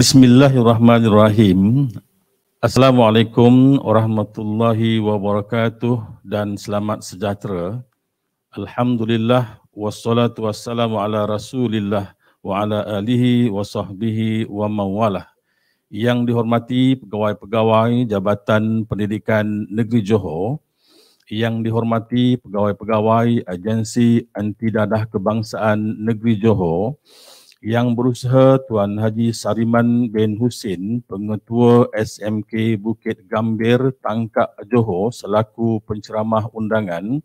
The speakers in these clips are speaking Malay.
Bismillahirrahmanirrahim. Assalamualaikum warahmatullahi wabarakatuh dan selamat sejahtera. Alhamdulillah wassalatu wassalamu ala rasulillah wa ala alihi wa sahbihi wa mawalah. Yang dihormati pegawai-pegawai Jabatan Pendidikan Negeri Johor, yang dihormati pegawai-pegawai Agensi Antidadah Kebangsaan Negeri Johor, yang berusaha Tuan Haji Sariman bin Husin, Pengetua SMK Bukit Gambir Tangkak Johor selaku penceramah undangan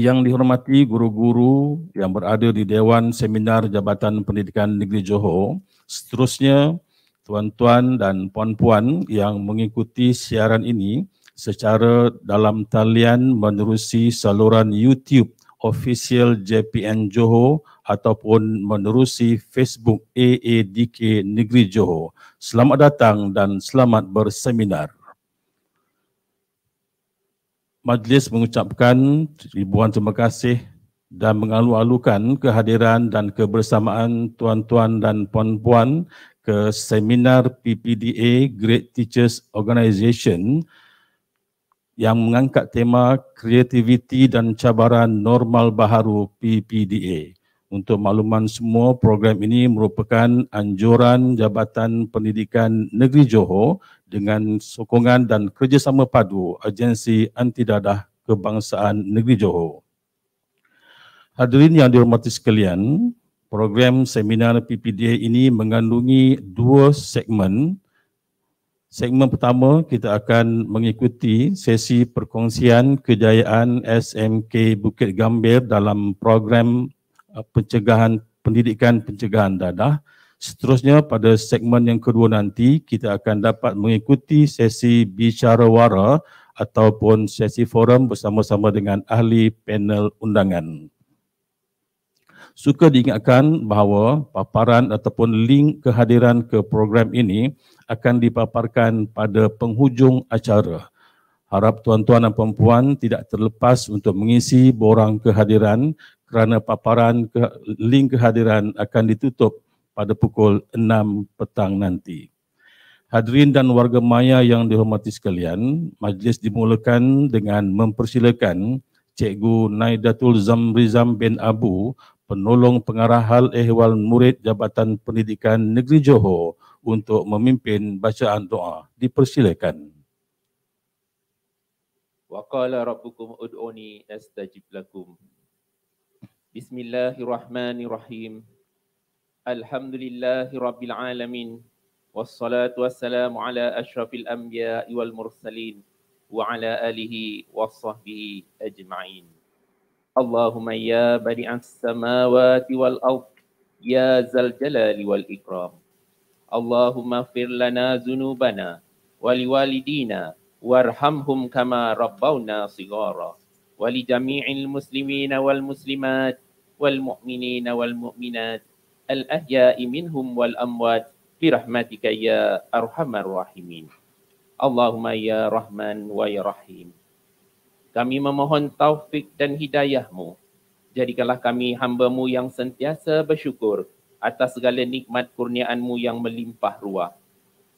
yang dihormati guru-guru yang berada di Dewan Seminar Jabatan Pendidikan Negeri Johor, seterusnya tuan-tuan dan puan-puan yang mengikuti siaran ini secara dalam talian menerusi saluran YouTube official JPN Johor ataupun menerusi Facebook AADK Negeri Johor. Selamat datang dan selamat berseminar. Majlis mengucapkan ribuan terima kasih dan mengalu-alukan kehadiran dan kebersamaan tuan-tuan dan puan-puan ke seminar PPDA Great Teachers Organisation yang mengangkat tema kreativiti dan cabaran normal baharu PPDA. Untuk makluman semua, program ini merupakan anjuran Jabatan Pendidikan Negeri Johor dengan sokongan dan kerjasama padu Agensi Anti Dadah Kebangsaan Negeri Johor. Hadirin yang dihormati sekalian, program seminar PPDA ini mengandungi dua segmen. Segmen pertama, kita akan mengikuti sesi perkongsian kejayaan SMK Bukit Gambir dalam program Eh, pencegahan pendidikan pencegahan dadah. Seterusnya pada segmen yang kedua nanti kita akan dapat mengikuti sesi bicara wara ataupun sesi forum bersama-sama dengan ahli panel undangan. Suka diingatkan bahawa paparan ataupun link kehadiran ke program ini akan dipaparkan pada penghujung acara. Harap tuan-tuan dan puan-puan tidak terlepas untuk mengisi borang kehadiran kerana paparan ke, link kehadiran akan ditutup pada pukul 6 petang nanti. Hadirin dan warga maya yang dihormati sekalian, majlis dimulakan dengan mempersilakan Cikgu Naidatul Zamrizam bin Abu, penolong pengarah hal ehwal murid Jabatan Pendidikan Negeri Johor untuk memimpin bacaan doa. Dipersilakan wa qala rabbukum ud'uni astajib lakum bismillahirrahmanirrahim alhamdulillahi rabbil alamin wassalatu wassalamu ala asyrafil anbiya wal mursalin wa ala alihi wa sahbihi ajma'in Allahumma ya bari'as samawati wal ard ya zal jalali wal ikram Allahumma fir lana zunubana wa liwalidina وارحمهم كما ربونا صغارا ولجميع المسلمين والمسلمات والمؤمنين والمؤمنات الأحياء منهم والأموات برحمتك يا أرحم الراحمين اللهم يا رحمن ويا رحيم Kami memohon taufik dan hidayahmu. Jadikanlah kami hambamu yang sentiasa bersyukur atas segala nikmat kurniaanmu yang melimpah ruah.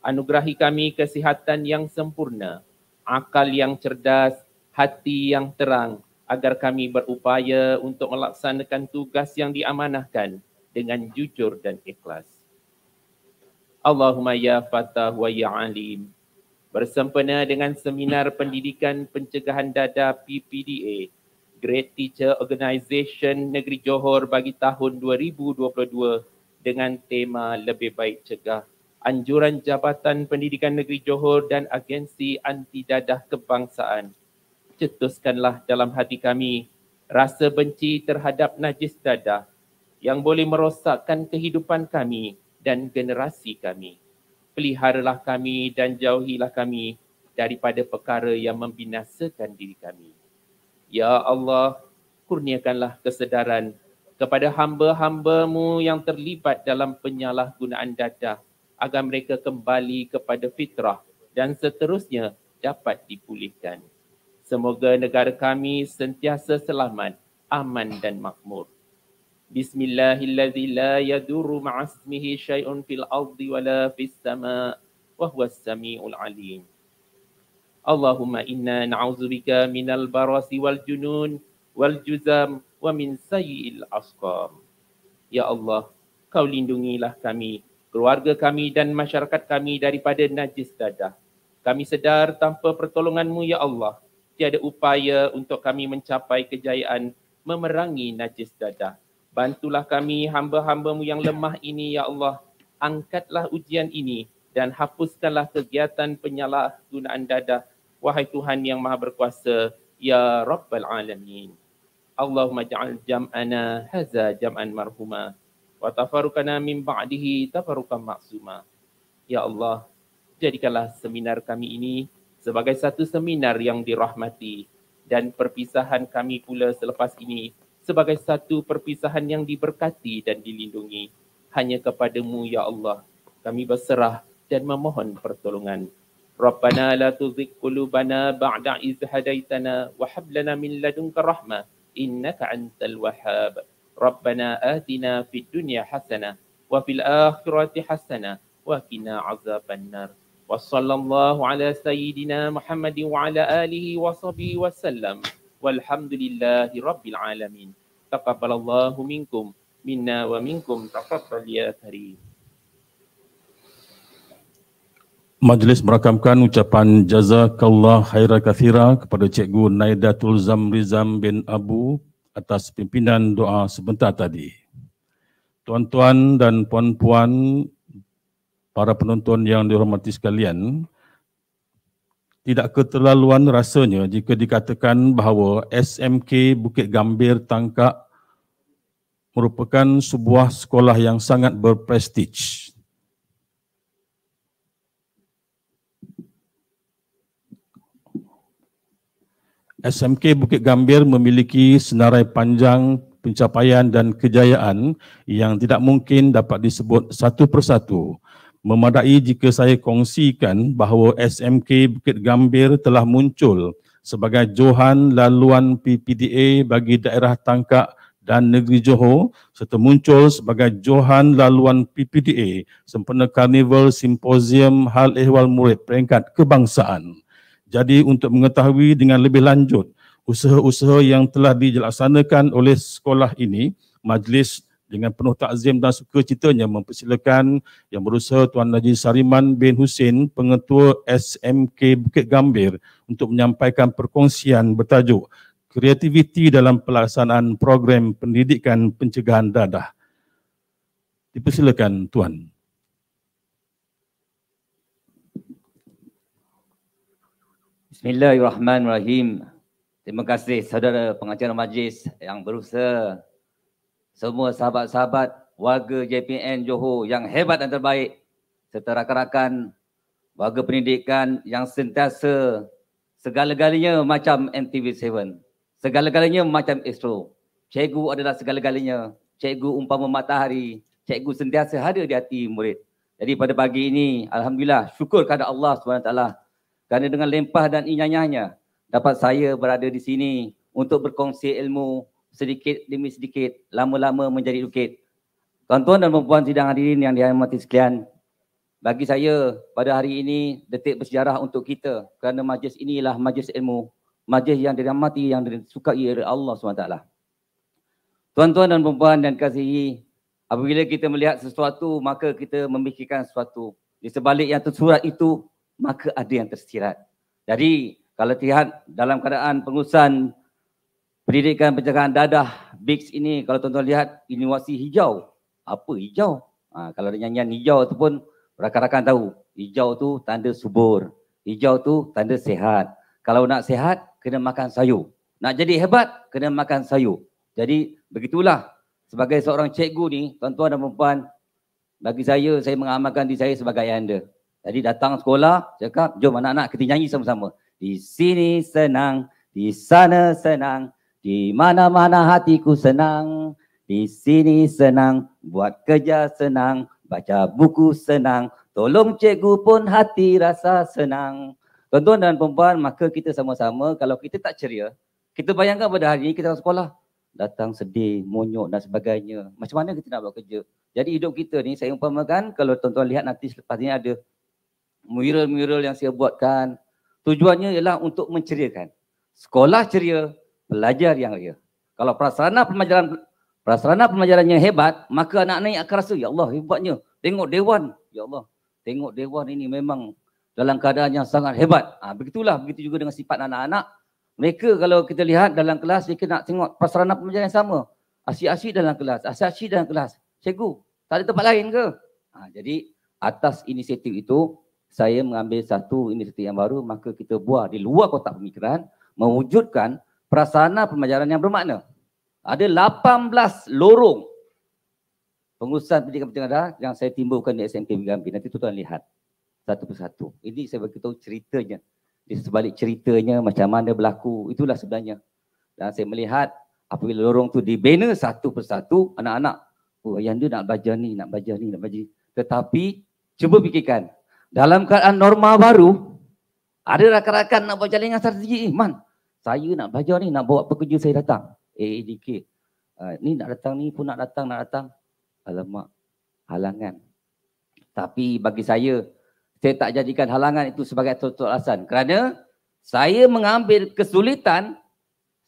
Anugerahi kami kesihatan yang sempurna akal yang cerdas, hati yang terang agar kami berupaya untuk melaksanakan tugas yang diamanahkan dengan jujur dan ikhlas. Allahumma ya fatah wa ya alim. Bersempena dengan seminar pendidikan pencegahan dada PPDA, Great Teacher Organization Negeri Johor bagi tahun 2022 dengan tema Lebih Baik Cegah anjuran Jabatan Pendidikan Negeri Johor dan agensi anti dadah kebangsaan. Cetuskanlah dalam hati kami rasa benci terhadap najis dadah yang boleh merosakkan kehidupan kami dan generasi kami. Peliharalah kami dan jauhilah kami daripada perkara yang membinasakan diri kami. Ya Allah, kurniakanlah kesedaran kepada hamba-hambamu yang terlibat dalam penyalahgunaan dadah agar mereka kembali kepada fitrah dan seterusnya dapat dipulihkan. Semoga negara kami sentiasa selamat, aman dan makmur. Bismillahirrahmanirrahim. la yaduru ma'asmihi syai'un fil ardi wa la fis sama' wa Allahumma inna na'udzubika minal barasi wal junun wal juzam wa min sayyi'il asqam. Ya Allah, kau lindungilah kami keluarga kami dan masyarakat kami daripada najis dadah. Kami sedar tanpa pertolonganmu, Ya Allah, tiada upaya untuk kami mencapai kejayaan memerangi najis dadah. Bantulah kami hamba-hambamu yang lemah ini, Ya Allah. Angkatlah ujian ini dan hapuskanlah kegiatan penyalahgunaan dadah. Wahai Tuhan yang maha berkuasa, Ya Rabbal Alamin. Allahumma ja'al jam'ana haza jam'an marhumah wa tafarukana min ba'dihi tafarukan maksuma. Ya Allah, jadikanlah seminar kami ini sebagai satu seminar yang dirahmati dan perpisahan kami pula selepas ini sebagai satu perpisahan yang diberkati dan dilindungi. Hanya kepadamu, Ya Allah, kami berserah dan memohon pertolongan. Rabbana la tuzik kulubana ba'da izhadaitana wa hablana min ladunka rahmah innaka antal wahhab. ربنا آتنا في الدنيا حسنة وفي الآخرة حسنة وقنا عذاب النار وصلى الله على سيدنا محمد وعلى آله وصحبه وسلم والحمد لله رب العالمين تقبل الله منكم منا ومنكم تفضل يا كريم Majlis merakamkan ucapan jazakallah khaira kathira kepada Cikgu Naidatul Zamrizam bin Abu atas pimpinan doa sebentar tadi. Tuan-tuan dan puan-puan, para penonton yang dihormati sekalian, tidak keterlaluan rasanya jika dikatakan bahawa SMK Bukit Gambir Tangkak merupakan sebuah sekolah yang sangat berprestij. SMK Bukit Gambir memiliki senarai panjang pencapaian dan kejayaan yang tidak mungkin dapat disebut satu persatu. Memadai jika saya kongsikan bahawa SMK Bukit Gambir telah muncul sebagai Johan Laluan PPDA bagi daerah Tangkak dan Negeri Johor serta muncul sebagai Johan Laluan PPDA sempena Carnival Simposium Hal Ehwal Murid Peringkat Kebangsaan jadi untuk mengetahui dengan lebih lanjut usaha-usaha yang telah dilaksanakan oleh sekolah ini, majlis dengan penuh takzim dan sukacitanya mempersilakan yang berusaha Tuan Najib Sariman bin Hussein, pengetua SMK Bukit Gambir untuk menyampaikan perkongsian bertajuk kreativiti dalam pelaksanaan program pendidikan pencegahan dadah. Dipersilakan Tuan. Bismillahirrahmanirrahim. Terima kasih saudara pengacara majlis yang berusaha. Semua sahabat-sahabat warga JPN Johor yang hebat dan terbaik. Serta rakan-rakan warga pendidikan yang sentiasa segala-galanya macam MTV7. Segala-galanya macam Astro. Cikgu adalah segala-galanya. Cikgu umpama matahari. Cikgu sentiasa hadir di hati murid. Jadi pada pagi ini, Alhamdulillah, syukur kepada Allah SWT kerana dengan lempah dan inyanyahnya dapat saya berada di sini untuk berkongsi ilmu sedikit demi sedikit lama-lama menjadi lukit. Tuan-tuan dan puan-puan sidang hadirin yang dihormati sekalian, bagi saya pada hari ini detik bersejarah untuk kita kerana majlis inilah majlis ilmu, majlis yang dihormati, yang disukai oleh Allah SWT. Tuan-tuan dan puan-puan dan kasihi, apabila kita melihat sesuatu maka kita memikirkan sesuatu. Di sebalik yang tersurat itu, maka ada yang tersirat. Jadi kalau lihat dalam keadaan pengurusan pendidikan penjagaan dadah Bix ini, kalau tuan-tuan lihat inovasi hijau, apa hijau? Ha, kalau ada nyanyian hijau tu pun rakan-rakan tahu, hijau tu tanda subur, hijau tu tanda sehat. Kalau nak sehat, kena makan sayur. Nak jadi hebat, kena makan sayur. Jadi begitulah sebagai seorang cikgu ni, tuan-tuan dan perempuan, bagi saya, saya mengamalkan diri saya sebagai anda. Jadi datang sekolah, cakap, jom anak-anak kita nyanyi sama-sama. Di sini senang, di sana senang, di mana-mana hatiku senang. Di sini senang, buat kerja senang, baca buku senang, tolong cikgu pun hati rasa senang. Tuan-tuan dan perempuan, maka kita sama-sama, kalau kita tak ceria, kita bayangkan pada hari ini kita datang sekolah, datang sedih, monyok dan sebagainya. Macam mana kita nak buat kerja? Jadi hidup kita ni saya umpamakan kalau tuan-tuan lihat nanti selepas ini ada mural-mural yang saya buatkan. Tujuannya ialah untuk menceriakan. Sekolah ceria, pelajar yang ria. Kalau prasarana pembelajaran prasarana pembelajarannya hebat, maka anak-anak akan rasa, ya Allah hebatnya. Tengok dewan, ya Allah. Tengok dewan ini memang dalam keadaan yang sangat hebat. Ah ha, begitulah, begitu juga dengan sifat anak-anak. Mereka kalau kita lihat dalam kelas, mereka nak tengok prasarana pembelajaran yang sama. Asyik-asyik dalam kelas, asyik-asyik dalam kelas. Cikgu, tak ada tempat lain ke? Ha, jadi atas inisiatif itu, saya mengambil satu inisiatif yang baru maka kita buat di luar kotak pemikiran mewujudkan prasarana pembelajaran yang bermakna. Ada 18 lorong pengurusan pendidikan pertengahan dah yang saya timbulkan di SMK Bigambi. Nanti tu tuan lihat satu persatu. Ini saya tahu ceritanya. Di sebalik ceritanya macam mana berlaku. Itulah sebenarnya. Dan saya melihat apabila lorong tu dibina satu persatu anak-anak. Oh, yang dia nak belajar ni, nak belajar ni, nak belajar ni. Tetapi cuba fikirkan dalam keadaan norma baru, ada rakan-rakan nak buat jalan dengan strategi ni. Man, saya nak belajar ni, nak bawa pekerja saya datang. AADK. Eh, uh, eh, ni nak datang ni pun nak datang, nak datang. Alamak, halangan. Tapi bagi saya, saya tak jadikan halangan itu sebagai satu alasan. Kerana saya mengambil kesulitan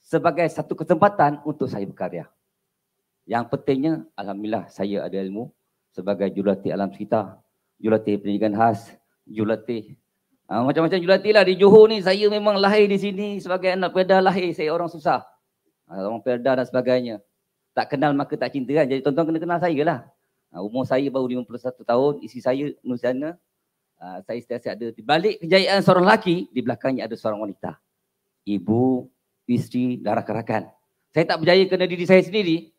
sebagai satu kesempatan untuk saya berkarya. Yang pentingnya, Alhamdulillah saya ada ilmu sebagai jurulatih alam sekitar jurulatih pendidikan khas, jurulatih. Uh, ha, macam-macam jurulatih lah. Di Johor ni saya memang lahir di sini sebagai anak perda lahir. Saya orang susah. Uh, orang perda dan sebagainya. Tak kenal maka tak cinta kan. Jadi tuan-tuan kena kenal saya lah. Uh, umur saya baru 51 tahun. Isi saya Nusiana. Uh, saya setiap ada di balik kejayaan seorang lelaki. Di belakangnya ada seorang wanita. Ibu, isteri, darah kerakan. Saya tak berjaya kerana diri saya sendiri.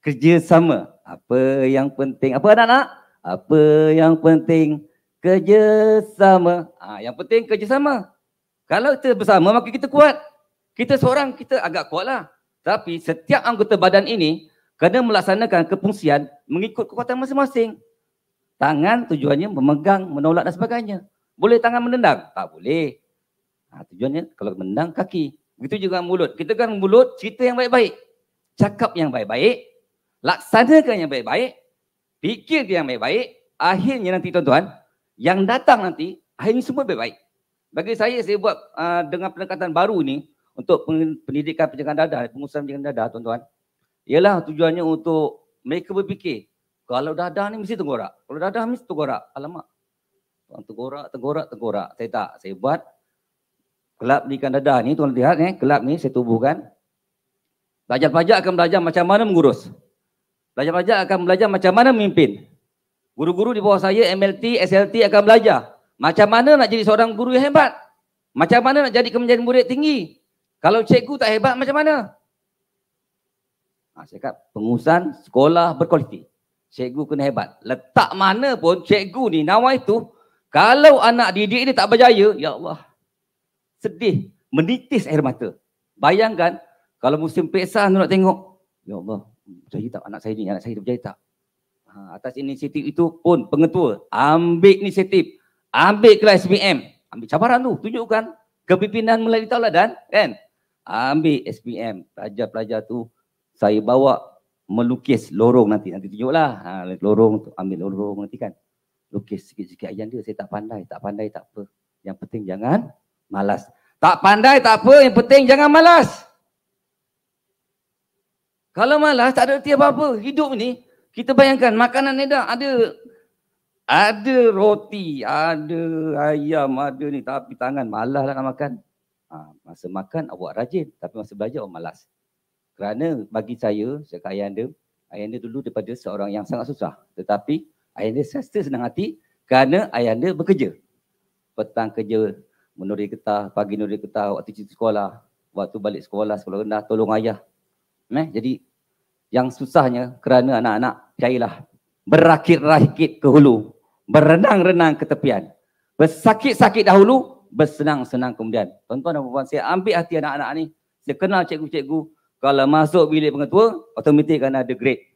Kerjasama. Apa yang penting. Apa anak-anak? Apa yang penting kerjasama. Ha, yang penting kerjasama. Kalau kita bersama maka kita kuat. Kita seorang kita agak kuat lah. Tapi setiap anggota badan ini kena melaksanakan kepungsian mengikut kekuatan masing-masing. Tangan tujuannya memegang, menolak dan sebagainya. Boleh tangan menendang? Tak boleh. Ha, tujuannya kalau menendang kaki. Begitu juga mulut. Kita kan mulut cerita yang baik-baik. Cakap yang baik-baik. Laksanakan yang baik-baik. Fikir yang baik-baik. Akhirnya nanti tuan-tuan, yang datang nanti, akhirnya semua baik-baik. Bagi saya, saya buat uh, dengan pendekatan baru ini untuk pendidikan penjagaan dadah, pengusaha penjagaan dadah tuan-tuan. Ialah tujuannya untuk mereka berfikir, kalau dadah ni mesti tenggorak. Kalau dadah mesti tenggorak. Alamak. Tenggorak, tenggorak, tenggorak. Saya tak. Saya buat kelab pendidikan dadah ni, tuan-tuan lihat eh. Kelab ni saya tubuhkan. Belajar-belajar akan belajar macam mana mengurus. Belajar-belajar akan belajar macam mana memimpin. Guru-guru di bawah saya, MLT, SLT akan belajar. Macam mana nak jadi seorang guru yang hebat? Macam mana nak jadi kemenjadian murid tinggi? Kalau cikgu tak hebat, macam mana? Ha, saya kata, pengurusan sekolah berkualiti. Cikgu kena hebat. Letak mana pun cikgu ni, nama itu, kalau anak didik ni tak berjaya, ya Allah, sedih, menitis air mata. Bayangkan, kalau musim peksa, nak tengok, ya Allah, berjaya tak anak saya ni, anak saya berjaya tak? Ha, atas inisiatif itu pun pengetua ambil inisiatif, ambil kelas SPM, ambil cabaran tu, tunjukkan kepimpinan melalui taulah dan kan? Ambil SPM, pelajar-pelajar tu saya bawa melukis lorong nanti, nanti tunjuklah ha, lorong tu, ambil lorong nanti kan? Lukis sikit-sikit ayam dia, saya tak pandai, tak pandai tak apa. Yang penting jangan malas. Tak pandai tak apa, yang penting jangan malas. Kalau malas, tak ada tiap apa-apa. Hidup ni, kita bayangkan makanan ni dah ada ada roti, ada ayam, ada ni. Tapi tangan malas lah nak makan. Ha, masa makan, awak rajin. Tapi masa belajar, awak malas. Kerana bagi saya, saya kat ayah anda, ayah anda dulu daripada seorang yang sangat susah. Tetapi ayah anda sesta senang hati kerana ayah anda bekerja. Petang kerja, menurut getah, pagi menurut getah, waktu cuti sekolah. Waktu balik sekolah, sekolah rendah, tolong ayah Eh? Jadi yang susahnya kerana anak-anak percayalah berakit-rakit ke hulu, berenang-renang ke tepian. Bersakit-sakit dahulu, bersenang-senang kemudian. Tuan-tuan dan puan saya ambil hati anak-anak ni. Saya kenal cikgu-cikgu kalau masuk bilik pengetua, otomatik kan ada grade.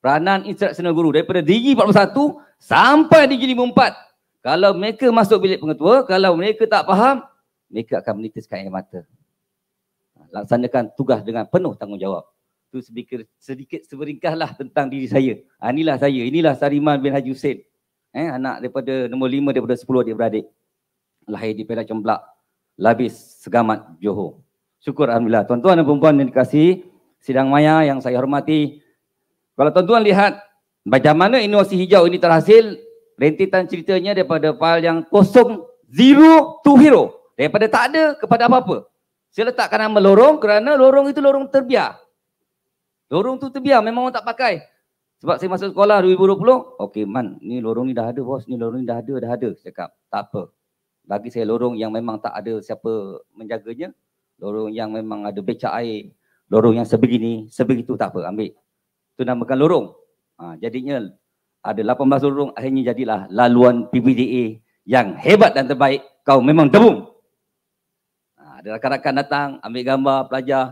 Peranan instruksional guru daripada digi 41 e sampai digi e 54. Kalau mereka masuk bilik pengetua, kalau mereka tak faham, mereka akan menitiskan air mata laksanakan tugas dengan penuh tanggungjawab. Itu sedikit, sedikit seberingkahlah tentang diri saya. Ha, inilah saya, inilah Sariman bin Haji Hussein. Eh, anak daripada nombor lima daripada sepuluh dia beradik Lahir di Pera Comblak, Labis, Segamat, Johor. Syukur Alhamdulillah. Tuan-tuan dan perempuan yang dikasih, sidang maya yang saya hormati. Kalau tuan-tuan lihat mana inovasi hijau ini terhasil, Rentitan ceritanya daripada file yang kosong, zero to hero. Daripada tak ada kepada apa-apa. Saya letakkan nama lorong kerana lorong itu lorong terbiar. Lorong tu terbiar memang orang tak pakai. Sebab saya masuk sekolah 2020, okey man, ni lorong ni dah ada bos, ni lorong ni dah ada, dah ada. Saya cakap, tak apa. Bagi saya lorong yang memang tak ada siapa menjaganya, lorong yang memang ada becak air, lorong yang sebegini, sebegitu tak apa, ambil. Itu namakan lorong. Ha, jadinya ada 18 lorong, akhirnya jadilah laluan PBDA yang hebat dan terbaik. Kau memang debung ada rakan-rakan datang ambil gambar pelajar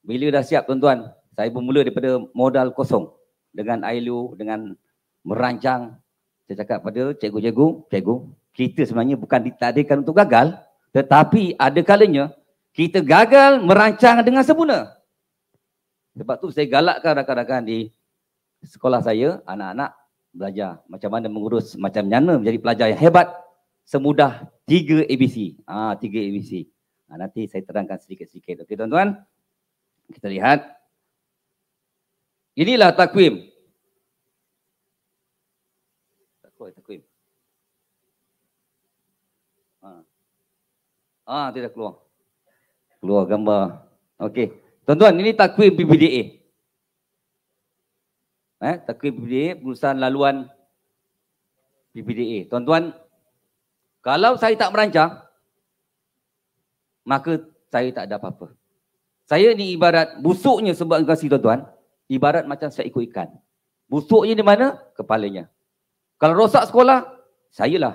bila dah siap tuan-tuan saya bermula daripada modal kosong dengan ILU dengan merancang saya cakap pada cikgu-cikgu cikgu kita sebenarnya bukan ditadikan untuk gagal tetapi ada kalanya kita gagal merancang dengan sempurna sebab tu saya galakkan rakan-rakan di sekolah saya anak-anak belajar macam mana mengurus macam mana menjadi pelajar yang hebat semudah 3 ABC ah ha, 3 ABC Ha, nanti saya terangkan sedikit-sedikit. Okey tuan-tuan. Kita lihat. Inilah takwim. Takwim, takwim. Ha. ha ah, tidak keluar. Keluar gambar. Okey. Tuan-tuan, ini takwim PBDA. Eh, takwim PBDA, perusahaan laluan PBDA. Tuan-tuan, kalau saya tak merancang, maka saya tak ada apa-apa. Saya ni ibarat busuknya sebab kasih tuan-tuan, ibarat macam saya ikut ikan. Busuknya di mana? Kepalanya. Kalau rosak sekolah, saya lah.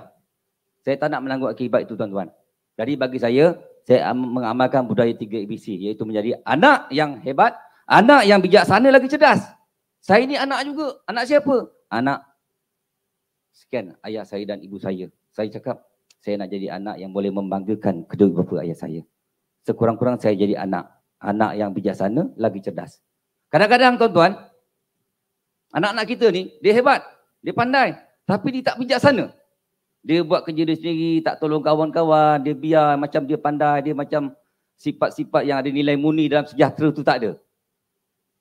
Saya tak nak menanggung akibat itu tuan-tuan. Jadi bagi saya, saya mengamalkan budaya 3 ABC iaitu menjadi anak yang hebat, anak yang bijaksana lagi cerdas. Saya ni anak juga. Anak siapa? Anak sekian ayah saya dan ibu saya. Saya cakap saya nak jadi anak yang boleh membanggakan kedua bapa ayah saya. Sekurang-kurang saya jadi anak. Anak yang bijaksana, lagi cerdas. Kadang-kadang tuan-tuan, anak-anak kita ni, dia hebat. Dia pandai. Tapi dia tak bijaksana. Dia buat kerja dia sendiri, tak tolong kawan-kawan. Dia biar macam dia pandai. Dia macam sifat-sifat yang ada nilai muni dalam sejahtera tu tak ada.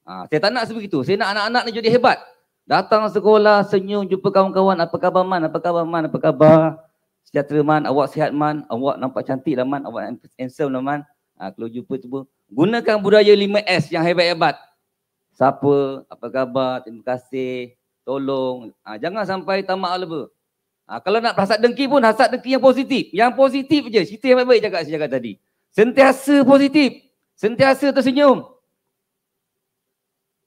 Ha, saya tak nak sebegitu. Saya nak anak-anak ni jadi hebat. Datang sekolah, senyum, jumpa kawan-kawan. Apa khabar, Man? Apa khabar, Man? Apa khabar? Apa khabar? sejahtera man, awak sihat man, awak nampak cantik lah man, awak handsome lah man. Ha, kalau jumpa tu pun. Gunakan budaya 5S yang hebat-hebat. Siapa, apa khabar, terima kasih, tolong. Ha, jangan sampai tamak lebu. Ha, kalau nak hasad dengki pun, hasad dengki yang positif. Yang positif je, cerita yang baik-baik cakap saya cakap tadi. Sentiasa positif. Sentiasa tersenyum.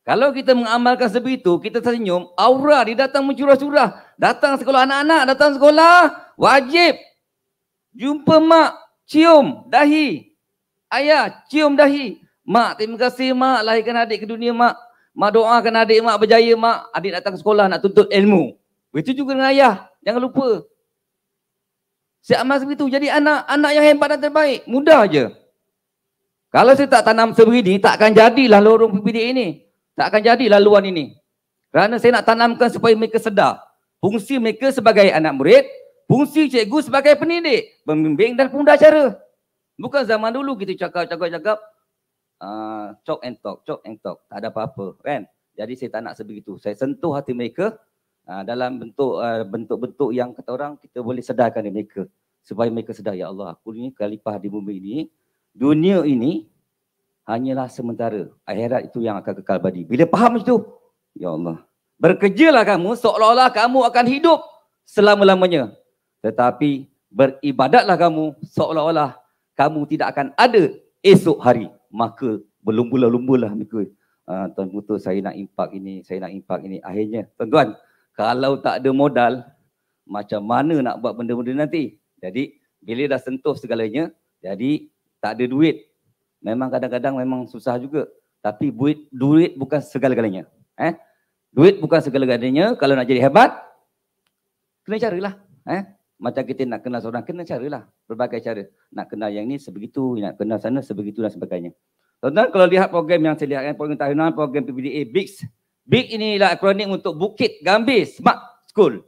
Kalau kita mengamalkan sebegitu, kita tersenyum, aura dia datang mencurah-curah. Datang sekolah anak-anak, datang sekolah, wajib jumpa mak, cium dahi. Ayah, cium dahi. Mak, terima kasih mak, lahirkan adik ke dunia mak. Mak doakan adik mak berjaya mak. Adik datang sekolah nak tuntut ilmu. Begitu juga dengan ayah. Jangan lupa. Si amal begitu. Jadi anak anak yang hebat dan terbaik. Mudah aja Kalau saya tak tanam sebegini, tak akan jadilah lorong PPD ini. Tak akan jadilah luar ini. Kerana saya nak tanamkan supaya mereka sedar. Fungsi mereka sebagai anak murid, Fungsi cikgu sebagai pendidik, pembimbing dan pengundang acara. Bukan zaman dulu kita cakap-cakap-cakap uh, chalk and talk, chalk and talk. Tak ada apa-apa kan. Jadi saya tak nak sebegitu. Saya sentuh hati mereka uh, dalam bentuk uh, bentuk-bentuk yang kata orang kita boleh sedarkan mereka. Supaya mereka sedar, Ya Allah aku ni kalipah di bumi ini. Dunia ini hanyalah sementara. Akhirat itu yang akan kekal badi. Bila faham itu, Ya Allah. Berkerjalah kamu seolah-olah kamu akan hidup selama-lamanya tetapi beribadatlah kamu seolah-olah kamu tidak akan ada esok hari maka berlumbulah-lumbulah muka uh, ah, tuan putus saya nak impak ini saya nak impak ini akhirnya tuan-tuan kalau tak ada modal macam mana nak buat benda-benda nanti jadi bila dah sentuh segalanya jadi tak ada duit memang kadang-kadang memang susah juga tapi duit duit bukan segala-galanya eh duit bukan segala-galanya kalau nak jadi hebat kena carilah eh macam kita nak kenal seorang, kena lah, Berbagai cara. Nak kenal yang ni sebegitu, nak kenal sana sebegitu dan sebagainya. Tuan-tuan, kalau lihat program yang saya lihat, kan, program tahunan, program PBDA BIGS. BIG inilah ialah akronim untuk Bukit Gambir Smart School.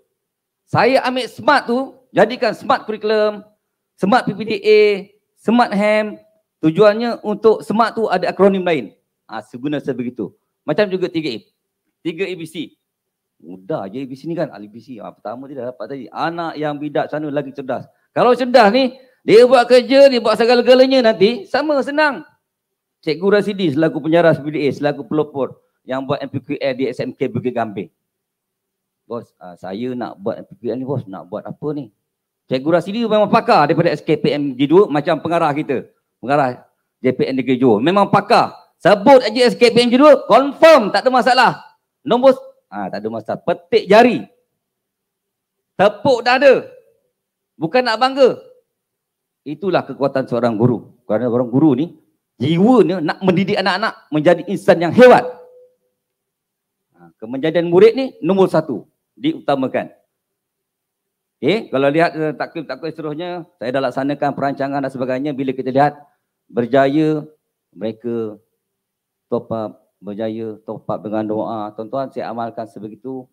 Saya ambil smart tu, jadikan smart curriculum, smart PBDA, smart HAM. Tujuannya untuk smart tu ada akronim lain. Ha, seguna sebegitu. Macam juga 3A. 3ABC. Mudah je di sini kan ahli BC. Ah, pertama dia dah dapat tadi. Anak yang bidak sana lagi cerdas. Kalau cerdas ni, dia buat kerja, dia buat segala-galanya nanti, sama senang. Cikgu Rasidi selaku penyaras PDA, selaku pelopor yang buat MPQL di SMK Bukit Gambir. Bos, uh, saya nak buat MPQL ni bos, nak buat apa ni? Cikgu Rasidi memang pakar daripada SKPM G2 macam pengarah kita. Pengarah JPN Negeri Johor. Memang pakar. Sebut aja SKPM G2, confirm tak ada masalah. Nombor Ha, tak ada masalah. Petik jari. Tepuk dada. Bukan nak bangga. Itulah kekuatan seorang guru. Kerana orang guru ni, jiwanya nak mendidik anak-anak menjadi insan yang hebat. Ha, kemenjadian murid ni, nombor satu. Diutamakan. Okay, eh, kalau lihat eh, takut-takut seterusnya, saya dah laksanakan perancangan dan sebagainya. Bila kita lihat, berjaya mereka top up berjaya top up dengan doa. Tuan-tuan saya amalkan sebegitu.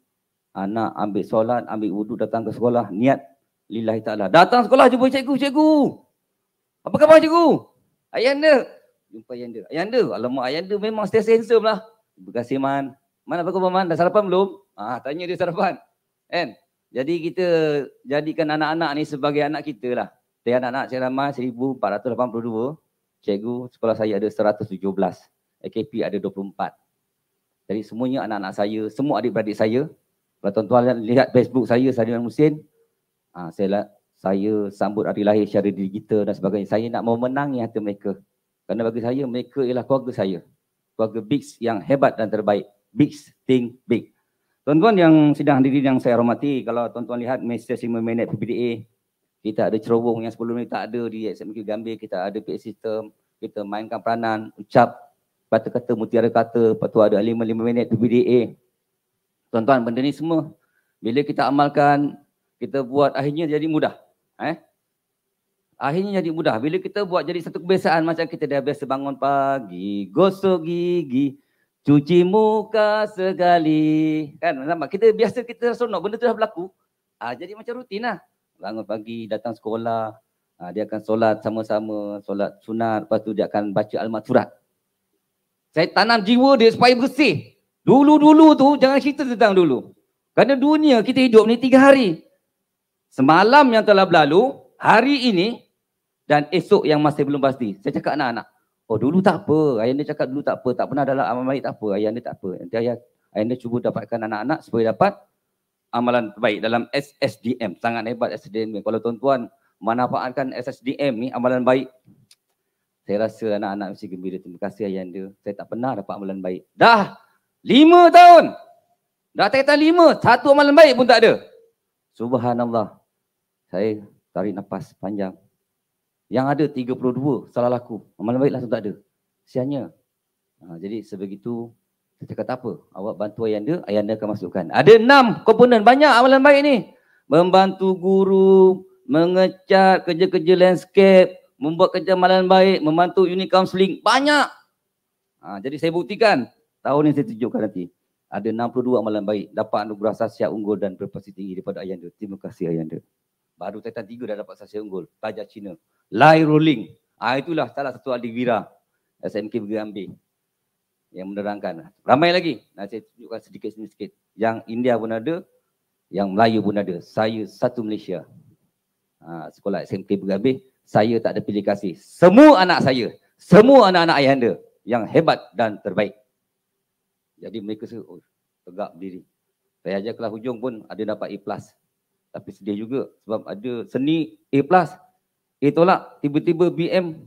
Anak ambil solat, ambil wudhu, datang ke sekolah. Niat lillahi ta'ala. Datang sekolah jumpa cikgu, cikgu. Apa khabar cikgu? Ayanda. Jumpa Ayanda. Ayanda, alamak Ayanda memang stay handsome lah. Terima kasih Man. Man apa khabar Man? Dah sarapan belum? Ah, tanya dia sarapan. Kan? Jadi kita jadikan anak-anak ni sebagai anak kita lah. Saya anak-anak saya ramai 1482. Cikgu, sekolah saya ada 117. AKP ada 24. Jadi semuanya anak-anak saya, semua adik-beradik saya. Kalau tuan-tuan lihat Facebook saya, Sadiman Musin, uh, ha, saya, saya sambut hari lahir secara digital dan sebagainya. Saya nak mau memenangi hati mereka. Kerana bagi saya, mereka ialah keluarga saya. Keluarga Bigs yang hebat dan terbaik. Bigs think big. Tuan-tuan yang sedang hadirin yang saya hormati, kalau tuan-tuan lihat mesej 5 minit PPDA, kita ada cerobong yang sebelum ini tak ada di SMQ Gambir, kita ada PA system, kita mainkan peranan, ucap kata kata mutiara kata lepas tu ada lima lima minit PBDA eh, tuan-tuan benda ni semua bila kita amalkan kita buat akhirnya jadi mudah eh akhirnya jadi mudah bila kita buat jadi satu kebiasaan macam kita dah biasa bangun pagi gosok gigi cuci muka segali. kan sama kita biasa kita seronok benda tu dah berlaku ah jadi macam rutin lah bangun pagi datang sekolah ah, dia akan solat sama-sama solat sunat lepas tu dia akan baca al-maturat saya tanam jiwa dia supaya bersih. Dulu-dulu tu jangan cerita tentang dulu. Kerana dunia kita hidup ni tiga hari. Semalam yang telah berlalu, hari ini dan esok yang masih belum pasti. Saya cakap anak-anak. Oh dulu tak apa. Ayah dia cakap dulu tak apa. Tak pernah dalam amal baik tak apa. Ayah dia tak apa. Nanti ayah, ayah dia cuba dapatkan anak-anak supaya dapat amalan terbaik dalam SSDM. Sangat hebat SSDM ni. Kalau tuan-tuan manfaatkan SSDM ni amalan baik. Saya rasa anak-anak mesti gembira. Terima kasih Ayanda. Saya tak pernah dapat amalan baik. Dah! Lima tahun! Dah tak lima. Satu amalan baik pun tak ada. Subhanallah. Saya tarik nafas panjang. Yang ada tiga puluh dua salah laku. Amalan baik langsung tak ada. Sianya. Ha, jadi sebegitu, saya cakap tak apa. Awak bantu Ayanda, Ayanda akan masukkan. Ada enam komponen. Banyak amalan baik ni. Membantu guru, mengecat kerja-kerja landscape, membuat kerja malam baik, membantu unit counseling, banyak. Ha, jadi saya buktikan, tahun ini saya tunjukkan nanti. Ada 62 malam baik, dapat anugerah sasya unggul dan berprestasi tinggi daripada Ayanda. Terima kasih Ayanda. Baru tetan tiga dah dapat sasya unggul, pelajar Cina. Lai Ruling. Ha, itulah salah satu adik Wira, SMK Bergambi. Yang menerangkan. Ramai lagi. Nah, saya tunjukkan sedikit-sedikit. Yang India pun ada, yang Melayu pun ada. Saya satu Malaysia. Ha, sekolah SMK Bergambi saya tak ada pilih kasih. Semua anak saya, semua anak-anak ayahanda yang hebat dan terbaik. Jadi mereka se oh, tegak berdiri. Saya ajar kelas hujung pun ada dapat A+. Plus. Tapi sedih juga sebab ada seni A+. Plus. A tolak, tiba-tiba BM.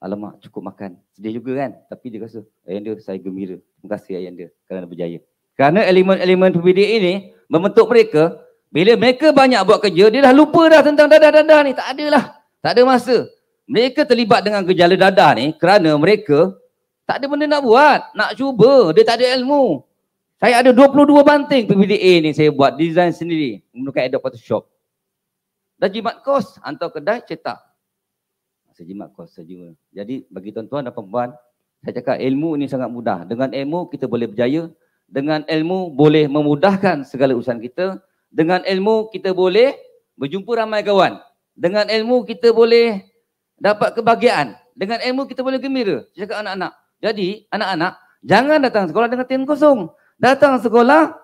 Alamak, cukup makan. Sedih juga kan? Tapi dia rasa, ayahanda saya gembira. Terima kasih ayahanda kerana berjaya. Kerana elemen-elemen PBDA ini membentuk mereka, bila mereka banyak buat kerja, dia dah lupa dah tentang dadah-dadah ni. Tak adalah. Tak ada masa. Mereka terlibat dengan gejala dadah ni kerana mereka tak ada benda nak buat. Nak cuba. Dia tak ada ilmu. Saya ada 22 banting PBDA ni saya buat. Design sendiri. Menggunakan Adobe Photoshop. Dah jimat kos. Hantar kedai cetak. Saya jimat kos saja. Jadi bagi tuan-tuan dan perempuan. Saya cakap ilmu ini sangat mudah. Dengan ilmu kita boleh berjaya. Dengan ilmu boleh memudahkan segala urusan kita. Dengan ilmu kita boleh berjumpa ramai kawan. Dengan ilmu kita boleh dapat kebahagiaan. Dengan ilmu kita boleh gembira. Cakap anak-anak. Jadi, anak-anak, jangan datang sekolah dengan tin kosong. Datang sekolah,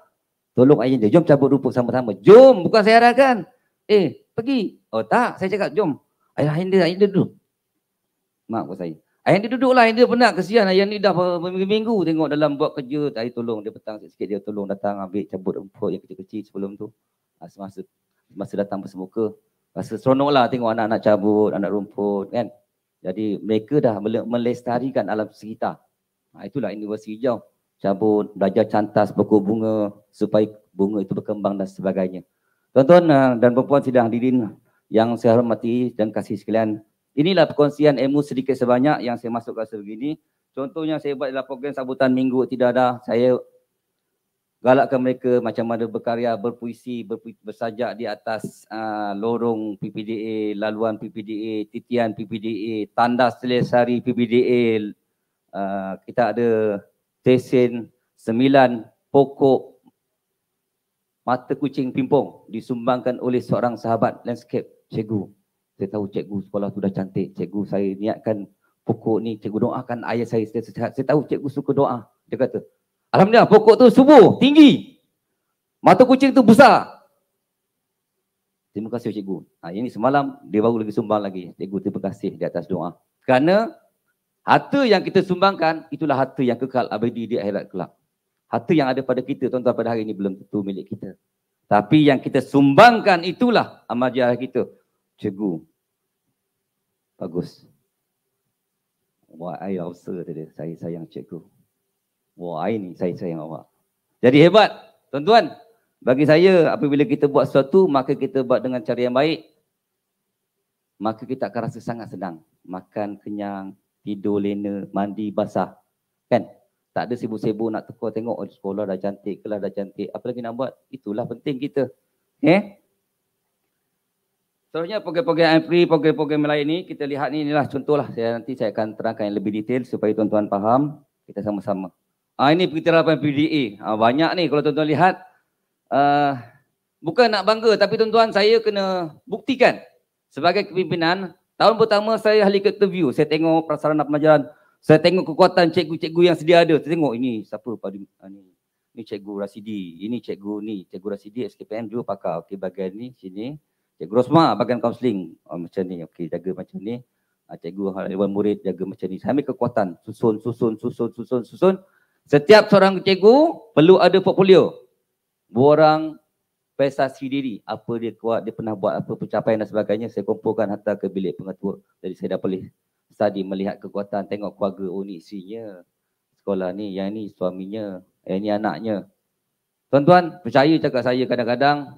tolong ayah dia. Jom cabut rupuk sama-sama. Jom, bukan saya arahkan. Eh, pergi. Oh tak, saya cakap jom. Ayah ayah dia, ayah dia duduk. Mak buat saya. Ayah dia duduklah, ayah dia penat. Kesian ayah ni dah berminggu-minggu tengok dalam buat kerja. Ayah tolong, dia petang sikit-sikit dia tolong datang ambil cabut rupuk yang kecil-kecil sebelum tu. Ha, semasa, semasa datang bersemuka, Rasa seronok lah tengok anak-anak cabut, anak rumput kan. Jadi mereka dah melestarikan alam sekitar. Ha, itulah universiti hijau. Cabut, belajar cantas, pokok bunga supaya bunga itu berkembang dan sebagainya. Tuan-tuan eh, dan perempuan sidang hadirin yang saya hormati dan kasih sekalian. Inilah perkongsian ilmu sedikit sebanyak yang saya masukkan sebegini. Contohnya saya buat dalam program sambutan minggu tidak ada. Saya galakkan mereka macam mana berkarya, berpuisi, berpuisi bersajak di atas uh, lorong PPDA, laluan PPDA, titian PPDA, tandas selesari PPDA. Uh, ah, kita ada tesin sembilan pokok mata kucing pimpong disumbangkan oleh seorang sahabat landscape, cikgu. Saya tahu cikgu sekolah tu dah cantik. Cikgu saya niatkan pokok ni, cikgu doakan ayah saya sihat. Saya tahu cikgu suka doa. Dia kata, Alhamdulillah pokok tu subur, tinggi. Mata kucing tu besar. Terima kasih cikgu. Ha, ini semalam dia baru lagi sumbang lagi. Cikgu terima kasih di atas doa. Kerana harta yang kita sumbangkan itulah harta yang kekal abadi di akhirat kelak. Harta yang ada pada kita tuan-tuan pada hari ini belum tentu milik kita. Tapi yang kita sumbangkan itulah amal jariah kita. Cikgu. Bagus. Wah, ayah usaha tadi. Saya sayang cikgu. Wah, ini saya sayang Allah. Jadi hebat. Tuan-tuan, bagi saya apabila kita buat sesuatu, maka kita buat dengan cara yang baik. Maka kita akan rasa sangat senang. Makan kenyang, tidur lena, mandi basah. Kan? Tak ada sibuk-sibuk nak tukar tengok oh, sekolah dah cantik, kelas dah cantik. Apa lagi nak buat? Itulah penting kita. Eh? Seterusnya pogi-pogi free, pogi-pogi melayu ni kita lihat ni inilah contohlah saya nanti saya akan terangkan yang lebih detail supaya tuan-tuan faham kita sama-sama. Ah ini pengiktirafan PDA. Ah banyak ni kalau tuan-tuan lihat uh, bukan nak bangga tapi tuan-tuan saya kena buktikan sebagai kepimpinan tahun pertama saya ahli ke interview, saya tengok prasarana pemajaran, saya tengok kekuatan cikgu-cikgu yang sedia ada. Saya tengok ini siapa pada ah, ni. Ini cikgu Rasidi, ini cikgu ni, cikgu Rasidi SKPM dua pakar. Okey bagian ni sini. Cikgu Rosma bagian kaunseling oh, macam ni. Okey jaga macam ni. Ah, cikgu hal murid jaga macam ni. Saya ambil kekuatan susun susun susun susun susun. susun. Setiap seorang cikgu perlu ada portfolio. Borang prestasi diri. Apa dia kuat, dia pernah buat apa pencapaian dan sebagainya. Saya kumpulkan hantar ke bilik pengetua. Jadi saya dah boleh study melihat kekuatan. Tengok keluarga unik oh, isinya. Sekolah ni, yang ni suaminya. Yang ni anaknya. Tuan-tuan, percaya cakap saya kadang-kadang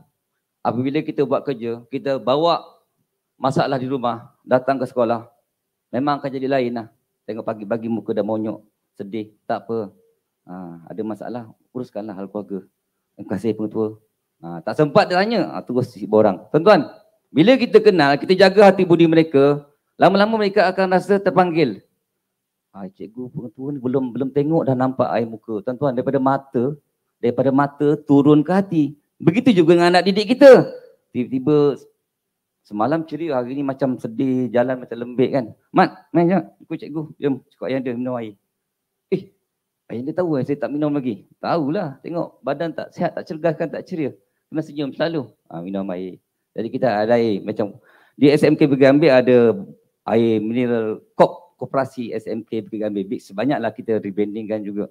apabila kita buat kerja, kita bawa masalah di rumah, datang ke sekolah, memang akan jadi lain lah. Tengok pagi-pagi muka dah monyok, sedih, tak apa. Ha, ada masalah, uruskanlah hal keluarga. Terima kasih pengetua. Ha, tak sempat dia tanya, ha, terus sibuk orang. Tuan-tuan, bila kita kenal, kita jaga hati budi mereka, lama-lama mereka akan rasa terpanggil. Ha, cikgu pengetua ni belum belum tengok dah nampak air muka. Tuan-tuan, daripada mata, daripada mata turun ke hati. Begitu juga dengan anak didik kita. Tiba-tiba semalam ceria, hari ni macam sedih, jalan macam lembek kan. Mat, main jap. Ikut cikgu. Jom, cakap ayah dia minum air. Ayah dia tahu kan saya tak minum lagi. Tahu lah, Tengok badan tak sihat, tak cergaskan, tak ceria. Kena senyum selalu. Ha, minum air. Jadi kita ada air macam di SMK pergi ambil ada air mineral kok koperasi SMK pergi ambil. Big sebanyaklah kita rebrandingkan juga.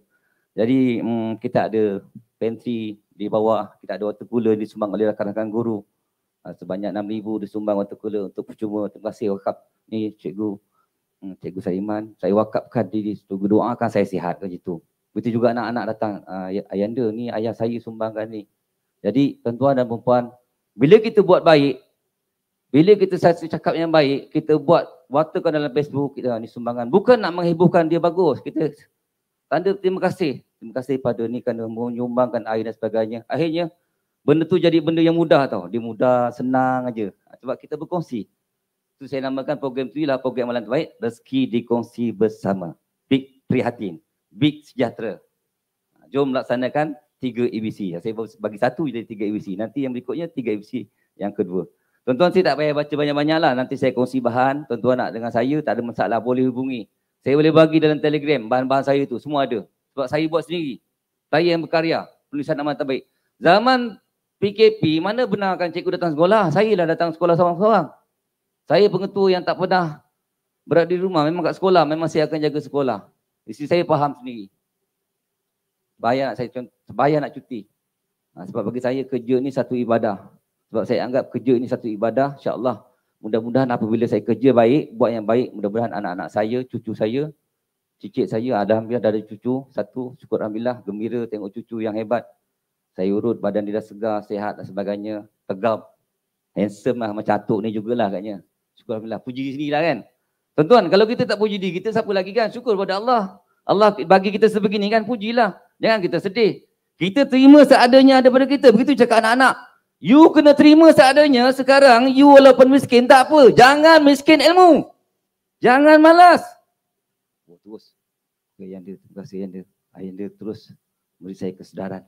Jadi hmm, kita ada pantry di bawah. Kita ada water cooler disumbang oleh rakan-rakan guru. Ha, sebanyak 6,000 disumbang water cooler untuk percuma. Terima kasih wakab ni cikgu. Hmm, cikgu Saiman, saya wakafkan diri, tunggu doakan saya sihat macam itu. Begitu juga anak-anak datang, uh, ayanda ni ayah saya sumbangkan ni. Jadi tuan-tuan dan perempuan, bila kita buat baik, bila kita satu cakap yang baik, kita buat watakan dalam Facebook kita ah, ni sumbangan. Bukan nak menghiburkan dia bagus. Kita tanda terima kasih. Terima kasih pada ni kerana menyumbangkan air dan sebagainya. Akhirnya benda tu jadi benda yang mudah tau. Dia mudah, senang aja. Ah, sebab kita berkongsi. Itu saya namakan program tu ialah program malam terbaik. Rezeki dikongsi bersama. Big prihatin. Big Sejahtera. Ha, jom laksanakan tiga ABC. Saya bagi satu jadi tiga ABC. Nanti yang berikutnya tiga ABC yang kedua. Tuan-tuan saya tak payah baca banyak-banyak lah. Nanti saya kongsi bahan. Tuan-tuan nak dengan saya tak ada masalah boleh hubungi. Saya boleh bagi dalam telegram bahan-bahan saya tu. Semua ada. Sebab saya buat sendiri. Saya yang berkarya. Penulisan nama terbaik. Zaman PKP mana benarkan cikgu datang sekolah? Saya lah datang sekolah seorang-seorang. Saya pengetua yang tak pernah berada di rumah. Memang kat sekolah. Memang saya akan jaga sekolah. Isteri saya faham sendiri. Bayar nak saya bayar nak cuti. Ha, sebab bagi saya kerja ni satu ibadah. Sebab saya anggap kerja ni satu ibadah, insya-Allah mudah-mudahan apabila saya kerja baik, buat yang baik, mudah-mudahan anak-anak saya, cucu saya, cicit saya ada, dah ada cucu satu, syukur alhamdulillah gembira tengok cucu yang hebat. Saya urut badan dia dah segar, sehat dan sebagainya, tegap. Handsome lah macam atuk ni jugalah katanya. Syukur alhamdulillah puji lah kan. Tuan-tuan, kalau kita tak puji diri kita, siapa lagi kan? Syukur kepada Allah. Allah bagi kita sebegini kan, pujilah. Jangan kita sedih. Kita terima seadanya daripada kita. Begitu cakap anak-anak. You kena terima seadanya sekarang, you walaupun miskin, tak apa. Jangan miskin ilmu. Jangan malas. terus. Ayah dia, terima kasih ayah dia. Ayah dia terus beri saya kesedaran.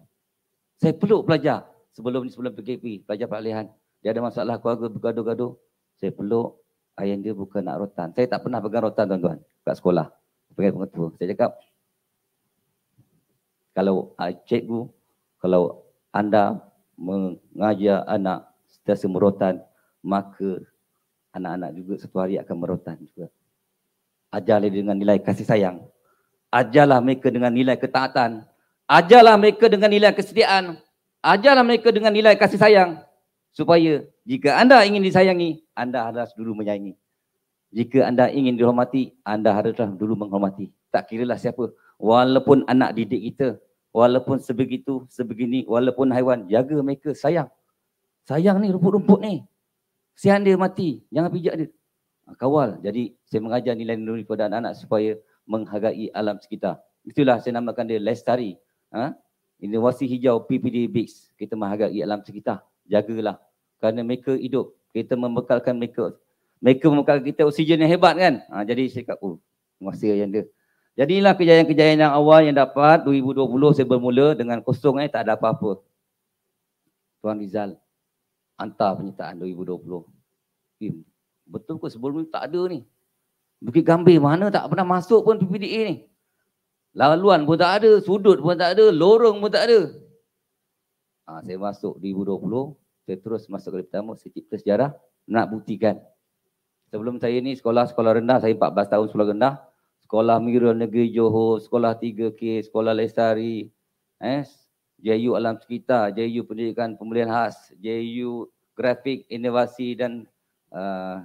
Saya perlu pelajar. Sebelum ni, sebelum PKP, pelajar Pak Lehan. Dia ada masalah keluarga bergaduh-gaduh. Saya perlu ayah dia bukan nak rotan. Saya tak pernah pegang rotan tuan-tuan kat sekolah. Pegang pengetua. Saya cakap, kalau uh, cikgu, kalau anda mengajar anak setiasa merotan, maka anak-anak juga satu hari akan merotan juga. Ajarlah dengan nilai kasih sayang. Ajarlah mereka dengan nilai ketaatan. Ajarlah mereka dengan nilai kesetiaan. Ajarlah mereka dengan nilai kasih sayang supaya jika anda ingin disayangi, anda harus dulu menyayangi. Jika anda ingin dihormati, anda haruslah dulu menghormati. Tak kira lah siapa. Walaupun anak didik kita, walaupun sebegitu, sebegini, walaupun haiwan, jaga mereka, sayang. Sayang ni rumput-rumput ni. Sian dia mati, jangan pijak dia. Ah, kawal. Jadi saya mengajar nilai-nilai kepada anak-anak supaya menghargai alam sekitar. Itulah saya namakan dia Lestari. Ha? Ah, Inovasi hijau PPD Bix. Kita menghargai alam sekitar jagalah kerana mereka hidup kita membekalkan mereka mereka membekalkan kita oksigen yang hebat kan ha, jadi saya kata oh masih yang dia jadilah kejayaan-kejayaan yang awal yang dapat 2020 saya bermula dengan kosong eh tak ada apa-apa Tuan Rizal hantar penyertaan 2020 eh, betul ke sebelum ni tak ada ni Bukit Gambir mana tak pernah masuk pun PPDA ni Laluan pun tak ada, sudut pun tak ada, lorong pun tak ada. Ha, saya masuk 2020, saya terus masuk kali pertama, saya cipta sejarah nak buktikan. Sebelum saya ni sekolah-sekolah rendah, saya 14 tahun sekolah rendah. Sekolah Mirul Negeri Johor, Sekolah 3K, Sekolah Lestari, eh, JU Alam Sekitar, JU Pendidikan Pemulihan Khas, JU Grafik Inovasi dan uh,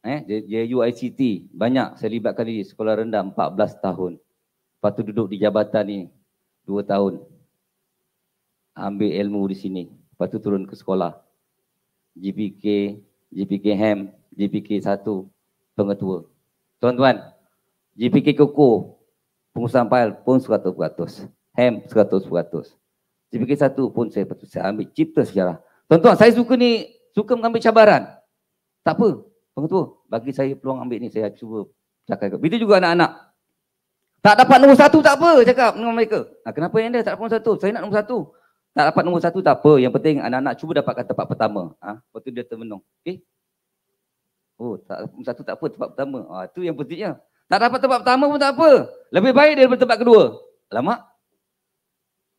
eh, JU ICT. Banyak saya libatkan di sekolah rendah 14 tahun. Lepas tu duduk di jabatan ni 2 tahun ambil ilmu di sini. Lepas tu turun ke sekolah. GPK, GPK Ham, GPK 1, pengetua. Tuan-tuan, GPK Koko, pengusaha pail pun 100%. Ham 100%. GPK 1 pun saya patut saya ambil cipta sejarah. Tuan-tuan, saya suka ni, suka mengambil cabaran. Tak apa, pengetua, bagi saya peluang ambil ni, saya cuba cakap. Begitu juga anak-anak. Tak dapat nombor satu tak apa, cakap dengan mereka. Ha, kenapa yang dia tak dapat nombor satu? Saya nak nombor satu. Tak dapat nombor satu tak apa. Yang penting anak-anak cuba dapatkan tempat pertama. Ha? Lepas tu dia termenung. Okay? Oh, tak, nombor satu tak apa tempat pertama. Ha, tu yang pentingnya. Tak dapat tempat pertama pun tak apa. Lebih baik daripada tempat kedua. Alamak.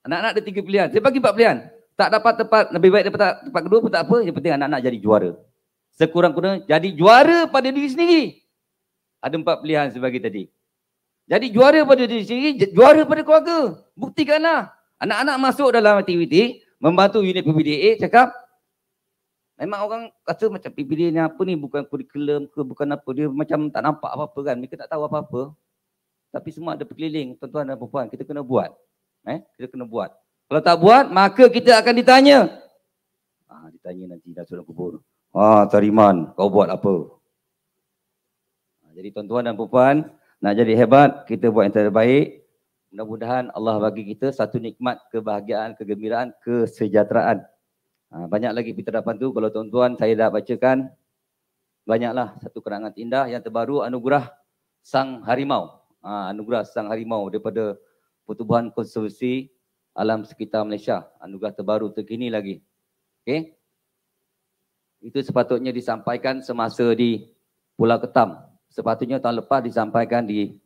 Anak-anak ada tiga pilihan. Saya bagi empat pilihan. Tak dapat tempat, lebih baik daripada tempat kedua pun tak apa. Yang penting anak-anak jadi juara. Sekurang-kurangnya jadi juara pada diri sendiri. Ada empat pilihan sebagai tadi. Jadi juara pada diri sendiri, juara pada keluarga. Buktikanlah. Anak-anak masuk dalam aktiviti, membantu unit PBDA cakap, memang orang rasa macam PBDA ni apa ni, bukan kurikulum ke, bukan apa, dia macam tak nampak apa-apa kan, mereka tak tahu apa-apa. Tapi semua ada berkeliling, tuan-tuan dan perempuan, kita kena buat. Eh? Kita kena buat. Kalau tak buat, maka kita akan ditanya. Ah, ditanya nanti dah sudah kubur. Ah, Tariman, kau buat apa? Ah, jadi tuan-tuan dan perempuan, nak jadi hebat, kita buat yang terbaik mudah-mudahan Allah bagi kita satu nikmat kebahagiaan, kegembiraan, kesejahteraan. Ha, banyak lagi penerapan tu kalau tuan-tuan saya dah bacakan banyaklah satu kenangan indah yang terbaru anugerah sang harimau. Ha, anugerah sang harimau daripada Pertubuhan Konservasi Alam Sekitar Malaysia. Anugerah terbaru terkini lagi. Okay, Itu sepatutnya disampaikan semasa di Pulau Ketam. Sepatutnya tahun lepas disampaikan di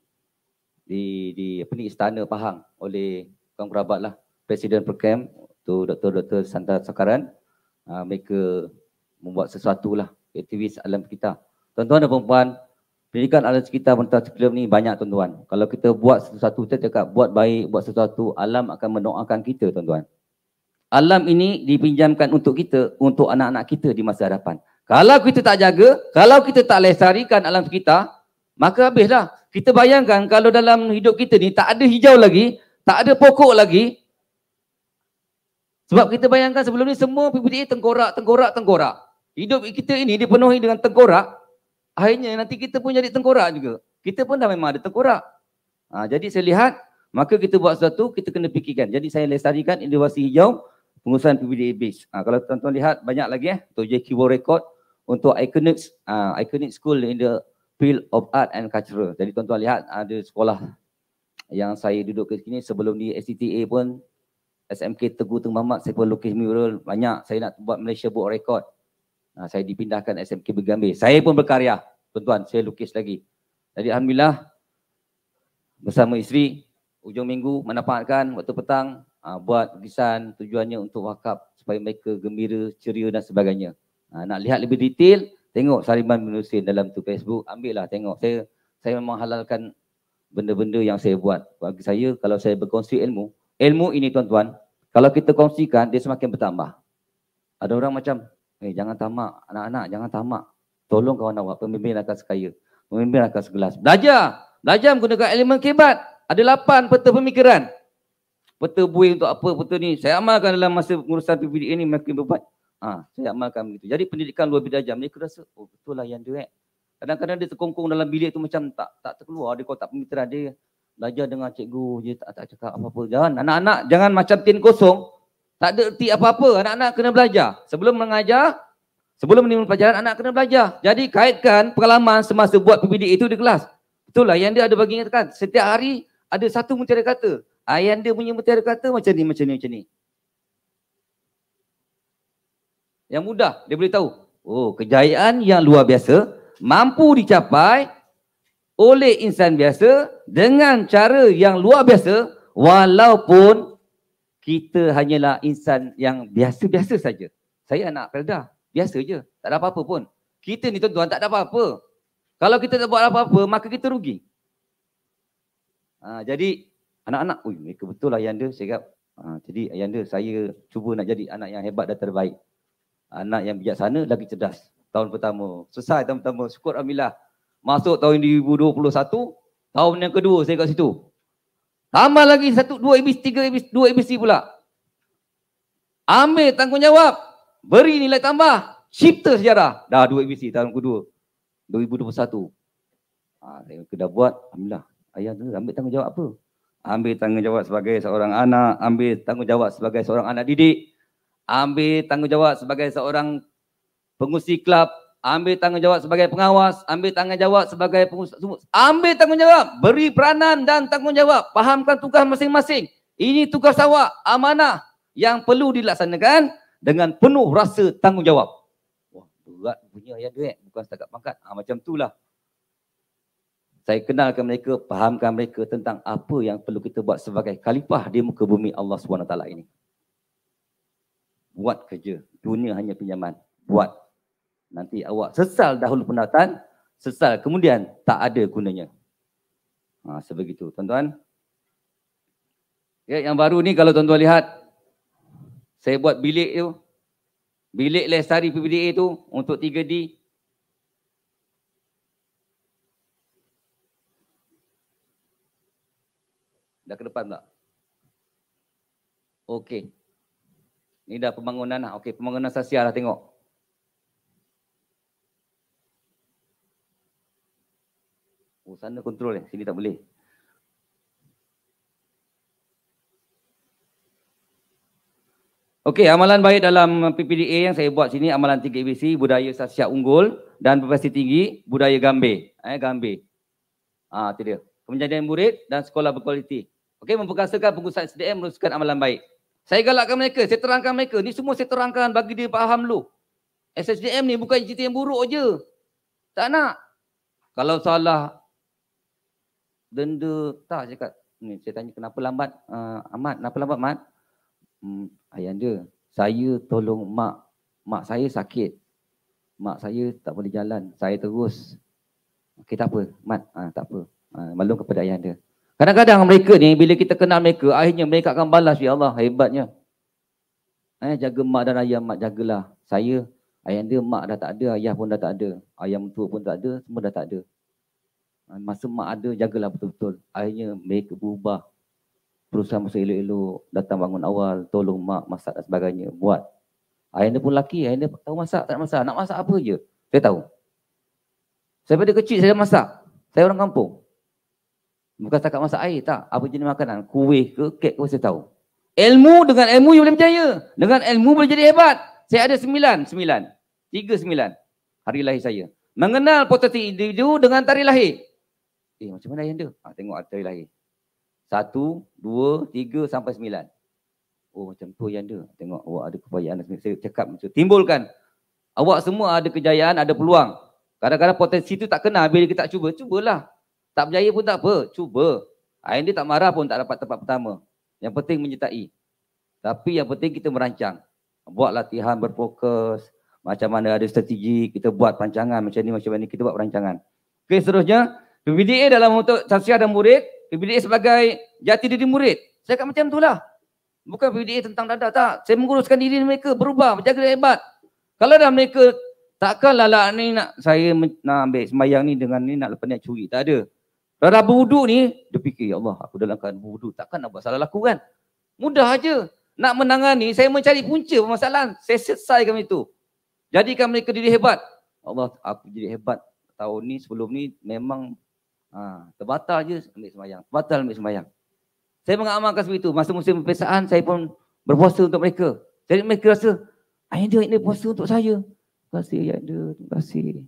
di di apa ni istana Pahang oleh kawan kerabat lah Presiden Perkem tu Dr. Dr. Santa Sakaran uh, mereka membuat sesuatu lah aktivis alam kita. Tuan-tuan dan puan-puan, pendidikan alam sekitar pentas sekolah ni banyak tuan-tuan. Kalau kita buat sesuatu, kita cakap buat baik, buat sesuatu, alam akan mendoakan kita tuan-tuan. Alam ini dipinjamkan untuk kita, untuk anak-anak kita di masa hadapan. Kalau kita tak jaga, kalau kita tak lestarikan alam sekitar, maka habislah. Kita bayangkan kalau dalam hidup kita ni tak ada hijau lagi, tak ada pokok lagi. Sebab kita bayangkan sebelum ni semua PPTA tengkorak, tengkorak, tengkorak. Hidup kita ini dipenuhi dengan tengkorak. Akhirnya nanti kita pun jadi tengkorak juga. Kita pun dah memang ada tengkorak. Ha, jadi saya lihat, maka kita buat sesuatu, kita kena fikirkan. Jadi saya lestarikan inovasi hijau pengurusan PPDA base. Ha, kalau tuan-tuan lihat, banyak lagi eh. Untuk JQ World Record, untuk Iconic uh, ha, School in the field of art and culture. Jadi tuan-tuan lihat ada sekolah yang saya duduk ke sini sebelum di STTA pun SMK Teguh Tengah Mahmat saya pun lukis mural banyak. Saya nak buat Malaysia Book Record. Nah, saya dipindahkan SMK Bergambir. Saya pun berkarya. Tuan-tuan, saya lukis lagi. Jadi Alhamdulillah bersama isteri ujung minggu menapakkan waktu petang ah, buat lukisan tujuannya untuk wakaf supaya mereka gembira, ceria dan sebagainya. Ah, nak lihat lebih detail, Tengok sariman bin Hussein dalam tu Facebook, ambil lah tengok. Saya saya memang halalkan benda-benda yang saya buat. Bagi saya, kalau saya berkongsi ilmu, ilmu ini tuan-tuan, kalau kita kongsikan, dia semakin bertambah. Ada orang macam, eh jangan tamak, anak-anak jangan tamak. Tolong kawan awak, pemimpin akan sekaya. Pemimpin akan segelas. Belajar. Belajar menggunakan elemen kebat. Ada lapan peta pemikiran. Peta buih untuk apa, peta ni. Saya amalkan dalam masa pengurusan PPDA ni makin berbaik. Ah, ha, saya amalkan begitu. Jadi pendidikan luar bidang jam ni aku rasa oh betul lah yang dia. Kadang-kadang dia terkongkong dalam bilik tu macam tak tak terkeluar dia kotak tak pemikiran dia belajar dengan cikgu je tak tak cakap apa-apa. Jangan anak-anak jangan macam tin kosong. Tak ada erti apa-apa. Anak-anak kena belajar. Sebelum mengajar, sebelum menerima pelajaran anak kena belajar. Jadi kaitkan pengalaman semasa buat PPD itu di kelas. Itulah yang dia ada bagi kan. Setiap hari ada satu mutiara kata. Ayah dia punya mutiara kata macam ni, macam ni, macam ni. yang mudah dia boleh tahu oh kejayaan yang luar biasa mampu dicapai oleh insan biasa dengan cara yang luar biasa walaupun kita hanyalah insan yang biasa-biasa saja saya anak Felda biasa je tak ada apa-apa pun kita ni tuan-tuan tak ada apa-apa kalau kita tak buat apa-apa maka kita rugi ha, jadi anak-anak oi mereka betul lah Ayanda saya kata ha, jadi Ayanda saya cuba nak jadi anak yang hebat dan terbaik anak yang bijaksana lagi cerdas tahun pertama. Selesai tahun pertama. Syukur Alhamdulillah. Masuk tahun 2021. Tahun yang kedua saya kat situ. Tambah lagi satu, dua ABC, tiga ABC, dua ABC pula. Ambil tanggungjawab. Beri nilai tambah. Cipta sejarah. Dah dua ABC tahun kedua. 2021. Ha, saya buat. Alhamdulillah. Ayah tu ambil tanggungjawab apa? Ambil tanggungjawab sebagai seorang anak. Ambil tanggungjawab sebagai seorang anak didik ambil tanggungjawab sebagai seorang pengusi klub, ambil tanggungjawab sebagai pengawas, ambil tanggungjawab sebagai pengusaha Ambil tanggungjawab, beri peranan dan tanggungjawab, fahamkan tugas masing-masing. Ini tugas awak, amanah yang perlu dilaksanakan dengan penuh rasa tanggungjawab. Wah, berat punya ayat dia, bukan setakat pangkat. Ha, macam itulah. Saya kenalkan mereka, fahamkan mereka tentang apa yang perlu kita buat sebagai khalifah di muka bumi Allah SWT ini buat kerja. Dunia hmm. hanya pinjaman. Buat. Hmm. Nanti awak sesal dahulu pendatang, sesal kemudian tak ada gunanya. Ha, sebegitu, tuan-tuan. Ya, yang baru ni kalau tuan-tuan lihat, saya buat bilik tu, bilik lestari PBDA tu untuk 3D. Dah ke depan tak? Okey. Ni dah pembangunan lah. Okey, pembangunan sosial lah tengok. Oh, sana kontrol eh. Sini tak boleh. Okey, amalan baik dalam PPDA yang saya buat sini, amalan 3 ABC, budaya sasiak unggul dan prestasi tinggi, budaya gambir. Eh, gambir. Ah, itu dia. Kemenjadian murid dan sekolah berkualiti. Okey, memperkasakan pengusaha SDM meneruskan amalan baik. Saya galakkan mereka, saya terangkan mereka. Ni semua saya terangkan bagi dia faham lu. SSDM ni bukan cerita yang buruk je. Tak nak. Kalau salah, denda tak cakap. Ni, saya tanya kenapa lambat uh, Ahmad? Kenapa lambat Mat? Hmm, ayah dia, saya tolong mak. Mak saya sakit. Mak saya tak boleh jalan. Saya terus. Okey tak apa Mat. Uh, ah, tak apa. Uh, ah, malu kepada ayah dia. Kadang-kadang mereka ni, bila kita kenal mereka, akhirnya mereka akan balas, Ya Allah, hebatnya. Eh, jaga mak dan ayah, mak jagalah. Saya, ayah dia, mak dah tak ada, ayah pun dah tak ada. Ayah tua pun tak ada, semua dah tak ada. Eh, masa mak ada, jagalah betul-betul. Akhirnya mereka berubah. Perusahaan masa elok-elok, datang bangun awal, tolong mak masak dan sebagainya. Buat. Ayah dia pun laki, ayah dia tahu masak, tak nak masak. Nak masak apa je? Saya tahu. Saya pada kecil, saya dah masak. Saya orang kampung. Bukan tak setakat masak air, tak. Apa jenis makanan? Kuih ke, kek ke, saya tahu. Ilmu, dengan ilmu you boleh berjaya. Dengan ilmu boleh jadi hebat. Saya ada sembilan, sembilan. Tiga sembilan. Hari lahir saya. Mengenal potensi individu dengan tarikh lahir. Eh, macam mana yang dia? Ha, tengok tarikh lahir. Satu, dua, tiga, sampai sembilan. Oh, macam tu yang dia. Tengok awak ada kebayaan. Saya cakap macam Timbulkan. Awak semua ada kejayaan, ada peluang. Kadang-kadang potensi tu tak kena bila kita tak cuba. Cubalah. Tak berjaya pun tak apa, cuba. Ain dia tak marah pun tak dapat tempat pertama. Yang penting menyertai. Tapi yang penting kita merancang. Buat latihan berfokus. Macam mana ada strategi, kita buat perancangan. Macam ni, macam ni, kita buat perancangan. Okey, seterusnya. PBDA dalam untuk tafsir dan murid. PBDA sebagai jati diri murid. Saya kata macam tu lah. Bukan PBDA tentang dada, tak. Saya menguruskan diri mereka, berubah, menjaga hebat. Kalau dah mereka, takkan lalak ni nak saya nak ambil sembahyang ni dengan ni nak lepas ni curi. Tak ada. Kalau dah berwuduk ni, dia fikir, Ya Allah, aku dalam keadaan berwuduk. Takkan nak buat salah laku kan? Mudah aja. Nak menangani, saya mencari punca permasalahan. Saya selesaikan itu. Jadikan mereka diri hebat. Allah, aku jadi hebat. Tahun ni, sebelum ni, memang ha, terbatal je ambil semayang. Terbatal ambil semayang. Saya mengamalkan seperti itu. Masa musim perpisahan, saya pun berpuasa untuk mereka. Jadi mereka rasa, Ayah dia, ini puasa untuk saya. Terima kasih, ya dia. Terima kasih.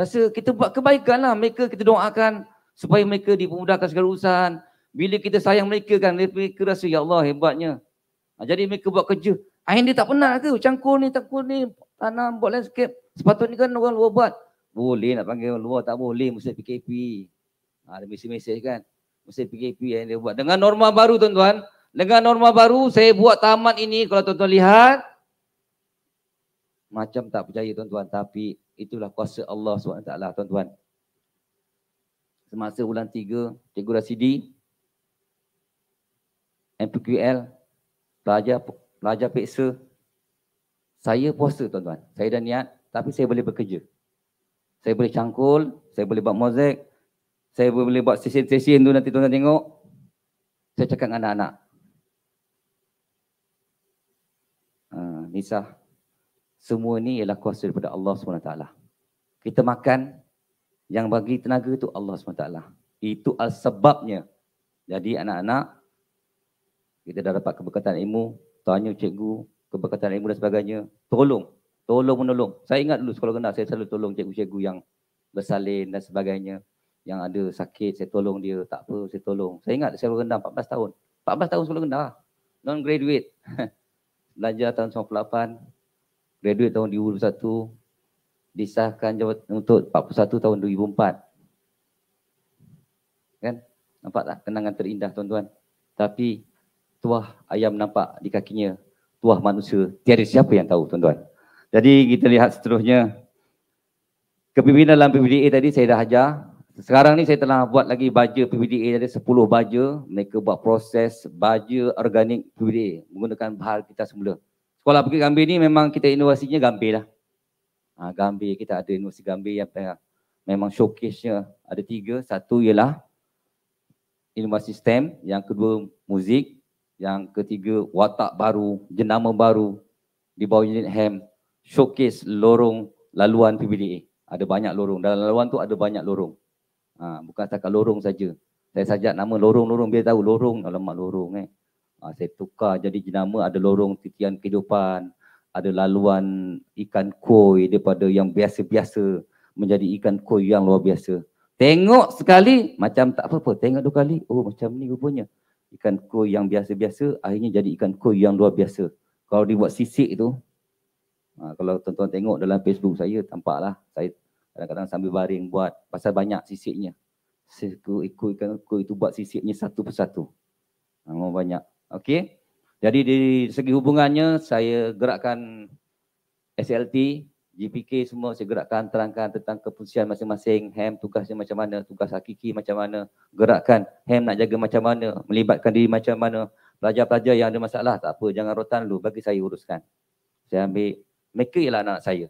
Rasa kita buat kebaikan lah. Mereka kita doakan supaya mereka dipermudahkan segala urusan. Bila kita sayang mereka kan, mereka rasa, Ya Allah hebatnya. Ha, jadi mereka buat kerja. Akhirnya dia tak penat ke? Cangkul ni, cangkul ni, tanam, buat landscape. ni kan orang luar buat. Boleh nak panggil orang luar, tak boleh. Mesti PKP. Ha, ada mesej-mesej kan? Mesti PKP yang dia buat. Dengan norma baru tuan-tuan, dengan norma baru, saya buat taman ini, kalau tuan-tuan lihat, macam tak percaya tuan-tuan, tapi itulah kuasa Allah SWT tuan-tuan. Semasa bulan tiga Cikgu Rasidi, MPQL, pelajar, pelajar peksa, saya puasa tuan-tuan. Saya dah niat, tapi saya boleh bekerja. Saya boleh cangkul, saya boleh buat mozek, saya boleh buat sesin-sesin tu nanti tuan-tuan tengok. Saya cakap dengan anak-anak. Uh, ah, Nisa, semua ni ialah kuasa daripada Allah SWT. Kita makan, yang bagi tenaga itu Allah SWT. Itu sebabnya. Jadi anak-anak, kita dah dapat keberkatan ilmu, tanya cikgu, keberkatan ilmu dan sebagainya. Tolong, tolong menolong. Saya ingat dulu sekolah rendah, saya selalu tolong cikgu-cikgu yang bersalin dan sebagainya. Yang ada sakit, saya tolong dia. Tak apa, saya tolong. Saya ingat saya sekolah rendah 14 tahun. 14 tahun sekolah rendah. Non-graduate. Belajar tahun 1998, graduate tahun 2001 disahkan jawatan untuk 41 tahun 2004 kan nampak tak kenangan terindah tuan-tuan tapi tuah ayam nampak di kakinya tuah manusia tiada siapa yang tahu tuan-tuan jadi kita lihat seterusnya kepimpinan dalam PBDA tadi saya dah ajar sekarang ni saya telah buat lagi baja PBDA ada 10 baja mereka buat proses baja organik PBDA menggunakan bahan kita semula Sekolah Bukit Gambir ni memang kita inovasinya Gambir lah. Ha, Gambir, kita ada inovasi Gambir yang pengen. memang showcase-nya ada tiga. Satu ialah inovasi STEM, yang kedua muzik, yang ketiga watak baru, jenama baru di bawah unit HAM. E showcase lorong laluan PBDA. Ada banyak lorong. Dalam laluan tu ada banyak lorong. Ha, bukan setakat lorong saja. Saya sajak nama lorong-lorong, biar tahu lorong. Alamak lorong eh. Uh, saya tukar jadi jenama ada lorong titian kehidupan, ada laluan ikan koi daripada yang biasa-biasa menjadi ikan koi yang luar biasa. Tengok sekali macam tak apa-apa, tengok dua kali, oh macam ni rupanya. Ikan koi yang biasa-biasa akhirnya jadi ikan koi yang luar biasa. Kalau dibuat sisik tu, ha, kalau tuan-tuan tengok dalam Facebook saya, tampaklah saya kadang-kadang sambil baring buat pasal banyak sisiknya. Sisik ikan koi itu buat sisiknya satu persatu. Ha, banyak. Okey. Jadi di segi hubungannya saya gerakkan SLT, GPK semua saya gerakkan terangkan tentang kepolisian masing-masing, HEM tugasnya macam mana, tugas hakiki macam mana, gerakkan HEM nak jaga macam mana, melibatkan diri macam mana, pelajar-pelajar yang ada masalah tak apa, jangan rotan lu, bagi saya uruskan. Saya ambil, mereka ialah anak saya.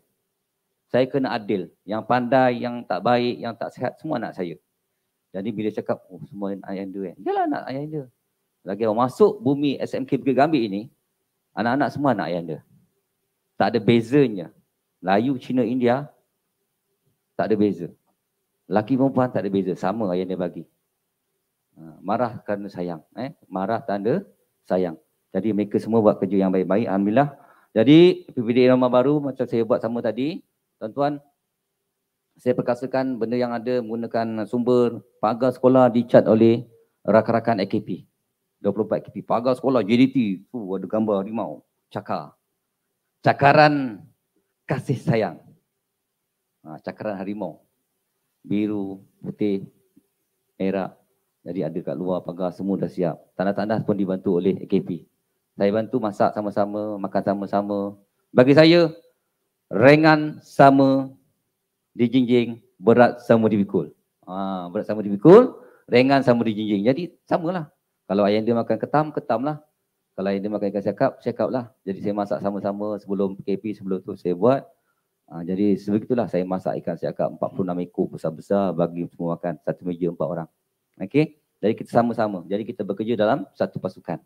Saya kena adil, yang pandai, yang tak baik, yang tak sihat, semua anak saya. Jadi bila cakap, oh, semua ayah dia, lah anak ayah dia lagi masuk bumi SMK Bukit Gambir ini, anak-anak semua anak ayah anda. Tak ada bezanya. layu Cina, India, tak ada beza. Laki perempuan tak ada beza. Sama ayah dia bagi. Ha, marah kerana sayang. Eh? Marah tanda sayang. Jadi mereka semua buat kerja yang baik-baik. Alhamdulillah. Jadi PPD Irama Baru macam saya buat sama tadi. Tuan-tuan, saya perkasakan benda yang ada menggunakan sumber pagar sekolah dicat oleh rakan-rakan AKP. -rakan 24 KP. Pagar sekolah JDT. Tu ada gambar harimau. Cakar. Cakaran kasih sayang. Ha, cakaran harimau. Biru, putih, merah. Jadi ada kat luar pagar semua dah siap. Tanda-tanda pun dibantu oleh AKP. Saya bantu masak sama-sama, makan sama-sama. Bagi saya, ringan sama dijinjing, berat sama dipikul. Ha, berat sama dipikul, ringan sama dijinjing. Jadi samalah. Kalau ayam dia makan ketam, ketamlah. Kalau ayah dia makan ikan sekap, siakaplah. Jadi hmm. saya masak sama-sama sebelum PKP, sebelum tu saya buat. Ha, jadi sebegitulah saya masak ikan sekap 46 hmm. ekor besar-besar bagi semua makan. Satu meja empat orang. Okey. Jadi kita sama-sama. Jadi kita bekerja dalam satu pasukan.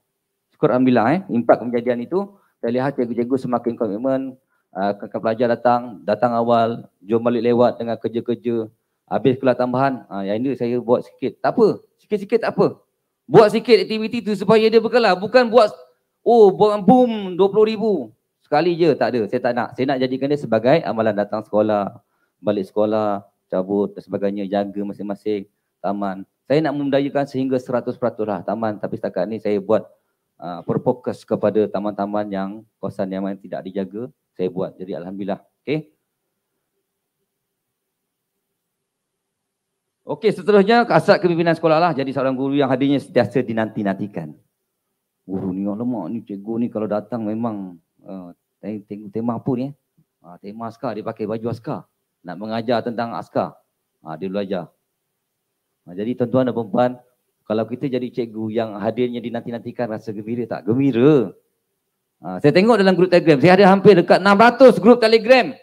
Syukur Alhamdulillah eh. Impak kejadian itu, saya lihat cikgu-cikgu semakin komitmen. Ha, kakak pelajar datang, datang awal, jom balik lewat dengan kerja-kerja. Habis kelas tambahan, ha, yang ini saya buat sikit. Tak apa, sikit-sikit tak apa. Buat sikit aktiviti tu supaya dia berkelah. Bukan buat, oh buang boom 20 ribu. Sekali je tak ada. Saya tak nak. Saya nak jadikan dia sebagai amalan datang sekolah. Balik sekolah, cabut dan sebagainya. Jaga masing-masing taman. Saya nak memudayakan sehingga 100% lah taman. Tapi setakat ni saya buat perfokus ah, uh, kepada taman-taman yang kawasan yang tidak dijaga. Saya buat. Jadi Alhamdulillah. Okay. Okey, seterusnya kasat kepimpinan sekolah lah. Jadi seorang guru yang hadirnya sentiasa dinanti-nantikan. Guru ni yang lemak ni, cikgu ni kalau datang memang uh, tengok tema ya. apa ni. Eh? Uh, tema askar, dia pakai baju askar. Nak mengajar tentang askar. Uh, dia belajar. Uh, jadi tuan-tuan dan perempuan, kalau kita jadi cikgu yang hadirnya dinanti-nantikan rasa gembira tak? Gembira. Uh, saya tengok dalam grup telegram, saya ada hampir dekat 600 grup telegram.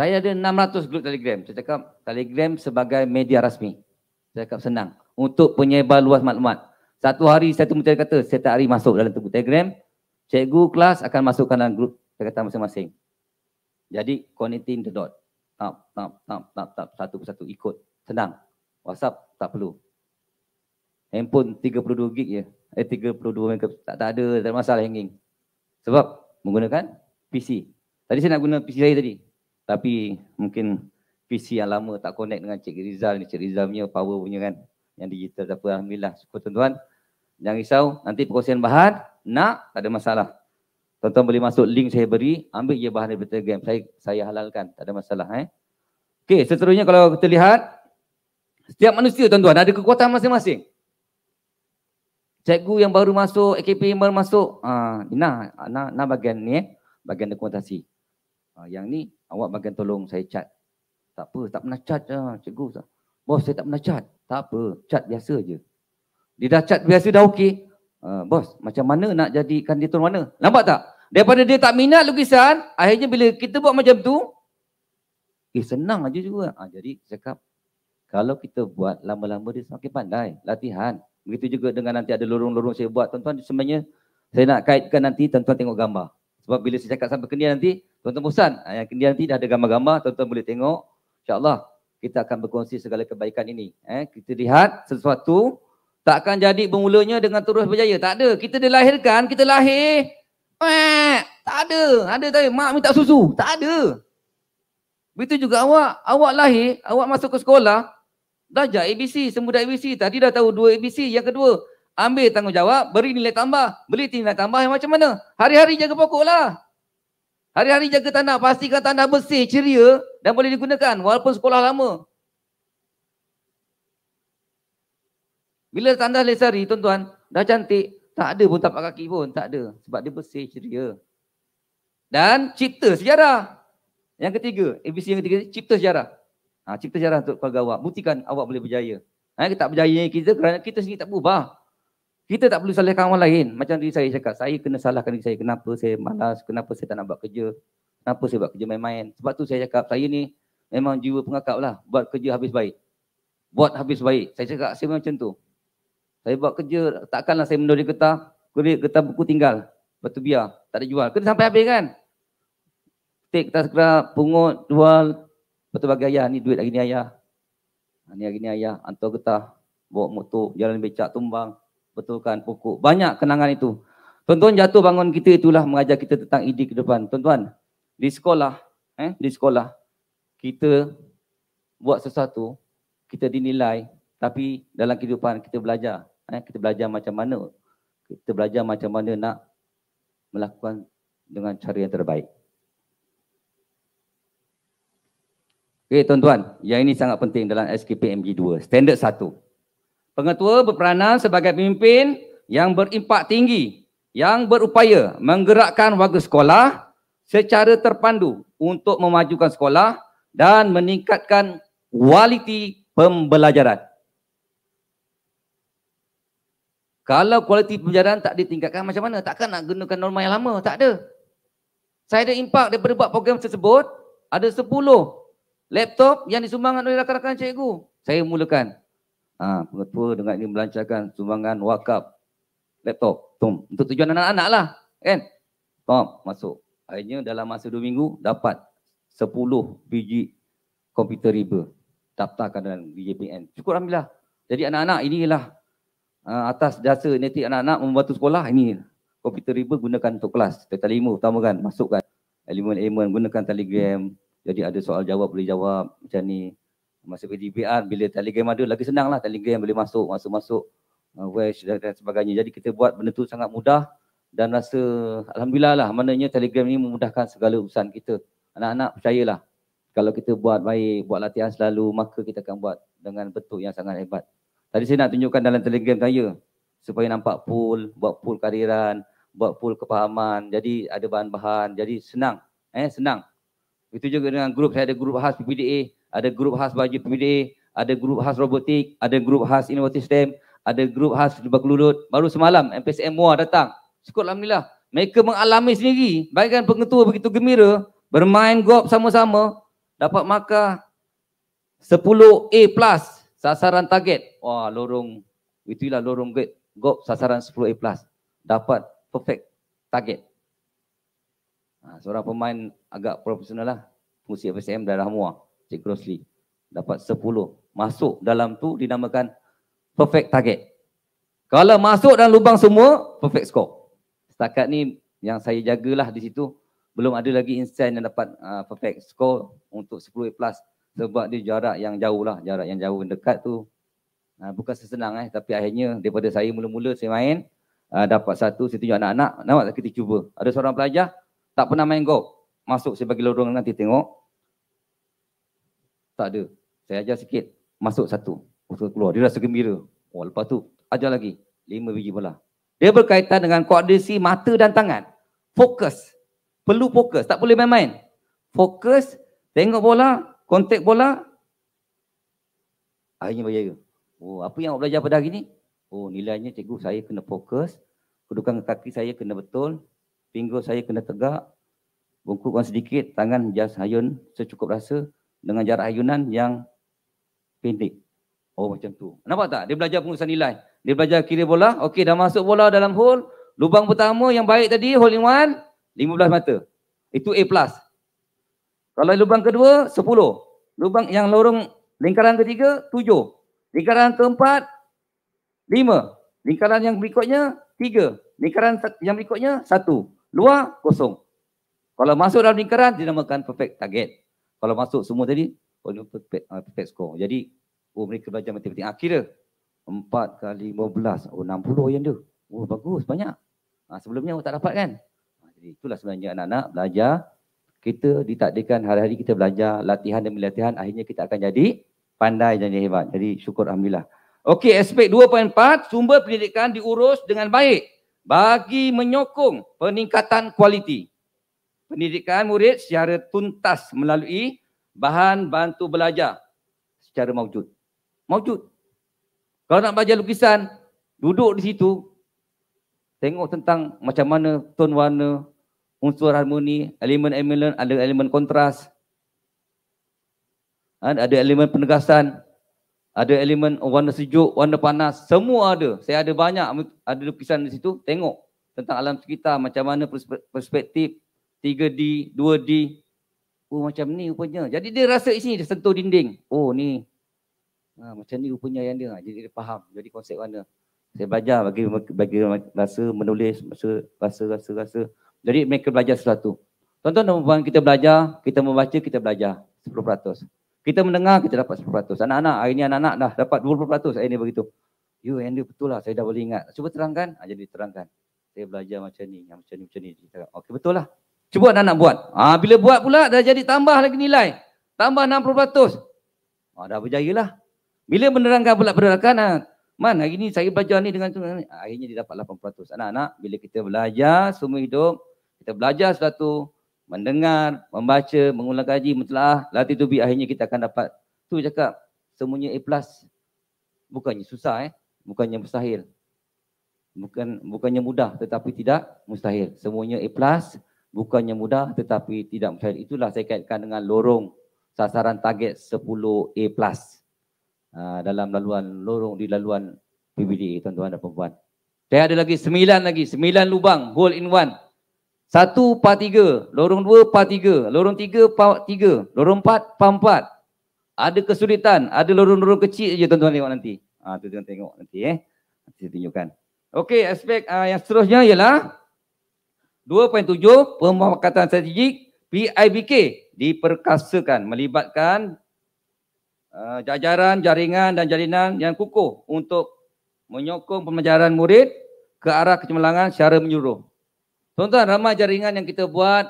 Saya ada 600 grup telegram. Saya cakap telegram sebagai media rasmi. Saya cakap senang. Untuk penyebar luas maklumat. Satu hari saya tu mesti kata, setiap hari masuk dalam grup telegram. Cikgu kelas akan masukkan dalam grup kata masing-masing. Jadi connecting the dot. Tap, tap, tap, tap, tap. Satu persatu ikut. Senang. WhatsApp tak perlu. Handphone 32 gig je. Eh 32 gig. Tak, ada, tak ada masalah hanging. Sebab menggunakan PC. Tadi saya nak guna PC saya tadi. Tapi mungkin PC yang lama tak connect dengan Cik Rizal ni. Cik Rizal punya power punya kan. Yang digital tak Alhamdulillah. Syukur tuan-tuan. Jangan risau. Nanti perkongsian bahan. Nak. Tak ada masalah. Tuan-tuan boleh masuk link saya beri. Ambil je bahan dari Telegram. Saya, saya halalkan. Tak ada masalah. Eh? Okey. Seterusnya kalau kita lihat. Setiap manusia tuan-tuan ada kekuatan masing-masing. Cikgu yang baru masuk, AKP yang baru masuk, uh, ah, nah, nah, nah bagian ni eh, bagian dokumentasi. Uh, yang ni Awak makan tolong saya cat. Tak apa, tak pernah cat je, ah, cikgu. Bos, saya tak pernah cat. Tak apa, cat biasa je. Dia dah cat biasa dah okey. Uh, bos, macam mana nak jadikan dia tuan mana? Nampak tak? Daripada dia tak minat lukisan, akhirnya bila kita buat macam tu, eh senang aja juga. Ha, jadi cakap, kalau kita buat lama-lama dia semakin pandai. Latihan. Begitu juga dengan nanti ada lorong-lorong saya buat. Tuan-tuan sebenarnya saya nak kaitkan nanti tuan-tuan tengok gambar. Sebab bila saya cakap sampai kena nanti, Tuan-tuan Musan, ah, yang kini nanti dah ada gambar-gambar, tuan-tuan boleh tengok. InsyaAllah kita akan berkongsi segala kebaikan ini. Eh, kita lihat sesuatu takkan jadi bermulanya dengan terus berjaya. Tak ada. Kita dilahirkan, kita lahir. Eh, tak ada. Ada tadi, mak minta susu. Tak ada. Begitu juga awak. Awak lahir, awak masuk ke sekolah. Belajar ABC, semudah ABC. Tadi dah tahu dua ABC. Yang kedua, ambil tanggungjawab, beri nilai tambah. Beli nilai tambah yang macam mana? Hari-hari jaga pokok lah. Hari-hari jaga tanah, pastikan tanah bersih, ceria dan boleh digunakan walaupun sekolah lama. Bila tanah lesari, tuan-tuan, dah cantik, tak ada pun tapak kaki pun, tak ada. Sebab dia bersih, ceria. Dan cipta sejarah. Yang ketiga, ABC yang ketiga, cipta sejarah. Ha, cipta sejarah untuk keluarga awak. Buktikan awak boleh berjaya. Ha, kita tak berjaya kita kerana kita sendiri tak berubah. Kita tak perlu salahkan orang lain. Macam diri saya cakap, saya kena salahkan diri saya. Kenapa saya malas? Kenapa saya tak nak buat kerja? Kenapa saya buat kerja main-main? Sebab tu saya cakap, saya ni memang jiwa pengakap lah. Buat kerja habis baik. Buat habis baik. Saya cakap, saya macam tu. Saya buat kerja, takkanlah saya menduduk getah. kerja getah buku tinggal. Lepas tu biar. Tak ada jual. Kena sampai habis kan? Tik, kertas kerap, pungut, jual. Lepas tu bagi ayah. Ni duit lagi ni ayah. Ha, ni lagi ni ayah. antara getah. Bawa motor, jalan becak, tumbang betulkan pokok. Banyak kenangan itu. Tuan-tuan jatuh bangun kita itulah mengajar kita tentang ide ke depan. Tuan-tuan, di sekolah, eh, di sekolah kita buat sesuatu, kita dinilai tapi dalam kehidupan kita belajar. Eh, kita belajar macam mana. Kita belajar macam mana nak melakukan dengan cara yang terbaik. Okey tuan-tuan, yang ini sangat penting dalam SKPMG 2. Standard 1. Pengetua berperanan sebagai pemimpin yang berimpak tinggi yang berupaya menggerakkan warga sekolah secara terpandu untuk memajukan sekolah dan meningkatkan kualiti pembelajaran. Kalau kualiti pembelajaran tak ditingkatkan macam mana? Takkan nak gunakan norma yang lama? Tak ada. Saya ada impak daripada buat program tersebut, ada 10 laptop yang disumbangkan oleh rakan-rakan cikgu. Saya mulakan ha, ketua dengan ini melancarkan sumbangan wakaf laptop tom untuk tujuan anak-anak lah kan tom masuk akhirnya dalam masa dua minggu dapat sepuluh biji komputer riba daftarkan dalam BJPN syukur Alhamdulillah jadi anak-anak inilah ha, atas jasa netik anak-anak membantu sekolah ini komputer riba gunakan untuk kelas data lima utama kan masukkan elemen-elemen gunakan telegram jadi ada soal jawab boleh jawab macam ni masa PDBR bila telegram ada lagi senang lah telegram boleh masuk masuk masuk uh, dan, dan sebagainya jadi kita buat benda tu sangat mudah dan rasa Alhamdulillah lah maknanya telegram ni memudahkan segala urusan kita anak-anak percayalah kalau kita buat baik, buat latihan selalu, maka kita akan buat dengan bentuk yang sangat hebat. Tadi saya nak tunjukkan dalam telegram saya, supaya nampak pool, buat pool kariran, buat pool kepahaman, jadi ada bahan-bahan, jadi senang. Eh, senang. Itu juga dengan grup, saya ada grup khas PPDA, ada grup khas baju pemilih, ada grup khas robotik, ada grup khas inovatif STEM, ada grup khas lubang kelulut. Baru semalam MPSM MUA datang. Syukur Alhamdulillah. Mereka mengalami sendiri. Baikkan pengetua begitu gembira. Bermain golf sama-sama. Dapat maka 10A plus sasaran target. Wah lorong. Itulah lorong golf sasaran 10A plus. Dapat perfect target. Ha, seorang pemain agak profesional lah. Musi FSM darah muak. Cik Rosli dapat 10 masuk dalam tu dinamakan perfect target kalau masuk dalam lubang semua perfect score setakat ni yang saya jagalah di situ belum ada lagi insan yang dapat uh, perfect score untuk 10 plus sebab dia jarak yang jauh lah jarak yang jauh dekat tu uh, bukan sesenang eh tapi akhirnya daripada saya mula-mula saya main uh, dapat satu saya tunjuk anak-anak nampak kita cuba ada seorang pelajar tak pernah main golf masuk sebagai lorong nanti tengok tak ada. Saya ajar sikit, masuk satu. Masuk keluar, dia rasa gembira. Oh, lepas tu, ajar lagi. Lima biji bola. Dia berkaitan dengan koordinasi mata dan tangan. Fokus. Perlu fokus, tak boleh main-main. Fokus, tengok bola, kontak bola. Akhirnya berjaya. Oh, apa yang awak belajar pada hari ni? Oh, nilainya cikgu saya kena fokus. Kedudukan kaki saya kena betul. Pinggul saya kena tegak. Bungkukkan sedikit. Tangan just hayun secukup rasa dengan jarak ayunan yang pendek. Oh macam tu. Nampak tak? Dia belajar pengurusan nilai. Dia belajar kira bola. Okey dah masuk bola dalam hole. Lubang pertama yang baik tadi hole in one. 15 mata. Itu A+. plus. Kalau lubang kedua 10. Lubang yang lorong lingkaran ketiga 7. Lingkaran keempat 5. Lingkaran yang berikutnya 3. Lingkaran yang berikutnya 1. Luar kosong. Kalau masuk dalam lingkaran dinamakan perfect target kalau masuk semua tadi oh, perfect, uh, perfect score jadi oh mereka belajar matematik akhirnya empat kali lima belas oh enam puluh yang dia oh bagus banyak ha, sebelumnya awak tak dapat kan ha, jadi itulah sebenarnya anak-anak belajar kita ditakdirkan hari-hari kita belajar latihan demi latihan akhirnya kita akan jadi pandai dan hebat jadi syukur Alhamdulillah Okey, aspek 2.4, sumber pendidikan diurus dengan baik bagi menyokong peningkatan kualiti pendidikan murid secara tuntas melalui bahan bantu belajar secara mewujud. Mewujud. Kalau nak belajar lukisan, duduk di situ, tengok tentang macam mana tone warna, unsur harmoni, elemen-elemen, ada elemen kontras, kan? ada elemen penegasan, ada elemen warna sejuk, warna panas, semua ada. Saya ada banyak ada lukisan di situ, tengok tentang alam sekitar, macam mana perspektif, 3D, 2D. Oh macam ni rupanya. Jadi dia rasa di dia sentuh dinding. Oh ni. Ha, macam ni rupanya yang dia. Ha, jadi dia faham. Jadi konsep mana. Saya belajar bagi bagi rasa menulis, rasa, rasa, rasa, rasa. Jadi mereka belajar sesuatu. Tuan-tuan dan kita belajar, kita membaca, kita belajar 10%. Kita mendengar, kita dapat 10%. Anak-anak, hari ini anak-anak dah dapat 20%. Hari ini begitu. You, Andrew, betul lah. Saya dah boleh ingat. Cuba terangkan. Ha, jadi terangkan. Saya belajar macam ni, macam ni, macam ni. Okey, betul lah. Cuba anak anak buat. Ha, bila buat pula dah jadi tambah lagi nilai. Tambah 60%. Ha, dah berjaya lah. Bila menerangkan pula pada rakan, ha, Man, hari ni saya belajar ni dengan tu. Akhirnya dia dapat 80%. Anak-anak, bila kita belajar semua hidup, kita belajar sesuatu, mendengar, membaca, mengulang kaji, mutlaah, latih tubi, akhirnya kita akan dapat. Tu cakap, semuanya A+. Plus. Bukannya susah eh. Bukannya mustahil. Bukan bukannya mudah, tetapi tidak mustahil. Semuanya A+. Plus bukannya mudah tetapi tidak mudah. Itulah saya kaitkan dengan lorong sasaran target 10A+. Plus ha, dalam laluan lorong di laluan PBD tuan-tuan dan puan Saya ada lagi sembilan lagi, sembilan lubang hole in one. Satu par tiga, lorong dua par tiga, lorong tiga par tiga, lorong empat par empat. Ada kesulitan, ada lorong-lorong kecil je tuan-tuan tengok nanti. Ah, ha, tuan-tuan tengok nanti eh. Saya tunjukkan. Okey, aspek uh, yang seterusnya ialah 2.7 Pemufakatan Strategik PIBK diperkasakan melibatkan uh, jajaran, jaringan dan jalinan yang kukuh untuk menyokong pembelajaran murid ke arah kecemerlangan secara menyeluruh. Tuan-tuan, ramai jaringan yang kita buat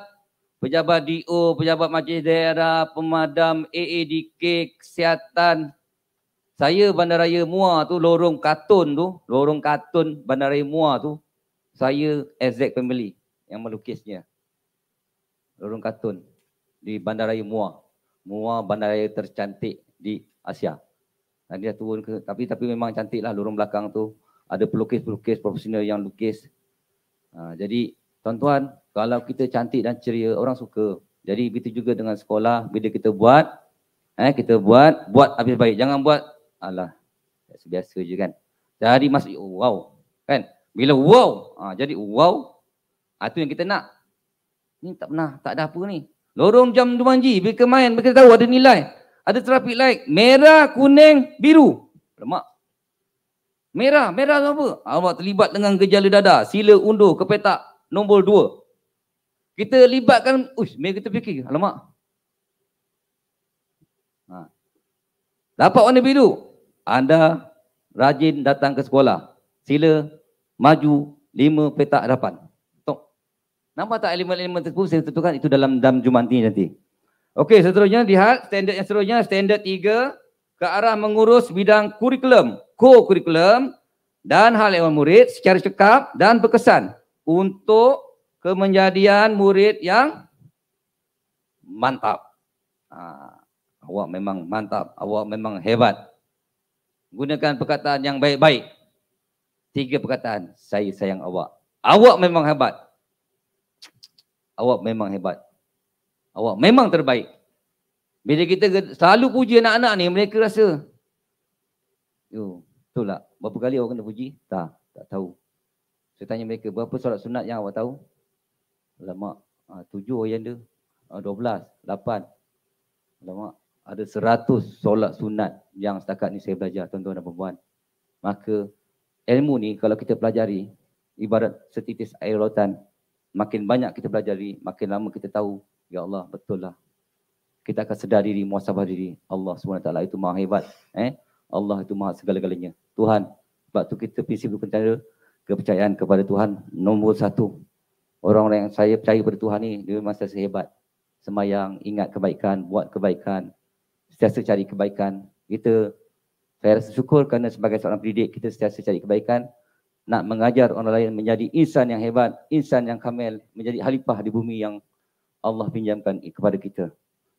pejabat DO, pejabat majlis daerah, pemadam AADK, kesihatan. Saya Bandaraya Muar tu, lorong katun tu, lorong katun Bandaraya Muar tu, saya exact pemilik yang melukisnya. Lorong Katun di Bandaraya Mua. Mua Bandaraya tercantik di Asia. Tadi dah turun ke, tapi tapi memang cantiklah lah lorong belakang tu. Ada pelukis-pelukis profesional yang lukis. Ha, jadi tuan-tuan, kalau kita cantik dan ceria, orang suka. Jadi begitu juga dengan sekolah, bila kita buat, eh, kita buat, buat habis baik. Jangan buat, alah, biasa je kan. Jadi masuk, wow, kan? Bila wow, ha, jadi wow, itu ah, yang kita nak. Ini tak pernah, tak ada apa ni. Lorong jam Jumanji, bila main, bila tahu ada nilai. Ada traffic light. Merah, kuning, biru. Lemak. Merah, merah tu apa? Awak terlibat dengan gejala dada. Sila undur ke petak nombor dua. Kita libatkan, uish, mari kita fikir. Alamak. Ha. Dapat warna biru. Anda rajin datang ke sekolah. Sila maju lima petak hadapan. Nampak tak elemen-elemen tersebut saya tentukan itu dalam dalam jumat ini nanti. Okey, seterusnya lihat standard yang seterusnya standard 3 ke arah mengurus bidang kurikulum, co-kurikulum dan hal ehwal murid secara cekap dan berkesan untuk kemenjadian murid yang mantap. Ha, awak memang mantap, awak memang hebat. Gunakan perkataan yang baik-baik. Tiga perkataan, saya sayang awak. Awak memang hebat awak memang hebat. Awak memang terbaik. Bila kita selalu puji anak-anak ni, mereka rasa, yo, betul tak? Berapa kali awak kena puji? Tak, tak tahu. Saya tanya mereka, berapa solat sunat yang awak tahu? Lama, ah, tujuh yang dia. Ah, dua belas, lapan. Lama, ada seratus solat sunat yang setakat ni saya belajar, tuan-tuan dan perempuan. Maka, ilmu ni kalau kita pelajari, ibarat setitis air lautan, makin banyak kita belajar makin lama kita tahu ya Allah betul lah kita akan sedar diri muasabah diri Allah SWT itu maha hebat eh Allah itu maha segala-galanya Tuhan sebab tu kita prinsip percaya kepercayaan kepada Tuhan nombor satu orang orang yang saya percaya kepada Tuhan ni dia memang sentiasa hebat semayang ingat kebaikan buat kebaikan sentiasa cari kebaikan kita saya rasa syukur kerana sebagai seorang pendidik kita sentiasa cari kebaikan nak mengajar orang lain menjadi insan yang hebat, insan yang kamil, menjadi halifah di bumi yang Allah pinjamkan kepada kita.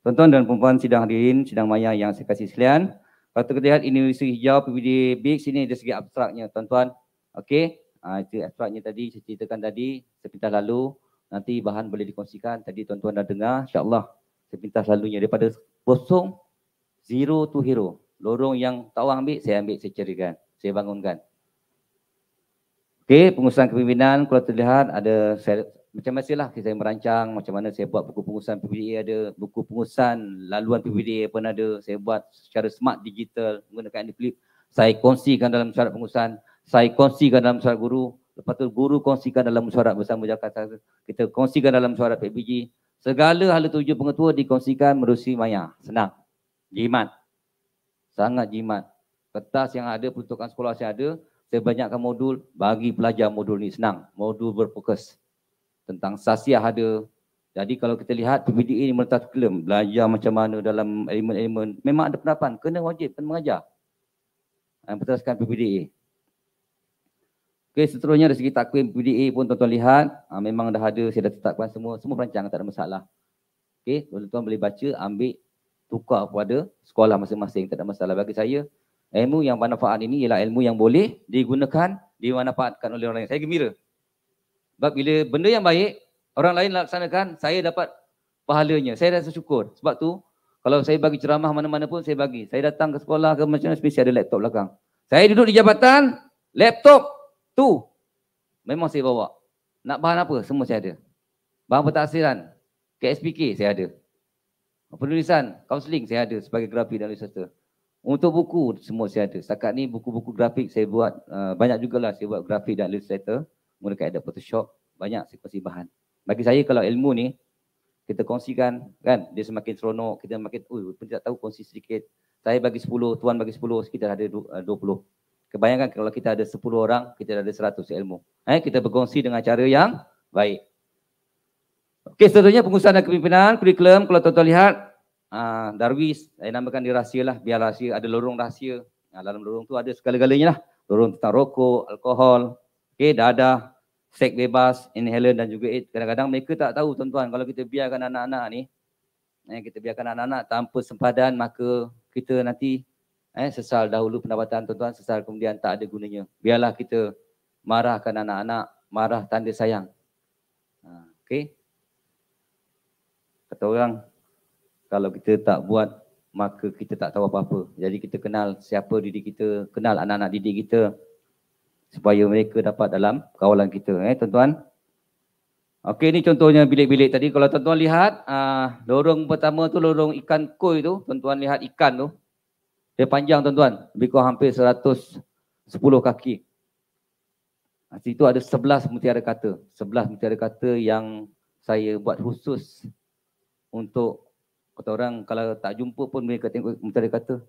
Tuan-tuan dan puan-puan sidang hadirin, sidang maya yang saya kasih sekalian. Kalau kita lihat universiti hijau PBD Big sini dari segi abstraknya tuan-tuan. Okey, uh, itu abstraknya tadi saya ceritakan tadi sepintas lalu nanti bahan boleh dikongsikan tadi tuan-tuan dah dengar insya-Allah sepintas lalunya daripada kosong zero to hero. Lorong yang tak orang ambil saya ambil saya cerikan, saya bangunkan. Okey, pengurusan kepimpinan kalau terlihat ada saya, macam masih lah saya merancang macam mana saya buat buku pengurusan PPDA ada, buku pengurusan laluan PPDA pun ada, saya buat secara smart digital menggunakan clip saya kongsikan dalam syarat pengurusan, saya kongsikan dalam syarat guru, lepas tu guru kongsikan dalam syarat bersama Jakarta, kita kongsikan dalam syarat PPG, segala hal tujuh pengetua dikongsikan merusi maya, senang, jimat, sangat jimat, kertas yang ada, peruntukan sekolah yang ada, sebanyakkan modul bagi pelajar modul ni senang modul berfokus tentang sasia ada jadi kalau kita lihat PBDA ini meletak klaim belajar macam mana dalam elemen-elemen memang ada penerapan kena wajib kena mengajar yang berteraskan PBDA Okey, seterusnya dari segi takwim PBDA pun tuan-tuan lihat ha, memang dah ada, saya dah tetapkan semua, semua perancang tak ada masalah. Okey, tuan-tuan boleh baca, ambil, tukar kepada sekolah masing-masing, tak ada masalah. Bagi saya, ilmu yang bermanfaat ini ialah ilmu yang boleh digunakan, dimanfaatkan oleh orang lain. Saya gembira. Sebab bila benda yang baik, orang lain laksanakan, saya dapat pahalanya. Saya rasa syukur. Sebab tu, kalau saya bagi ceramah mana-mana pun, saya bagi. Saya datang ke sekolah ke macam mana, mesti ada laptop belakang. Saya duduk di jabatan, laptop tu memang saya bawa. Nak bahan apa, semua saya ada. Bahan pertaksiran, KSPK saya ada. Penulisan, kaunseling saya ada sebagai grafi dan ilustrator. Untuk buku semua saya ada. Setakat ni buku-buku grafik saya buat uh, banyak jugalah saya buat grafik dan illustrator mula menggunakan Adobe Photoshop. Banyak saya kongsi bahan. Bagi saya kalau ilmu ni kita kongsikan kan dia semakin seronok kita semakin oh pun tak tahu kongsi sedikit. Saya bagi 10, tuan bagi 10, kita ada 20. Uh, Kebayangkan kalau kita ada 10 orang, kita ada 100 ilmu. Eh, kita berkongsi dengan cara yang baik. Okey, seterusnya pengusahaan dan kepimpinan, kurikulum, kalau tuan-tuan lihat, uh, Darwis, saya namakan dia rahsia lah, biar rahsia, ada lorong rahsia. Nah, dalam lorong tu ada segala-galanya lah. Lorong tentang rokok, alkohol, okay, dadah, seks bebas, inhaler dan juga AIDS. Kadang-kadang mereka tak tahu tuan-tuan kalau kita biarkan anak-anak ni, eh, kita biarkan anak-anak tanpa sempadan maka kita nanti eh, sesal dahulu pendapatan tuan-tuan, sesal kemudian tak ada gunanya. Biarlah kita marahkan anak-anak, marah tanda sayang. Ah, okay. Kata orang, kalau kita tak buat maka kita tak tahu apa-apa. Jadi kita kenal siapa diri kita, kenal anak-anak didik kita supaya mereka dapat dalam kawalan kita eh tuan-tuan. Okey ni contohnya bilik-bilik tadi kalau tuan-tuan lihat uh, lorong pertama tu lorong ikan koi tu tuan-tuan lihat ikan tu dia panjang tuan-tuan lebih kurang hampir 110 kaki. Di ah, Situ ada 11 mutiara kata. 11 mutiara kata yang saya buat khusus untuk kata orang kalau tak jumpa pun mereka tengok mereka kata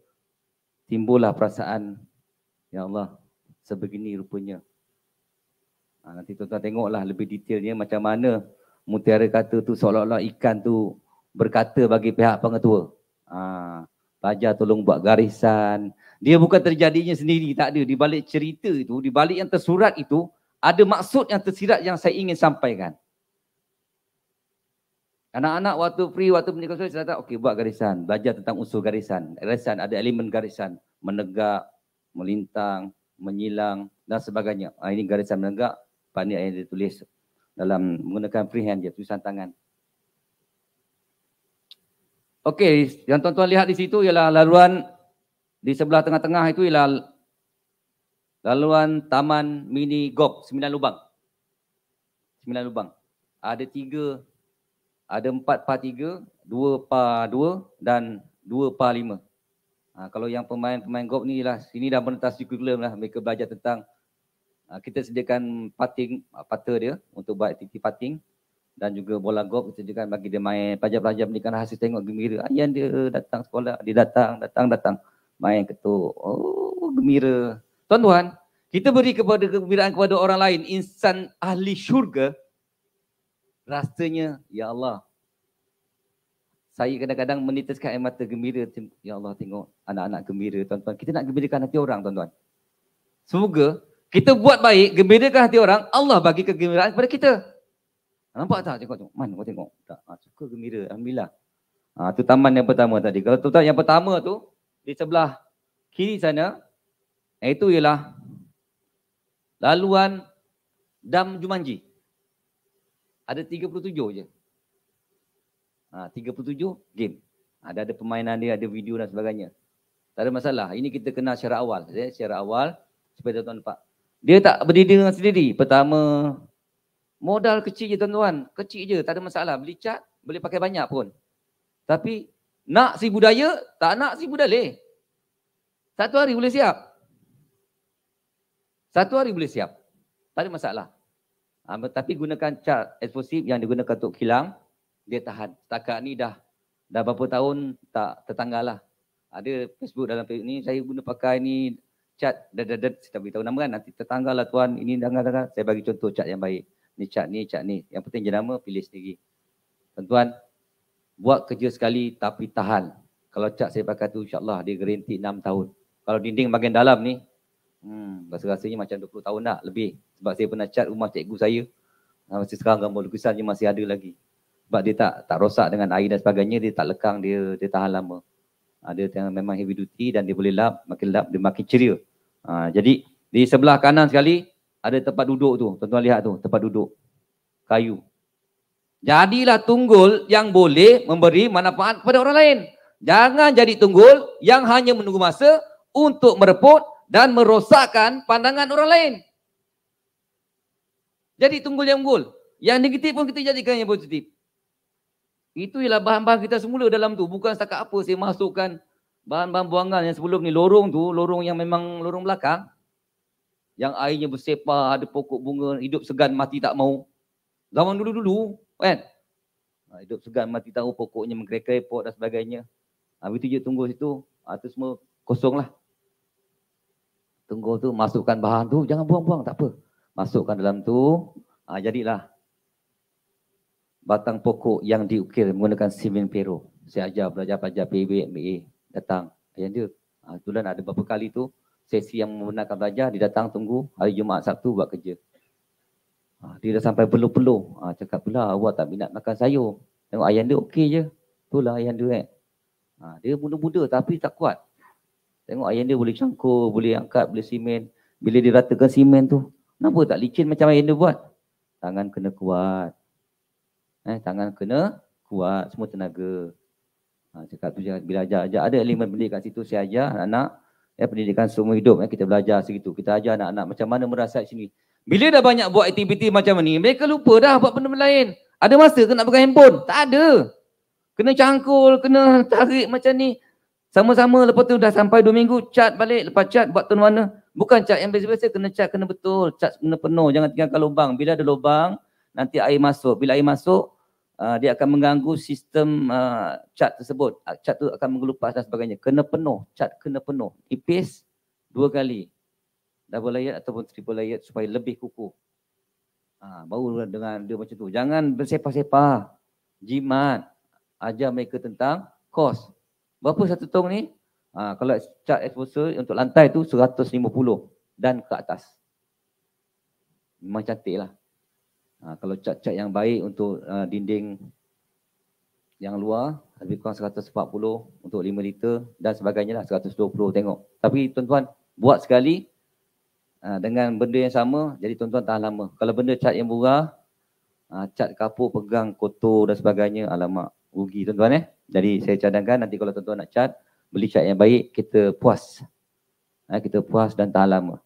timbullah perasaan ya Allah sebegini rupanya ha, nanti tuan-tuan tengoklah lebih detailnya macam mana mutiara kata tu seolah-olah ikan tu berkata bagi pihak pengetua ha, Raja tolong buat garisan dia bukan terjadinya sendiri tak ada di balik cerita itu di balik yang tersurat itu ada maksud yang tersirat yang saya ingin sampaikan Anak-anak waktu free, waktu punya konsultasi, saya kata, okey buat garisan. Belajar tentang unsur garisan. Garisan, ada elemen garisan. Menegak, melintang, menyilang dan sebagainya. Ha, ini garisan menegak, pandai yang ditulis dalam menggunakan freehand dia, tulisan tangan. Okey, yang tuan-tuan lihat di situ ialah laluan di sebelah tengah-tengah itu ialah laluan taman mini gok, sembilan lubang. Sembilan lubang. Ada tiga ada 4 par 3, 2 par 2 dan 2 par 5. Ha, kalau yang pemain-pemain golf ni lah, sini dah menetas di kurikulum lah. Mereka belajar tentang ha, kita sediakan putting, ha, putter dia untuk buat aktiviti putting dan juga bola golf kita sediakan bagi dia main. Pelajar-pelajar menikmati hasil tengok gembira. Ayah dia datang sekolah, dia datang, datang, datang. Main ketuk. Oh, gembira. Tuan-tuan, kita beri kepada kegembiraan kepada orang lain, insan ahli syurga, rasanya ya Allah saya kadang-kadang meneteskan air mata gembira ya Allah tengok anak-anak gembira tuan-tuan kita nak gembirakan hati orang tuan-tuan semoga kita buat baik gembirakan hati orang Allah bagi kegembiraan kepada kita nampak tak cakap tu man kau tengok tak ha, ah, suka gembira alhamdulillah ha, tu taman yang pertama tadi kalau tuan-tuan yang pertama tu di sebelah kiri sana eh, itu ialah laluan Dam Jumanji ada 37 je. ha, 37 game. Ada ha, ada permainan dia, ada video dan sebagainya. Tak ada masalah. Ini kita kenal secara awal, ya, secara awal supaya tuan-tuan nampak. Dia tak berdiri dengan sendiri. Pertama modal kecil je tuan-tuan, kecil je, tak ada masalah. Beli cat, boleh pakai banyak pun. Tapi nak si budaya, tak nak si budaya. Satu hari boleh siap. Satu hari boleh siap. Tak ada masalah. Uh, tapi gunakan cat eksplosif yang digunakan untuk kilang, dia tahan. Setakat ni dah dah berapa tahun tak tertanggal lah. Ada Facebook dalam Facebook ni, saya guna pakai ni cat dah dah dah saya tak beritahu nama kan. Nanti tertanggal lah tuan, ini dah dah Saya bagi contoh cat yang baik. Ni cat ni, cat ni. Yang penting jenama, pilih sendiri. Tuan-tuan, buat kerja sekali tapi tahan. Kalau cat saya pakai tu insyaAllah dia garanti 6 tahun. Kalau dinding bagian dalam ni, Hmm. Rasa-rasanya macam 20 tahun dah lebih. Sebab saya pernah cat rumah cikgu saya. Ha, masih sekarang gambar lukisan dia masih ada lagi. Sebab dia tak tak rosak dengan air dan sebagainya. Dia tak lekang, dia dia tahan lama. Ha, ah, yang memang heavy duty dan dia boleh lap. Makin lap, dia makin ceria. Ha, jadi di sebelah kanan sekali ada tempat duduk tu. Tuan-tuan lihat tu, tempat duduk. Kayu. Jadilah tunggul yang boleh memberi manfaat kepada orang lain. Jangan jadi tunggul yang hanya menunggu masa untuk mereput dan merosakkan pandangan orang lain. Jadi tunggul yang unggul. Yang negatif pun kita jadikan yang positif. Itu ialah bahan-bahan kita semula dalam tu. Bukan setakat apa saya masukkan bahan-bahan buangan yang sebelum ni. Lorong tu, lorong yang memang lorong belakang. Yang airnya bersepa, ada pokok bunga, hidup segan, mati tak mau. Zaman dulu-dulu, kan? Ha, hidup segan, mati tahu pokoknya menggerai-gerai dan sebagainya. Habis ha, tu je tunggu situ, itu semua kosong lah tunggu tu masukkan bahan tu jangan buang-buang tak apa masukkan dalam tu ha, jadilah batang pokok yang diukir menggunakan simen pero saya ajar belajar pajak PB MBA datang ayah dia ha, ah, tu lah ada beberapa kali tu sesi yang menggunakan belajar dia datang tunggu hari Jumaat Sabtu buat kerja ha, dia dah sampai peluh-peluh ha, cakap pula awak tak minat makan sayur tengok ayah dia okey je tu lah ayah dia eh. Ha, dia muda-muda tapi tak kuat Tengok ayam dia boleh cangkul, boleh angkat, boleh simen. Bila dia ratakan simen tu, kenapa tak licin macam ayam dia buat? Tangan kena kuat. Eh, tangan kena kuat, semua tenaga. Ha, cakap tu je, bila ajar, ajar. Ada elemen benda kat situ, saya ajar anak-anak. Ya, pendidikan seumur hidup, ya, kita belajar segitu. Kita ajar anak-anak macam mana merasai sini. Bila dah banyak buat aktiviti macam ni, mereka lupa dah buat benda-benda lain. Ada masa ke nak pegang handphone? Tak ada. Kena cangkul, kena tarik macam ni. Sama-sama lepas tu dah sampai dua minggu, cat balik. Lepas cat, buat tone warna. Bukan cat yang biasa-biasa, kena cat, kena betul. Cat kena penuh, jangan tinggalkan lubang. Bila ada lubang, nanti air masuk. Bila air masuk, uh, dia akan mengganggu sistem uh, cat tersebut. Ah, cat tu akan mengelupas dan sebagainya. Kena penuh, cat kena penuh. Tipis, dua kali. Double layer ataupun triple layer supaya lebih kukuh. Ha, baru dengan dia macam tu. Jangan bersepah-sepah. Jimat. Ajar mereka tentang kos. Berapa satu tong ni? Ha, kalau cat exposure untuk lantai tu 150 dan ke atas. Memang cantik lah. Ha, kalau cat-cat yang baik untuk uh, dinding yang luar, lebih kurang 140 untuk 5 liter dan sebagainya lah 120 tengok. Tapi tuan-tuan buat sekali ha, dengan benda yang sama, jadi tuan-tuan tahan lama. Kalau benda cat yang murah, ha, cat kapur, pegang, kotor dan sebagainya, alamak rugi tuan-tuan eh. Jadi saya cadangkan nanti kalau tuan-tuan nak cat, beli cat yang baik, kita puas. Ha, kita puas dan tahan lama.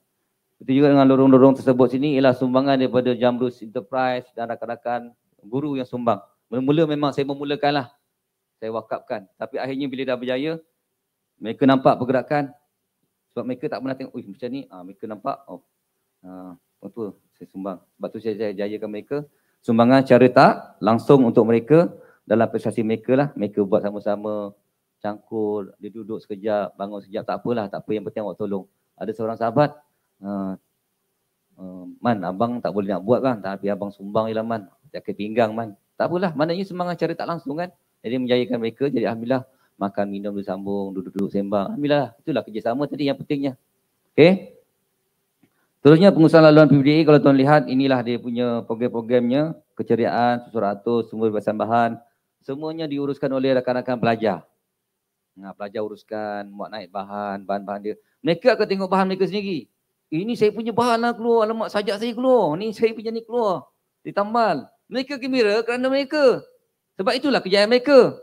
Itu juga dengan lorong-lorong tersebut sini ialah sumbangan daripada Jamrus Enterprise dan rakan-rakan guru yang sumbang. Mula-mula memang saya memulakanlah. Saya wakapkan, Tapi akhirnya bila dah berjaya, mereka nampak pergerakan. Sebab mereka tak pernah tengok, macam ni. Ha, mereka nampak, oh, ha, apa, saya sumbang. Sebab tu saya, saya jayakan mereka. Sumbangan cara tak langsung untuk mereka dalam prestasi mereka lah. Mereka buat sama-sama cangkul, dia duduk sekejap, bangun sekejap, tak apalah. Tak apa yang penting awak tolong. Ada seorang sahabat, uh, uh, Man, abang tak boleh nak buat kan? Tapi abang sumbang je lah, Man. Jaga pinggang, Man. Tak apalah. Maknanya semangat cara tak langsung kan? Jadi menjayakan mereka. Jadi Alhamdulillah, makan, minum, sambung, duduk-duduk, sembang. Alhamdulillah, itulah kerjasama tadi yang pentingnya. Okay? Terusnya pengusaha laluan PBDA kalau tuan lihat inilah dia punya program-programnya keceriaan, susur atur, sumber bahan-bahan, Semuanya diuruskan oleh rakan-rakan pelajar. Nah, pelajar uruskan, buat naik bahan, bahan-bahan dia. Mereka akan tengok bahan mereka sendiri. Ini saya punya bahan lah keluar. Alamak, sajak saya keluar. Ini saya punya ni keluar. Ditambal. Mereka gembira kerana mereka. Sebab itulah kejayaan mereka.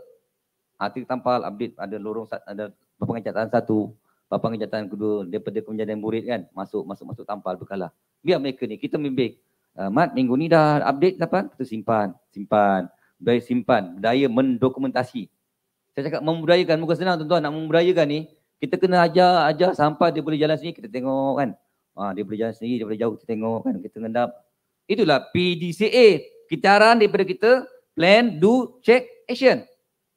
Hati tampal, update ada lorong, ada pengajatan satu. Bapak kenyataan kedua daripada kemenjadian murid kan masuk masuk masuk tampal berkala. Biar mereka ni kita membimbing. Uh, ha, mat minggu ni dah update dapat Kita simpan, simpan daya simpan, daya mendokumentasi. Saya cakap membudayakan, bukan senang tuan-tuan nak membudayakan ni, kita kena ajar, ajar sampah dia boleh jalan sini, kita tengok kan. Ha, dia boleh jalan sendiri, kan? ah, dia boleh jauh, kita tengok kan, kita ngendap. Itulah PDCA, kitaran daripada kita, plan, do, check, action.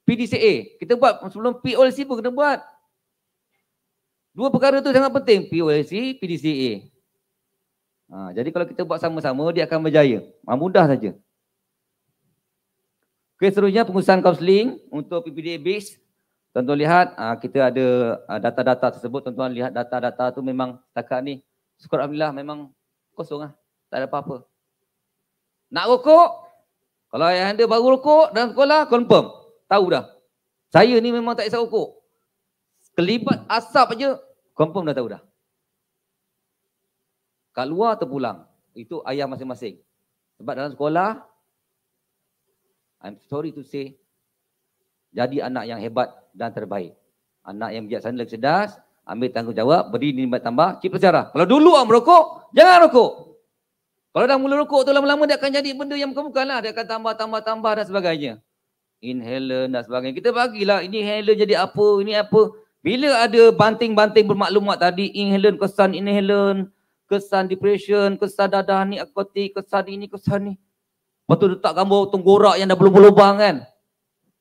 PDCA, kita buat sebelum POLC pun kena buat. Dua perkara tu sangat penting, POLC, PDCA. Ha, ah, jadi kalau kita buat sama-sama, dia akan berjaya. Ah, mudah saja. Kes seterusnya pengurusan kaunseling untuk PPD base. Tuan-tuan lihat ah, kita ada ah, data-data tersebut. Tuan-tuan lihat data-data tu memang takat ni. Syukur Alhamdulillah memang kosong lah. Tak ada apa-apa. Nak rokok? Kalau yang anda baru rokok dalam sekolah, confirm. Tahu dah. Saya ni memang tak kisah rokok. Kelibat asap aja, confirm dah tahu dah. Kat luar terpulang. Itu ayah masing-masing. Sebab dalam sekolah, I'm sorry to say, jadi anak yang hebat dan terbaik. Anak yang bijaksana dan cerdas, ambil tanggungjawab, beri nilai tambah, cip sejarah. Kalau dulu orang merokok, jangan rokok. Kalau dah mula rokok tu lama-lama dia akan jadi benda yang bukan-bukan lah. Dia akan tambah-tambah-tambah dan sebagainya. Inhaler dan sebagainya. Kita bagilah ini inhaler jadi apa, ini apa. Bila ada banting-banting bermaklumat tadi, inhaler kesan inhaler, kesan depression, kesan dadah ni akotik, kesan ini, kesan ni. Lepas tu letak gambar tenggorak yang dah berlubang-lubang kan.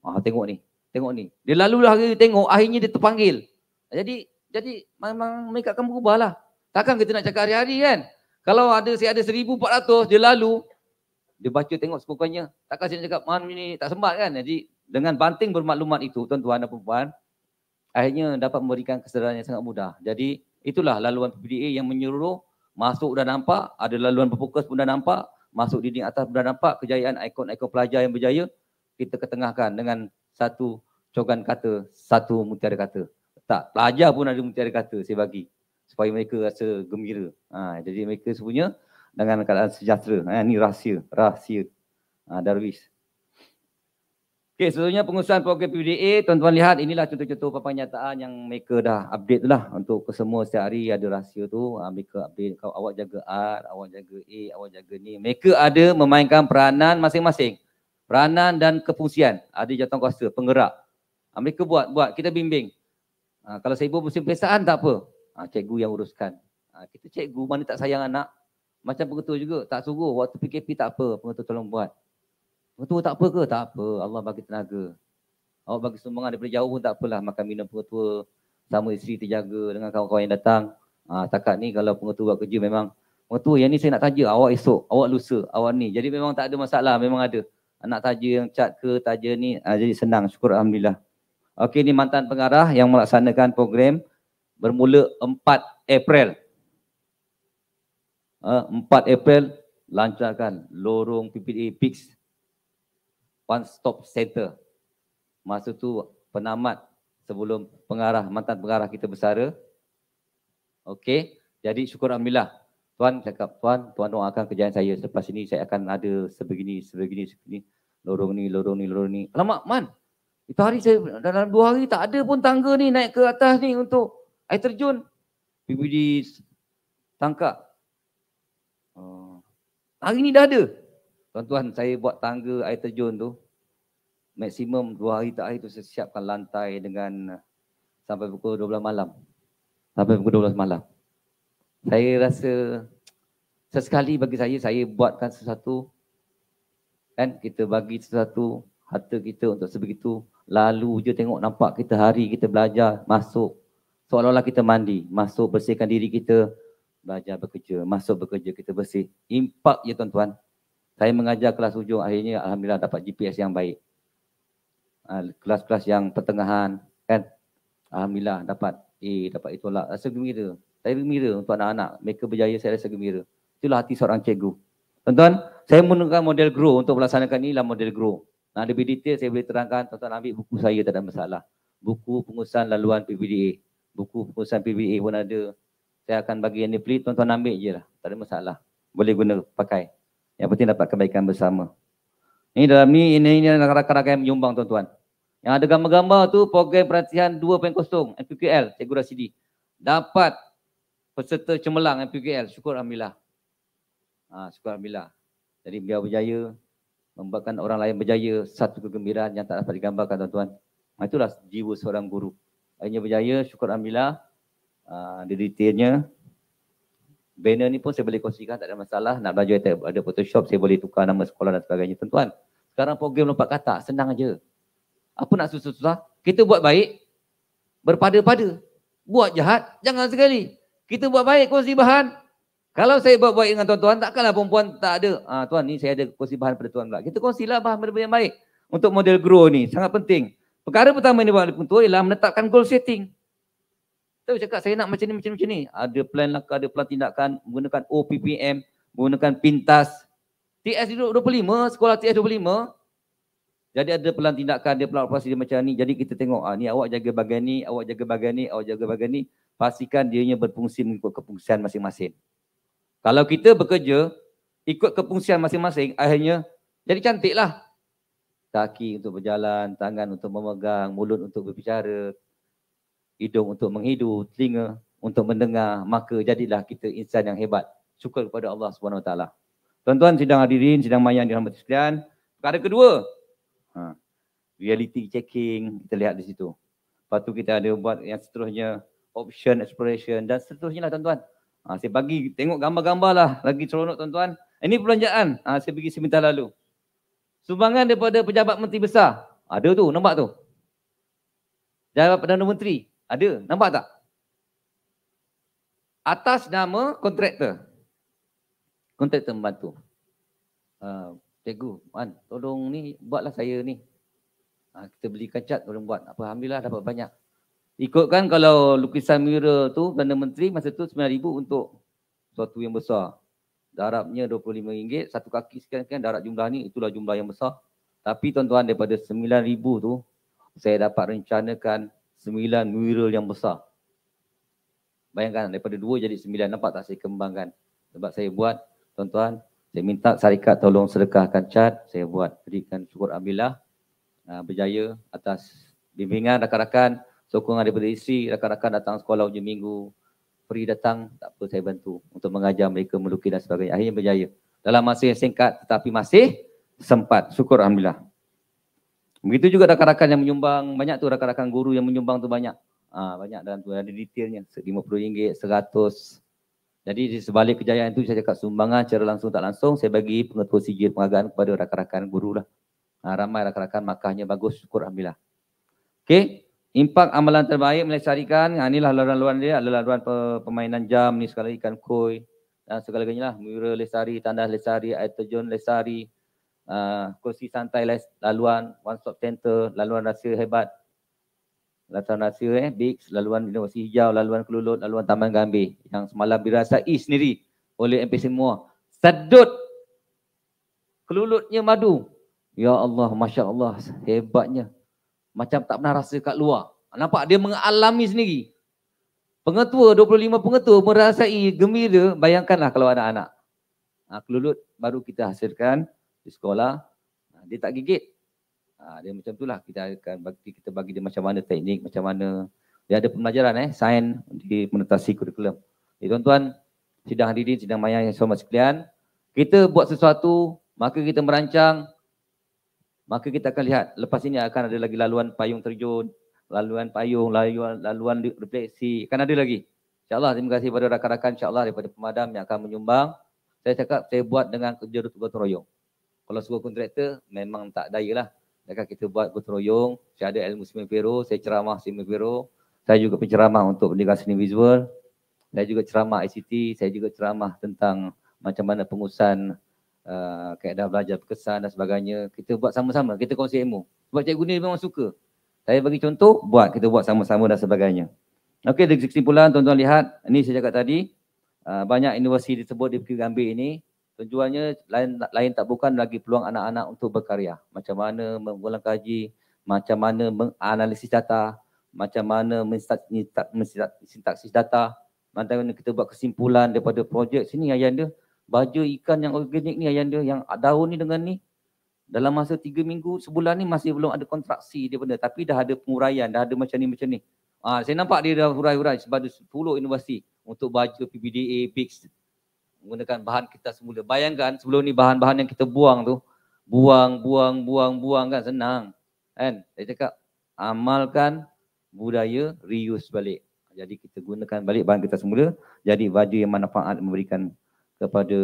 Ah tengok ni. Tengok ni. Dia lalu lah hari tengok akhirnya dia terpanggil. Jadi jadi memang mereka akan berubah lah. Takkan kita nak cakap hari-hari kan. Kalau ada si ada 1400 dia lalu dia baca tengok sekurang-kurangnya. Takkan saya cakap mana ni tak sempat kan. Jadi dengan banting bermaklumat itu tuan-tuan dan perempuan akhirnya dapat memberikan kesedaran yang sangat mudah. Jadi itulah laluan PPDA yang menyuruh masuk dah nampak, ada laluan berfokus pun dah nampak, masuk dinding atas dan nampak kejayaan ikon-ikon pelajar yang berjaya kita ketengahkan dengan satu cogan kata, satu mutiara kata. Tak, pelajar pun ada mutiara kata saya bagi supaya mereka rasa gembira. Ha, jadi mereka sebenarnya dengan keadaan sejahtera. Ha, ini rahsia, rahsia ha, Darwish. Okey, sebetulnya pengurusan program PBDA, tuan-tuan lihat inilah contoh-contoh papan nyataan yang mereka dah update tu lah untuk kesemua setiap hari ada rahsia tu, uh, mereka update kau awak jaga R, awak jaga A, awak jaga ni. Mereka ada memainkan peranan masing-masing. Peranan dan kefungsian. Ada jatuh kuasa, penggerak. Uh, mereka buat, buat. Kita bimbing. Ah, kalau saya buat musim perisaan, tak apa. Uh, cikgu yang uruskan. Uh, kita cikgu mana tak sayang anak. Macam pengetua juga, tak suruh. Waktu PKP tak apa, pengetua tolong buat. Ketua tak apa ke? Tak apa. Allah bagi tenaga. Awak bagi sumbangan daripada jauh pun tak apalah. Makan minum pengetua. Sama isteri terjaga dengan kawan-kawan yang datang. Ha, takat ni kalau pengetua buat kerja memang. Pengetua yang ni saya nak taja. Awak esok. Awak lusa. Awak ni. Jadi memang tak ada masalah. Memang ada. Nak taja yang cat ke taja ni. Ha, jadi senang. Syukur Alhamdulillah. Okey ni mantan pengarah yang melaksanakan program bermula 4 April. Ha, 4 April lancarkan lorong PPA PIX one stop center. Masa tu penamat sebelum pengarah mantan pengarah kita bersara. Okey, jadi syukur alhamdulillah. Tuan cakap, tuan, tuan doakan kerjaan saya selepas ini saya akan ada sebegini, sebegini, sebegini. Lorong ni, lorong ni, lorong ni. Alamak, man. Itu hari saya dalam dua hari tak ada pun tangga ni naik ke atas ni untuk air terjun. PBD tangkap. Uh, hari ni dah ada. Tuan-tuan, saya buat tangga air terjun tu. Maksimum dua hari tak hari tu saya siapkan lantai dengan uh, sampai pukul 12 malam. Sampai pukul 12 malam. Saya rasa sesekali bagi saya, saya buatkan sesuatu. Kan? Kita bagi sesuatu harta kita untuk sebegitu. Lalu je tengok nampak kita hari kita belajar masuk. Seolah-olah kita mandi. Masuk bersihkan diri kita. Belajar bekerja. Masuk bekerja kita bersih. Impak je tuan-tuan. Saya mengajar kelas ujung akhirnya Alhamdulillah dapat GPS yang baik. Ah, kelas-kelas yang pertengahan kan. Alhamdulillah dapat A, dapat itu lah. Rasa gembira. Saya gembira untuk anak-anak. Mereka berjaya, saya rasa gembira. Itulah hati seorang cikgu. Tuan-tuan, saya menggunakan model GROW untuk melaksanakan ini lah model GROW. Nah, lebih detail saya boleh terangkan, tuan-tuan ambil buku saya tak ada masalah. Buku pengurusan laluan PBDA. Buku pengurusan PBDA pun ada. Saya akan bagi yang ni pelik, tuan-tuan ambil je lah. Tak ada masalah. Boleh guna pakai. Yang penting dapat kebaikan bersama. Ini dalam ni, ini, ini adalah rakan-rakan yang menyumbang tuan-tuan. Yang ada gambar-gambar tu program perhatian 2.0 MPKL, Cikgu Rasidi. Dapat peserta cemerlang MPKL. Syukur Alhamdulillah. Ha, syukur Alhamdulillah. Jadi biar berjaya, membuatkan orang lain berjaya, satu kegembiraan yang tak dapat digambarkan tuan-tuan. Ha, itulah jiwa seorang guru. Akhirnya berjaya, syukur Alhamdulillah. Uh, detailnya banner ni pun saya boleh kongsikan tak ada masalah nak belajar tak ada photoshop saya boleh tukar nama sekolah dan sebagainya tuan-tuan sekarang program lompat kata senang aja apa nak susah-susah kita buat baik berpada-pada buat jahat jangan sekali kita buat baik kongsi bahan kalau saya buat baik dengan tuan-tuan takkanlah perempuan tak ada ah ha, tuan ni saya ada kongsi bahan pada tuan pula kita kongsilah bahan benda yang baik untuk model grow ni sangat penting perkara pertama ni buat tuan ialah menetapkan goal setting Tahu cakap saya nak macam ni, macam ni, macam ni. Ada plan langkah, ada plan tindakan menggunakan OPPM, menggunakan pintas. TS 25, sekolah TS 25. Jadi ada pelan tindakan, ada pelan operasi dia macam ni. Jadi kita tengok, ah, ni awak jaga bagian ni, awak jaga bagian ni, awak jaga bagian ni. Pastikan dianya berfungsi mengikut kepungsian masing-masing. Kalau kita bekerja, ikut kepungsian masing-masing, akhirnya jadi cantiklah. Kaki untuk berjalan, tangan untuk memegang, mulut untuk berbicara, hidung untuk menghidu, telinga untuk mendengar, maka jadilah kita insan yang hebat. Syukur kepada Allah Subhanahu SWT. Tuan-tuan sidang hadirin, sidang mayan dirahmati sekalian. Perkara kedua, ha, reality checking kita lihat di situ. Lepas tu kita ada buat yang seterusnya, option exploration dan seterusnya lah tuan-tuan. Ha, saya bagi tengok gambar-gambar lah lagi seronok tuan-tuan. Ini perbelanjaan ha, saya pergi sebentar lalu. Sumbangan daripada pejabat menteri besar. Ada tu, nampak tu. Jabat Perdana Menteri, ada, nampak tak? Atas nama kontraktor. Kontraktor membantu. Uh, cikgu, Man, tolong ni buatlah saya ni. Uh, kita beli kacat, tolong buat. Apa, alhamdulillah dapat banyak. Ikutkan kalau lukisan mural tu, Perdana Menteri masa tu RM9,000 untuk sesuatu yang besar. Darabnya RM25, satu kaki sekian-sekian darab jumlah ni, itulah jumlah yang besar. Tapi tuan-tuan daripada RM9,000 tu, saya dapat rencanakan sembilan mural yang besar. Bayangkan daripada dua jadi sembilan. Nampak tak saya kembangkan? Sebab saya buat, tuan-tuan, saya minta syarikat tolong sedekahkan cat, saya buat. Jadi kan syukur Alhamdulillah uh, berjaya atas bimbingan rakan-rakan, sokongan daripada isteri, rakan-rakan datang sekolah hujung minggu, free datang, tak apa saya bantu untuk mengajar mereka melukis dan sebagainya. Akhirnya berjaya. Dalam masa yang singkat tetapi masih sempat. Syukur Alhamdulillah. Begitu juga rakan-rakan yang menyumbang, banyak tu rakan-rakan guru yang menyumbang tu banyak. ha, banyak dalam tu ada detailnya RM50, RM100. Jadi di sebalik kejayaan tu saya cakap sumbangan secara langsung tak langsung saya bagi pengetua sijil penghargaan kepada rakan-rakan guru lah. Ha, ramai rakan-rakan makahnya bagus, syukur Alhamdulillah. Okey, impak amalan terbaik Malaysia Harikan, ha, inilah laluan-laluan dia, laluan-laluan pemainan jam, ni sekali ikan koi, dan segala-galanya lah. Mura Lestari, Tandas Lestari, Air Terjun Lestari, uh, ah, kursi santai lah, laluan one stop center laluan rahsia hebat laluan rahsia eh big laluan inovasi hijau laluan kelulut laluan taman gambir yang semalam dirasai sendiri oleh MP semua sedut kelulutnya madu ya Allah masya Allah hebatnya macam tak pernah rasa kat luar nampak dia mengalami sendiri pengetua 25 pengetua merasai gembira bayangkanlah kalau anak anak ah, ha, kelulut baru kita hasilkan di sekolah dia tak gigit. Ha, dia macam itulah kita akan bagi kita bagi dia macam mana teknik, macam mana dia ada pembelajaran eh sains di menetasi kurikulum. Jadi eh, tuan-tuan, sidang hari ini sidang maya yang sama sekalian, kita buat sesuatu, maka kita merancang maka kita akan lihat lepas ini akan ada lagi laluan payung terjun, laluan payung, laluan laluan refleksi, akan ada lagi. insya terima kasih kepada rakan-rakan insya daripada pemadam yang akan menyumbang. Saya cakap saya buat dengan kerja gotong royong kalau suruh kontraktor memang tak daya lah. Maka kita buat gotong saya ada ilmu seni Fero, saya ceramah seni Fero, saya juga penceramah untuk pendidikan seni visual, saya juga ceramah ICT, saya juga ceramah tentang macam mana pengurusan uh, keadaan belajar berkesan dan sebagainya. Kita buat sama-sama, kita kongsi ilmu. Sebab cikgu ni memang suka. Saya bagi contoh, buat, kita buat sama-sama dan sebagainya. Okey, dari kesimpulan tuan-tuan lihat, ini saya cakap tadi, uh, banyak inovasi disebut di Bukit Gambir ini, Tujuannya lain, lain tak bukan lagi peluang anak-anak untuk berkarya. Macam mana mengulang kaji, macam mana menganalisis data, macam mana mensintaksis data, macam mana kita buat kesimpulan daripada projek sini Ayah Ayanda, baju ikan yang organik ni ayah Ayanda, yang daun ni dengan ni, dalam masa tiga minggu, sebulan ni masih belum ada kontraksi dia benda. Tapi dah ada penguraian, dah ada macam ni, macam ni. Ha, saya nampak dia dah hurai-hurai sebab ada 10 inovasi untuk baju PBDA, PIX, menggunakan bahan kita semula. Bayangkan sebelum ni bahan-bahan yang kita buang tu, buang, buang, buang, buang kan senang. Kan? Saya cakap, amalkan budaya reuse balik. Jadi kita gunakan balik bahan kita semula, jadi baju yang manfaat memberikan kepada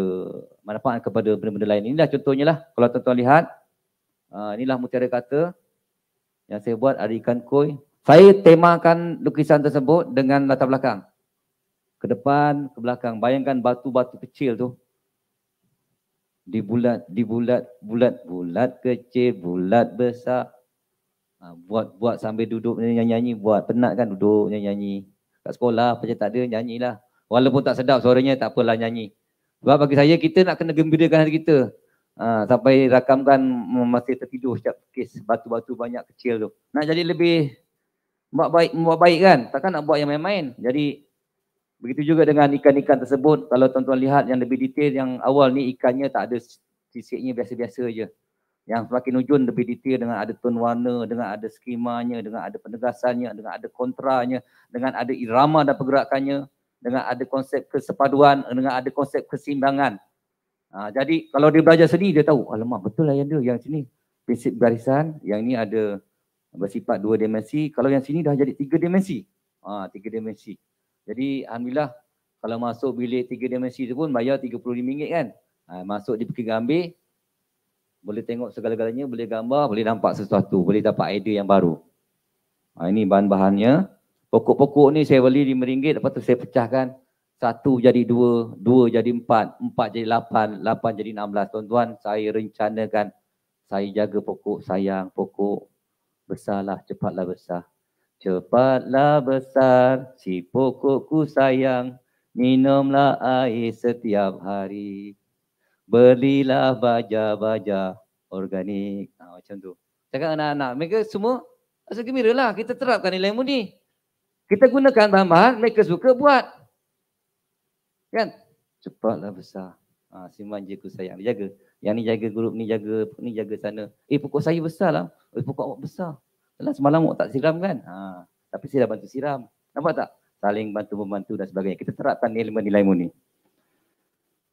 manfaat kepada benda-benda lain. Inilah contohnya lah, kalau tuan-tuan lihat, ha, inilah mutiara kata yang saya buat ada ikan koi. Saya temakan lukisan tersebut dengan latar belakang ke depan, ke belakang. Bayangkan batu-batu kecil tu. Dibulat, dibulat, bulat, bulat kecil, bulat besar. Buat-buat ha, sambil duduk nyanyi-nyanyi. Buat penat kan duduk nyanyi-nyanyi. Kat sekolah macam tak ada, nyanyilah. Walaupun tak sedap suaranya, tak apalah nyanyi. Sebab bagi saya, kita nak kena gembirakan hati kita. Ha, sampai rakamkan masih tertidur setiap kes batu-batu banyak kecil tu. Nak jadi lebih buat baik, buat baik kan? Takkan nak buat yang main-main. Jadi Begitu juga dengan ikan-ikan tersebut. Kalau tuan-tuan lihat yang lebih detail yang awal ni ikannya tak ada sisiknya biasa-biasa je. Yang semakin ujung lebih detail dengan ada tone warna, dengan ada skemanya, dengan ada penegasannya, dengan ada kontranya, dengan ada irama dan pergerakannya, dengan ada konsep kesepaduan, dengan ada konsep keseimbangan. Ha, jadi kalau dia belajar sendiri dia tahu, alamak betul lah yang dia yang sini. Prinsip garisan, yang ini ada bersifat dua dimensi. Kalau yang sini dah jadi tiga dimensi. Ha, tiga dimensi. Jadi Alhamdulillah kalau masuk bilik tiga dimensi tu pun bayar RM35 kan. Ha, masuk di pergi gambar. Boleh tengok segala-galanya, boleh gambar, boleh nampak sesuatu, boleh dapat idea yang baru. Ha, ini bahan-bahannya. Pokok-pokok ni saya beli RM5, lepas tu saya pecahkan. Satu jadi dua, dua jadi empat, empat jadi lapan, lapan jadi enam belas. Tuan-tuan, saya rencanakan saya jaga pokok, sayang pokok. Besarlah, cepatlah besar. Cepatlah besar si pokokku sayang Minumlah air setiap hari Belilah baja-baja organik ha, Macam tu Cakap anak-anak mereka semua Rasa gembira lah kita terapkan nilai mudi Kita gunakan bahan-bahan mereka suka buat Kan? Cepatlah besar ha, ah, Simpan je ku sayang dia jaga Yang ni jaga grup ni jaga ni jaga sana Eh pokok saya besar lah Eh pokok awak besar Alah semalam awak tak siram kan? Ha, tapi saya dah bantu siram. Nampak tak? Saling bantu-membantu dan sebagainya. Kita terapkan nilai-nilai ni.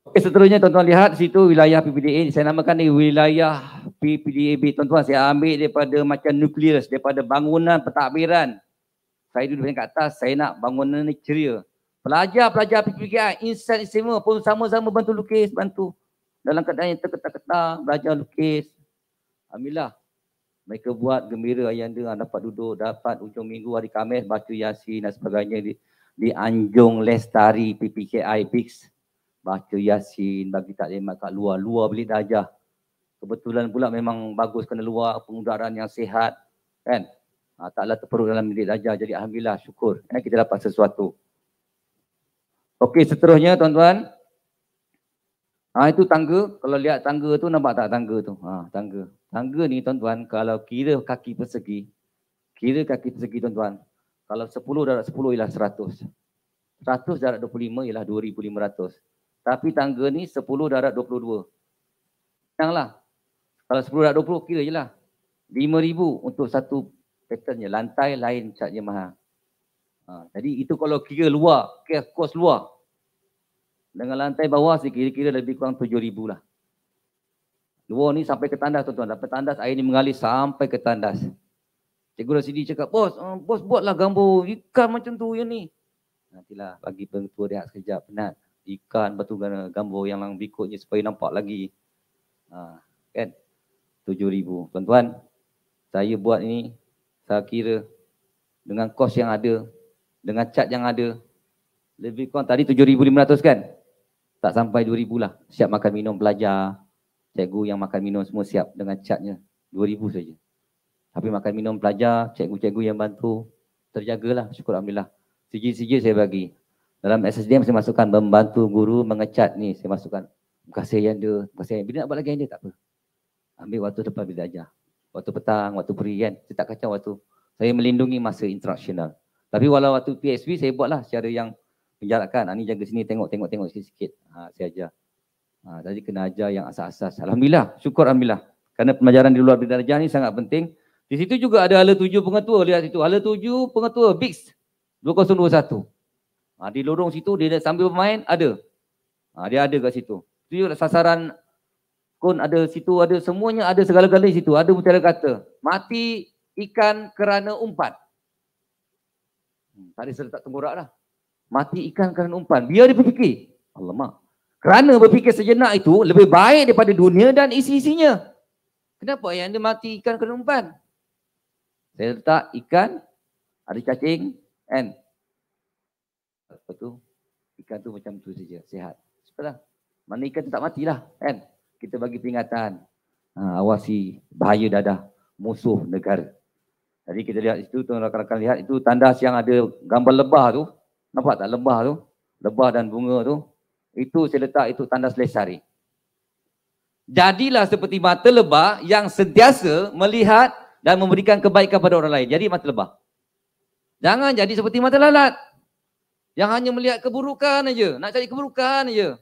Okey, seterusnya tuan-tuan lihat situ wilayah PPDA. Saya namakan ni wilayah PPDAB. Tuan-tuan, saya ambil daripada macam nukleus, daripada bangunan pentadbiran. Saya duduk di atas, saya nak bangunan ni ceria. Pelajar-pelajar PPDA, insan istimewa pun sama-sama bantu lukis, bantu. Dalam keadaan yang terketak-ketak, belajar lukis. Alhamdulillah, mereka buat gembira ayanda dapat duduk dapat hujung minggu hari Khamis baca Yasin dan sebagainya di, di Anjung Lestari PPKI Pix baca Yasin bagi taklimat kat luar luar beli dajah kebetulan pula memang bagus kena luar pengudaraan yang sihat kan ha, taklah terperuk dalam bilik dajah jadi Alhamdulillah syukur kan? kita dapat sesuatu Okey seterusnya tuan-tuan ha, itu tangga kalau lihat tangga tu nampak tak tangga tu ha, tangga Tangga ni tuan-tuan kalau kira kaki persegi, kira kaki persegi tuan-tuan, kalau 10 darat 10 ialah 100. 100 darab 25 ialah 2,500. Tapi tangga ni 10 darab 22. Janganlah. Kalau 10 darab 20 kira je lah. 5,000 untuk satu pattern Lantai lain catnya mahal. Ha, jadi itu kalau kira luar, kira kos luar. Dengan lantai bawah sekira-kira lebih kurang 7,000 lah. Dua ni sampai ke tandas tuan-tuan. Dapat tandas, air ni mengalir sampai ke tandas. Cikgu Rasidi cakap, bos, uh, bos buatlah gambar ikan macam tu yang ni. Nantilah bagi pengetua rehat sekejap, penat. Ikan, batu gambar yang lang berikutnya supaya nampak lagi. Ha, kan? Tujuh ribu. Tuan-tuan, saya buat ini, saya kira dengan kos yang ada, dengan cat yang ada, lebih kurang tadi ratus kan? Tak sampai dua ribu lah. Siap makan minum, pelajar cikgu yang makan minum semua siap dengan catnya 2000 saja. Tapi makan minum pelajar, cikgu-cikgu yang bantu terjagalah syukur alhamdulillah. Siji-siji saya bagi. Dalam SSDM saya masukkan membantu guru mengecat ni saya masukkan. Terima kasih yang dia, terima kasih yang bila nak buat lagi yang dia tak apa. Ambil waktu depan bila aja. Waktu petang, waktu peri kan. Saya tak kacau waktu. Saya melindungi masa interaksional. Tapi walau waktu PSV saya buatlah secara yang menjarakkan. Ha, jaga sini tengok-tengok-tengok sikit-sikit. Ha, saya ajar. Ha, tadi kena ajar yang asas-asas. Alhamdulillah. Syukur Alhamdulillah. Kerana pembelajaran di luar bidang ajar ni sangat penting. Di situ juga ada hala tujuh pengetua. Lihat situ. Hala tujuh pengetua. Bix. 2021. Ha, di lorong situ dia sambil bermain ada. Ha, dia ada kat situ. Itu juga sasaran kon ada situ ada semuanya ada segala-galanya situ. Ada mutiara kata. Mati ikan kerana umpan. Hmm, tadi saya letak tenggorak lah. Mati ikan kerana umpan. Biar dia fikir. Allah kerana berfikir sejenak itu lebih baik daripada dunia dan isi-isinya. Kenapa yang dia mati ikan kena umpan? Saya letak ikan, ada cacing, kan? Lepas tu, ikan tu macam tu saja, sihat. Sebelah. Mana ikan tu tak matilah, kan? Kita bagi peringatan. Ha, awasi bahaya dadah musuh negara. Jadi kita lihat itu tuan rakan-rakan lihat itu tanda siang ada gambar lebah tu. Nampak tak lebah tu? Lebah dan bunga tu. Itu saya letak itu tanda selesai. Jadilah seperti mata lebah yang sentiasa melihat dan memberikan kebaikan kepada orang lain. Jadi mata lebah. Jangan jadi seperti mata lalat. Yang hanya melihat keburukan aja, Nak cari keburukan aja.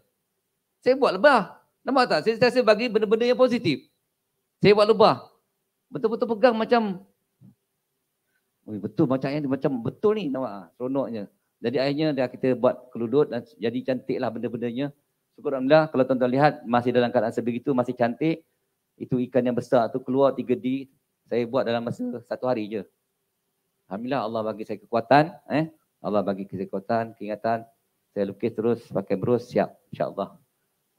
Saya buat lebah. Nampak tak? Saya sentiasa bagi benda-benda yang positif. Saya buat lebah. Betul-betul pegang macam betul macam yang macam betul ni nampak ah seronoknya jadi akhirnya dah kita buat keludut dan jadi cantiklah benda-bendanya. Syukur Alhamdulillah kalau tuan-tuan lihat masih dalam keadaan sebegitu masih cantik. Itu ikan yang besar tu keluar 3D. Saya buat dalam masa satu hari je. Alhamdulillah Allah bagi saya kekuatan. Eh? Allah bagi kekuatan, keingatan. Saya lukis terus pakai berus. siap insyaAllah.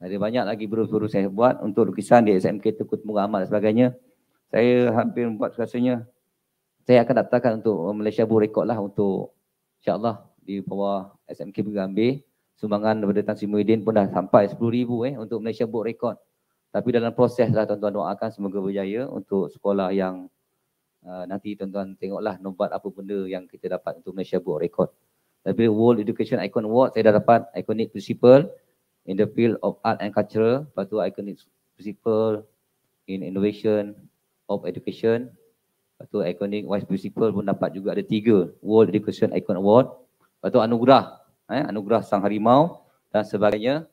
Ada banyak lagi berus-berus saya buat untuk lukisan di SMK Tukut Murah Amal dan sebagainya. Saya hampir buat rasanya. Saya akan daftarkan untuk Malaysia Bu Rekod lah untuk insyaAllah di bawah SMK Bergambir. Sumbangan daripada Tan Sri Muhyiddin pun dah sampai RM10,000 eh, untuk Malaysia buat rekod. Tapi dalam proses lah tuan-tuan doakan semoga berjaya untuk sekolah yang uh, nanti tuan-tuan tengoklah nombat apa benda yang kita dapat untuk Malaysia buat rekod. Tapi World Education Icon Award saya dah dapat Iconic Principal in the field of art and culture. Lepas tu Iconic Principal in innovation of education. Lepas tu Iconic Vice Principal pun dapat juga ada tiga World Education Icon Award. Lepas tu anugerah, eh, anugerah sang harimau dan sebagainya.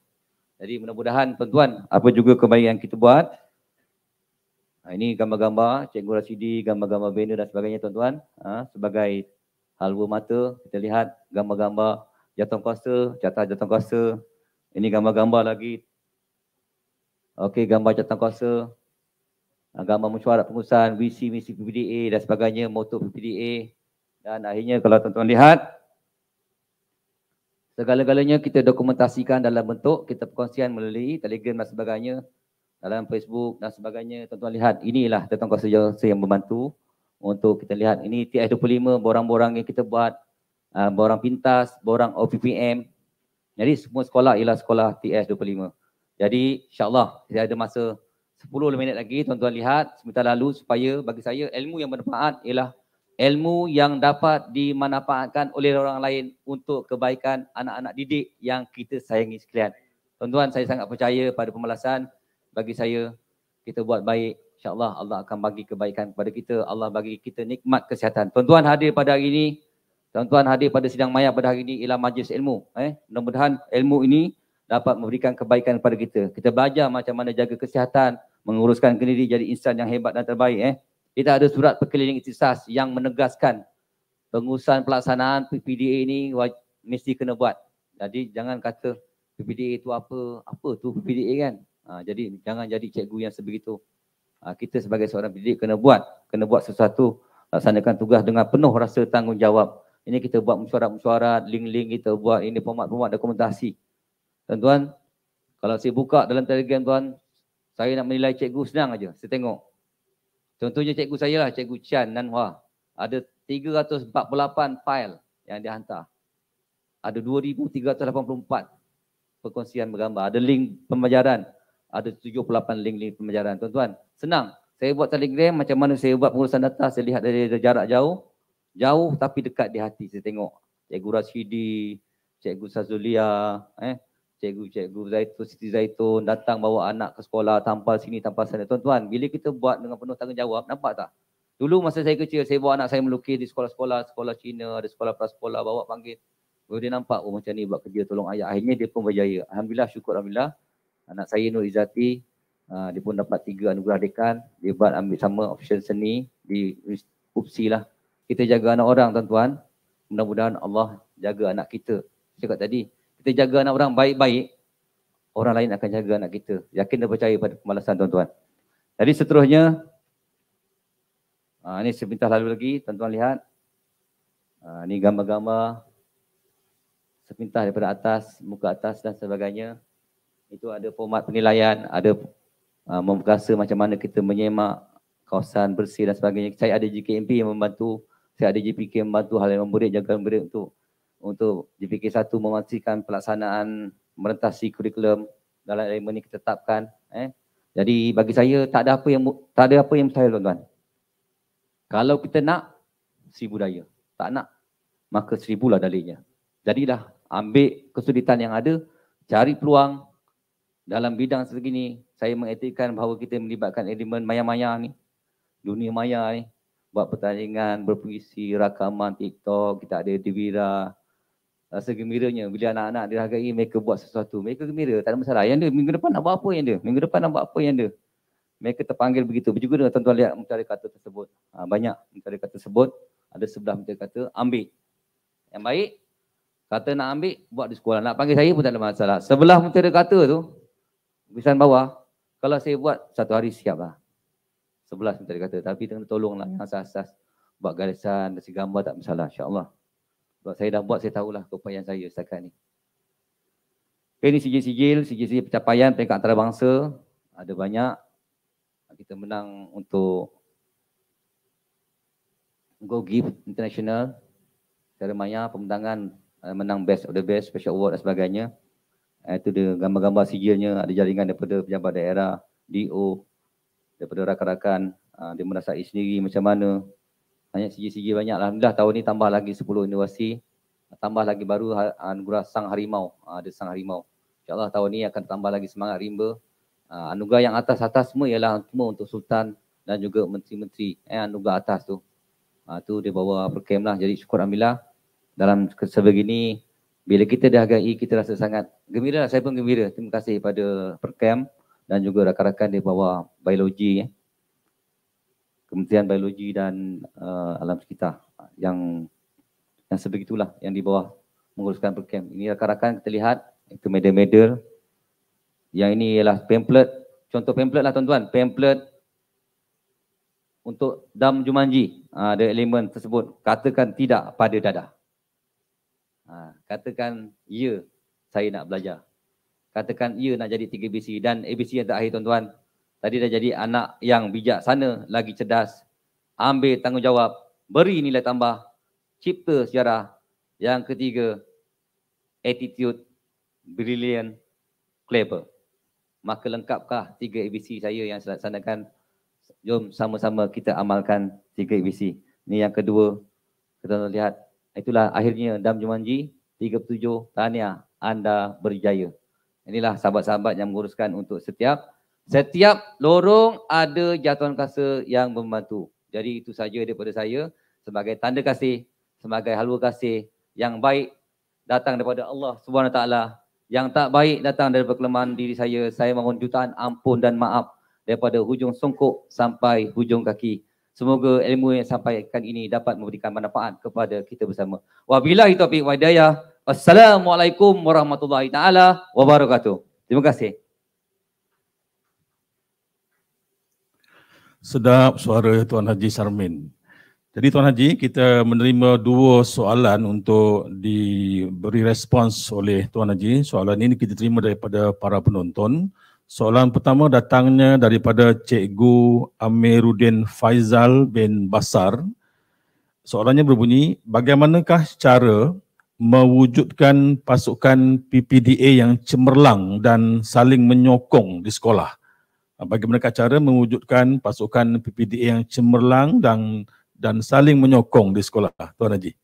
Jadi mudah-mudahan tuan-tuan, apa juga kebaikan yang kita buat. Ha, ini gambar-gambar, Cikgu Rasidi, gambar-gambar banner dan sebagainya tuan-tuan. Ha, sebagai halwa mata, kita lihat gambar-gambar jatuh kuasa, jatah jatuh kuasa. Ini gambar-gambar lagi. Okey, gambar jatuh kuasa. Ha, gambar mesyuarat pengurusan, visi, misi PPDA dan sebagainya, motor PPDA. Dan akhirnya kalau tuan-tuan lihat, Segala-galanya kita dokumentasikan dalam bentuk kita perkongsian melalui telegram dan sebagainya dalam Facebook dan sebagainya. Tuan-tuan lihat inilah tentang kuasa jasa yang membantu untuk kita lihat. Ini TS25, borang-borang yang kita buat, ah, borang pintas, borang OPPM. Jadi semua sekolah ialah sekolah TS25. Jadi insyaAllah kita ada masa 10 minit lagi tuan-tuan lihat sebentar lalu supaya bagi saya ilmu yang bermanfaat ialah ilmu yang dapat dimanfaatkan oleh orang lain untuk kebaikan anak-anak didik yang kita sayangi sekalian. Tuan-tuan, saya sangat percaya pada pembalasan. Bagi saya, kita buat baik. InsyaAllah Allah akan bagi kebaikan kepada kita. Allah bagi kita nikmat kesihatan. Tuan-tuan hadir pada hari ini. Tuan-tuan hadir pada sidang maya pada hari ini ialah majlis ilmu. Eh, Mudah-mudahan ilmu ini dapat memberikan kebaikan kepada kita. Kita belajar macam mana jaga kesihatan, menguruskan diri jadi insan yang hebat dan terbaik. Eh kita ada surat perkeliling iktisas yang menegaskan pengurusan pelaksanaan PPDA ini mesti kena buat. Jadi jangan kata PPDA itu apa, apa tu PPDA kan. Ha, jadi jangan jadi cikgu yang sebegitu. Ha, kita sebagai seorang pendidik kena buat, kena buat sesuatu, laksanakan tugas dengan penuh rasa tanggungjawab. Ini kita buat mesyuarat-mesyuarat, link-link kita buat, ini pemat-pemat dokumentasi. Dan tuan, kalau saya buka dalam telegram tuan, saya nak menilai cikgu senang aja. Saya tengok, Contohnya cikgu saya lah, cikgu Chan Nan Nanhua. Ada 348 file yang dia hantar. Ada 2,384 perkongsian bergambar. Ada link pembelajaran. Ada 78 link-link pembelajaran. Tuan-tuan, senang. Saya buat telegram macam mana saya buat pengurusan data. Saya lihat dari jarak jauh. Jauh tapi dekat di hati saya tengok. Cikgu Rashidi, Cikgu Sazulia, eh, cikgu-cikgu Zaitun, Siti Zaitun datang bawa anak ke sekolah tanpa sini, tanpa sana. Tuan-tuan, bila kita buat dengan penuh tanggungjawab, nampak tak? Dulu masa saya kecil, saya bawa anak saya melukis di sekolah-sekolah, sekolah Cina, ada sekolah prasekolah, bawa panggil. Lalu dia nampak, oh macam ni buat kerja tolong ayah. Akhirnya dia pun berjaya. Alhamdulillah, syukur Alhamdulillah. Anak saya Nur Izzati, ah, dia pun dapat tiga anugerah dekan. Dia buat ambil sama option seni di UPSI lah. Kita jaga anak orang, tuan-tuan. Mudah-mudahan Allah jaga anak kita. Saya cakap tadi, kita jaga anak orang baik-baik, orang lain akan jaga anak kita. Yakin dan percaya pada pembalasan tuan-tuan. Jadi seterusnya, uh, ini sepintas lalu lagi, tuan-tuan lihat. Uh, ini gambar-gambar sepintas daripada atas, muka atas dan sebagainya. Itu ada format penilaian, ada uh, memperkasa macam mana kita menyemak kawasan bersih dan sebagainya. Saya ada GKMP yang membantu, saya ada GPK yang membantu hal yang memberi, jaga memberi untuk untuk JPK1 memastikan pelaksanaan merentasi kurikulum dalam elemen yang kita tetapkan eh. Jadi bagi saya tak ada apa yang tak ada apa yang mustahil tuan-tuan. Kalau kita nak si budaya, tak nak maka seribulah dalilnya. Jadilah ambil kesulitan yang ada, cari peluang dalam bidang segini saya mengetikkan bahawa kita melibatkan elemen maya-maya ni, dunia maya ni buat pertandingan berpuisi, rakaman TikTok, kita ada divira rasa gembiranya bila anak-anak dihargai mereka buat sesuatu. Mereka gembira, tak ada masalah. Yang dia minggu depan nak buat apa yang dia? Minggu depan nak buat apa yang dia? Mereka terpanggil begitu. Juga dengan tuan-tuan lihat mencari kata tersebut. Ha, banyak mencari kata tersebut. Ada sebelah mencari kata ambil. Yang baik, kata nak ambil, buat di sekolah. Nak panggil saya pun tak ada masalah. Sebelah mencari kata tu, tulisan bawah, kalau saya buat, satu hari siap lah. Sebelah mencari kata. Tapi tolonglah yang asas-asas. Buat garisan, kasih gambar tak masalah. InsyaAllah. Sebab saya dah buat, saya tahulah keupayaan saya setakat ni. Okay, ini sijil-sijil, sijil-sijil pencapaian peringkat antarabangsa. Ada banyak. Kita menang untuk Go Give International. Secara maya, pemenangan eh, menang best of the best, special award dan sebagainya. Eh, itu dia gambar-gambar sijilnya, ada jaringan daripada pejabat daerah, DO, daripada rakan-rakan, ah, dia merasai sendiri macam mana, banyak sigi-sigi banyak. Lah. Alhamdulillah tahun ni tambah lagi 10 inovasi. Tambah lagi baru ha, anugerah Sang Harimau. Ha, ada Sang Harimau. InsyaAllah tahun ni akan tambah lagi semangat rimba. Ha, anugerah yang atas-atas semua ialah semua untuk Sultan dan juga menteri-menteri. Eh, anugerah atas tu. Ha, tu dia bawa perkem lah. Jadi syukur Alhamdulillah. Dalam sebegini, bila kita dah dihargai, kita rasa sangat gembira. Lah. Saya pun gembira. Terima kasih kepada perkem dan juga rakan-rakan di bawah biologi. Eh. Kementerian Biologi dan uh, Alam Sekitar yang yang sebegitulah yang di bawah menguruskan perkem. Ini rakan-rakan kita lihat itu meda-meda. Yang ini ialah pamphlet. Contoh pamphlet lah tuan-tuan. Pamphlet untuk dam Jumanji. Ha, ada elemen tersebut. Katakan tidak pada dadah. Ha, katakan ya saya nak belajar. Katakan ya nak jadi 3BC dan ABC yang terakhir tuan-tuan. Tadi dah jadi anak yang bijaksana, lagi cerdas. Ambil tanggungjawab, beri nilai tambah, cipta sejarah. Yang ketiga, attitude brilliant clever. Maka lengkapkah tiga ABC saya yang saya laksanakan? Jom sama-sama kita amalkan tiga ABC. Ini yang kedua, kita nak lihat. Itulah akhirnya Dam Jumanji 37. Tahniah anda berjaya. Inilah sahabat-sahabat yang menguruskan untuk setiap Setiap lorong ada jatuhan kasa yang membantu. Jadi itu saja daripada saya sebagai tanda kasih, sebagai halwa kasih yang baik datang daripada Allah Subhanahu Wa taala. Yang tak baik datang daripada kelemahan diri saya. Saya mohon jutaan ampun dan maaf daripada hujung songkok sampai hujung kaki. Semoga ilmu yang sampaikan ini dapat memberikan manfaat kepada kita bersama. Wabillahi taufiq wa hidayah. Assalamualaikum warahmatullahi taala wabarakatuh. Terima kasih. sedap suara Tuan Haji Sarmin. Jadi Tuan Haji, kita menerima dua soalan untuk diberi respons oleh Tuan Haji. Soalan ini kita terima daripada para penonton. Soalan pertama datangnya daripada Cikgu Amiruddin Faizal bin Basar. Soalannya berbunyi, bagaimanakah cara mewujudkan pasukan PPDA yang cemerlang dan saling menyokong di sekolah? Ah, bagaimana cara mewujudkan pasukan PPDA yang cemerlang dan dan saling menyokong di sekolah Tuan Haji.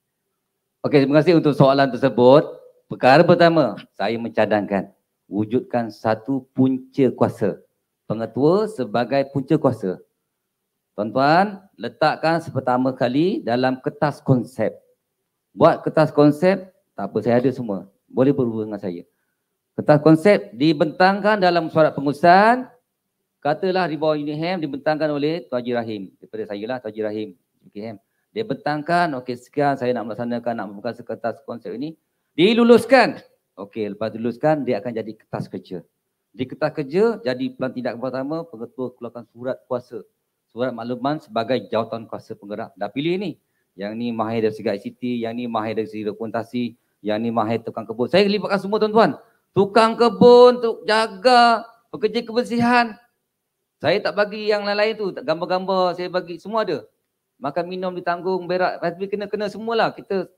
Okey, terima kasih untuk soalan tersebut. Perkara pertama, saya mencadangkan wujudkan satu punca kuasa. Pengetua sebagai punca kuasa. Tuan-tuan, letakkan sepertama kali dalam kertas konsep. Buat kertas konsep, tak apa saya ada semua. Boleh berhubung dengan saya. Kertas konsep dibentangkan dalam surat pengurusan Katalah riba unit ham dibentangkan oleh Tuan Haji Rahim. Daripada saya lah Tuan Haji Rahim. Okay, ham. Dia bentangkan, okey sekian saya nak melaksanakan, nak membuka sekertas konsep ini. Diluluskan. Okey, lepas diluluskan, dia akan jadi kertas kerja. Di kertas kerja, jadi pelan tindak pertama, pengetua keluarkan surat kuasa. Surat makluman sebagai jawatan kuasa penggerak. Dah pilih ni. Yang ni mahir dari segi ICT, yang ni mahir dari segi dokumentasi, yang ni mahir tukang kebun. Saya libatkan semua tuan-tuan. Tukang kebun, untuk jaga, pekerja kebersihan, saya tak bagi yang lain-lain tu, gambar-gambar saya bagi semua ada. Makan minum ditanggung, berak, tapi kena-kena semualah kita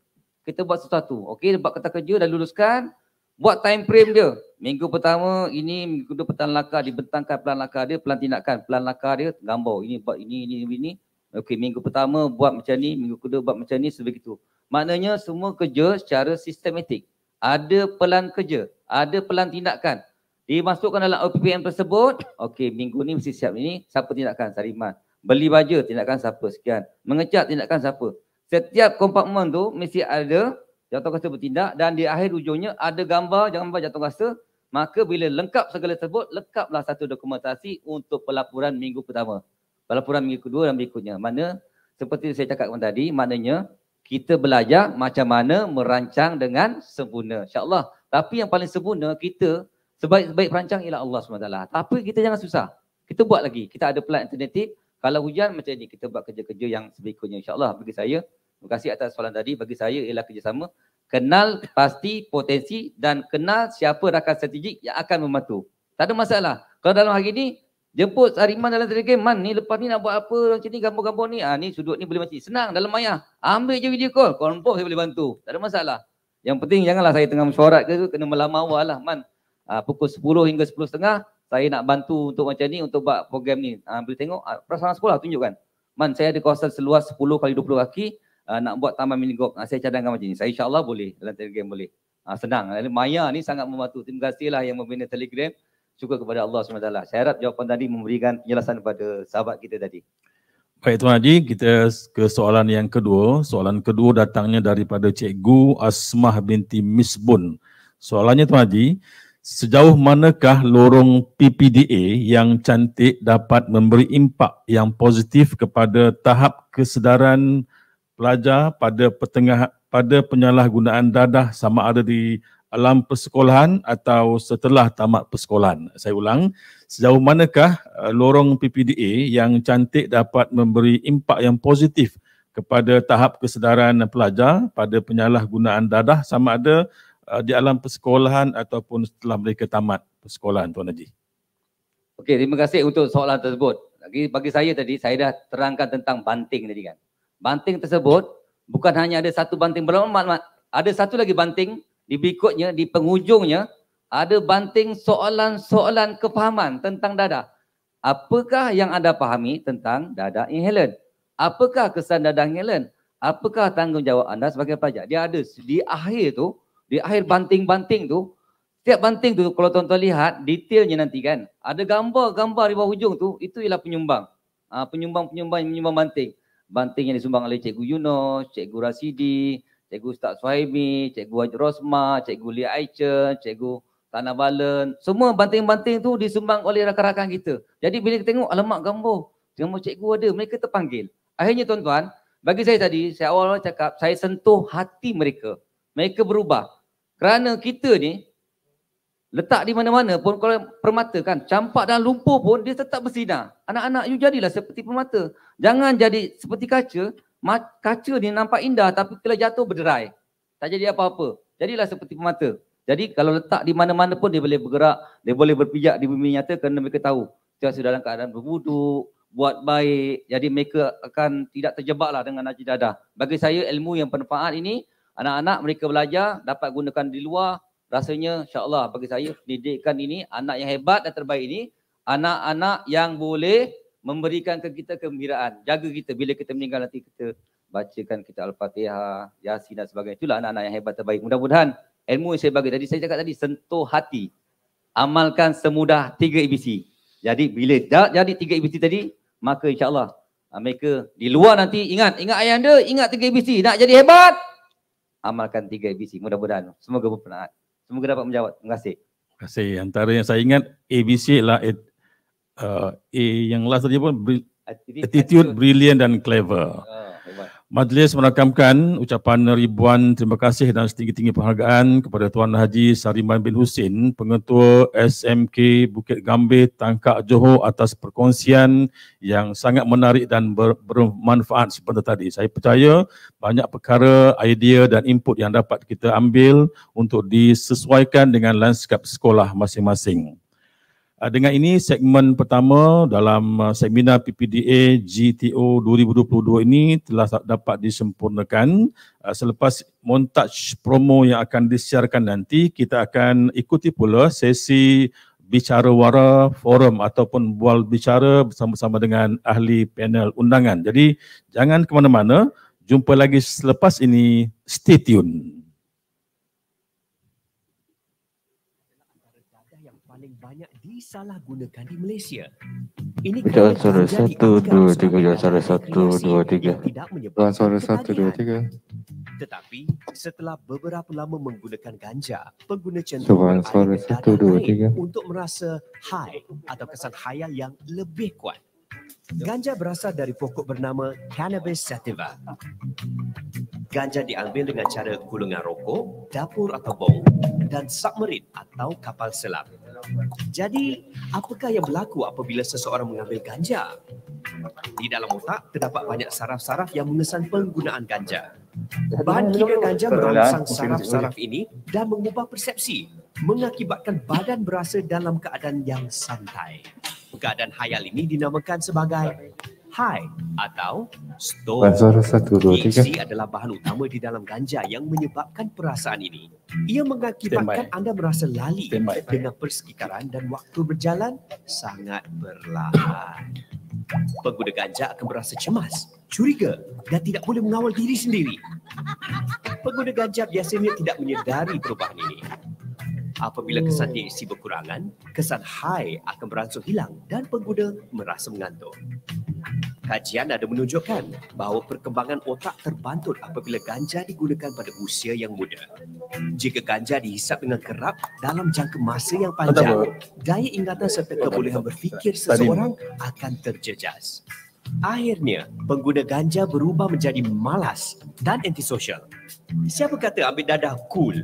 kita buat sesuatu. Okey, buat kata kerja dan luluskan. Buat time frame dia. Minggu pertama ini, minggu kedua petan lakar, dibentangkan pelan lakar dia, pelan tindakan. Pelan lakar dia, gambar. Ini buat ini, ini, ini. Okey, minggu pertama buat macam ni, minggu kedua buat macam ni, sebegitu. Maknanya semua kerja secara sistematik. Ada pelan kerja, ada pelan tindakan dimasukkan dalam OPPM tersebut, okey minggu ni mesti siap ini, siapa tindakan Sariman. Beli baju tindakan siapa sekian. Mengecat tindakan siapa. Setiap kompartmen tu mesti ada jatuh kasa bertindak dan di akhir ujungnya ada gambar jangan gambar jatuh kasa. Maka bila lengkap segala tersebut, lengkaplah satu dokumentasi untuk pelaporan minggu pertama. Pelaporan minggu kedua dan berikutnya. Mana seperti saya cakapkan tadi, maknanya kita belajar macam mana merancang dengan sempurna. InsyaAllah. Tapi yang paling sempurna kita sebaik sebaik perancang ialah Allah SWT. Tapi kita jangan susah. Kita buat lagi. Kita ada plan alternatif. Kalau hujan macam ni, kita buat kerja-kerja yang sebaiknya insyaAllah bagi saya. Terima kasih atas soalan tadi. Bagi saya ialah kerjasama. Kenal pasti potensi dan kenal siapa rakan strategik yang akan membantu. Tak ada masalah. Kalau dalam hari ni, jemput Sariman dalam telegram. Man, ni lepas ni nak buat apa macam ni, gambar-gambar ni. Ah ha, ni sudut ni boleh macam ni. Senang dalam maya. Ambil je video call. Confirm saya boleh bantu. Tak ada masalah. Yang penting janganlah saya tengah mesyuarat ke tu. Kena melamawalah. Man, Ah, pukul 10 hingga setengah. saya nak bantu untuk macam ni untuk buat program ni. Uh, boleh tengok uh, perasaan sekolah tunjukkan. Man saya ada kawasan seluas 10 kali 20 kaki uh, nak buat taman mini golf. Uh, saya cadangkan macam ni. Saya insya-Allah boleh dalam Telegram boleh. Uh, senang. Maya ni sangat membantu. Terima kasihlah yang membina Telegram. Syukur kepada Allah SWT. Saya harap jawapan tadi memberikan penjelasan kepada sahabat kita tadi. Baik Tuan Haji, kita ke soalan yang kedua. Soalan kedua datangnya daripada Cikgu Asmah binti Misbun. Soalannya Tuan Haji, sejauh manakah lorong PPDA yang cantik dapat memberi impak yang positif kepada tahap kesedaran pelajar pada petengah pada penyalahgunaan dadah sama ada di alam persekolahan atau setelah tamat persekolahan. Saya ulang, sejauh manakah uh, lorong PPDA yang cantik dapat memberi impak yang positif kepada tahap kesedaran pelajar pada penyalahgunaan dadah sama ada Uh, di alam persekolahan ataupun setelah mereka tamat persekolahan Tuan Haji? Okey, terima kasih untuk soalan tersebut. Bagi, bagi saya tadi, saya dah terangkan tentang banting tadi kan. Banting tersebut bukan hanya ada satu banting berlama-lama, ada satu lagi banting di berikutnya, di penghujungnya, ada banting soalan-soalan kefahaman tentang dada. Apakah yang anda fahami tentang dada inhalan? Apakah kesan dada inhalan? Apakah tanggungjawab anda sebagai pelajar? Dia ada di akhir tu, di akhir banting-banting tu, tiap banting tu kalau tuan-tuan lihat, detailnya nanti kan. Ada gambar-gambar di bawah hujung tu, itu ialah penyumbang. Penyumbang-penyumbang ah, menyumbang banting. Banting yang disumbang oleh Cikgu Yunus, Cikgu Rasidi, Cikgu Ustaz Suhaimi, Cikgu Haji Rosma, Cikgu Lee Aichen, Cikgu Tanah Balen. Semua banting-banting tu disumbang oleh rakan-rakan kita. Jadi bila kita tengok, alamak gambar. Gambar cikgu ada, mereka terpanggil. Akhirnya tuan-tuan, bagi saya tadi, saya awal-awal cakap, saya sentuh hati mereka. Mereka berubah. Kerana kita ni letak di mana-mana pun kalau permata kan campak dalam lumpur pun dia tetap bersinar. Anak-anak you jadilah seperti permata. Jangan jadi seperti kaca. Kaca ni nampak indah tapi kalau jatuh berderai. Tak jadi apa-apa. Jadilah seperti permata. Jadi kalau letak di mana-mana pun dia boleh bergerak, dia boleh berpijak di bumi nyata kerana mereka tahu. Tiada dalam keadaan berbuduk, buat baik. Jadi mereka akan tidak terjebaklah dengan najis dadah. Bagi saya ilmu yang bermanfaat ini Anak-anak mereka belajar dapat gunakan di luar. Rasanya insyaAllah bagi saya pendidikan ini anak yang hebat dan terbaik ini. Anak-anak yang boleh memberikan ke kita kegembiraan. Jaga kita bila kita meninggal nanti kita bacakan kita Al-Fatihah, Yasin dan sebagainya. Itulah anak-anak yang hebat terbaik. Mudah-mudahan ilmu yang saya bagi tadi, saya cakap tadi sentuh hati. Amalkan semudah 3 ABC. Jadi bila dah jadi 3 ABC tadi, maka insyaAllah mereka di luar nanti ingat. Ingat ayah anda, ingat 3 ABC. Nak jadi hebat, amalkan tiga ABC. Mudah-mudahan. Semoga bermanfaat. Semoga dapat menjawab. Terima kasih. Terima kasih. Antara yang saya ingat, ABC lah. uh, A yang last tadi pun, attitude, attitude, brilliant dan clever. Uh. Majlis merakamkan ucapan ribuan terima kasih dan setinggi-tinggi penghargaan kepada Tuan Haji Sariman bin Husin, Pengetua SMK Bukit Gambir Tangkak Johor atas perkongsian yang sangat menarik dan bermanfaat seperti tadi. Saya percaya banyak perkara, idea dan input yang dapat kita ambil untuk disesuaikan dengan landscape sekolah masing-masing. Ah, dengan ini segmen pertama dalam ah, seminar PPDA GTO 2022 ini telah dapat disempurnakan. Ah, selepas montaj promo yang akan disiarkan nanti, kita akan ikuti pula sesi bicara wara forum ataupun bual bicara bersama-sama dengan ahli panel undangan. Jadi jangan ke mana-mana, jumpa lagi selepas ini. Stay tuned. Salah gunakan di Malaysia. Ini jalan satu dua tiga jalan suara satu dua tiga jalan suara satu dua tiga. Tetapi setelah beberapa lama menggunakan ganja, pengguna cenderung suara satu dua tiga untuk merasa high atau kesan khayal yang lebih kuat. Ganja berasal dari pokok bernama Cannabis sativa. Ganja diambil dengan cara gulungan rokok, dapur atau bong, dan submarine atau kapal selam. Jadi, apakah yang berlaku apabila seseorang mengambil ganja? Di dalam otak terdapat banyak saraf-saraf yang mengesan penggunaan ganja. Bahan kimia ganja merangsang saraf-saraf ini dan mengubah persepsi, mengakibatkan badan berasa dalam keadaan yang santai. Keadaan hayal ini dinamakan sebagai high atau stone. Pazara 1, 2, 3. KFC adalah bahan utama di dalam ganja yang menyebabkan perasaan ini. Ia mengakibatkan anda merasa lali dengan persekitaran dan waktu berjalan sangat perlahan. Pengguna ganja akan berasa cemas, curiga dan tidak boleh mengawal diri sendiri. Pengguna ganja biasanya tidak menyedari perubahan ini. Apabila hmm. kesan THC berkurangan, kesan high akan beransur hilang dan pengguna merasa mengantuk. Kajian ada menunjukkan bahawa perkembangan otak terbantut apabila ganja digunakan pada usia yang muda. Jika ganja dihisap dengan kerap dalam jangka masa yang panjang, daya ingatan serta kebolehan berfikir seseorang akan terjejas. Akhirnya, pengguna ganja berubah menjadi malas dan antisosial. Siapa kata ambil dadah cool?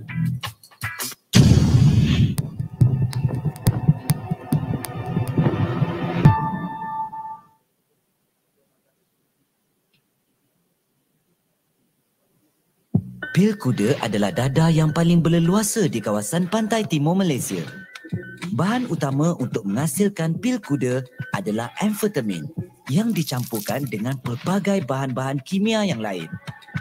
Pil kuda adalah dada yang paling berleluasa di kawasan pantai timur Malaysia. Bahan utama untuk menghasilkan pil kuda adalah amfetamin yang dicampurkan dengan pelbagai bahan-bahan kimia yang lain.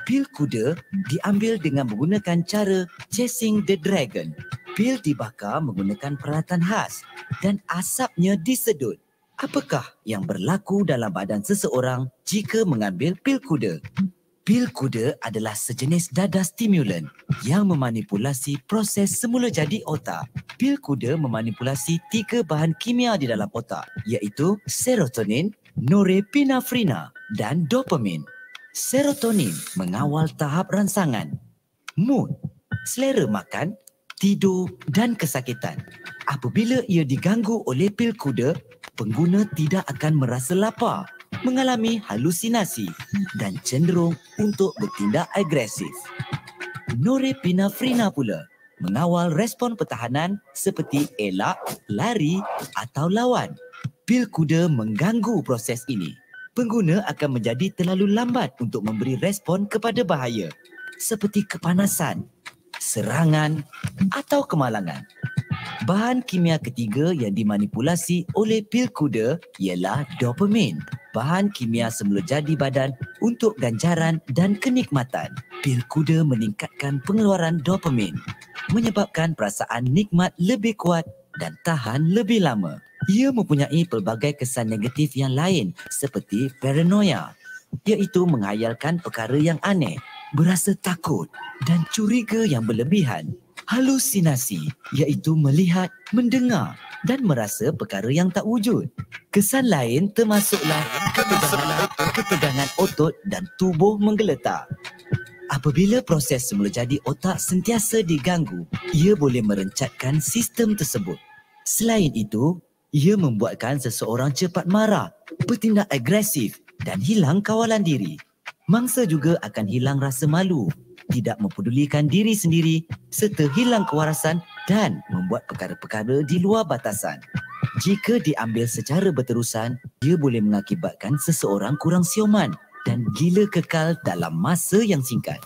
Pil kuda diambil dengan menggunakan cara chasing the dragon. Pil dibakar menggunakan peralatan khas dan asapnya disedut. Apakah yang berlaku dalam badan seseorang jika mengambil pil kuda? Pil kuda adalah sejenis dada stimulan yang memanipulasi proses semula jadi otak. Pil kuda memanipulasi tiga bahan kimia di dalam otak iaitu serotonin, norepinefrina dan dopamin. Serotonin mengawal tahap rangsangan, mood, selera makan, tidur dan kesakitan. Apabila ia diganggu oleh pil kuda, pengguna tidak akan merasa lapar mengalami halusinasi dan cenderung untuk bertindak agresif. Norepinefrina pula mengawal respon pertahanan seperti elak, lari atau lawan. Pil kuda mengganggu proses ini. Pengguna akan menjadi terlalu lambat untuk memberi respon kepada bahaya seperti kepanasan, serangan atau kemalangan. Bahan kimia ketiga yang dimanipulasi oleh pil kuda ialah dopamin. Bahan kimia semula jadi badan untuk ganjaran dan kenikmatan. Pil kuda meningkatkan pengeluaran dopamin, menyebabkan perasaan nikmat lebih kuat dan tahan lebih lama. Ia mempunyai pelbagai kesan negatif yang lain seperti paranoia, iaitu menghayalkan perkara yang aneh, berasa takut dan curiga yang berlebihan halusinasi iaitu melihat, mendengar dan merasa perkara yang tak wujud. Kesan lain termasuklah ketegangan, ketegangan otot dan tubuh menggeletak. Apabila proses semula jadi otak sentiasa diganggu, ia boleh merencatkan sistem tersebut. Selain itu, ia membuatkan seseorang cepat marah, bertindak agresif dan hilang kawalan diri. Mangsa juga akan hilang rasa malu tidak mempedulikan diri sendiri serta hilang kewarasan dan membuat perkara-perkara di luar batasan. Jika diambil secara berterusan, ia boleh mengakibatkan seseorang kurang sioman dan gila kekal dalam masa yang singkat.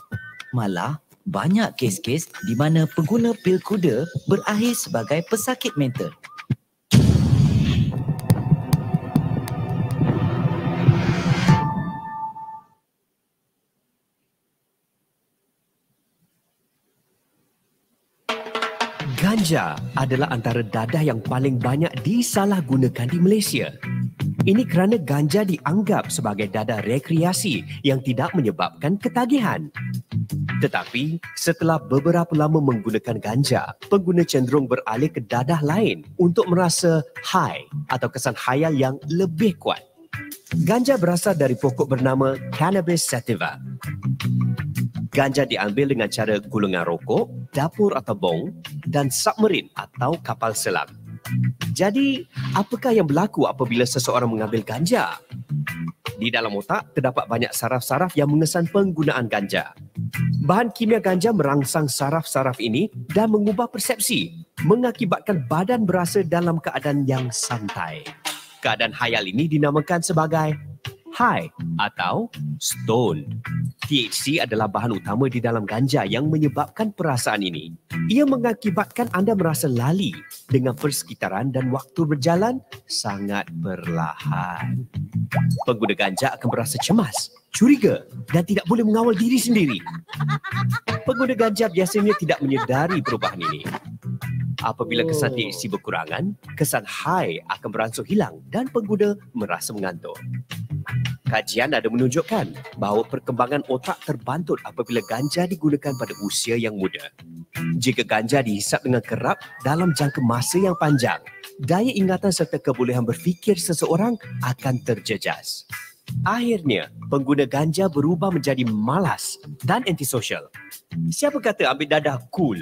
Malah, banyak kes-kes di mana pengguna pil kuda berakhir sebagai pesakit mental. Raja adalah antara dadah yang paling banyak disalahgunakan di Malaysia. Ini kerana ganja dianggap sebagai dadah rekreasi yang tidak menyebabkan ketagihan. Tetapi, setelah beberapa lama menggunakan ganja, pengguna cenderung beralih ke dadah lain untuk merasa high atau kesan hayal yang lebih kuat. Ganja berasal dari pokok bernama Cannabis sativa. Ganja diambil dengan cara gulungan rokok, dapur atau bong dan submarine atau kapal selam. Jadi, apakah yang berlaku apabila seseorang mengambil ganja? Di dalam otak terdapat banyak saraf-saraf yang mengesan penggunaan ganja. Bahan kimia ganja merangsang saraf-saraf ini dan mengubah persepsi, mengakibatkan badan berasa dalam keadaan yang santai. Keadaan hayal ini dinamakan sebagai high atau stoned. THC adalah bahan utama di dalam ganja yang menyebabkan perasaan ini. Ia mengakibatkan anda merasa lali dengan persekitaran dan waktu berjalan sangat perlahan. Pengguna ganja akan merasa cemas, curiga dan tidak boleh mengawal diri sendiri. Pengguna ganja biasanya tidak menyedari perubahan ini. Apabila kesan diisi oh. berkurangan, kesan high akan beransur hilang dan pengguna merasa mengantuk. Kajian ada menunjukkan bahawa perkembangan otak terbantut apabila ganja digunakan pada usia yang muda. Jika ganja dihisap dengan kerap dalam jangka masa yang panjang, daya ingatan serta kebolehan berfikir seseorang akan terjejas. Akhirnya, pengguna ganja berubah menjadi malas dan antisosial. Siapa kata ambil dadah cool?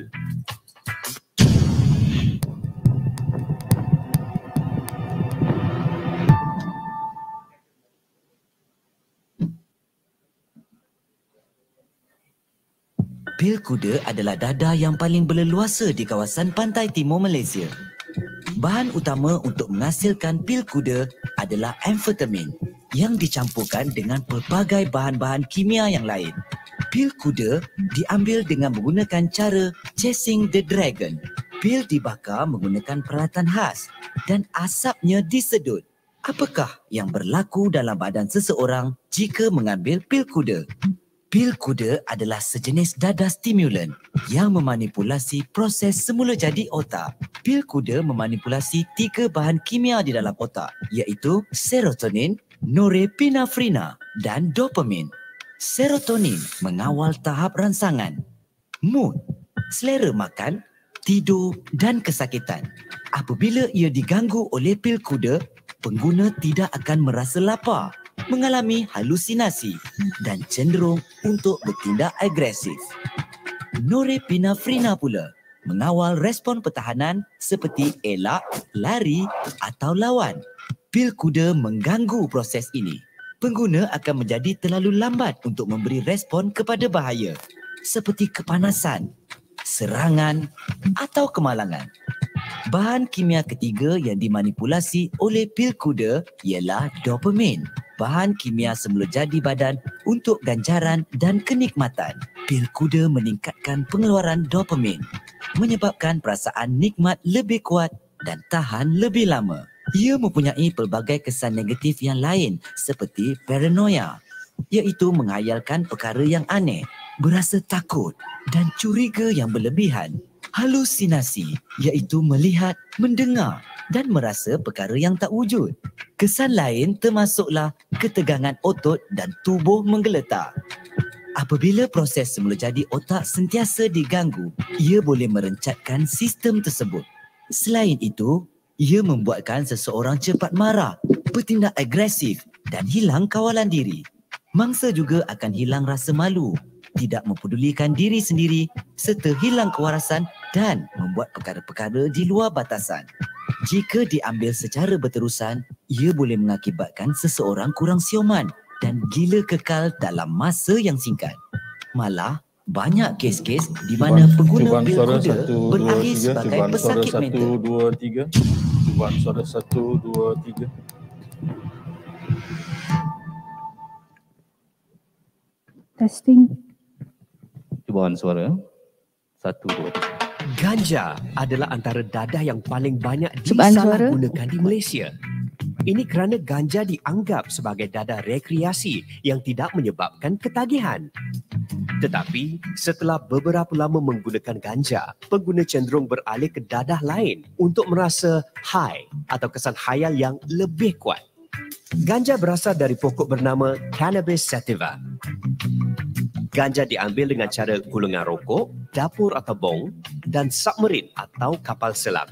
Pil kuda adalah dada yang paling berleluasa di kawasan pantai timur Malaysia. Bahan utama untuk menghasilkan pil kuda adalah amfetamin yang dicampurkan dengan pelbagai bahan-bahan kimia yang lain. Pil kuda diambil dengan menggunakan cara chasing the dragon. Pil dibakar menggunakan peralatan khas dan asapnya disedut. Apakah yang berlaku dalam badan seseorang jika mengambil pil kuda? Pil kuda adalah sejenis dada stimulan yang memanipulasi proses semula jadi otak. Pil kuda memanipulasi tiga bahan kimia di dalam otak iaitu serotonin, norepinefrina dan dopamin. Serotonin mengawal tahap rangsangan, mood, selera makan, tidur dan kesakitan. Apabila ia diganggu oleh pil kuda, pengguna tidak akan merasa lapar mengalami halusinasi dan cenderung untuk bertindak agresif. Norepinefrina pula mengawal respon pertahanan seperti elak, lari atau lawan. Pil kuda mengganggu proses ini. Pengguna akan menjadi terlalu lambat untuk memberi respon kepada bahaya seperti kepanasan, serangan atau kemalangan. Bahan kimia ketiga yang dimanipulasi oleh pil kuda ialah dopamin. Bahan kimia semula jadi badan untuk ganjaran dan kenikmatan. Pil kuda meningkatkan pengeluaran dopamin, menyebabkan perasaan nikmat lebih kuat dan tahan lebih lama. Ia mempunyai pelbagai kesan negatif yang lain seperti paranoia, iaitu mengayalkan perkara yang aneh, berasa takut dan curiga yang berlebihan. Halusinasi iaitu melihat, mendengar dan merasa perkara yang tak wujud. Kesan lain termasuklah ketegangan otot dan tubuh menggeletak. Apabila proses semula jadi otak sentiasa diganggu, ia boleh merencatkan sistem tersebut. Selain itu, ia membuatkan seseorang cepat marah, bertindak agresif dan hilang kawalan diri. Mangsa juga akan hilang rasa malu tidak mempedulikan diri sendiri serta hilang kewarasan dan membuat perkara-perkara di luar batasan. Jika diambil secara berterusan, ia boleh mengakibatkan seseorang kurang sioman dan gila kekal dalam masa yang singkat. Malah, banyak kes-kes di mana pengguna bil kuda satu, berakhir sebagai pesakit mental. Satu, suara satu, dua, tiga. Testing. Cubaan suara. Satu, dua. Ganja adalah antara dadah yang paling banyak disalahgunakan di Malaysia. Ini kerana ganja dianggap sebagai dadah rekreasi yang tidak menyebabkan ketagihan. Tetapi setelah beberapa lama menggunakan ganja, pengguna cenderung beralih ke dadah lain untuk merasa high atau kesan hayal yang lebih kuat. Ganja berasal dari pokok bernama Cannabis sativa. Ganja diambil dengan cara gulungan rokok, dapur atau bong dan submarine atau kapal selam.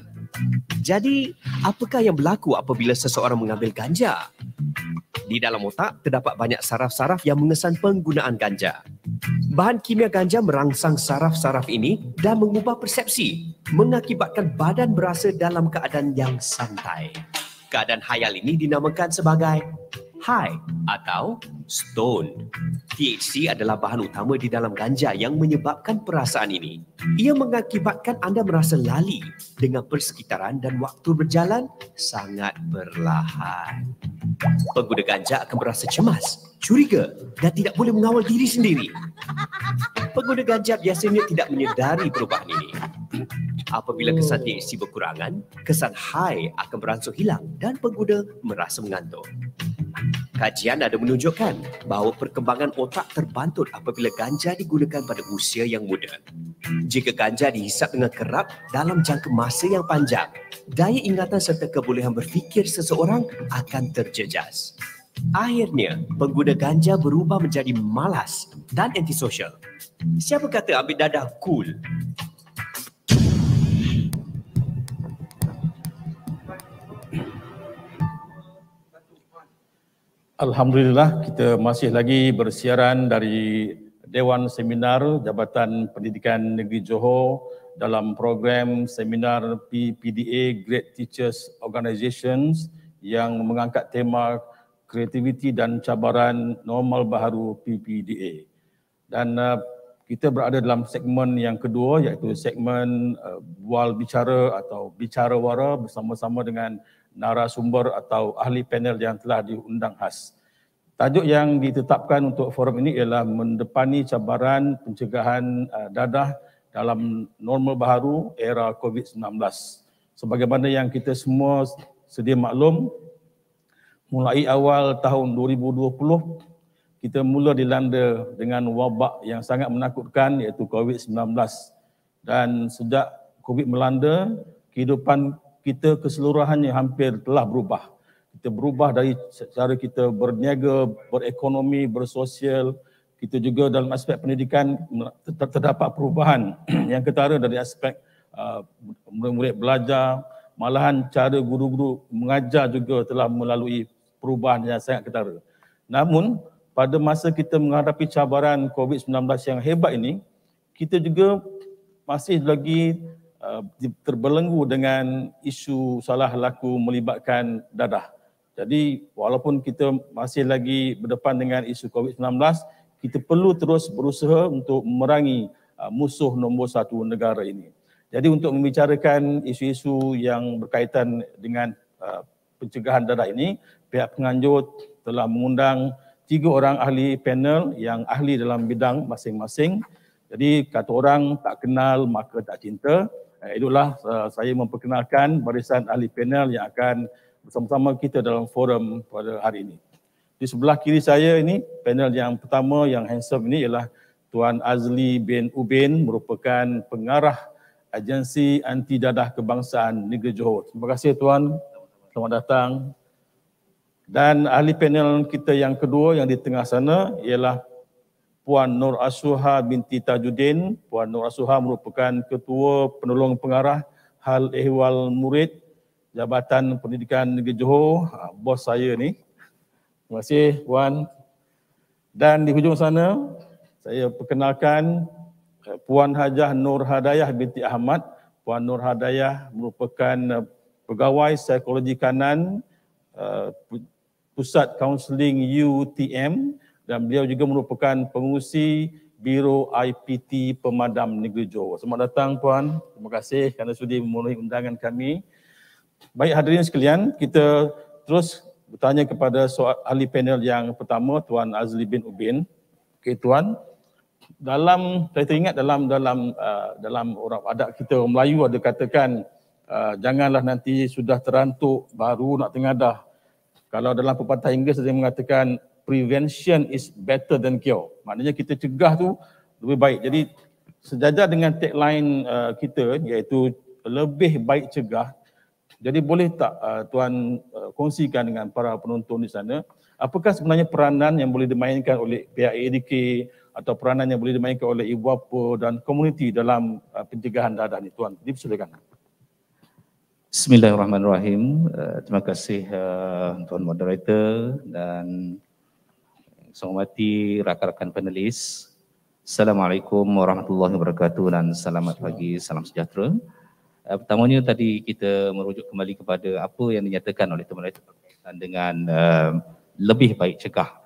Jadi, apakah yang berlaku apabila seseorang mengambil ganja? Di dalam otak terdapat banyak saraf-saraf yang mengesan penggunaan ganja. Bahan kimia ganja merangsang saraf-saraf ini dan mengubah persepsi, mengakibatkan badan berasa dalam keadaan yang santai keadaan hayal ini dinamakan sebagai high atau stone. THC adalah bahan utama di dalam ganja yang menyebabkan perasaan ini. Ia mengakibatkan anda merasa lali dengan persekitaran dan waktu berjalan sangat perlahan. Pengguna ganja akan merasa cemas, curiga dan tidak boleh mengawal diri sendiri. Pengguna ganja biasanya tidak menyedari perubahan ini. Apabila oh. kesan THC berkurangan, kesan high akan beransur hilang dan pengguna merasa mengantuk. Kajian ada menunjukkan bahawa perkembangan otak terbantut apabila ganja digunakan pada usia yang muda. Jika ganja dihisap dengan kerap dalam jangka masa yang panjang, daya ingatan serta kebolehan berfikir seseorang akan terjejas. Akhirnya, pengguna ganja berubah menjadi malas dan antisosial. Siapa kata ambil dadah cool? Alhamdulillah kita masih lagi bersiaran dari Dewan Seminar Jabatan Pendidikan Negeri Johor dalam program seminar PPDA Great Teachers Organizations yang mengangkat tema kreativiti dan cabaran normal baharu PPDA. Dan uh, kita berada dalam segmen yang kedua iaitu segmen uh, bual bicara atau bicara wara bersama-sama dengan narasumber atau ahli panel yang telah diundang khas. Tajuk yang ditetapkan untuk forum ini ialah mendepani cabaran pencegahan eh, dadah dalam normal baharu era COVID-19. Sebagaimana yang kita semua sedia maklum, mulai awal tahun 2020, kita mula dilanda dengan wabak yang sangat menakutkan iaitu COVID-19. Dan sejak COVID melanda, kehidupan kita keseluruhannya hampir telah berubah. Kita berubah dari cara kita berniaga, berekonomi, bersosial. Kita juga dalam aspek pendidikan terdapat perubahan yang ketara dari aspek uh, murid-murid belajar. Malahan cara guru-guru mengajar juga telah melalui perubahan yang sangat ketara. Namun pada masa kita menghadapi cabaran COVID-19 yang hebat ini, kita juga masih lagi uh, terbelenggu dengan isu salah laku melibatkan dadah. Jadi walaupun kita masih lagi berdepan dengan isu COVID-19, kita perlu terus berusaha untuk merangi uh, musuh nombor satu negara ini. Jadi untuk membicarakan isu-isu yang berkaitan dengan uh, pencegahan dadah ini, pihak penganjur telah mengundang tiga orang ahli panel yang ahli dalam bidang masing-masing. Jadi kata orang tak kenal maka tak cinta. Eh, itulah eh, saya memperkenalkan barisan ahli panel yang akan bersama-sama kita dalam forum pada hari ini. Di sebelah kiri saya ini, panel yang pertama yang handsome ini ialah Tuan Azli bin Ubin merupakan pengarah agensi anti dadah kebangsaan negeri Johor. Terima kasih Tuan, selamat datang. Dan ahli panel kita yang kedua yang di tengah sana ialah Puan Nur Asuha binti Tajuddin. Puan Nur Asuha merupakan ketua penolong pengarah hal ehwal murid Jabatan Pendidikan Negeri Johor, ha, bos saya ni. Terima kasih Puan. Dan di hujung sana, saya perkenalkan eh, Puan Hajah Nur Hadayah binti Ahmad. Puan Nur Hadayah merupakan eh, pegawai psikologi kanan eh, Pusat Kaunseling UTM. UTM dan beliau juga merupakan pengurusi Biro IPT Pemadam Negeri Johor. Selamat datang Puan. Terima kasih kerana sudi memenuhi undangan kami. Baik hadirin sekalian, kita terus bertanya kepada soal ahli panel yang pertama Tuan Azli bin Ubin. Okey Tuan, dalam saya teringat dalam dalam uh, dalam orang adat kita orang Melayu ada katakan uh, janganlah nanti sudah terantuk baru nak tengadah. Kalau dalam pepatah Inggeris ada mengatakan prevention is better than cure. Maknanya kita cegah tu lebih baik. Jadi sejajar dengan tagline uh, kita iaitu lebih baik cegah. Jadi boleh tak uh, tuan uh, kongsikan dengan para penonton di sana apakah sebenarnya peranan yang boleh dimainkan oleh pihak ADK atau peranan yang boleh dimainkan oleh ibu bapa dan komuniti dalam uh, pencegahan dadah ni tuan. Dipersilakan. Bismillahirrahmanirrahim. Uh, terima kasih uh, tuan moderator dan saya hormati rakan-rakan panelis. Assalamualaikum warahmatullahi wabarakatuh dan selamat pagi, salam sejahtera. Uh, pertamanya tadi kita merujuk kembali kepada apa yang dinyatakan oleh teman-teman berkaitan dengan uh, lebih baik cegah.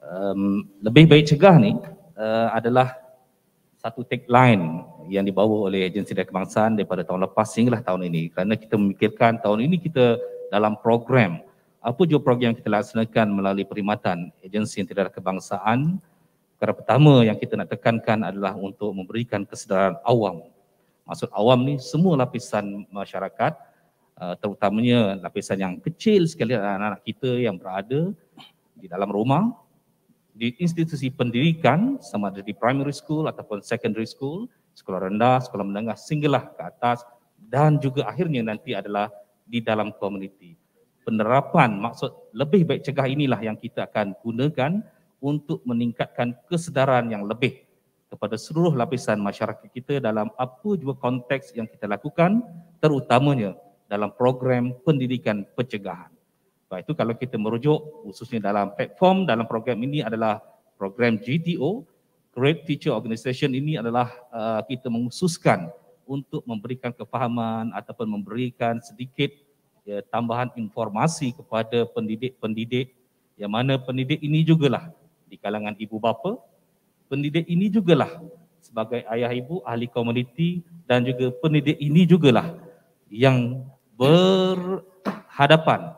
Um, lebih baik cegah ni uh, adalah satu tagline yang dibawa oleh agensi dan kebangsaan daripada tahun lepas sehinggalah tahun ini kerana kita memikirkan tahun ini kita dalam program apa juga program kita laksanakan melalui perkhidmatan agensi yang tidak kebangsaan perkara pertama yang kita nak tekankan adalah untuk memberikan kesedaran awam maksud awam ni semua lapisan masyarakat eh, terutamanya lapisan yang kecil sekali anak-anak kita yang berada di dalam rumah di institusi pendidikan sama ada di primary school ataupun secondary school sekolah rendah, sekolah menengah, singgelah ke atas dan juga akhirnya nanti adalah di dalam komuniti penerapan maksud lebih baik cegah inilah yang kita akan gunakan untuk meningkatkan kesedaran yang lebih kepada seluruh lapisan masyarakat kita dalam apa juga konteks yang kita lakukan terutamanya dalam program pendidikan pencegahan. Sebab itu kalau kita merujuk khususnya dalam platform dalam program ini adalah program GTO, Great Teacher Organisation ini adalah uh, kita mengususkan untuk memberikan kefahaman ataupun memberikan sedikit ya, tambahan informasi kepada pendidik-pendidik yang mana pendidik ini jugalah di kalangan ibu bapa, pendidik ini jugalah sebagai ayah ibu ahli komuniti dan juga pendidik ini jugalah yang berhadapan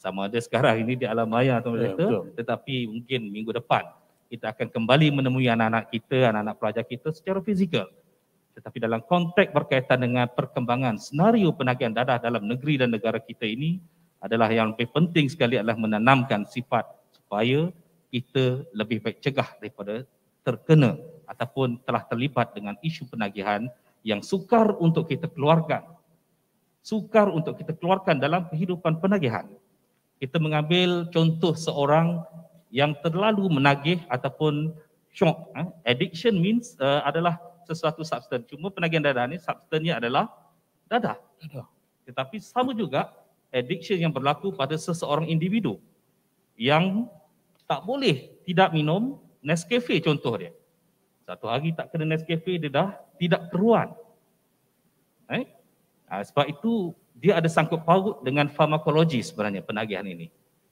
sama ada sekarang ini di alam maya atau macam ya, tu, tetapi mungkin minggu depan kita akan kembali menemui anak-anak kita, anak-anak pelajar kita secara fizikal. Tetapi dalam konteks berkaitan dengan perkembangan senario penagihan dadah dalam negeri dan negara kita ini adalah yang lebih penting sekali adalah menanamkan sifat supaya kita lebih baik cegah daripada terkena ataupun telah terlibat dengan isu penagihan yang sukar untuk kita keluarkan. Sukar untuk kita keluarkan dalam kehidupan penagihan. Kita mengambil contoh seorang yang terlalu menagih ataupun shock. Eh? Addiction means uh, adalah sesuatu substan. Cuma penagihan dadah ni substannya adalah dadah. dadah. Tetapi sama juga addiction yang berlaku pada seseorang individu yang tak boleh tidak minum Nescafe contoh dia. Satu hari tak kena Nescafe dia dah tidak keruan. Eh? Ha, sebab itu dia ada sangkut paut dengan farmakologi sebenarnya penagihan ini.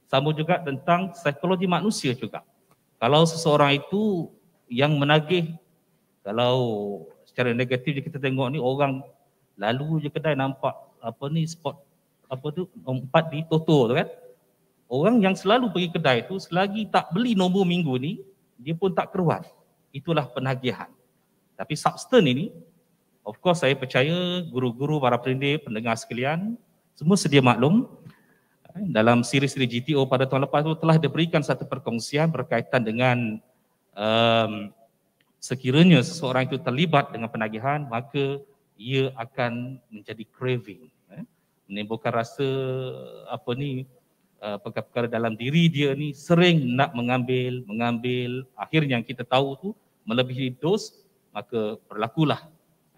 Sama juga tentang psikologi manusia juga. Kalau seseorang itu yang menagih kalau secara negatif je kita tengok ni orang lalu je kedai nampak apa ni spot apa tu empat di toto tu kan orang yang selalu pergi kedai tu selagi tak beli nombor minggu ni dia pun tak keruan itulah penagihan tapi substan ini of course saya percaya guru-guru para pendidik pendengar sekalian semua sedia maklum eh, dalam siri-siri GTO pada tahun lepas tu telah diberikan satu perkongsian berkaitan dengan um, sekiranya seseorang itu terlibat dengan penagihan maka ia akan menjadi craving eh? menimbulkan rasa apa ni eh, perkara-perkara dalam diri dia ni sering nak mengambil mengambil akhirnya yang kita tahu tu melebihi dos maka berlakulah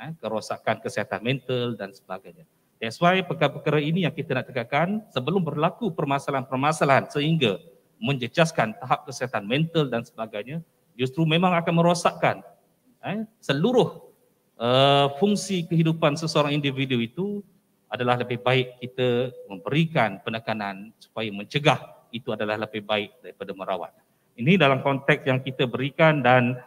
eh, kerosakan kesihatan mental dan sebagainya. That's why perkara-perkara ini yang kita nak tegakkan sebelum berlaku permasalahan-permasalahan sehingga menjejaskan tahap kesihatan mental dan sebagainya, justru memang akan merosakkan eh, seluruh uh, fungsi kehidupan seseorang individu itu adalah lebih baik kita memberikan penekanan supaya mencegah itu adalah lebih baik daripada merawat. Ini dalam konteks yang kita berikan dan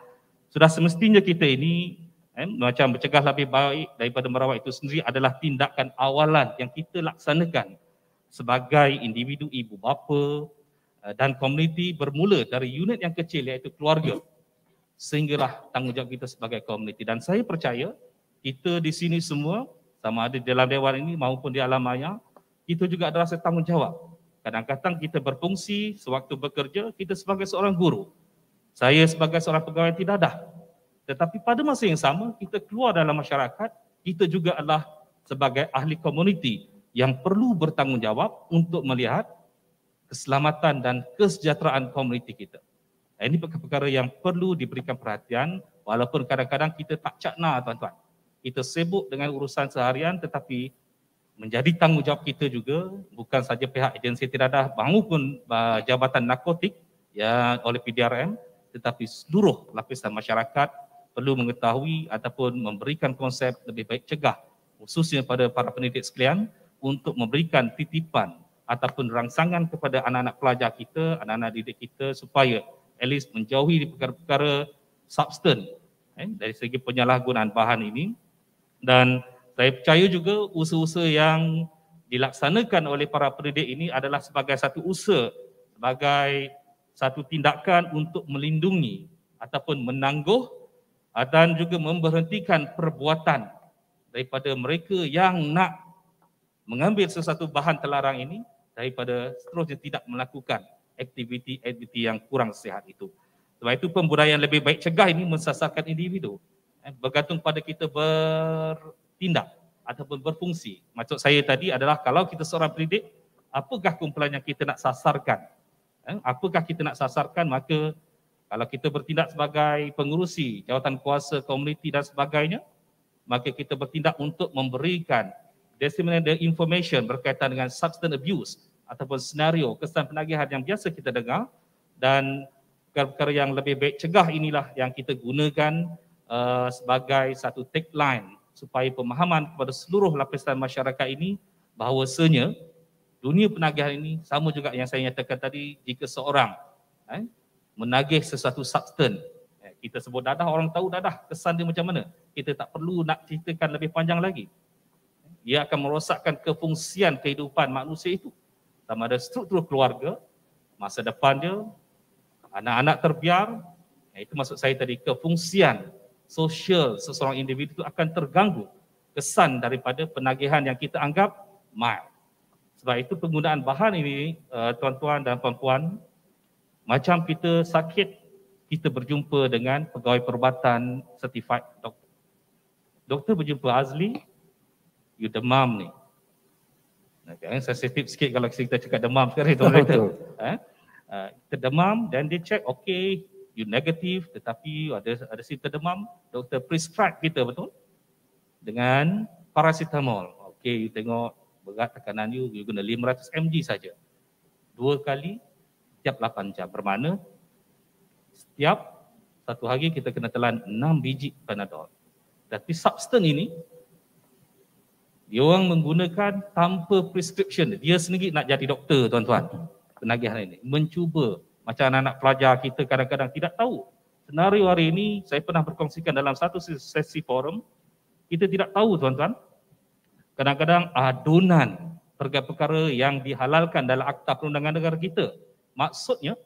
sudah semestinya kita ini eh, macam mencegah lebih baik daripada merawat itu sendiri adalah tindakan awalan yang kita laksanakan sebagai individu ibu bapa, Eh, dan komuniti bermula dari unit yang kecil iaitu keluarga sehinggalah tanggungjawab kita sebagai komuniti dan saya percaya kita di sini semua sama ada di dalam dewan ini maupun di alam maya kita juga adalah tanggungjawab kadang-kadang kita berfungsi sewaktu bekerja kita sebagai seorang guru saya sebagai seorang pegawai tidak ada tetapi pada masa yang sama kita keluar dalam masyarakat kita juga adalah sebagai ahli komuniti yang perlu bertanggungjawab untuk melihat keselamatan dan kesejahteraan komuniti kita. Ini perkara-perkara yang perlu diberikan perhatian walaupun kadang-kadang kita tak cakna tuan-tuan. Kita sibuk dengan urusan seharian tetapi menjadi tanggungjawab kita juga bukan saja pihak agensi tidadah maupun uh, jabatan narkotik ya oleh PDRM tetapi seluruh lapisan masyarakat perlu mengetahui ataupun memberikan konsep lebih baik cegah khususnya pada para pendidik sekalian untuk memberikan titipan ataupun rangsangan kepada anak-anak pelajar kita, anak-anak didik kita supaya at least menjauhi perkara-perkara substan eh, dari segi penyalahgunaan bahan ini dan saya percaya juga usaha-usaha yang dilaksanakan oleh para pendidik ini adalah sebagai satu usaha sebagai satu tindakan untuk melindungi ataupun menangguh ah, dan juga memberhentikan perbuatan daripada mereka yang nak mengambil sesuatu bahan telarang ini daripada seterusnya tidak melakukan aktiviti-aktiviti yang kurang sehat itu. Sebab itu pemberdayaan lebih baik cegah ini mensasarkan individu. Eh, bergantung pada kita bertindak ataupun berfungsi. Macam saya tadi adalah kalau kita seorang pendidik, apakah kumpulan yang kita nak sasarkan? Eh, apakah kita nak sasarkan maka kalau kita bertindak sebagai pengurusi jawatan kuasa komuniti dan sebagainya, maka kita bertindak untuk memberikan testimony the information berkaitan dengan substance abuse ataupun senario kesan penagihan yang biasa kita dengar dan perkara-perkara yang lebih baik cegah inilah yang kita gunakan uh, sebagai satu tagline supaya pemahaman kepada seluruh lapisan masyarakat ini bahawasanya dunia penagihan ini sama juga yang saya nyatakan tadi jika seorang eh, menagih sesuatu substance eh, kita sebut dadah, orang tahu dadah kesan dia macam mana. Kita tak perlu nak ceritakan lebih panjang lagi ia akan merosakkan kefungsian kehidupan manusia itu. Sama ada struktur keluarga, masa depan dia, anak-anak terbiar, itu maksud saya tadi kefungsian sosial seseorang individu itu akan terganggu kesan daripada penagihan yang kita anggap mild. Sebab itu penggunaan bahan ini eh, tuan-tuan dan puan-puan macam kita sakit kita berjumpa dengan pegawai perubatan certified doktor. Doktor berjumpa Azli, you demam ni. Okay, sensitif sikit kalau kita cakap demam sekarang tu. Ha? Ha, kita eh? uh, demam dan dia check okay you negative tetapi ada ada sifat demam doktor prescribe kita betul dengan paracetamol Okay, you tengok berat tekanan you you guna 500 mg saja dua kali setiap 8 jam bermakna setiap satu hari kita kena telan 6 biji panadol tapi substance ini dia orang menggunakan tanpa prescription. Dia sendiri nak jadi doktor tuan-tuan. Penagih hari ini. Mencuba macam anak-anak pelajar kita kadang-kadang tidak tahu. Senario hari ini saya pernah berkongsikan dalam satu sesi forum. Kita tidak tahu tuan-tuan. Kadang-kadang adunan perkara-perkara yang dihalalkan dalam akta perundangan negara kita. Maksudnya,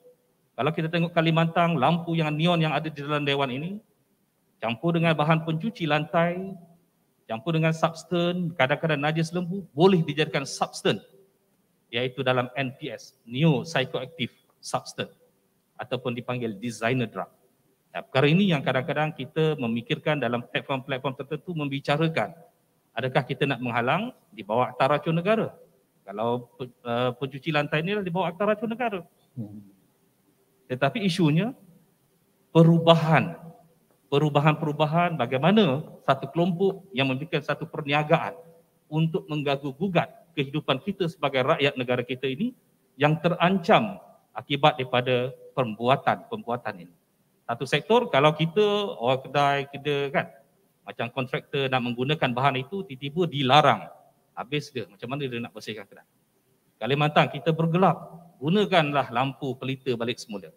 kalau kita tengok Kalimantan, lampu yang neon yang ada di dalam Dewan ini, campur dengan bahan pencuci lantai, campur dengan substan, kadang-kadang najis lembu boleh dijadikan substan iaitu dalam NPS, New Psychoactive Substance ataupun dipanggil designer drug. Nah, perkara ini yang kadang-kadang kita memikirkan dalam platform-platform tertentu membicarakan adakah kita nak menghalang di bawah akta racun negara. Kalau uh, pencuci lantai ini di bawah akta racun negara. Hmm. Tetapi isunya perubahan perubahan-perubahan bagaimana satu kelompok yang memberikan satu perniagaan untuk mengganggu gugat kehidupan kita sebagai rakyat negara kita ini yang terancam akibat daripada perbuatan-perbuatan ini. Satu sektor kalau kita orang kedai kita kan macam kontraktor nak menggunakan bahan itu tiba-tiba dilarang. Habis dia macam mana dia nak bersihkan kedai. Kalimantan kita bergelap gunakanlah lampu pelita balik semula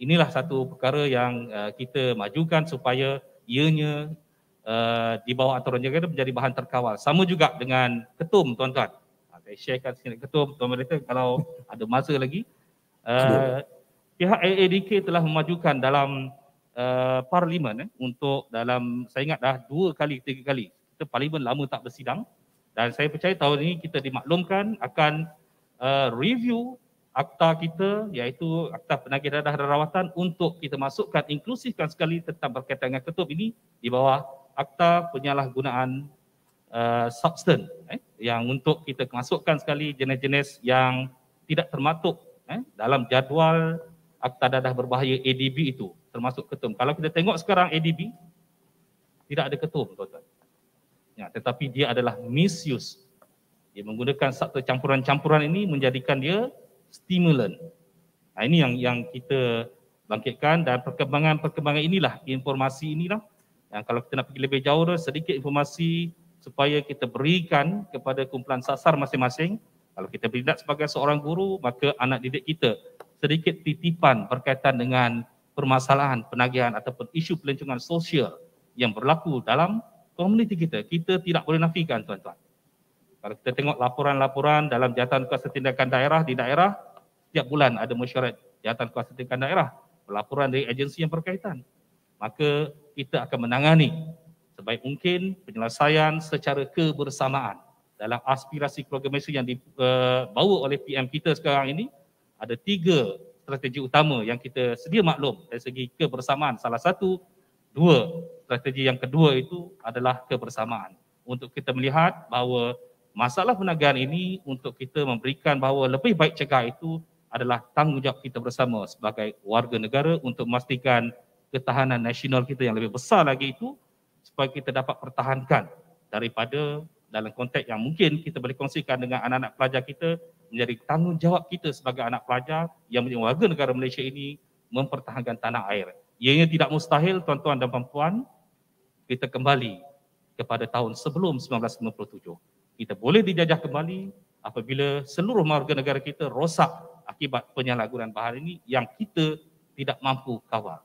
inilah satu perkara yang uh, kita majukan supaya ianya uh, di bawah aturan jaga menjadi bahan terkawal. Sama juga dengan ketum tuan-tuan. Ha, saya sharekan sini ketum tuan mereka kalau ada masa lagi. Uh, pihak AADK telah memajukan dalam uh, parlimen eh, untuk dalam saya ingat dah dua kali tiga kali kita parlimen lama tak bersidang dan saya percaya tahun ini kita dimaklumkan akan uh, review akta kita iaitu akta penagih dadah dan rawatan untuk kita masukkan inklusifkan sekali tentang berkaitan dengan ketub ini di bawah akta penyalahgunaan uh, eh, substan eh, yang untuk kita masukkan sekali jenis-jenis yang tidak termatuk eh, dalam jadual akta dadah berbahaya ADB itu termasuk ketum. Kalau kita tengok sekarang ADB tidak ada ketum tuan-tuan. Ya, tetapi dia adalah misuse. Dia menggunakan satu campuran-campuran ini menjadikan dia stimulan. Nah, ha, ini yang yang kita bangkitkan dan perkembangan-perkembangan inilah informasi inilah yang kalau kita nak pergi lebih jauh sedikit informasi supaya kita berikan kepada kumpulan sasar masing-masing kalau kita bertindak sebagai seorang guru maka anak didik kita sedikit titipan berkaitan dengan permasalahan penagihan ataupun isu pelancongan sosial yang berlaku dalam komuniti kita kita tidak boleh nafikan tuan-tuan kalau kita tengok laporan-laporan dalam jawatan kuasa tindakan daerah di daerah, setiap bulan ada mesyuarat jawatan kuasa tindakan daerah, laporan dari agensi yang berkaitan. Maka kita akan menangani sebaik mungkin penyelesaian secara kebersamaan dalam aspirasi program mesyuarat yang dibawa eh, oleh PM kita sekarang ini, ada tiga strategi utama yang kita sedia maklum dari segi kebersamaan. Salah satu, dua, strategi yang kedua itu adalah kebersamaan. Untuk kita melihat bahawa masalah penagihan ini untuk kita memberikan bahawa lebih baik cegah itu adalah tanggungjawab kita bersama sebagai warga negara untuk memastikan ketahanan nasional kita yang lebih besar lagi itu supaya kita dapat pertahankan daripada dalam konteks yang mungkin kita boleh kongsikan dengan anak-anak pelajar kita menjadi tanggungjawab kita sebagai anak pelajar yang menjadi warga negara Malaysia ini mempertahankan tanah air. Ianya tidak mustahil tuan-tuan dan puan-puan kita kembali kepada tahun sebelum 1997 kita boleh dijajah kembali apabila seluruh warga negara kita rosak akibat penyalahgunaan bahan ini yang kita tidak mampu kawal.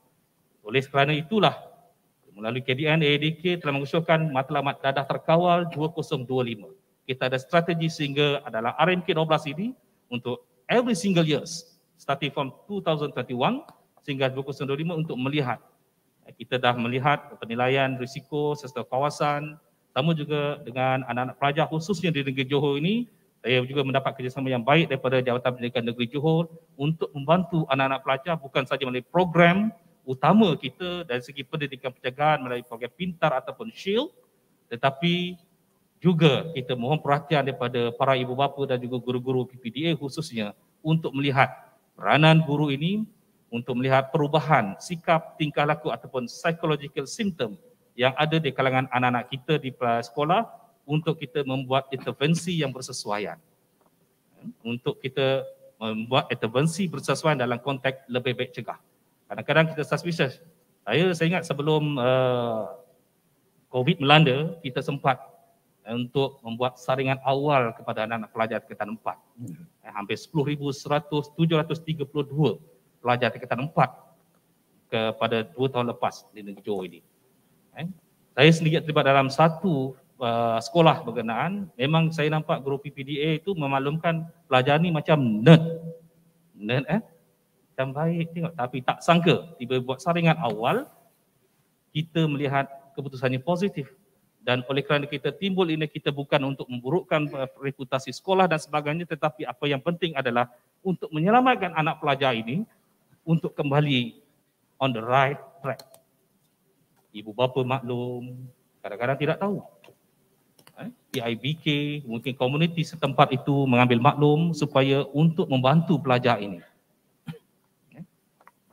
Oleh kerana itulah melalui KDN AADK telah mengusulkan matlamat dadah terkawal 2025. Kita ada strategi sehingga adalah RMK 12 ini untuk every single years starting from 2021 sehingga 2025 untuk melihat kita dah melihat penilaian risiko serta kawasan sama juga dengan anak-anak pelajar khususnya di negeri Johor ini saya juga mendapat kerjasama yang baik daripada Jabatan Pendidikan Negeri Johor untuk membantu anak-anak pelajar bukan sahaja melalui program utama kita dari segi pendidikan pencegahan melalui program pintar ataupun SHIELD tetapi juga kita mohon perhatian daripada para ibu bapa dan juga guru-guru PPDA khususnya untuk melihat peranan guru ini untuk melihat perubahan sikap tingkah laku ataupun psychological symptom yang ada di kalangan anak-anak kita di sekolah untuk kita membuat intervensi yang bersesuaian. Untuk kita membuat intervensi bersesuaian dalam konteks lebih baik cegah. Kadang-kadang kita suspicious. Saya, saya ingat sebelum uh, COVID melanda, kita sempat eh, untuk membuat saringan awal kepada anak-anak pelajar tingkatan 4. Hmm. Eh, hampir 10,732 pelajar tingkatan 4 kepada 2 tahun lepas di negeri Johor ini. Eh. Saya sendiri terlibat dalam satu uh, sekolah berkenaan, memang saya nampak guru PPDA itu memaklumkan pelajar ini macam nerd. Nerd eh. Macam baik tengok. Tapi tak sangka, tiba buat saringan awal, kita melihat keputusannya positif. Dan oleh kerana kita timbul ini, kita bukan untuk memburukkan uh, reputasi sekolah dan sebagainya, tetapi apa yang penting adalah untuk menyelamatkan anak pelajar ini untuk kembali on the right track ibu bapa maklum, kadang-kadang tidak tahu. Eh, PIBK, mungkin komuniti setempat itu mengambil maklum supaya untuk membantu pelajar ini. Eh,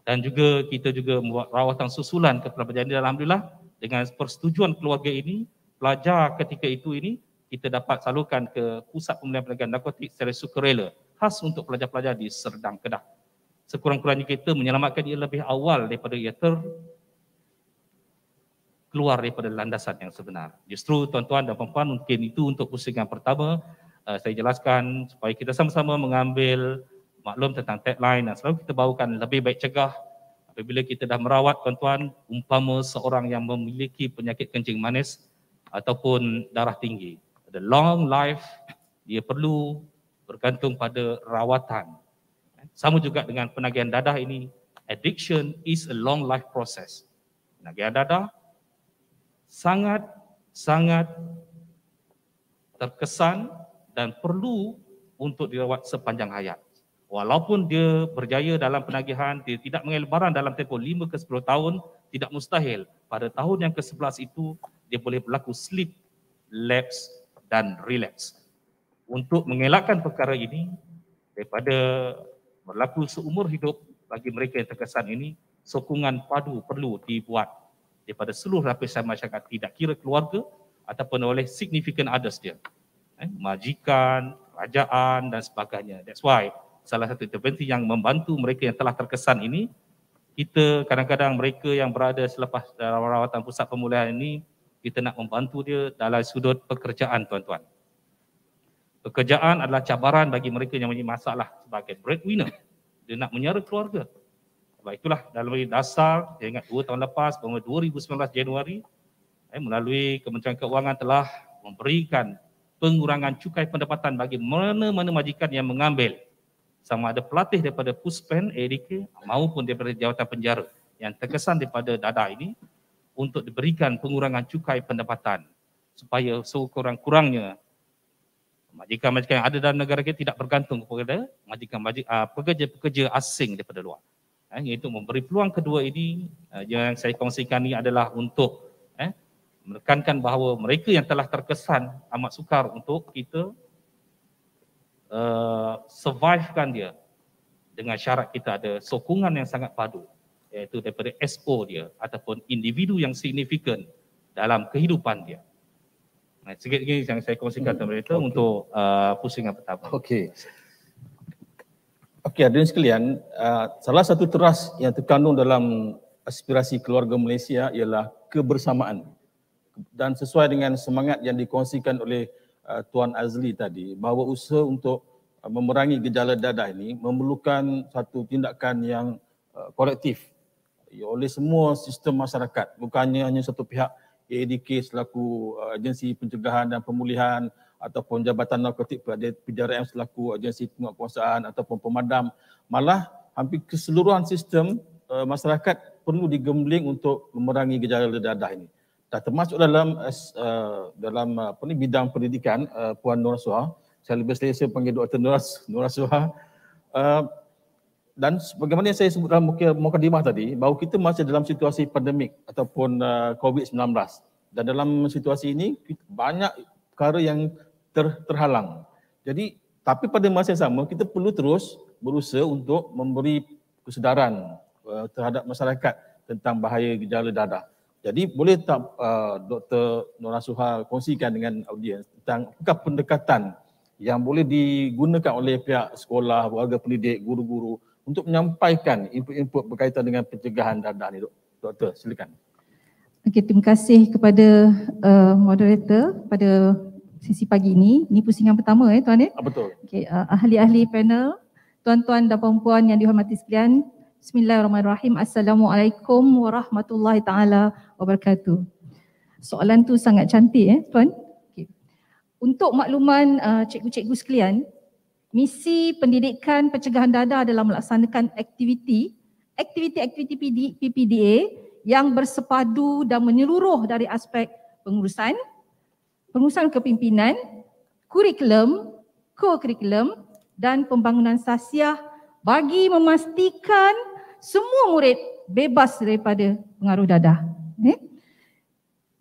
dan juga kita juga membuat rawatan susulan ke pelajar ini. Alhamdulillah dengan persetujuan keluarga ini, pelajar ketika itu ini kita dapat salurkan ke pusat pemulihan penegakan narkotik secara sukarela khas untuk pelajar-pelajar di Serdang Kedah. Sekurang-kurangnya kita menyelamatkan ia lebih awal daripada ia ter, keluar daripada landasan yang sebenar. Justru tuan-tuan dan puan-puan mungkin itu untuk pusingan pertama uh, saya jelaskan supaya kita sama-sama mengambil maklum tentang tagline dan selalu kita bawakan lebih baik cegah apabila kita dah merawat tuan-tuan umpama seorang yang memiliki penyakit kencing manis ataupun darah tinggi. The long life dia perlu bergantung pada rawatan. Eh, sama juga dengan penagihan dadah ini, addiction is a long life process. Penagihan dadah sangat sangat terkesan dan perlu untuk dirawat sepanjang hayat. Walaupun dia berjaya dalam penagihan, dia tidak mengelbaran dalam tempoh 5 ke 10 tahun, tidak mustahil pada tahun yang ke-11 itu dia boleh berlaku sleep, lapse dan relax. Untuk mengelakkan perkara ini daripada berlaku seumur hidup bagi mereka yang terkesan ini, sokongan padu perlu dibuat daripada seluruh lapisan masyarakat tidak kira keluarga ataupun oleh significant others dia. Eh, majikan, kerajaan dan sebagainya. That's why salah satu intervensi yang membantu mereka yang telah terkesan ini, kita kadang-kadang mereka yang berada selepas dalam rawatan pusat pemulihan ini, kita nak membantu dia dalam sudut pekerjaan tuan-tuan. Pekerjaan adalah cabaran bagi mereka yang mempunyai masalah sebagai breadwinner. Dia nak menyara keluarga. Sebab itulah dalam dasar saya ingat 2 tahun lepas bahawa 2019 Januari eh, melalui Kementerian Keuangan telah memberikan pengurangan cukai pendapatan bagi mana-mana majikan yang mengambil sama ada pelatih daripada PUSPEN, ADK maupun daripada jawatan penjara yang terkesan daripada dada ini untuk diberikan pengurangan cukai pendapatan supaya sekurang-kurangnya majikan-majikan yang ada dalam negara kita tidak bergantung kepada majikan-majikan ah, pekerja-pekerja asing daripada luar eh, iaitu memberi peluang kedua ini eh, yang saya kongsikan ini adalah untuk eh, menekankan bahawa mereka yang telah terkesan amat sukar untuk kita eh, survivekan dia dengan syarat kita ada sokongan yang sangat padu iaitu daripada SO dia ataupun individu yang signifikan dalam kehidupan dia. Nah, sikit lagi yang saya kongsikan kepada hmm. mereka okay. untuk uh, eh, pusingan pertama. Okey. Okey, hadirin sekalian, ah, salah satu teras yang terkandung dalam aspirasi keluarga Malaysia ialah kebersamaan. Dan sesuai dengan semangat yang dikongsikan oleh ah, Tuan Azli tadi, bahawa usaha untuk ah, memerangi gejala dadah ini memerlukan satu tindakan yang kolektif oleh semua sistem masyarakat, bukannya hanya satu pihak AADK selaku uh, agensi pencegahan dan pemulihan, ataupun jabatan narkotik pada PDRM selaku agensi penguatkuasaan ataupun pemadam malah hampir keseluruhan sistem uh, masyarakat perlu digembling untuk memerangi gejala dadah ini. Dah termasuk dalam uh, dalam apa ni bidang pendidikan uh, Puan Nur Aswa, saya lebih selesa panggil Dr. Nur, Nur Aswa. Uh, dan bagaimana yang saya sebut dalam mukadimah tadi, bahawa kita masih dalam situasi pandemik ataupun uh, COVID-19. Dan dalam situasi ini, banyak perkara yang ter, terhalang. Jadi tapi pada masa yang sama kita perlu terus berusaha untuk memberi kesedaran uh, terhadap masyarakat tentang bahaya gejala dadah. Jadi boleh tak uh, eh, Dr. Nora Suhar kongsikan dengan audiens tentang apakah pendekatan yang boleh digunakan oleh pihak sekolah, warga pendidik, guru-guru untuk menyampaikan input-input berkaitan dengan pencegahan dadah ini. Doktor, silakan. Okay, terima kasih kepada uh, moderator, kepada sesi pagi ini. Ini pusingan pertama eh tuan ya. Eh? Ah, betul. Okay, uh, ah, ahli-ahli panel, tuan-tuan dan puan-puan yang dihormati sekalian. Bismillahirrahmanirrahim. Assalamualaikum warahmatullahi taala wabarakatuh. Soalan tu sangat cantik eh tuan. Okay. Untuk makluman uh, cikgu-cikgu sekalian, misi pendidikan pencegahan dada adalah melaksanakan aktiviti aktiviti-aktiviti PD, PPDA yang bersepadu dan menyeluruh dari aspek pengurusan, pengurusan kepimpinan, kurikulum, co kurikulum dan pembangunan sasiah bagi memastikan semua murid bebas daripada pengaruh dadah. Eh?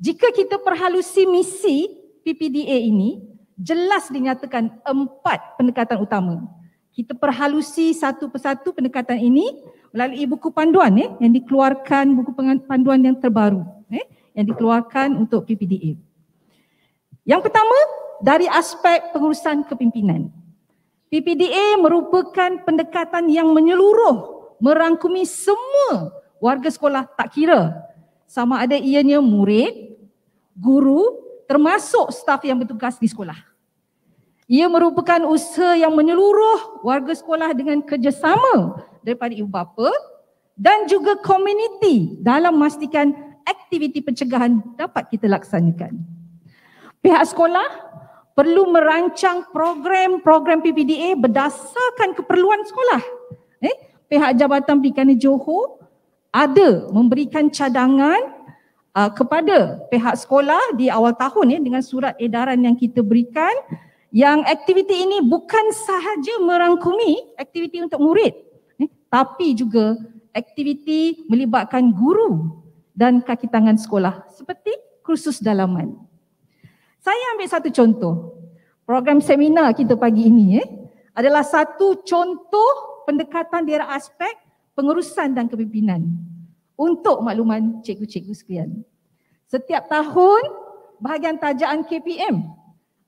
Jika kita perhalusi misi PPDA ini, jelas dinyatakan empat pendekatan utama. Kita perhalusi satu persatu pendekatan ini melalui buku panduan eh, yang dikeluarkan, buku panduan yang terbaru eh, yang dikeluarkan untuk PPDA. Yang pertama, dari aspek pengurusan kepimpinan. PPDA merupakan pendekatan yang menyeluruh merangkumi semua warga sekolah tak kira sama ada ianya murid, guru termasuk staf yang bertugas di sekolah. Ia merupakan usaha yang menyeluruh warga sekolah dengan kerjasama daripada ibu bapa dan juga komuniti dalam memastikan aktiviti pencegahan dapat kita laksanakan. Pihak sekolah perlu merancang program-program PPDA berdasarkan keperluan sekolah. Eh, pihak Jabatan Perikanan Johor ada memberikan cadangan uh, kepada pihak sekolah di awal tahun ya eh, dengan surat edaran yang kita berikan yang aktiviti ini bukan sahaja merangkumi aktiviti untuk murid eh, tapi juga aktiviti melibatkan guru dan kaki tangan sekolah seperti kursus dalaman. Saya ambil satu contoh. Program seminar kita pagi ini eh, adalah satu contoh pendekatan dari aspek pengurusan dan kepimpinan untuk makluman cikgu-cikgu sekalian. Setiap tahun, bahagian tajaan KPM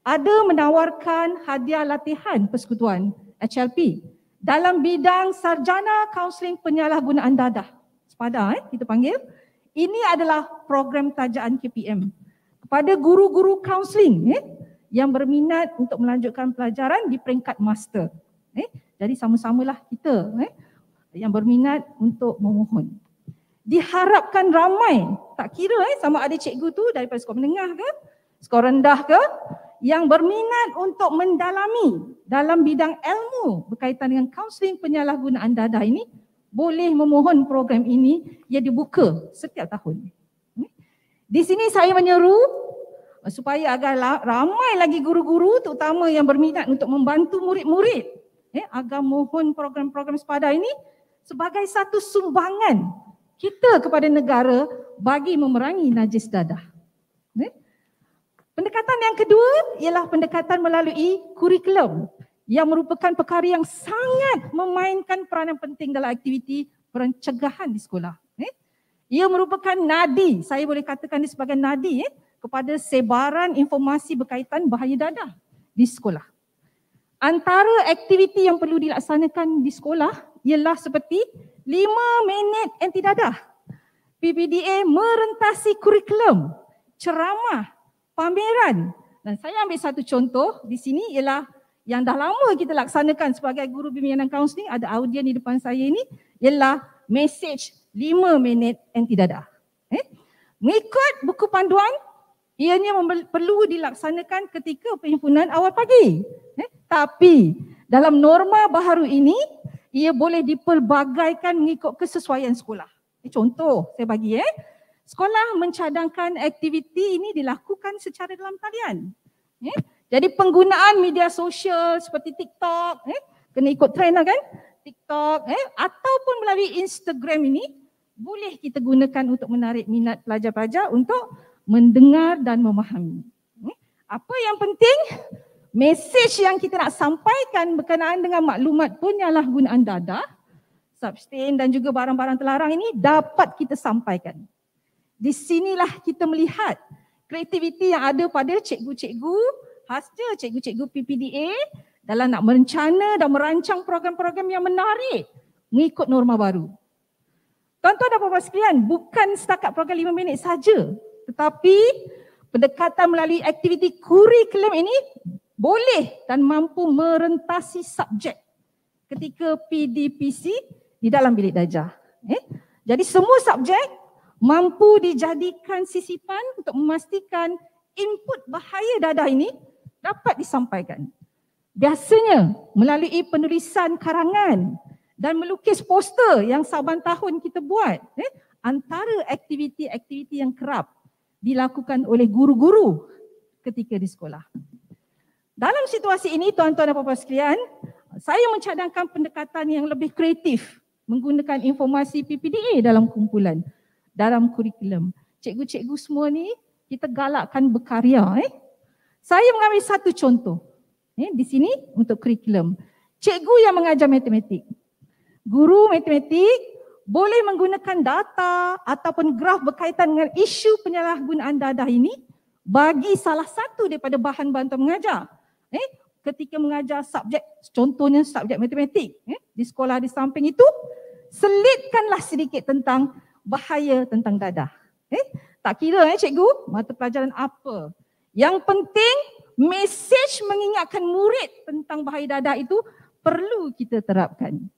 ada menawarkan hadiah latihan persekutuan HLP dalam bidang sarjana kaunseling penyalahgunaan dadah. Sepada eh, kita panggil. Ini adalah program tajaan KPM pada guru-guru kaunseling eh, yang berminat untuk melanjutkan pelajaran di peringkat master. Eh, jadi sama-samalah kita eh, yang berminat untuk memohon. Diharapkan ramai, tak kira eh, sama ada cikgu tu daripada sekolah menengah ke, skor rendah ke, yang berminat untuk mendalami dalam bidang ilmu berkaitan dengan kaunseling penyalahgunaan dadah ini boleh memohon program ini ia dibuka setiap tahun. Di sini saya menyeru eh, supaya agar ramai lagi guru-guru terutama yang berminat untuk membantu murid-murid eh, agar mohon program-program sepada ini sebagai satu sumbangan kita kepada negara bagi memerangi najis dadah. Eh? Pendekatan yang kedua ialah pendekatan melalui kurikulum yang merupakan perkara yang sangat memainkan peranan penting dalam aktiviti pencegahan di sekolah. Ia merupakan nadi, saya boleh katakan ini sebagai nadi eh, kepada sebaran informasi berkaitan bahaya dadah di sekolah. Antara aktiviti yang perlu dilaksanakan di sekolah ialah seperti 5 minit anti dadah. PPDA merentasi kurikulum, ceramah, pameran. Dan saya ambil satu contoh di sini ialah yang dah lama kita laksanakan sebagai guru bimbingan dan kaunseling ada audien di depan saya ini ialah message Lima minit anti dadah. Eh? Mengikut buku panduan, ianya memel- perlu dilaksanakan ketika perhimpunan awal pagi. Eh? Tapi dalam norma baharu ini, ia boleh dipelbagaikan mengikut kesesuaian sekolah. Eh, contoh saya bagi eh. Sekolah mencadangkan aktiviti ini dilakukan secara dalam talian. Eh? Jadi penggunaan media sosial seperti TikTok, eh? kena ikut trend lah kan. TikTok eh? ataupun melalui Instagram ini boleh kita gunakan untuk menarik minat pelajar-pelajar untuk mendengar dan memahami. Hmm? Apa yang penting, mesej yang kita nak sampaikan berkenaan dengan maklumat penyalahgunaan dada, substain dan juga barang-barang terlarang ini dapat kita sampaikan. Di sinilah kita melihat kreativiti yang ada pada cikgu-cikgu, khasnya cikgu-cikgu PPDA dalam nak merencana dan merancang program-program yang menarik mengikut norma baru. Tuan-tuan dan puan-puan sekalian, bukan setakat program lima minit saja, tetapi pendekatan melalui aktiviti kurikulum ini boleh dan mampu merentasi subjek ketika PDPC di dalam bilik dajah. Eh? Jadi semua subjek mampu dijadikan sisipan untuk memastikan input bahaya dadah ini dapat disampaikan. Biasanya melalui penulisan karangan dan melukis poster yang saban tahun kita buat eh antara aktiviti-aktiviti yang kerap dilakukan oleh guru-guru ketika di sekolah. Dalam situasi ini tuan-tuan dan puan-puan sekalian, saya mencadangkan pendekatan yang lebih kreatif menggunakan informasi PPDA e dalam kumpulan dalam kurikulum. Cikgu-cikgu semua ni kita galakkan berkarya eh. Saya mengambil satu contoh eh di sini untuk kurikulum. Cikgu yang mengajar matematik guru matematik boleh menggunakan data ataupun graf berkaitan dengan isu penyalahgunaan dadah ini bagi salah satu daripada bahan bantuan mengajar. Eh, ketika mengajar subjek, contohnya subjek matematik eh, di sekolah di samping itu, selitkanlah sedikit tentang bahaya tentang dadah. Eh, tak kira eh cikgu, mata pelajaran apa. Yang penting, mesej mengingatkan murid tentang bahaya dadah itu perlu kita terapkan.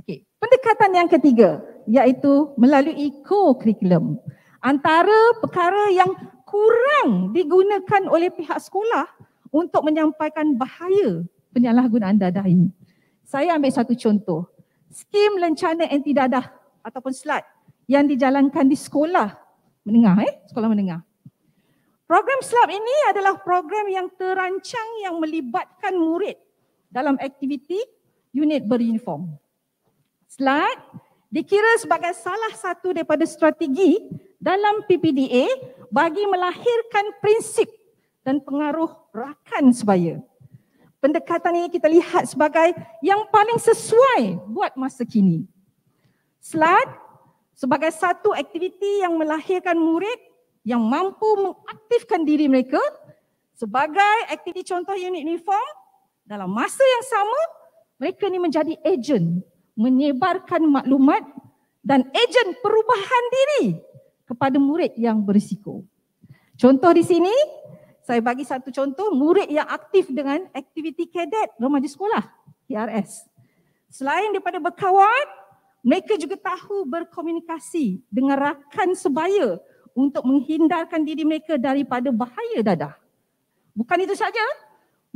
Okey, pendekatan yang ketiga iaitu melalui co-curriculum. Antara perkara yang kurang digunakan oleh pihak sekolah untuk menyampaikan bahaya penyalahgunaan dadah ini. Saya ambil satu contoh. Skim lencana anti dadah ataupun SLAT yang dijalankan di sekolah menengah eh, sekolah menengah. Program SLAT ini adalah program yang terancang yang melibatkan murid dalam aktiviti unit beruniform slide dikira sebagai salah satu daripada strategi dalam PPDA bagi melahirkan prinsip dan pengaruh rakan sebaya. Pendekatan ini kita lihat sebagai yang paling sesuai buat masa kini. SLAD sebagai satu aktiviti yang melahirkan murid yang mampu mengaktifkan diri mereka sebagai aktiviti contoh unit uniform dalam masa yang sama mereka ini menjadi agent menyebarkan maklumat dan ejen perubahan diri kepada murid yang berisiko. Contoh di sini, saya bagi satu contoh murid yang aktif dengan aktiviti kadet remaja sekolah, PRS. Selain daripada berkawan, mereka juga tahu berkomunikasi dengan rakan sebaya untuk menghindarkan diri mereka daripada bahaya dadah. Bukan itu saja,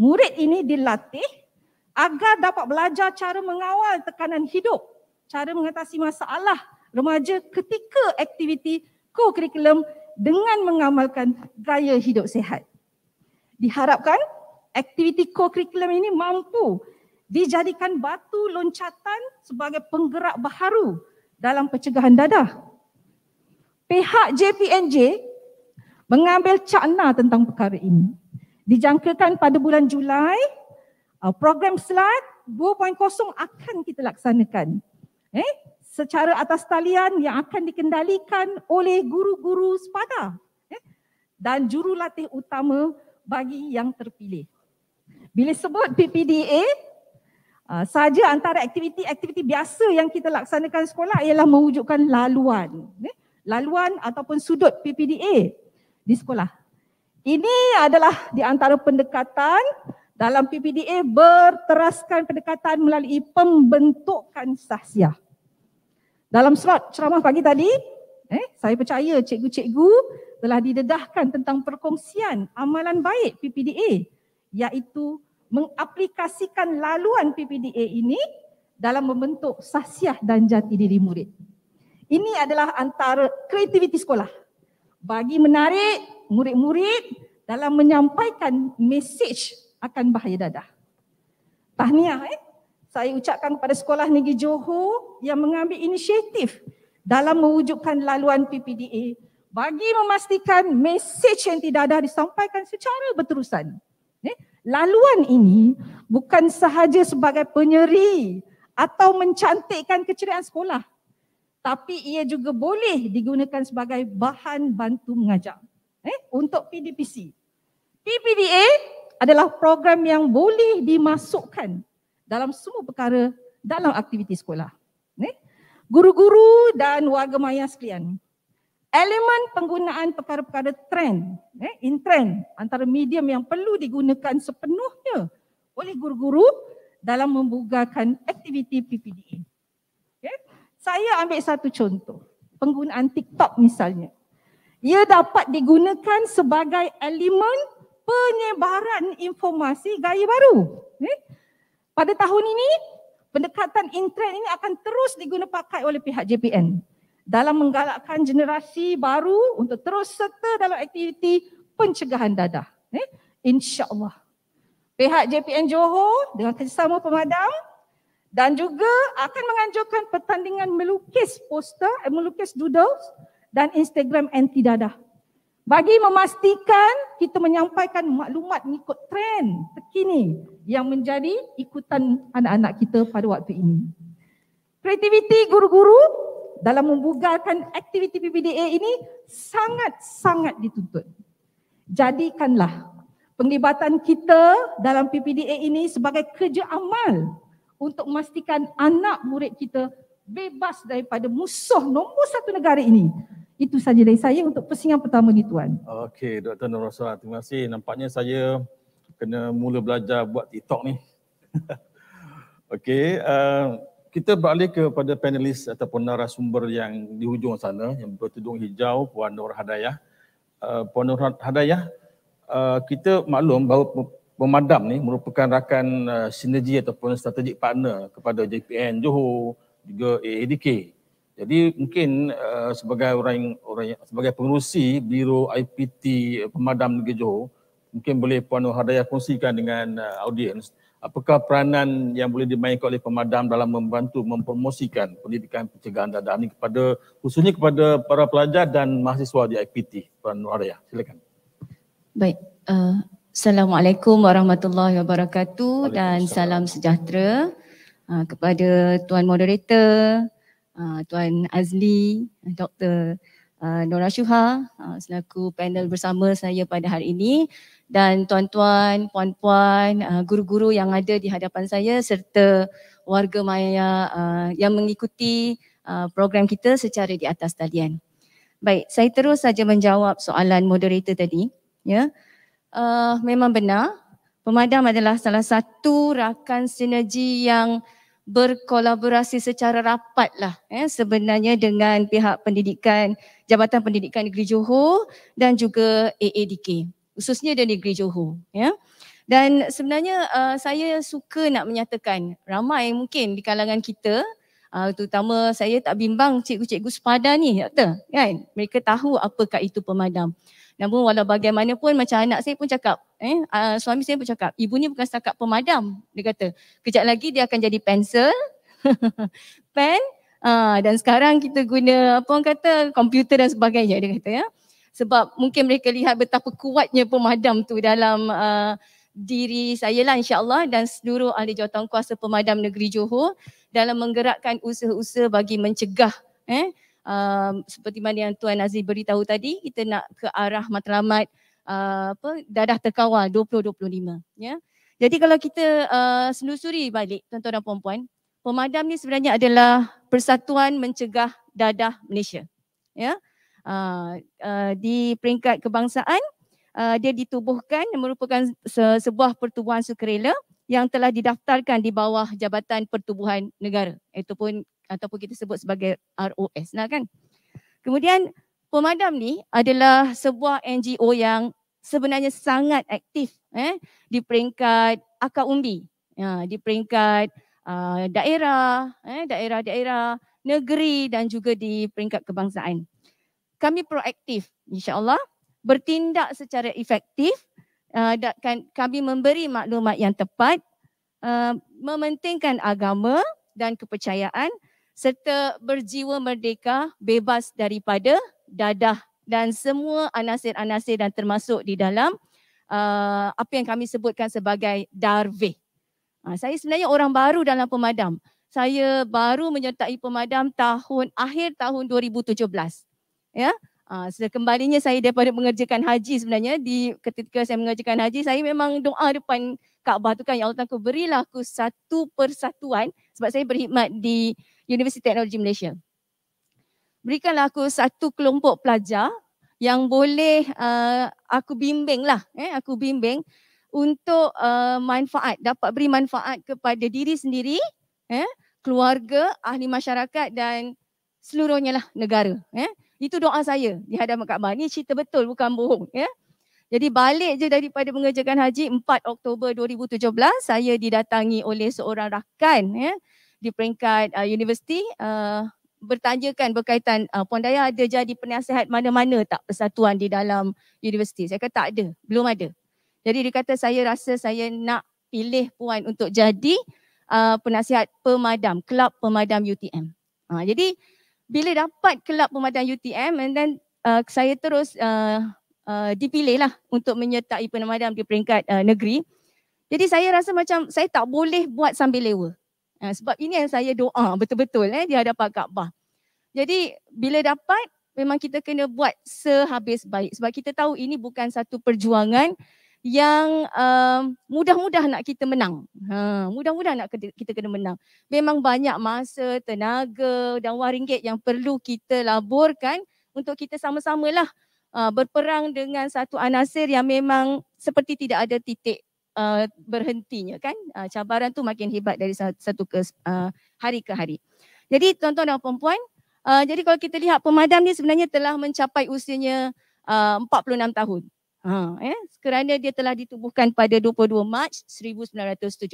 murid ini dilatih agar dapat belajar cara mengawal tekanan hidup, cara mengatasi masalah remaja ketika aktiviti kurikulum dengan mengamalkan gaya hidup sehat. Diharapkan aktiviti kurikulum ini mampu dijadikan batu loncatan sebagai penggerak baharu dalam pencegahan dadah. Pihak JPNJ mengambil cakna tentang perkara ini. Dijangkakan pada bulan Julai uh, program SLAD 2.0 akan kita laksanakan. Eh, secara atas talian yang akan dikendalikan oleh guru-guru sepada eh, dan jurulatih utama bagi yang terpilih. Bila sebut PPDA, uh, saja antara aktiviti-aktiviti biasa yang kita laksanakan sekolah ialah mewujudkan laluan. Eh, laluan ataupun sudut PPDA di sekolah. Ini adalah di antara pendekatan dalam PPDA berteraskan pendekatan melalui pembentukan sahsia. Dalam slot ceramah pagi tadi, eh, saya percaya cikgu-cikgu telah didedahkan tentang perkongsian amalan baik PPDA iaitu mengaplikasikan laluan PPDA ini dalam membentuk sahsiah dan jati diri murid. Ini adalah antara kreativiti sekolah. Bagi menarik murid-murid dalam menyampaikan mesej akan bahaya dadah. Tahniah eh. Saya ucapkan kepada Sekolah Negeri Johor yang mengambil inisiatif dalam mewujudkan laluan PPDA bagi memastikan mesej yang tidak ada disampaikan secara berterusan. Eh, laluan ini bukan sahaja sebagai penyeri atau mencantikkan keceriaan sekolah tapi ia juga boleh digunakan sebagai bahan bantu mengajar eh, untuk PDPC. PPDA adalah program yang boleh dimasukkan dalam semua perkara dalam aktiviti sekolah. Guru-guru dan warga maya sekalian, elemen penggunaan perkara-perkara trend, in trend antara medium yang perlu digunakan sepenuhnya oleh guru-guru dalam membugarkan aktiviti PPDE. Okay. Saya ambil satu contoh, penggunaan TikTok misalnya. Ia dapat digunakan sebagai elemen penyebaran informasi gaya baru. Eh? Pada tahun ini, pendekatan internet ini akan terus digunapakai oleh pihak JPN dalam menggalakkan generasi baru untuk terus serta dalam aktiviti pencegahan dadah. Eh? InsyaAllah. Pihak JPN Johor dengan kerjasama pemadam dan juga akan menganjurkan pertandingan melukis poster, eh, melukis doodles dan Instagram anti dadah bagi memastikan kita menyampaikan maklumat mengikut trend terkini yang menjadi ikutan anak-anak kita pada waktu ini. Kreativiti guru-guru dalam membugarkan aktiviti PPDA ini sangat-sangat dituntut. Jadikanlah penglibatan kita dalam PPDA ini sebagai kerja amal untuk memastikan anak murid kita bebas daripada musuh nombor satu negara ini itu saja dari saya untuk pusingan pertama ni tuan. Okey, Dr. Nur Rosa, terima kasih. Nampaknya saya kena mula belajar buat TikTok ni. Okey, uh, kita balik kepada panelis ataupun narasumber yang di hujung sana yang bertudung hijau Puan Nur Hadayah. Uh, Puan Nur Hadayah, uh, kita maklum bahawa pemadam ni merupakan rakan uh, sinergi ataupun strategik partner kepada JPN Johor juga AADK. Jadi mungkin uh, sebagai orang orang sebagai pengerusi Biro IPT eh, Pemadam Negeri Johor, mungkin boleh Puan Nur Hadayah kongsikan dengan uh, audiens apakah peranan yang boleh dimainkan oleh pemadam dalam membantu mempromosikan pendidikan pencegahan dadah ini kepada khususnya kepada para pelajar dan mahasiswa di IPT Puan Nur Hadayah. Silakan. Baik. Uh, Assalamualaikum warahmatullahi wabarakatuh dan salam sejahtera uh, kepada Tuan Moderator, Ah, Tuan Azli, Dr. Ah, Nora Syuha ah, selaku panel bersama saya pada hari ini dan tuan-tuan, puan-puan, guru-guru yang ada di hadapan saya serta warga maya yang mengikuti program kita secara di atas talian. Baik, saya terus saja menjawab soalan moderator tadi. Ya, memang benar. Pemadam adalah salah satu rakan sinergi yang berkolaborasi secara rapat lah eh, sebenarnya dengan pihak pendidikan Jabatan Pendidikan Negeri Johor dan juga AADK khususnya di Negeri Johor ya. Dan sebenarnya uh, saya suka nak menyatakan ramai mungkin di kalangan kita uh, terutama saya tak bimbang cikgu-cikgu sepadan ni tak kan mereka tahu apakah itu pemadam. Namun walau bagaimanapun macam anak saya pun cakap, eh, uh, suami saya pun cakap, ibu ni bukan setakat pemadam. Dia kata, kejap lagi dia akan jadi pensel, pen, uh, dan sekarang kita guna apa orang kata, komputer dan sebagainya dia kata ya. Sebab mungkin mereka lihat betapa kuatnya pemadam tu dalam uh, diri saya lah insyaAllah dan seluruh ahli jawatan pemadam negeri Johor dalam menggerakkan usaha-usaha bagi mencegah eh, um, seperti mana yang Tuan Aziz beritahu tadi, kita nak ke arah matlamat uh, apa dadah terkawal 2025 ya. Jadi kalau kita uh, selusuri balik tuan-tuan dan puan-puan, pemadam ni sebenarnya adalah Persatuan Mencegah Dadah Malaysia. Ya. Uh, uh, di peringkat kebangsaan uh, dia ditubuhkan merupakan se- sebuah pertubuhan sukarela yang telah didaftarkan di bawah Jabatan Pertubuhan Negara ataupun ataupun kita sebut sebagai ROS lah kan. Kemudian pemadam ni adalah sebuah NGO yang sebenarnya sangat aktif eh di peringkat akar umbi. Ya, di peringkat uh, daerah eh daerah-daerah, negeri dan juga di peringkat kebangsaan. Kami proaktif Insyaallah bertindak secara efektif uh, dan kan, kami memberi maklumat yang tepat uh, mementingkan agama dan kepercayaan serta berjiwa merdeka bebas daripada dadah dan semua anasir-anasir dan termasuk di dalam uh, apa yang kami sebutkan sebagai darve. Uh, ah, saya sebenarnya orang baru dalam pemadam. Saya baru menyertai pemadam tahun akhir tahun 2017. Ya. Uh, ah, sekembalinya saya daripada mengerjakan haji sebenarnya di ketika saya mengerjakan haji saya memang doa depan Kaabah tu kan ya Allah aku berilah aku satu persatuan sebab saya berkhidmat di Universiti Teknologi Malaysia. Berikanlah aku satu kelompok pelajar yang boleh uh, aku bimbing lah, eh, aku bimbing untuk uh, manfaat, dapat beri manfaat kepada diri sendiri, eh, keluarga, ahli masyarakat dan seluruhnya lah negara. Eh. Itu doa saya di hadapan kak Bani, cerita betul bukan bohong. Eh. Jadi balik je daripada mengerjakan haji 4 Oktober 2017 saya didatangi oleh seorang rakan ya di peringkat uh, universiti uh, bertanyakan berkaitan uh, Puan Daya ada jadi penasihat mana-mana tak persatuan di dalam universiti. Saya kata tak ada, belum ada. Jadi dia kata saya rasa saya nak pilih Puan untuk jadi uh, penasihat pemadam, kelab pemadam UTM. Uh, ah, jadi bila dapat kelab pemadam UTM and then uh, saya terus uh, Uh, dipilihlah untuk menyertai penamadam di peringkat uh, negeri. Jadi saya rasa macam saya tak boleh buat sambil lewa. Uh, sebab ini yang saya doa betul-betul eh, di hadapan Kaabah. Jadi bila dapat memang kita kena buat sehabis baik. Sebab kita tahu ini bukan satu perjuangan yang um, mudah-mudah nak kita menang. Ha, mudah-mudah nak kita kena menang. Memang banyak masa, tenaga dan wang ringgit yang perlu kita laburkan untuk kita sama-samalah uh, Uh, berperang dengan satu anasir yang memang seperti tidak ada titik uh, berhentinya kan uh, cabaran tu makin hebat dari satu ke uh, hari ke hari jadi tuan-tuan dan puan-puan uh, jadi kalau kita lihat pemadam ni sebenarnya telah mencapai usianya uh, 46 tahun ha eh kerana dia telah ditubuhkan pada 22 Mac 1976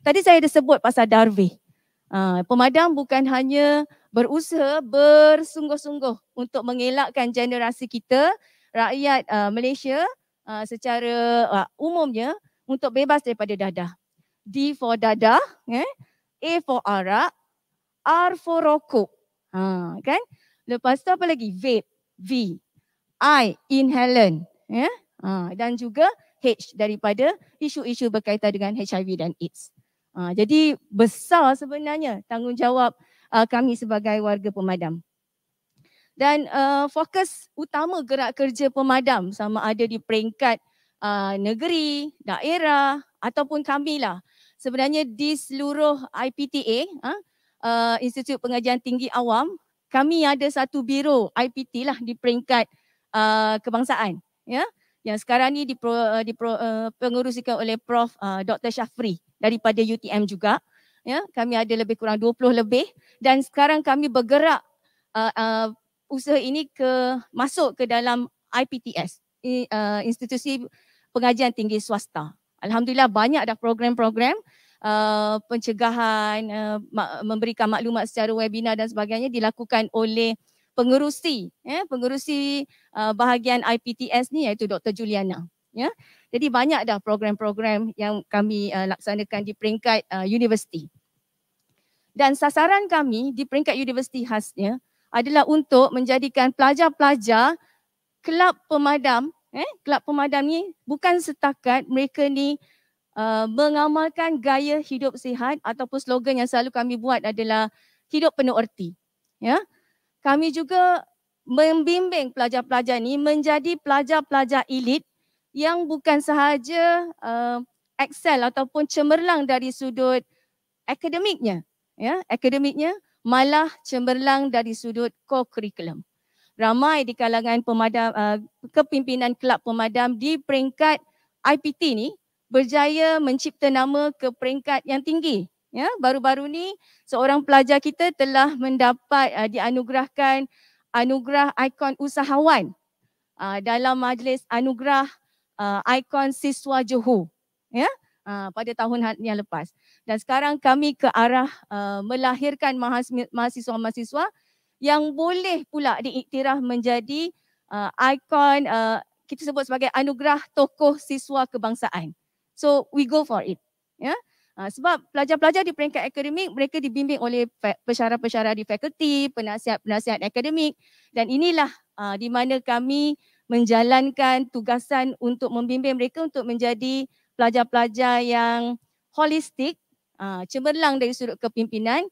tadi saya ada sebut pasal Darwih uh, pemadam bukan hanya berusaha bersungguh-sungguh untuk mengelakkan generasi kita, rakyat uh, Malaysia uh, secara uh, umumnya untuk bebas daripada dadah. D for dadah, eh? A for arak, R for rokok. Ha, kan? Lepas tu apa lagi? Vape, V. I, inhalant. Eh? Ha, dan juga H daripada isu-isu berkaitan dengan HIV dan AIDS. Ha, jadi besar sebenarnya tanggungjawab uh, kami sebagai warga pemadam. Dan uh, fokus utama gerak kerja pemadam sama ada di peringkat uh, negeri, daerah ataupun kami lah Sebenarnya di seluruh IPTA, ha, uh, Institut Pengajian Tinggi Awam, kami ada satu biro IPT lah di peringkat uh, kebangsaan. Ya? Yang sekarang ni dipro, uh, uh, oleh Prof. Uh, Dr. Syafri daripada UTM juga ya kami ada lebih kurang 20 lebih dan sekarang kami bergerak uh, uh, usaha ini ke masuk ke dalam IPTS uh, institusi pengajian tinggi swasta alhamdulillah banyak ada program-program Uh, pencegahan, uh, ma- memberikan maklumat secara webinar dan sebagainya dilakukan oleh pengerusi eh, pengerusi uh, bahagian IPTS ni iaitu Dr. Juliana yeah? jadi banyak dah program-program yang kami uh, laksanakan di peringkat uh, universiti dan sasaran kami di peringkat universiti khasnya adalah untuk menjadikan pelajar-pelajar kelab pemadam eh kelab pemadam ni bukan setakat mereka ni uh, mengamalkan gaya hidup sihat ataupun slogan yang selalu kami buat adalah hidup penuh erti ya kami juga membimbing pelajar-pelajar ni menjadi pelajar-pelajar elit yang bukan sahaja uh, excel ataupun cemerlang dari sudut akademiknya ya, akademiknya malah cemerlang dari sudut kokurikulum. Ramai di kalangan pemadam uh, kepimpinan kelab pemadam di peringkat IPT ni berjaya mencipta nama ke peringkat yang tinggi. Ya, baru-baru ni seorang pelajar kita telah mendapat uh, dianugerahkan anugerah ikon usahawan uh, dalam majlis anugerah uh, ikon siswa Johor ya uh, pada tahun ha, yang lepas dan sekarang kami ke arah uh, melahirkan mahasiswa-mahasiswa yang boleh pula diiktiraf menjadi uh, ikon uh, kita sebut sebagai anugerah tokoh siswa kebangsaan. So we go for it. Ya. Yeah? Uh, sebab pelajar-pelajar di peringkat akademik mereka dibimbing oleh pesara-pesara di fakulti, penasihat-penasihat akademik dan inilah uh, di mana kami menjalankan tugasan untuk membimbing mereka untuk menjadi pelajar-pelajar yang holistik Ha, cemerlang dari sudut kepimpinan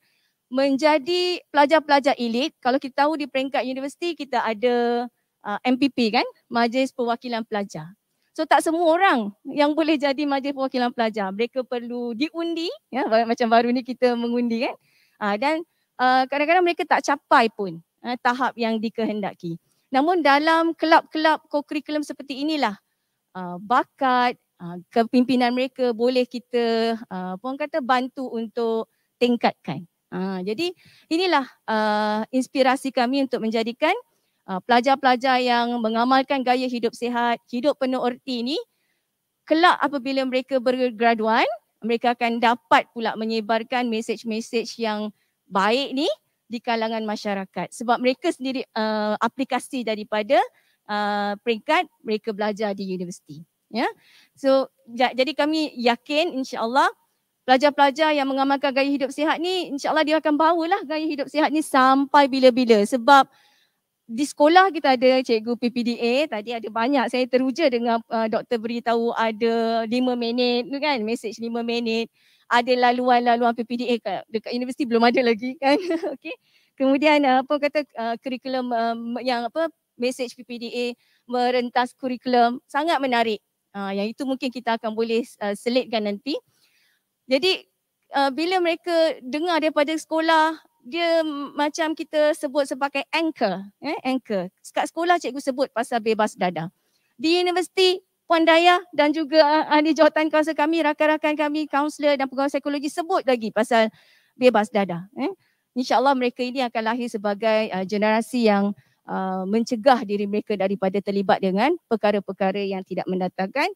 menjadi pelajar-pelajar elit. Kalau kita tahu di peringkat universiti kita ada uh, ha, MPP kan, Majlis Perwakilan Pelajar. So tak semua orang yang boleh jadi Majlis Perwakilan Pelajar. Mereka perlu diundi, ya macam baru ni kita mengundi kan. Uh, dan uh, kadang-kadang mereka tak capai pun uh, tahap yang dikehendaki. Namun dalam kelab-kelab co seperti inilah uh, bakat, Ah, kepimpinan mereka boleh kita ah, pun kata bantu untuk tingkatkan. Ah, jadi inilah inspirasi kami untuk menjadikan pelajar-pelajar yang mengamalkan gaya hidup sihat, hidup penuh erti ini kelak apabila mereka bergraduan, mereka akan dapat pula menyebarkan mesej-mesej yang baik ni di kalangan masyarakat sebab mereka sendiri uh, aplikasi daripada uh, peringkat mereka belajar di universiti. Ya. So jadi kami yakin insya-Allah pelajar-pelajar yang mengamalkan gaya hidup sihat ni insya-Allah dia akan bawalah gaya hidup sihat ni sampai bila-bila sebab di sekolah kita ada cikgu PPDA tadi ada banyak saya teruja dengan uh, doktor beritahu ada 5 minit tu kan message 5 minit ada laluan-laluan PPDA kat, dekat universiti belum ada lagi kan okey kemudian uh, apa kata uh, kurikulum uh, um, yang apa message PPDA merentas kurikulum sangat menarik Ah, yang itu mungkin kita akan boleh uh, selitkan nanti. Jadi uh, bila mereka dengar daripada sekolah, dia macam kita sebut sebagai anchor, eh anchor. Sekat sekolah cikgu sebut pasal bebas dada. Di universiti Puan Daya dan juga ahli jawatan kuasa kami, rakan-rakan kami, kaunselor dan pegawai psikologi sebut lagi pasal bebas dada. Eh? InsyaAllah mereka ini akan lahir sebagai uh, generasi yang uh, mencegah diri mereka daripada terlibat dengan perkara-perkara yang tidak mendatangkan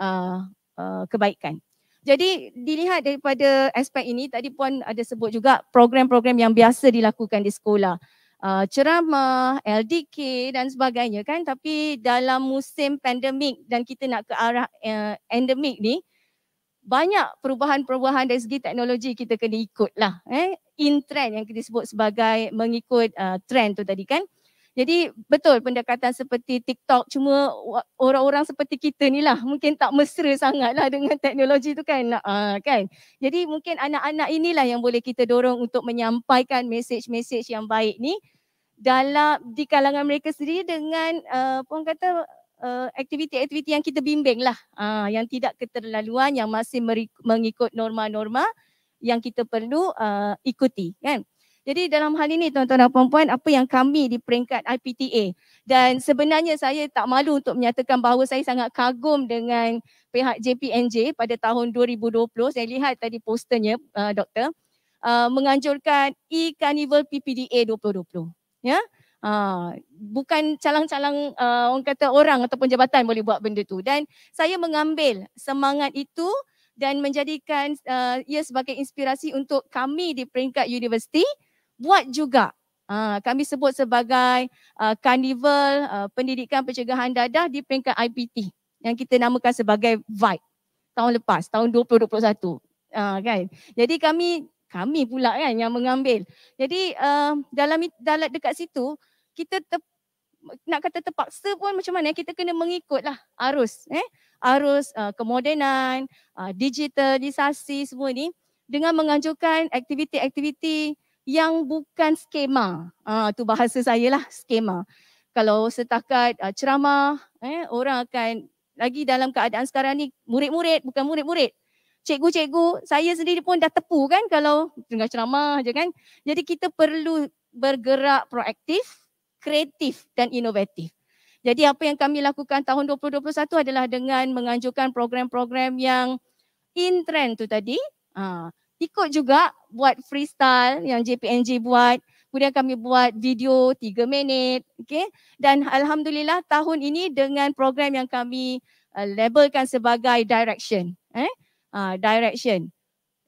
uh, uh, kebaikan. Jadi dilihat daripada aspek ini tadi puan ada sebut juga program-program yang biasa dilakukan di sekolah. Uh, ceramah, LDK dan sebagainya kan tapi dalam musim pandemik dan kita nak ke arah uh, endemik ni banyak perubahan-perubahan dari segi teknologi kita kena ikut lah. Eh? In trend yang kita sebut sebagai mengikut uh, trend tu tadi kan. Jadi betul pendekatan seperti TikTok cuma orang-orang seperti kita ni lah mungkin tak mesra sangatlah dengan teknologi tu kan. Ha, kan. Jadi mungkin anak-anak inilah yang boleh kita dorong untuk menyampaikan mesej-mesej yang baik ni dalam di kalangan mereka sendiri dengan uh, orang kata ah, aktiviti-aktiviti uh, yang kita bimbing lah uh, yang tidak keterlaluan yang masih mengikut norma-norma yang kita perlu uh, ikuti kan. Jadi dalam hal ini tuan-tuan dan puan-puan apa yang kami di peringkat IPTA dan sebenarnya saya tak malu untuk menyatakan bahawa saya sangat kagum dengan pihak JPNJ pada tahun 2020 saya lihat tadi posternya uh, doktor uh, menganjurkan e-carnival PPDA 2020 ya uh, bukan calang-calang uh, orang kata orang ataupun jabatan boleh buat benda tu dan saya mengambil semangat itu dan menjadikan uh, ia sebagai inspirasi untuk kami di peringkat universiti buat juga. Ha, kami sebut sebagai uh, ah, carnival uh, ah, pendidikan pencegahan dadah di peringkat IPT yang kita namakan sebagai Vibe tahun lepas, tahun 2021. Uh, kan? Jadi kami kami pula kan yang mengambil. Jadi uh, dalam dalam dekat situ kita te, nak kata terpaksa pun macam mana kita kena mengikutlah arus eh arus uh, kemodenan, uh, digitalisasi semua ni dengan menganjurkan aktiviti-aktiviti yang bukan skema. Ah tu bahasa saya lah skema. Kalau setakat uh, ceramah eh orang akan lagi dalam keadaan sekarang ni murid-murid bukan murid-murid. Cikgu-cikgu, saya sendiri pun dah tepu kan kalau dengar ceramah je kan. Jadi kita perlu bergerak proaktif, kreatif dan inovatif. Jadi apa yang kami lakukan tahun 2021 adalah dengan menganjurkan program-program yang in trend tu tadi. Ah ikut juga buat freestyle yang JPNJ buat. Kemudian kami buat video tiga minit. Okay? Dan Alhamdulillah tahun ini dengan program yang kami uh, labelkan sebagai direction. Eh? Uh, direction.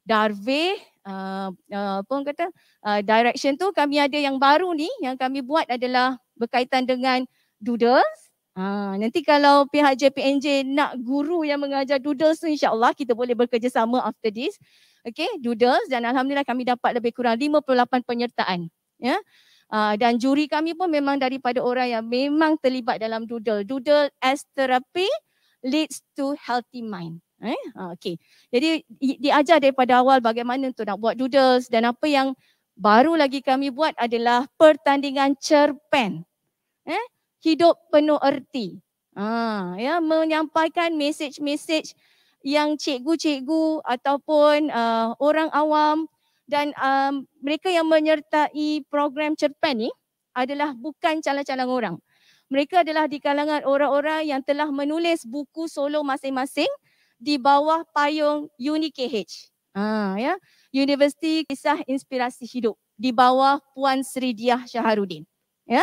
Darve, uh, uh, apa orang kata? Uh, direction tu kami ada yang baru ni yang kami buat adalah berkaitan dengan doodles. Ha, nanti kalau pihak JPNJ nak guru yang mengajar doodles tu insyaAllah kita boleh bekerjasama after this. Okay, doodles dan Alhamdulillah kami dapat lebih kurang 58 penyertaan. Ya. Yeah. Ha, dan juri kami pun memang daripada orang yang memang terlibat dalam doodle. Doodle as therapy leads to healthy mind. Eh? Uh, okay. Jadi i- diajar daripada awal bagaimana tu nak buat doodles dan apa yang baru lagi kami buat adalah pertandingan cerpen. Eh? hidup penuh erti. Ha, ya, menyampaikan message-message yang cikgu-cikgu ataupun uh, orang awam dan um, mereka yang menyertai program cerpen ni adalah bukan calon-calon orang. Mereka adalah di kalangan orang-orang yang telah menulis buku solo masing-masing di bawah payung UniKH. Ha, ya. Universiti Kisah Inspirasi Hidup di bawah Puan Sri Diah Syaharudin. Ya.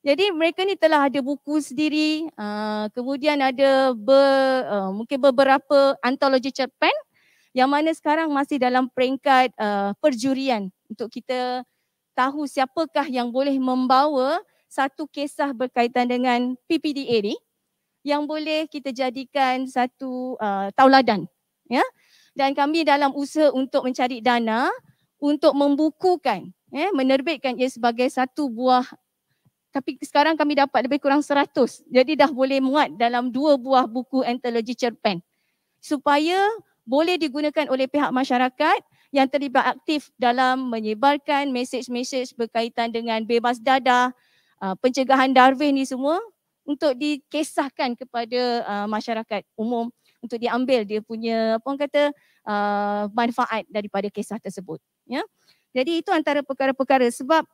Jadi mereka ni telah ada buku sendiri, uh, kemudian ada ber, uh, mungkin beberapa antologi cerpen yang mana sekarang masih dalam peringkat uh, perjurian untuk kita tahu siapakah yang boleh membawa satu kisah berkaitan dengan PPDA ni yang boleh kita jadikan satu uh, tauladan. Ya? Dan kami dalam usaha untuk mencari dana untuk membukukan, ya, menerbitkan ia sebagai satu buah tapi sekarang kami dapat lebih kurang 100. Jadi dah boleh muat dalam dua buah buku antologi cerpen. Supaya boleh digunakan oleh pihak masyarakat yang terlibat aktif dalam menyebarkan mesej-mesej berkaitan dengan bebas dadah, uh, pencegahan Darwin ni semua untuk dikisahkan kepada uh, masyarakat umum untuk diambil dia punya apa orang kata uh, manfaat daripada kisah tersebut. Ya. Jadi itu antara perkara-perkara sebab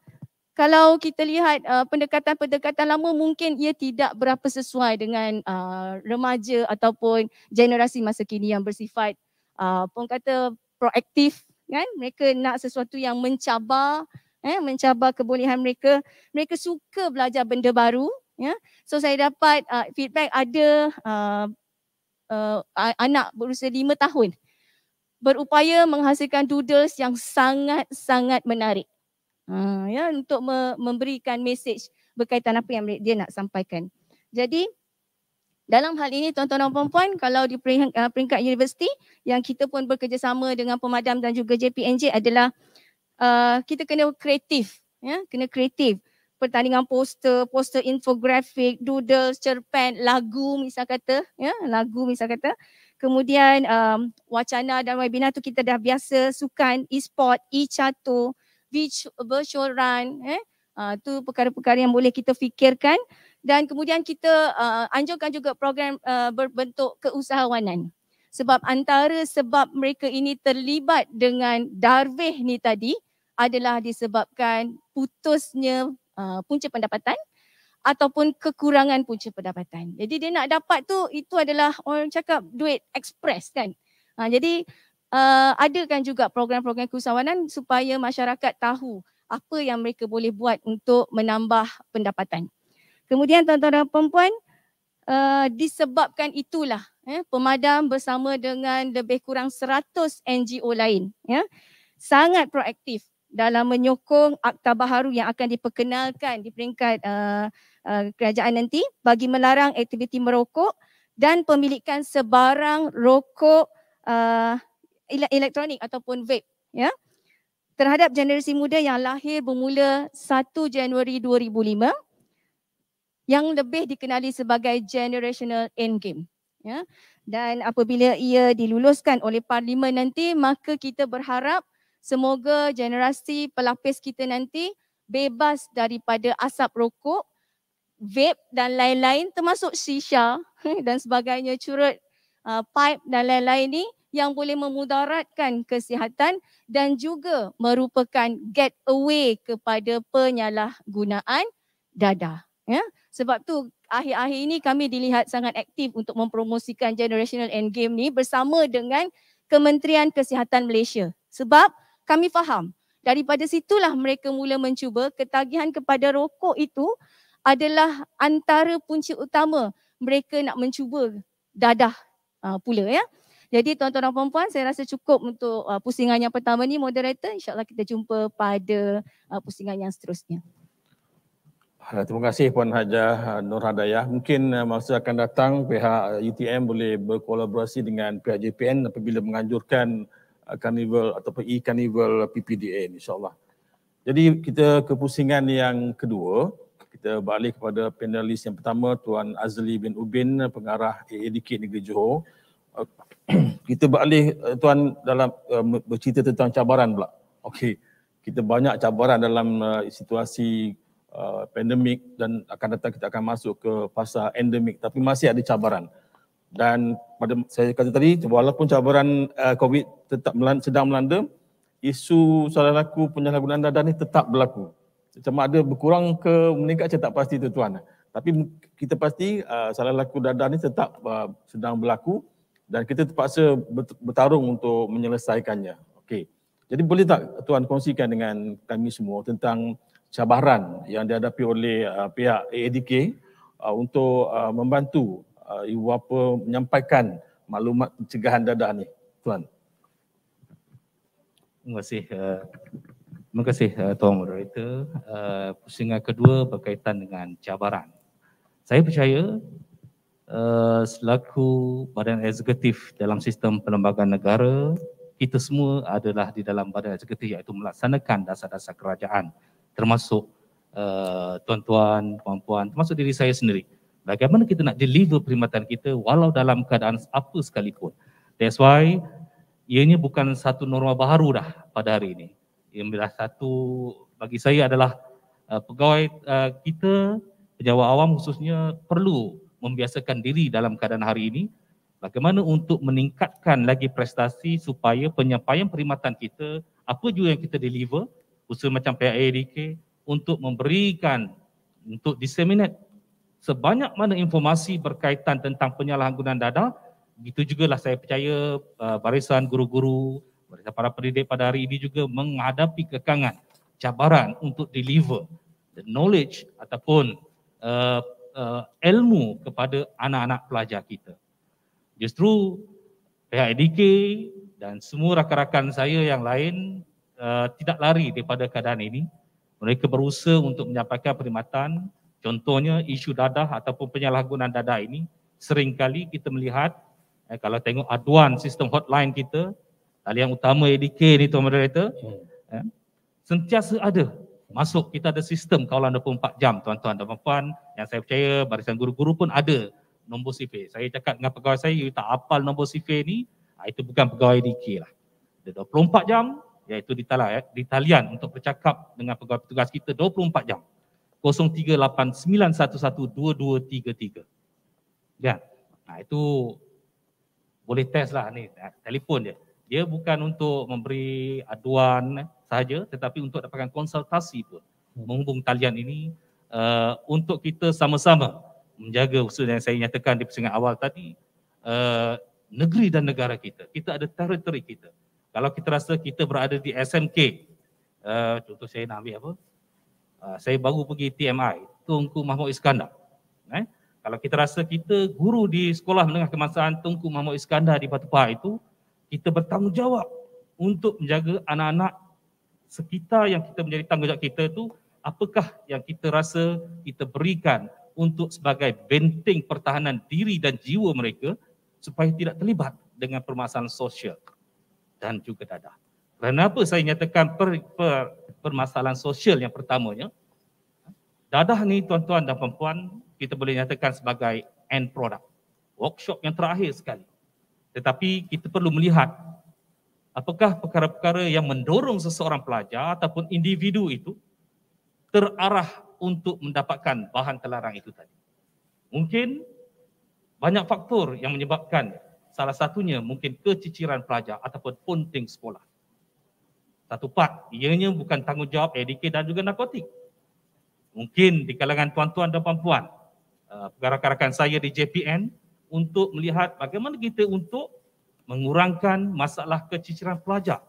kalau kita lihat uh, pendekatan-pendekatan uh, lama mungkin ia tidak berapa sesuai dengan uh, remaja ataupun generasi masa kini yang bersifat uh, orang kata proaktif kan mereka nak sesuatu yang mencabar eh mencabar kebolehan mereka mereka suka belajar benda baru ya so saya dapat uh, feedback ada uh, uh, anak berusia lima tahun berupaya menghasilkan doodles yang sangat-sangat menarik Ha, ya untuk me- memberikan message berkaitan apa yang dia nak sampaikan. Jadi dalam hal ini tuan-tuan dan puan-puan kalau di peringkat eh, universiti yang kita pun bekerjasama dengan pemadam dan juga JPNJ adalah uh, kita kena kreatif ya kena kreatif pertandingan poster poster infografik doodles, cerpen lagu misal kata ya lagu misal kata kemudian um, wacana dan webinar tu kita dah biasa sukan e-sport e-catur virtual run eh itu ah, uh, perkara-perkara yang boleh kita fikirkan dan kemudian kita uh, anjurkan juga program uh, berbentuk keusahawanan sebab antara sebab mereka ini terlibat dengan darveh ni tadi adalah disebabkan putusnya uh, punca pendapatan ataupun kekurangan punca pendapatan. Jadi dia nak dapat tu itu adalah orang cakap duit ekspres kan. Ha, jadi uh, adakan juga program-program keusahawanan supaya masyarakat tahu apa yang mereka boleh buat untuk menambah pendapatan. Kemudian tuan-tuan dan puan-puan, uh, disebabkan itulah eh, pemadam bersama dengan lebih kurang 100 NGO lain ya, sangat proaktif dalam menyokong akta baharu yang akan diperkenalkan di peringkat uh, uh, kerajaan nanti bagi melarang aktiviti merokok dan pemilikan sebarang rokok uh, elektronik ataupun vape ya terhadap generasi muda yang lahir bermula 1 Januari 2005 yang lebih dikenali sebagai generational endgame ya dan apabila ia diluluskan oleh parlimen nanti maka kita berharap semoga generasi pelapis kita nanti bebas daripada asap rokok vape dan lain-lain termasuk shisha dan sebagainya curut uh, pipe dan lain-lain ni yang boleh memudaratkan kesihatan dan juga merupakan get away kepada penyalahgunaan dadah. Ya? Sebab tu akhir-akhir ini kami dilihat sangat aktif untuk mempromosikan generational endgame ni bersama dengan Kementerian Kesihatan Malaysia. Sebab kami faham daripada situlah mereka mula mencuba ketagihan kepada rokok itu adalah antara punca utama mereka nak mencuba dadah uh, pula ya. Jadi tuan-tuan dan puan-puan, saya rasa cukup untuk uh, pusingan yang pertama ni moderator. InsyaAllah kita jumpa pada uh, pusingan yang seterusnya. Terima kasih Puan Hajah uh, Nur Hadayah. Mungkin uh, masa akan datang pihak UTM uh, boleh berkolaborasi dengan pihak JPN apabila menganjurkan carnival atau e-carnival PPDA insyaAllah. Jadi kita ke pusingan yang kedua. Kita balik kepada panelis yang pertama Tuan Azli bin Ubin, pengarah AADK Negeri Johor. kita beralih eh, tuan dalam uh, bercerita tentang cabaran pula. Okey. Kita banyak cabaran dalam uh, situasi uh, pandemik dan akan datang kita akan masuk ke fasa endemik tapi masih ada cabaran. Dan pada saya kata tadi walaupun cabaran uh, COVID tetap melanda, sedang melanda, isu saudaraku penyalahgunaan dana ni tetap berlaku. Macam ada berkurang ke meningkat saya tak pasti tu tuan. Tapi kita pasti uh, salah laku dadah ni tetap uh, sedang berlaku dan kita terpaksa bertarung untuk menyelesaikannya. Okey. Jadi boleh tak tuan kongsikan dengan kami semua tentang cabaran yang dihadapi oleh uh, pihak AADK uh, untuk uh, membantu uh, ibu bapa menyampaikan maklumat pencegahan dadah ni, tuan? Terima kasih. Uh, terima kasih uh, tuan moderator. Uh, pusingan kedua berkaitan dengan cabaran. Saya percaya Eh, selaku badan eksekutif dalam sistem perlembagaan negara, kita semua adalah di dalam badan eksekutif iaitu melaksanakan dasar-dasar kerajaan termasuk uh, tuan-tuan, puan-puan, termasuk diri saya sendiri. Bagaimana kita nak deliver perkhidmatan kita walau dalam keadaan apa sekalipun. That's why ianya bukan satu norma baru dah pada hari ini. Yang adalah satu bagi saya adalah uh, pegawai uh, kita, pejabat awam khususnya perlu membiasakan diri dalam keadaan hari ini bagaimana untuk meningkatkan lagi prestasi supaya penyampaian perkhidmatan kita apa juga yang kita deliver usaha macam PIADK untuk memberikan untuk disseminate sebanyak mana informasi berkaitan tentang penyalahgunaan data begitu jugalah saya percaya uh, barisan guru-guru barisan para pendidik pada hari ini juga menghadapi kekangan cabaran untuk deliver the knowledge ataupun uh, uh, ilmu kepada anak-anak pelajar kita. Justru pihak IDK dan semua rakan-rakan saya yang lain uh, tidak lari daripada keadaan ini. Mereka berusaha untuk menyampaikan perkhidmatan contohnya isu dadah ataupun penyalahgunaan dadah ini sering kali kita melihat eh, kalau tengok aduan sistem hotline kita talian utama IDK ini tuan moderator hmm. Eh, sentiasa ada masuk kita ada sistem kawalan 24 jam tuan-tuan dan puan-puan yang saya percaya barisan guru-guru pun ada nombor CV. Saya cakap dengan pegawai saya, you hafal nombor CV ni, ha, itu bukan pegawai DK lah. Dia 24 jam iaitu di talian, ya, eh, di talian untuk bercakap dengan pegawai petugas kita 24 jam. 0389112233. Kan? Ya. Nah, ha, itu boleh test lah ni, ha, telefon je. Dia bukan untuk memberi aduan, sahaja tetapi untuk dapatkan konsultasi pun hmm. menghubung talian ini uh, untuk kita sama-sama menjaga usul yang saya nyatakan di persidangan awal tadi uh, negeri dan negara kita. Kita ada teritori kita. Kalau kita rasa kita berada di SMK, uh, contoh saya nak ambil apa? Uh, saya baru pergi TMI, Tunku Mahmud Iskandar. Eh? Kalau kita rasa kita guru di sekolah menengah kemasan Tunku Mahmud Iskandar di Batu Pahak itu, kita bertanggungjawab untuk menjaga anak-anak sekitar yang kita menjadi tanggungjawab kita tu apakah yang kita rasa kita berikan untuk sebagai benteng pertahanan diri dan jiwa mereka supaya tidak terlibat dengan permasalahan sosial dan juga dadah. Kenapa saya nyatakan per, per, permasalahan sosial yang pertamanya? Dadah ni tuan-tuan dan puan-puan kita boleh nyatakan sebagai end product. Workshop yang terakhir sekali. Tetapi kita perlu melihat apakah perkara-perkara yang mendorong seseorang pelajar ataupun individu itu terarah untuk mendapatkan bahan terlarang itu tadi. Mungkin banyak faktor yang menyebabkan salah satunya mungkin keciciran pelajar ataupun punting sekolah. Satu part, ianya bukan tanggungjawab ADK dan juga narkotik. Mungkin di kalangan tuan-tuan dan puan-puan, uh, eh, pergerakan-pergerakan saya di JPN untuk melihat bagaimana kita untuk mengurangkan masalah keciciran pelajar.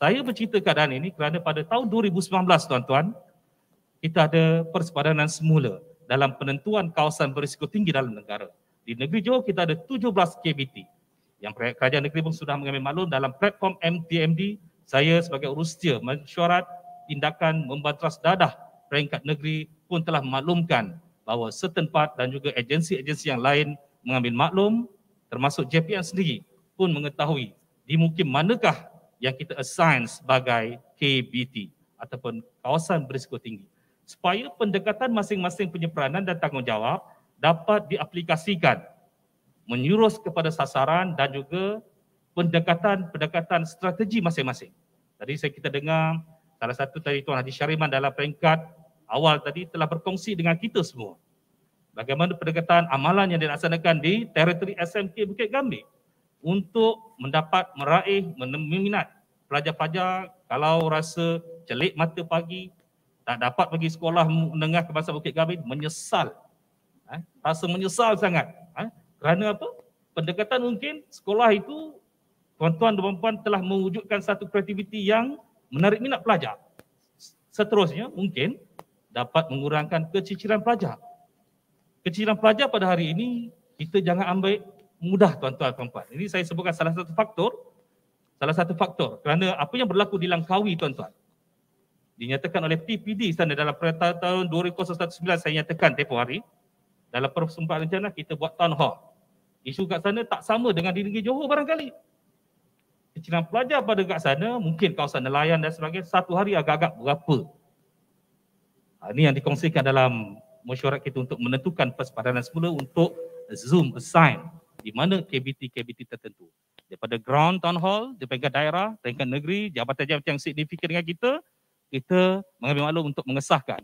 Saya bercerita keadaan ini kerana pada tahun 2019 tuan-tuan, kita ada persepadanan semula dalam penentuan kawasan berisiko tinggi dalam negara. Di negeri Johor kita ada 17 KBT yang kerajaan negeri pun sudah mengambil maklum dalam platform MTMD saya sebagai urus dia mesyuarat tindakan membatras dadah peringkat negeri pun telah maklumkan bahawa setempat dan juga agensi-agensi yang lain mengambil maklum termasuk JPN sendiri pun mengetahui di mungkin manakah yang kita assign sebagai KBT ataupun kawasan berisiko tinggi supaya pendekatan masing-masing punya peranan dan tanggungjawab dapat diaplikasikan menyurus kepada sasaran dan juga pendekatan-pendekatan strategi masing-masing. Tadi saya kita dengar salah satu tadi Tuan Haji Syariman dalam peringkat awal tadi telah berkongsi dengan kita semua. Bagaimana pendekatan amalan yang dilaksanakan di teritori SMK Bukit Gambir untuk mendapat meraih minat pelajar-pelajar kalau rasa celik mata pagi, tak dapat pergi sekolah menengah ke bahasa Bukit Gabin, menyesal. Eh, rasa menyesal sangat. Eh, kerana apa? Pendekatan mungkin sekolah itu tuan-tuan dan puan-puan telah mewujudkan satu kreativiti yang menarik minat pelajar. Seterusnya mungkin dapat mengurangkan keciciran pelajar. Keciciran pelajar pada hari ini kita jangan ambil mudah tuan-tuan dan puan. Ini saya sebutkan salah satu faktor salah satu faktor kerana apa yang berlaku di Langkawi tuan-tuan dinyatakan oleh PPD sana dalam tahun 2019 saya nyatakan tempoh hari dalam persembahan rencana kita buat town hall. Isu kat sana tak sama dengan di negeri Johor barangkali. Kecilan pelajar pada kat sana mungkin kawasan nelayan dan sebagainya satu hari agak-agak berapa. Ha, ini yang dikongsikan dalam mesyuarat kita untuk menentukan persepadanan semula untuk Zoom assign di mana KBT-KBT tertentu. Daripada ground town hall, di peringkat daerah, peringkat negeri, jabatan-jabatan yang signifikan dengan kita, kita mengambil maklum untuk mengesahkan.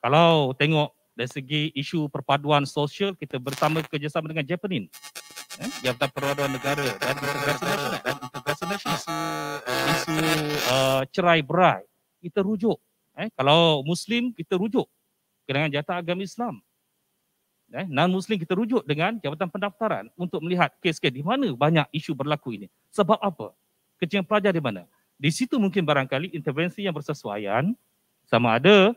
Kalau tengok dari segi isu perpaduan sosial, kita bersama kerjasama dengan Japanin. Eh, Jabatan Perpaduan Negara dan Integrasi Nasional. Dan Integrasi Nasional. Isu, uh, isu uh, cerai berai, kita rujuk. Eh, kalau Muslim, kita rujuk. Kedangan jatah agama Islam, eh, non-Muslim kita rujuk dengan jabatan pendaftaran untuk melihat kes-kes di mana banyak isu berlaku ini. Sebab apa? Kecil pelajar di mana? Di situ mungkin barangkali intervensi yang bersesuaian sama ada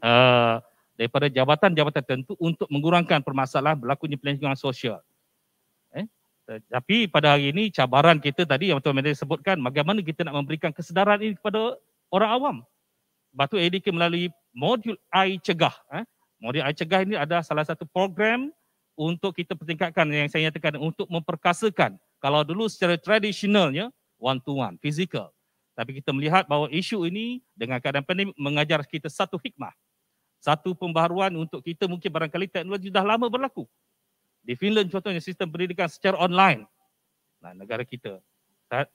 uh, daripada jabatan-jabatan tertentu untuk mengurangkan permasalahan berlakunya pelindungan sosial. Eh? Tapi pada hari ini cabaran kita tadi yang Tuan Menteri sebutkan bagaimana kita nak memberikan kesedaran ini kepada orang awam. Batu EDK melalui modul AI cegah. Eh? Modik Air Cegah ini adalah salah satu program untuk kita pertingkatkan yang saya nyatakan untuk memperkasakan kalau dulu secara tradisionalnya one to one, physical. Tapi kita melihat bahawa isu ini dengan keadaan pandemik mengajar kita satu hikmah. Satu pembaharuan untuk kita mungkin barangkali teknologi dah lama berlaku. Di Finland contohnya sistem pendidikan secara online. Nah, negara kita.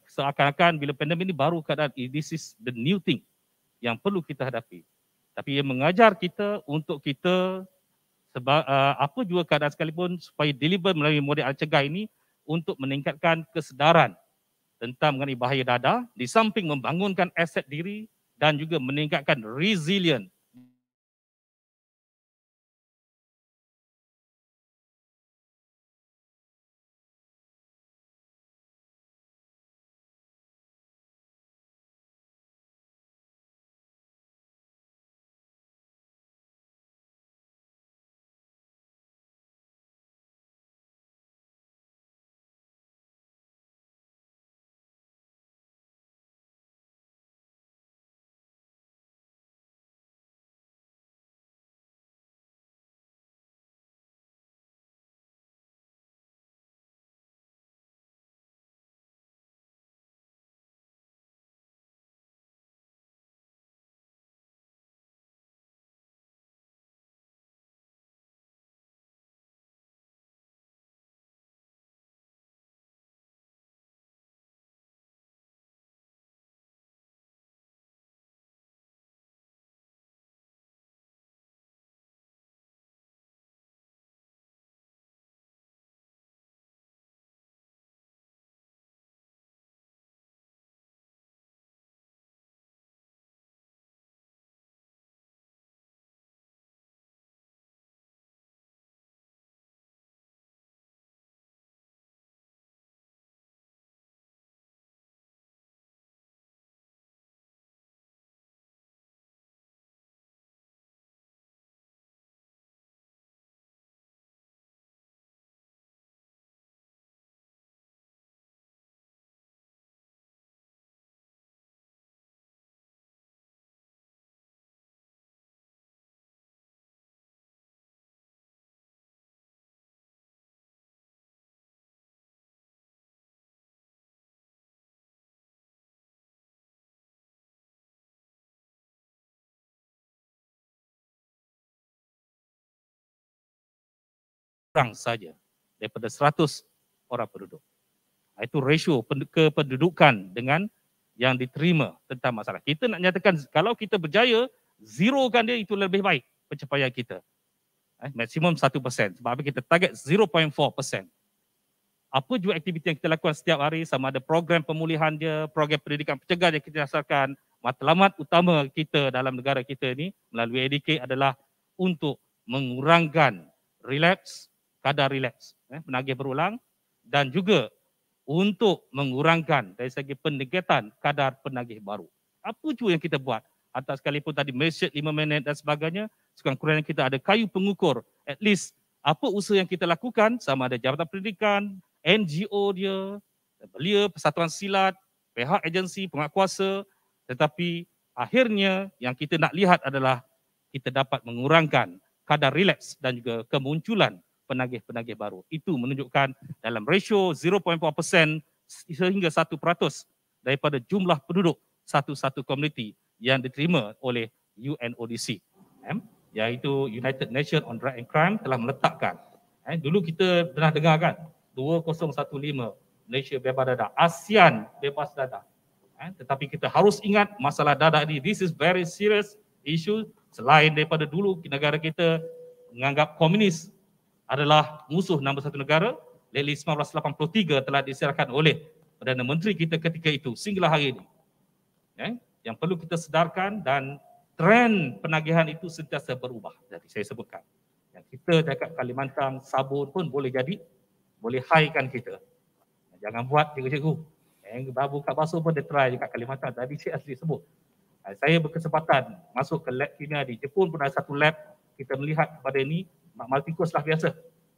Seakan-akan bila pandemik ini baru keadaan this is the new thing yang perlu kita hadapi tapi ia mengajar kita untuk kita sebab uh, apa juga keadaan sekalipun supaya deliver melalui model Al-Cegah ini untuk meningkatkan kesedaran tentang mengenai bahaya dada di samping membangunkan aset diri dan juga meningkatkan resilient kurang saja daripada 100 orang penduduk. Ha, itu ratio kependudukan dengan yang diterima tentang masalah. Kita nak nyatakan kalau kita berjaya, zero kan dia itu lebih baik pencapaian kita. Eh, maksimum 1%. Sebab apa kita target 0.4%. Apa juga aktiviti yang kita lakukan setiap hari sama ada program pemulihan dia, program pendidikan pencegah yang kita dasarkan, matlamat utama kita dalam negara kita ini melalui EDK adalah untuk mengurangkan relapse kadar relax, eh, menagih berulang dan juga untuk mengurangkan dari segi pendekatan kadar penagih baru. Apa cuba yang kita buat? Atas sekalipun tadi mesej lima minit dan sebagainya, sekurang-kurangnya kita ada kayu pengukur. At least apa usaha yang kita lakukan sama ada Jabatan Pendidikan, NGO dia, belia, persatuan silat, pihak agensi, pengakuasa. Tetapi akhirnya yang kita nak lihat adalah kita dapat mengurangkan kadar relaks dan juga kemunculan penagih-penagih baru. Itu menunjukkan dalam ratio 0.4% sehingga 1% daripada jumlah penduduk satu-satu komuniti yang diterima oleh UNODC. Iaitu United Nations on Drug and Crime telah meletakkan. Eh, dulu kita pernah dengar kan 2015 Malaysia bebas dadah, ASEAN bebas dadah. Eh, tetapi kita harus ingat masalah dadah ini, this is very serious issue selain daripada dulu negara kita menganggap komunis adalah musuh nombor satu negara lately 1983 telah diserahkan oleh Perdana Menteri kita ketika itu sehinggalah hari ini. Eh, yang perlu kita sedarkan dan tren penagihan itu sentiasa berubah. Jadi saya sebutkan. Yang kita cakap Kalimantan, Sabun pun boleh jadi, boleh haikan kita. Jangan buat cikgu-cikgu. Yang eh, babu kat basuh pun dia try dekat Kalimantan. Tadi cik asli sebut. saya berkesempatan masuk ke lab kimia di Jepun pun ada satu lab. Kita melihat pada ini mal tikus lah biasa.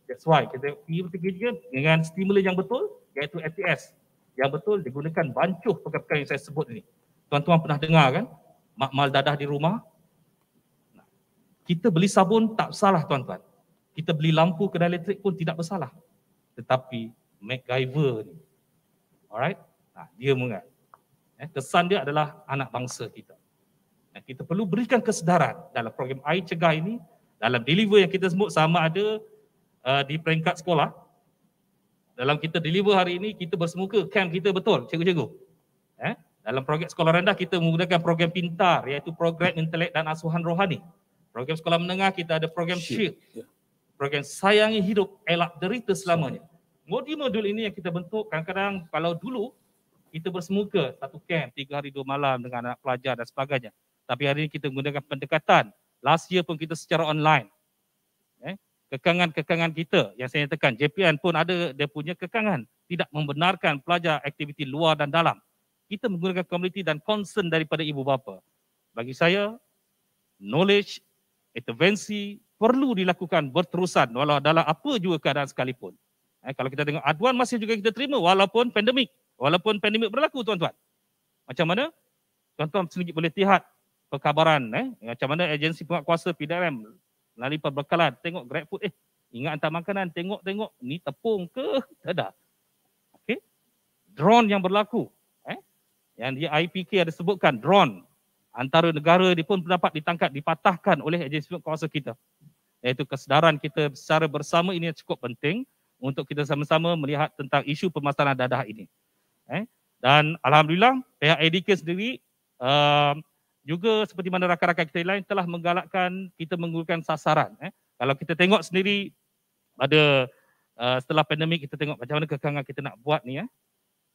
That's why kita kira dengan stimulus yang betul iaitu ATS yang betul digunakan bancuh perkara-perkara yang saya sebut ini. Tuan-tuan pernah dengar kan? Makmal dadah di rumah. Kita beli sabun tak salah tuan-tuan. Kita beli lampu kedai elektrik pun tidak bersalah. Tetapi MacGyver ni. Alright? Nah, dia mengat. Kan. Eh, kesan dia adalah anak bangsa kita. Dan kita perlu berikan kesedaran dalam program air cegah ini dalam deliver yang kita sebut sama ada uh, di peringkat sekolah dalam kita deliver hari ini kita bersemuka camp kita betul cikgu-cikgu eh dalam program sekolah rendah kita menggunakan program pintar iaitu program intelek dan asuhan rohani program sekolah menengah kita ada program shield ya. program sayangi hidup elak derita selamanya modul-modul ini yang kita bentuk kadang-kadang kalau dulu kita bersemuka satu camp tiga hari dua malam dengan anak pelajar dan sebagainya tapi hari ini kita menggunakan pendekatan Last year pun kita secara online. Eh, kekangan-kekangan kita yang saya nyatakan. JPN pun ada dia punya kekangan. Tidak membenarkan pelajar aktiviti luar dan dalam. Kita menggunakan komuniti dan concern daripada ibu bapa. Bagi saya, knowledge, intervensi perlu dilakukan berterusan walau dalam apa juga keadaan sekalipun. Eh, kalau kita tengok aduan masih juga kita terima walaupun pandemik. Walaupun pandemik berlaku tuan-tuan. Macam mana? Tuan-tuan sedikit boleh lihat perkabaran eh macam mana agensi kuasa PDRM melalui perbekalan tengok GrabFood eh ingat hantar makanan tengok-tengok ni tepung ke ada, okey drone yang berlaku eh yang di IPK ada sebutkan drone antara negara ni pun dapat ditangkap dipatahkan oleh agensi kuasa kita iaitu kesedaran kita secara bersama ini cukup penting untuk kita sama-sama melihat tentang isu permasalahan dadah ini eh dan alhamdulillah pihak ADK sendiri uh, juga seperti mana rakan-rakan kita lain telah menggalakkan kita menggunakan sasaran. Eh. Kalau kita tengok sendiri pada uh, eh, setelah pandemik kita tengok macam mana kekangan kita nak buat ni. Eh.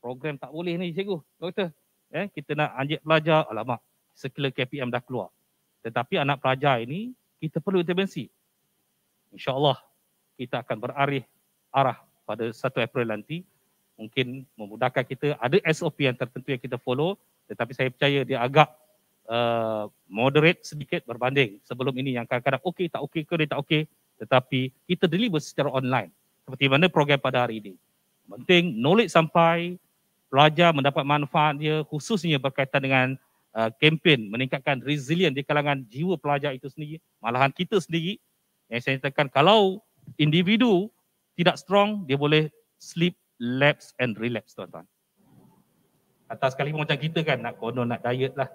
Program tak boleh ni cikgu. Doktor. Eh, kita nak anjir pelajar, alamak sekilas KPM dah keluar. Tetapi anak pelajar ini kita perlu intervensi. InsyaAllah kita akan berarih arah pada 1 April nanti mungkin memudahkan kita ada SOP yang tertentu yang kita follow tetapi saya percaya dia agak Eh, moderate sedikit berbanding sebelum ini yang kadang-kadang okey tak okey ke dia tak okey tetapi kita deliver secara online seperti mana program pada hari ini. Penting knowledge sampai pelajar mendapat manfaat dia khususnya berkaitan dengan uh, kempen meningkatkan resilient di kalangan jiwa pelajar itu sendiri malahan kita sendiri yang saya katakan kalau individu tidak strong dia boleh sleep lapse and relapse tuan-tuan. Atas sekali macam kita kan nak konon nak diet lah.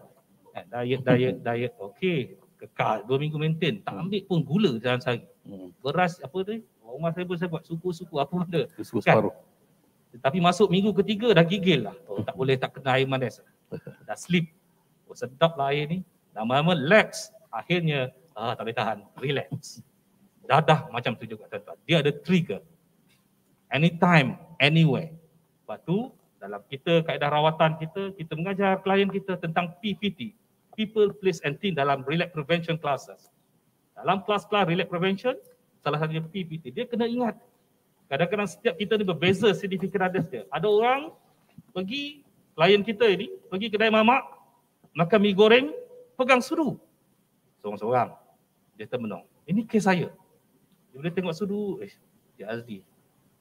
Eh, diet, diet, diet. Okey. Kekal. Dua minggu maintain. Tak hmm. ambil pun gula dalam sehari. Hmm. Beras apa tu? orang saya pun saya buat suku-suku apa benda. Suku kan? separuh. Tapi masuk minggu ketiga dah gigil lah. Oh, tak boleh tak kena air manis. Lah. Dah sleep. Oh, sedap lah air ni. Lama-lama lex. Akhirnya ah, tak boleh tahan. Relax. Dadah macam tu juga. Tuan-tuan. Dia ada trigger. Anytime, anywhere. Lepas tu dalam kita, kaedah rawatan kita, kita mengajar klien kita tentang PPT people, place and team dalam relapse prevention classes. Dalam kelas-kelas relapse prevention, salah satunya PPT, dia kena ingat. Kadang-kadang setiap kita ni berbeza signifikan ada dia. Ada orang pergi, klien kita ini, pergi kedai mamak, makan mie goreng, pegang sudu. Seorang-seorang, dia termenung. Ini kes saya. Dia boleh tengok sudu, eh, dia azdi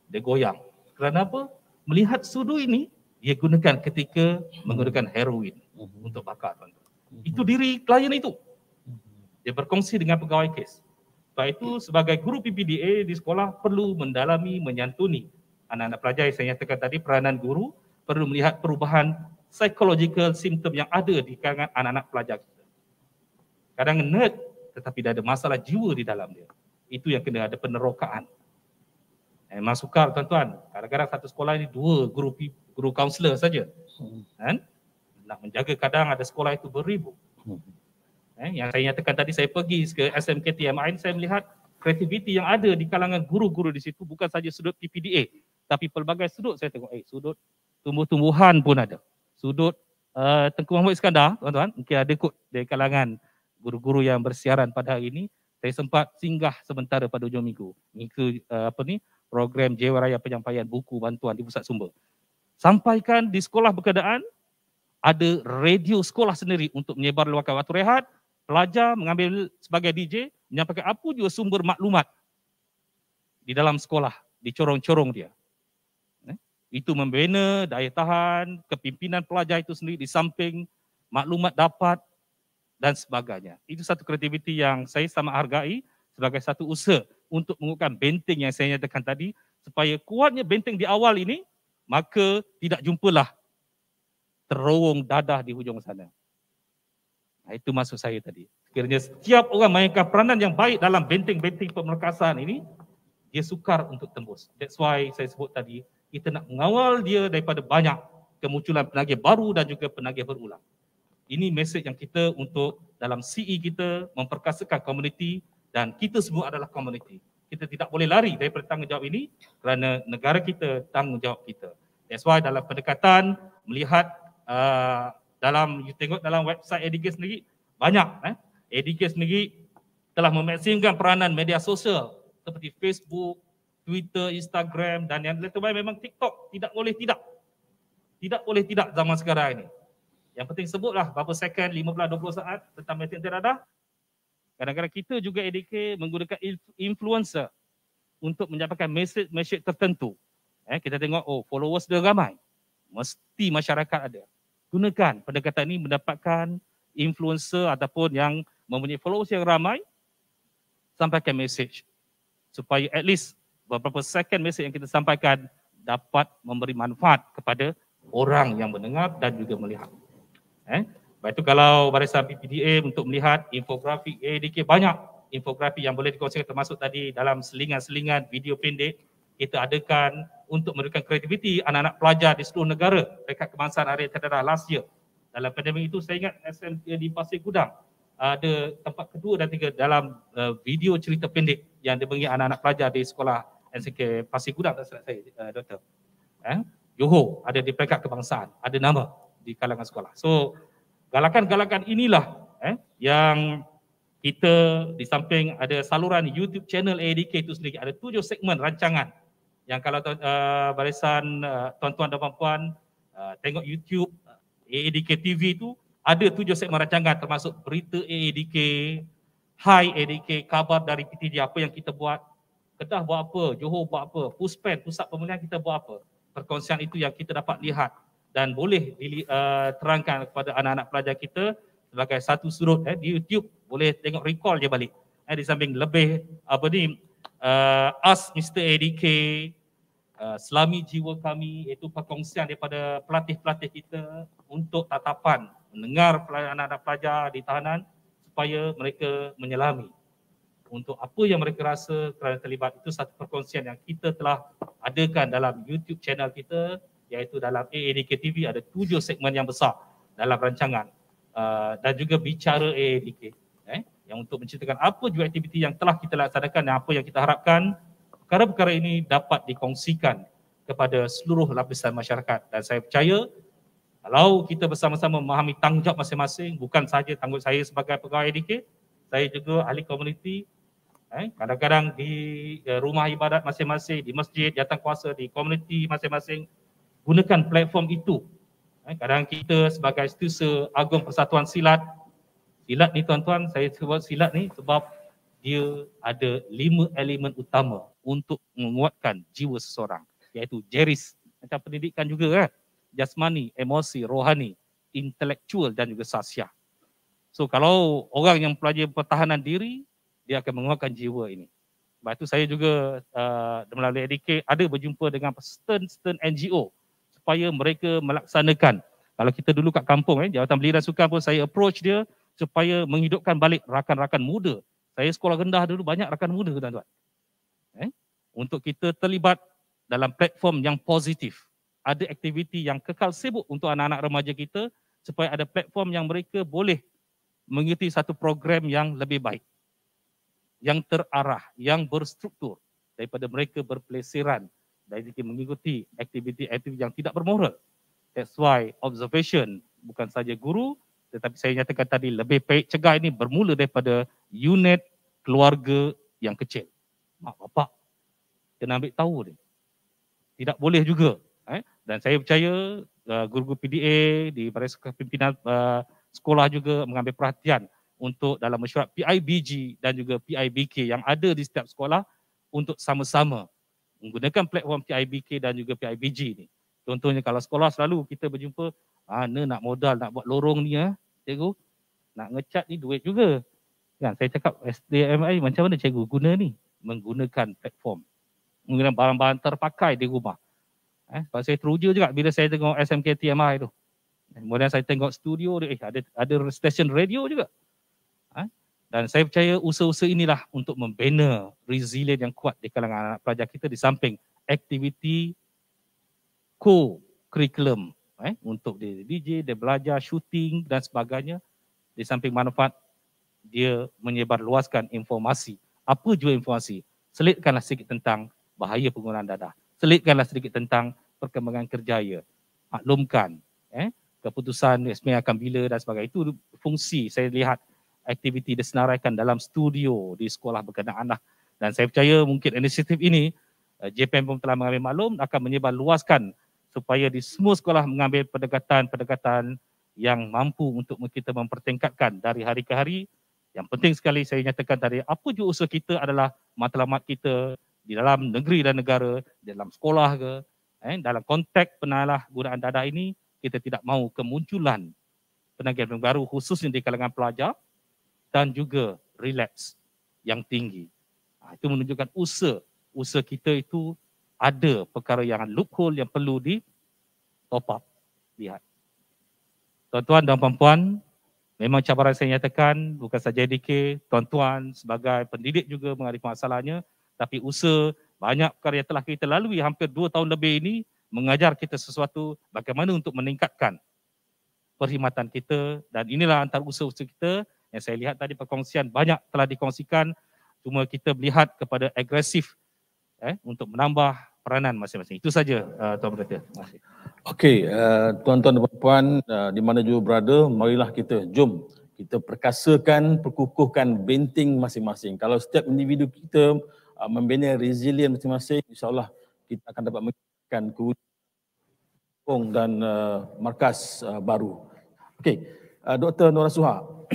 Dia goyang. Kerana apa? Melihat sudu ini, dia gunakan ketika menggunakan heroin mhm. untuk bakar tuan itu diri klien itu. Dia berkongsi dengan pegawai kes. Sebab itu sebagai guru PPDA di sekolah perlu mendalami, menyantuni anak-anak pelajar yang saya nyatakan tadi peranan guru perlu melihat perubahan psychological symptom yang ada di kalangan anak-anak pelajar kita. Kadang nerd tetapi dah ada masalah jiwa di dalam dia. Itu yang kena ada penerokaan. Memang sukar tuan-tuan. Kadang-kadang satu sekolah ini dua guru guru kaunselor saja. Hmm. Kan? nak menjaga kadang ada sekolah itu beribu. Hmm. Eh, yang saya nyatakan tadi saya pergi ke SMKTM Ain saya melihat kreativiti yang ada di kalangan guru-guru di situ bukan saja sudut PPDA tapi pelbagai sudut saya tengok eh sudut tumbuh-tumbuhan pun ada. Sudut uh, Tengku Mahmud Iskandar tuan-tuan mungkin ada kot dari kalangan guru-guru yang bersiaran pada hari ini saya sempat singgah sementara pada hujung minggu. Minggu uh, apa ni program Jiwa Raya Penyampaian Buku Bantuan di Pusat Sumber. Sampaikan di sekolah berkeadaan ada radio sekolah sendiri untuk menyebar luarkan waktu rehat, pelajar mengambil sebagai DJ, menyampaikan apa juga sumber maklumat di dalam sekolah, di corong-corong dia. Eh? Itu membina daya tahan, kepimpinan pelajar itu sendiri di samping maklumat dapat dan sebagainya. Itu satu kreativiti yang saya sama hargai sebagai satu usaha untuk mengukuhkan benteng yang saya nyatakan tadi supaya kuatnya benteng di awal ini maka tidak jumpalah terowong dadah di hujung sana. Nah, itu maksud saya tadi. Sekiranya setiap orang mainkan peranan yang baik dalam benteng-benteng pemerkasaan ini, dia sukar untuk tembus. That's why saya sebut tadi, kita nak mengawal dia daripada banyak kemunculan penagih baru dan juga penagih berulang. Ini mesej yang kita untuk dalam CE kita memperkasakan komuniti dan kita semua adalah komuniti. Kita tidak boleh lari daripada tanggungjawab ini kerana negara kita tanggungjawab kita. That's why dalam pendekatan melihat Eh, dalam you tengok dalam website Edigas sendiri banyak eh Edigas sendiri telah memaksimkan peranan media sosial seperti Facebook, Twitter, Instagram dan yang terbaik memang TikTok tidak boleh tidak. Tidak boleh tidak zaman sekarang ini. Yang penting sebutlah berapa second, 15 20 saat tentang mesin terada. Kadang-kadang kita juga EDK menggunakan influencer untuk menyampaikan message-message tertentu. Eh, kita tengok oh followers dia ramai. Mesti masyarakat ada gunakan pendekatan ini mendapatkan influencer ataupun yang mempunyai followers yang ramai sampaikan message supaya at least beberapa second message yang kita sampaikan dapat memberi manfaat kepada orang yang mendengar dan juga melihat. Eh? Baik itu kalau barisan PPDA untuk melihat infografik ADK banyak infografik yang boleh dikongsikan termasuk tadi dalam selingan-selingan video pendek kita adakan untuk memberikan kreativiti anak-anak pelajar di seluruh negara dekat kemasan area terdedah last year. Dalam pandemik itu saya ingat SMK di Pasir Gudang ada tempat kedua dan tiga dalam eh, video cerita pendek yang dibagi anak-anak pelajar di sekolah SMK Pasir Gudang tak salah saya, saya uh, eh, doktor. Eh? Johor ada di peringkat kebangsaan, ada nama di kalangan sekolah. So galakan-galakan inilah eh, yang kita di samping ada saluran YouTube channel ADK itu sendiri ada tujuh segmen rancangan yang kalau uh, barisan uh, tuan-tuan dan puan-puan uh, tengok YouTube uh, AADK TV tu ada tujuh segmen rancangan termasuk berita AADK, Hai AADK, kabar dari PTJ apa yang kita buat, Kedah buat apa, Johor buat apa, Puspen, pusat pemulihan kita buat apa. Perkongsian itu yang kita dapat lihat dan boleh uh, terangkan kepada anak-anak pelajar kita sebagai satu surut eh, di YouTube boleh tengok recall je balik. Eh, di samping lebih apa ni, uh, ask Mr. ADK, Eh, selami jiwa kami iaitu perkongsian daripada pelatih-pelatih kita untuk tatapan mendengar anak-anak pelajar di tahanan supaya mereka menyelami untuk apa yang mereka rasa kerana terlibat itu satu perkongsian yang kita telah adakan dalam YouTube channel kita iaitu dalam AADK TV ada tujuh segmen yang besar dalam rancangan uh, dan juga bicara AADK eh, yang untuk menceritakan apa juga aktiviti yang telah kita laksanakan dan apa yang kita harapkan perkara-perkara ini dapat dikongsikan kepada seluruh lapisan masyarakat dan saya percaya kalau kita bersama-sama memahami tanggungjawab masing-masing bukan sahaja tanggung saya sebagai pegawai IDK saya juga ahli komuniti eh, kadang-kadang di eh, rumah ibadat masing-masing di masjid datang kuasa di komuniti masing-masing gunakan platform itu kadang eh, kadang kita sebagai setiausaha agung persatuan silat silat ni tuan-tuan saya sebut silat ni sebab dia ada lima elemen utama untuk menguatkan jiwa seseorang iaitu jeris macam pendidikan juga kan jasmani emosi rohani intelektual dan juga sasia so kalau orang yang pelajar pertahanan diri dia akan menguatkan jiwa ini sebab itu saya juga uh, melalui ADK ada berjumpa dengan stern stern NGO supaya mereka melaksanakan kalau kita dulu kat kampung eh jawatan belia dan sukan pun saya approach dia supaya menghidupkan balik rakan-rakan muda saya sekolah rendah dulu banyak rakan muda tuan-tuan eh, untuk kita terlibat dalam platform yang positif. Ada aktiviti yang kekal sibuk untuk anak-anak remaja kita supaya ada platform yang mereka boleh mengikuti satu program yang lebih baik. Yang terarah, yang berstruktur daripada mereka berpeleseran dan mereka mengikuti aktiviti-aktiviti yang tidak bermoral. That's why observation bukan saja guru tetapi saya nyatakan tadi lebih baik cegah ini bermula daripada unit keluarga yang kecil mak bapak kena ambil tahu ni. Tidak boleh juga. Eh? Dan saya percaya uh, guru-guru PDA di Baris Pimpinan uh, Sekolah juga mengambil perhatian untuk dalam mesyuarat PIBG dan juga PIBK yang ada di setiap sekolah untuk sama-sama menggunakan platform PIBK dan juga PIBG ni. Contohnya kalau sekolah selalu kita berjumpa, ah, ni nak modal nak buat lorong ni ya, cikgu. Nak ngecat ni duit juga. Kan? Saya cakap SDMI macam mana cikgu guna ni? menggunakan platform. Menggunakan barang-barang terpakai di rumah. Eh, sebab saya teruja juga bila saya tengok SMK TMI tu. Eh, kemudian saya tengok studio dia, eh, ada, ada stesen radio juga. Eh, dan saya percaya usaha-usaha inilah untuk membina resilient yang kuat di kalangan anak pelajar kita di samping aktiviti co-curriculum eh, untuk dia DJ, dia belajar, shooting dan sebagainya. Di samping manfaat dia menyebar informasi apa jua informasi, selitkanlah sedikit tentang bahaya penggunaan dadah. Selitkanlah sedikit tentang perkembangan kerjaya. Maklumkan eh, keputusan resmi akan bila dan sebagainya. Itu fungsi saya lihat aktiviti disenaraikan dalam studio di sekolah berkenaan. Lah. Dan saya percaya mungkin inisiatif ini, eh, JPM pun telah mengambil maklum akan menyebar luaskan supaya di semua sekolah mengambil pendekatan-pendekatan yang mampu untuk kita mempertingkatkan dari hari ke hari yang penting sekali saya nyatakan tadi, apa juga usaha kita adalah matlamat kita di dalam negeri dan negara, di dalam sekolah ke, eh, dalam konteks penalah gunaan dadah ini, kita tidak mahu kemunculan penagihan baru khususnya di kalangan pelajar dan juga relax yang tinggi. Ha, itu menunjukkan usaha usaha kita itu ada perkara yang loophole yang perlu di top up. Lihat. Tuan-tuan dan puan-puan, memang cabaran saya nyatakan bukan saja DK, tuan-tuan sebagai pendidik juga menghadapi masalahnya tapi usaha banyak perkara yang telah kita lalui hampir dua tahun lebih ini mengajar kita sesuatu bagaimana untuk meningkatkan perkhidmatan kita dan inilah antara usaha-usaha kita yang saya lihat tadi perkongsian banyak telah dikongsikan cuma kita melihat kepada agresif eh, untuk menambah peranan masing-masing. Itu saja uh, Tuan Berita. Okey, uh, tuan-tuan dan puan-puan uh, di mana juga berada, marilah kita jom kita perkasakan, perkukuhkan benteng masing-masing. Kalau setiap individu kita uh, membina resilient masing-masing, insyaAllah kita akan dapat menghasilkan kewujudan dan uh, markas uh, baru. Okey, uh, Dr. Nora Suha,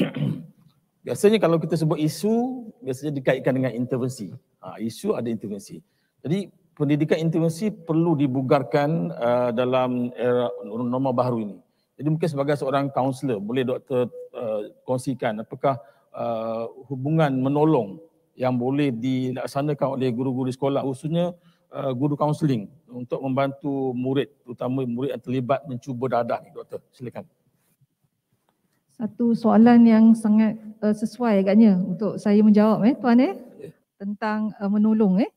biasanya kalau kita sebut isu, biasanya dikaitkan dengan intervensi. Uh, isu ada intervensi. Jadi pendidikan intimasi perlu dibugarkan uh, dalam era norma baru ini. Jadi mungkin sebagai seorang kaunselor boleh doktor uh, kongsikan apakah uh, hubungan menolong yang boleh dilaksanakan oleh guru-guru sekolah khususnya uh, guru kaunseling untuk membantu murid terutama murid yang terlibat mencuba dadah ni doktor silakan. Satu soalan yang sangat uh, sesuai agaknya untuk saya menjawab eh tuan eh ya. tentang uh, menolong eh.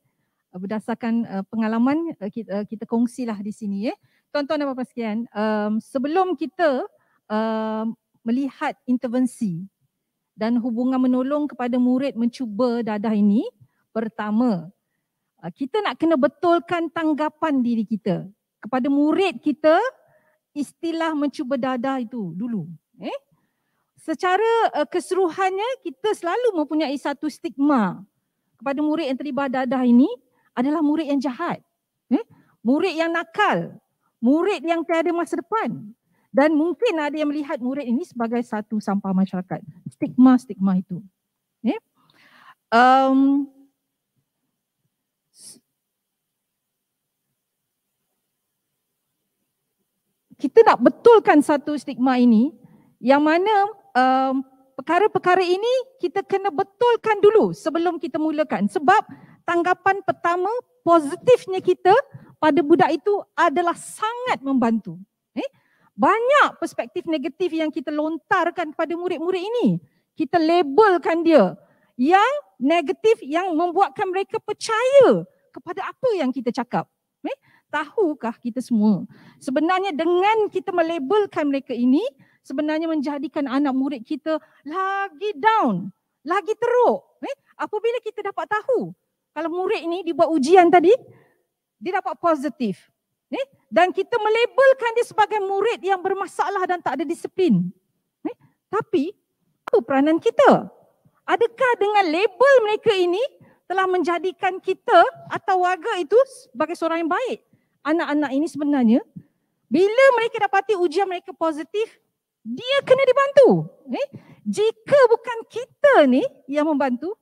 Eh, berdasarkan uh, pengalaman uh, eh, kita, uh, kita kongsilah di sini eh. Tuan-tuan dan puan-puan sekalian, um, sebelum kita uh, melihat intervensi dan hubungan menolong kepada murid mencuba dadah ini, pertama uh, kita nak kena betulkan tanggapan diri kita kepada murid kita istilah mencuba dadah itu dulu eh. Secara uh, keseruhannya kita selalu mempunyai satu stigma kepada murid yang terlibat dadah ini adalah murid yang jahat. Hmm? Murid yang nakal. Murid yang tiada masa depan. Dan mungkin ada yang melihat murid ini sebagai satu sampah masyarakat. Stigma-stigma itu. Eh? Um, kita nak betulkan satu stigma ini yang mana um, perkara-perkara ini kita kena betulkan dulu sebelum kita mulakan. Sebab tanggapan pertama positifnya kita pada budak itu adalah sangat membantu. Eh? Banyak perspektif negatif yang kita lontarkan kepada murid-murid ini. Kita labelkan dia yang negatif yang membuatkan mereka percaya kepada apa yang kita cakap. Eh? Tahukah kita semua? Sebenarnya dengan kita melabelkan mereka ini, sebenarnya menjadikan anak murid kita lagi down, lagi teruk. Eh? Apabila kita dapat tahu kalau murid ni dibuat ujian tadi dia dapat positif ni dan kita melabelkan dia sebagai murid yang bermasalah dan tak ada disiplin ni tapi apa peranan kita adakah dengan label mereka ini telah menjadikan kita atau warga itu sebagai seorang yang baik anak-anak ini sebenarnya bila mereka dapati ujian mereka positif dia kena dibantu ni jika bukan kita ni yang membantu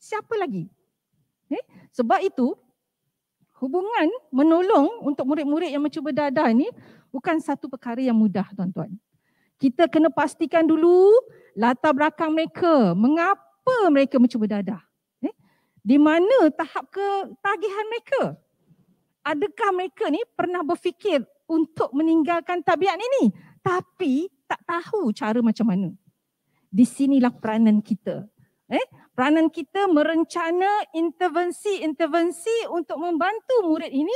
siapa lagi Okay? Eh, sebab itu, hubungan menolong untuk murid-murid yang mencuba dada ini bukan satu perkara yang mudah, tuan-tuan. Kita kena pastikan dulu latar belakang mereka, mengapa mereka mencuba dada? Okay? Eh, di mana tahap ketagihan mereka? Adakah mereka ni pernah berfikir untuk meninggalkan tabiat ini? Tapi tak tahu cara macam mana. Di sinilah peranan kita Eh, peranan kita merencana intervensi-intervensi untuk membantu murid ini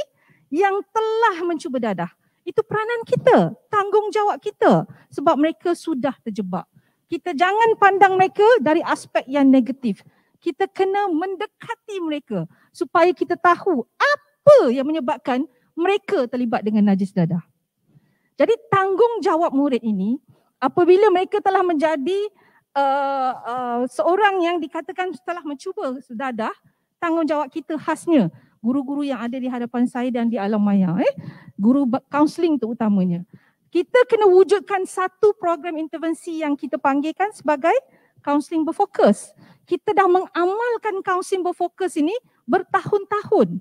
yang telah mencuba dadah. Itu peranan kita, tanggungjawab kita sebab mereka sudah terjebak. Kita jangan pandang mereka dari aspek yang negatif. Kita kena mendekati mereka supaya kita tahu apa yang menyebabkan mereka terlibat dengan najis dadah. Jadi tanggungjawab murid ini apabila mereka telah menjadi uh, uh, seorang yang dikatakan setelah mencuba sudah dah tanggungjawab kita khasnya guru-guru yang ada di hadapan saya dan di alam maya eh guru counseling tu utamanya kita kena wujudkan satu program intervensi yang kita panggilkan sebagai counseling berfokus kita dah mengamalkan counseling berfokus ini bertahun-tahun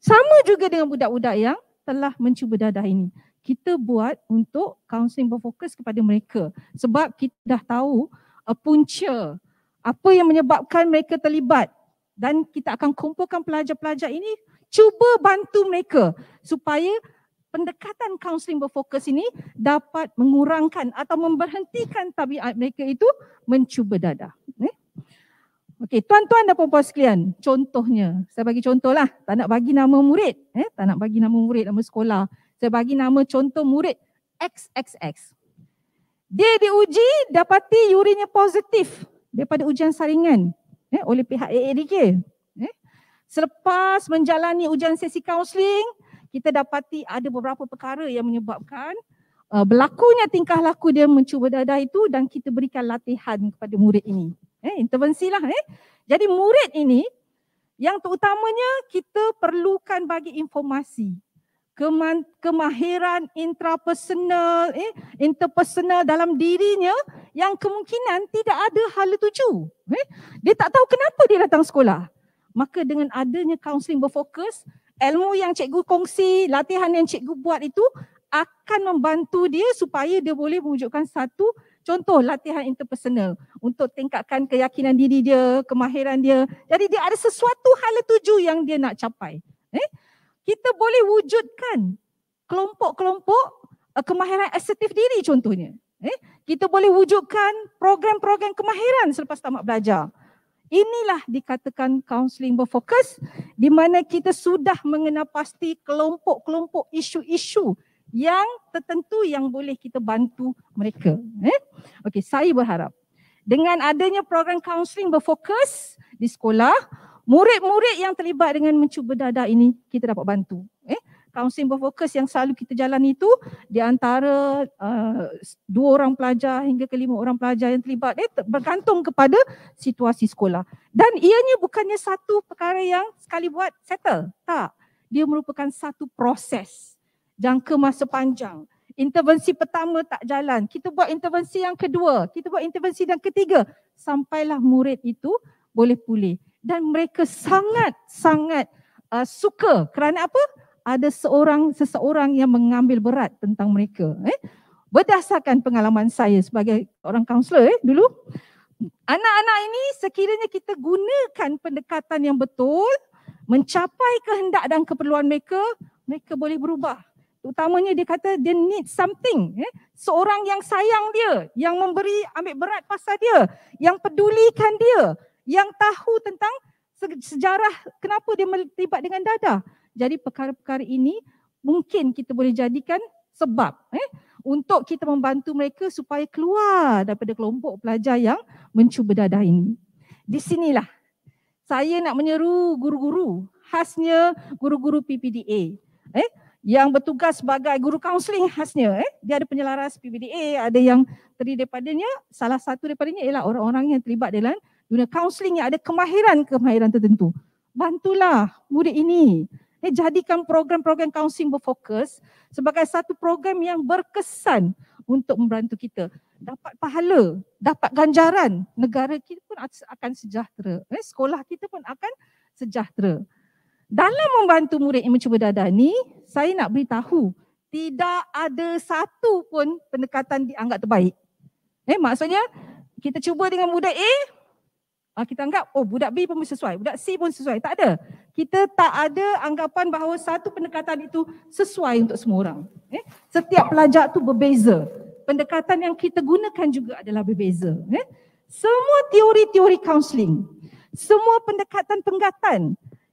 sama juga dengan budak-budak yang telah mencuba dadah ini kita buat untuk counseling berfokus kepada mereka sebab kita dah tahu a punca apa yang menyebabkan mereka terlibat dan kita akan kumpulkan pelajar-pelajar ini cuba bantu mereka supaya pendekatan kaunseling berfokus ini dapat mengurangkan atau memberhentikan tabiat mereka itu mencuba dadah. Eh? Okey, tuan-tuan dan puan-puan sekalian, contohnya, saya bagi contohlah, tak nak bagi nama murid, eh? tak nak bagi nama murid, nama sekolah. Saya bagi nama contoh murid XXX dia diuji dapati urinnya positif daripada ujian saringan eh, oleh pihak AADK. Eh, selepas menjalani ujian sesi kaunseling, kita dapati ada beberapa perkara yang menyebabkan uh, berlakunya tingkah laku dia mencuba dadah itu dan kita berikan latihan kepada murid ini. Eh, intervensi lah. Eh. Jadi murid ini yang terutamanya kita perlukan bagi informasi kemahiran intrapersonal, eh, interpersonal dalam dirinya yang kemungkinan tidak ada hala tuju. Eh. Dia tak tahu kenapa dia datang sekolah. Maka dengan adanya kaunseling berfokus, ilmu yang cikgu kongsi, latihan yang cikgu buat itu akan membantu dia supaya dia boleh mewujudkan satu contoh latihan interpersonal untuk tingkatkan keyakinan diri dia, kemahiran dia. Jadi dia ada sesuatu hala tuju yang dia nak capai. Eh? kita boleh wujudkan kelompok-kelompok eh, kemahiran asertif diri contohnya. Eh, kita boleh wujudkan program-program kemahiran selepas tamat belajar. Inilah dikatakan kaunseling berfokus di mana kita sudah mengenal pasti kelompok-kelompok isu-isu yang tertentu yang boleh kita bantu mereka. Eh? Okey, saya berharap dengan adanya program kaunseling berfokus di sekolah, murid-murid yang terlibat dengan mencuba dadah ini kita dapat bantu eh kaunseling berfokus yang selalu kita jalan itu di antara uh, dua orang pelajar hingga kelima orang pelajar yang terlibat eh bergantung kepada situasi sekolah dan ianya bukannya satu perkara yang sekali buat settle tak dia merupakan satu proses jangka masa panjang intervensi pertama tak jalan kita buat intervensi yang kedua kita buat intervensi yang ketiga sampailah murid itu boleh pulih dan mereka sangat sangat uh, suka kerana apa? Ada seorang seseorang yang mengambil berat tentang mereka. Eh? Berdasarkan pengalaman saya sebagai orang kaunselor eh, dulu, anak-anak ini sekiranya kita gunakan pendekatan yang betul, mencapai kehendak dan keperluan mereka, mereka boleh berubah. Utamanya dia kata dia need something. Eh? Seorang yang sayang dia, yang memberi ambil berat pasal dia, yang pedulikan dia yang tahu tentang sejarah kenapa dia melibat dengan dada. Jadi perkara-perkara ini mungkin kita boleh jadikan sebab eh, untuk kita membantu mereka supaya keluar daripada kelompok pelajar yang mencuba dada ini. Di sinilah saya nak menyeru guru-guru, khasnya guru-guru PPDA. Eh, yang bertugas sebagai guru kaunseling khasnya. Eh. Dia ada penyelaras PPDA, ada yang terdiri daripadanya. Salah satu daripadanya ialah orang-orang yang terlibat dalam dunia kaunseling yang ada kemahiran-kemahiran tertentu. Bantulah murid ini. Eh, jadikan program-program kaunseling berfokus sebagai satu program yang berkesan untuk membantu kita. Dapat pahala, dapat ganjaran. Negara kita pun akan sejahtera. Eh, sekolah kita pun akan sejahtera. Dalam membantu murid yang mencuba dadah ni, saya nak beritahu tidak ada satu pun pendekatan dianggap terbaik. Eh, maksudnya kita cuba dengan muda, A, eh, Ha, kita anggap oh budak B pun sesuai, budak C pun sesuai. Tak ada. Kita tak ada anggapan bahawa satu pendekatan itu sesuai untuk semua orang. Eh? Setiap pelajar tu berbeza. Pendekatan yang kita gunakan juga adalah berbeza. Eh? Semua teori-teori kaunseling, semua pendekatan penggatan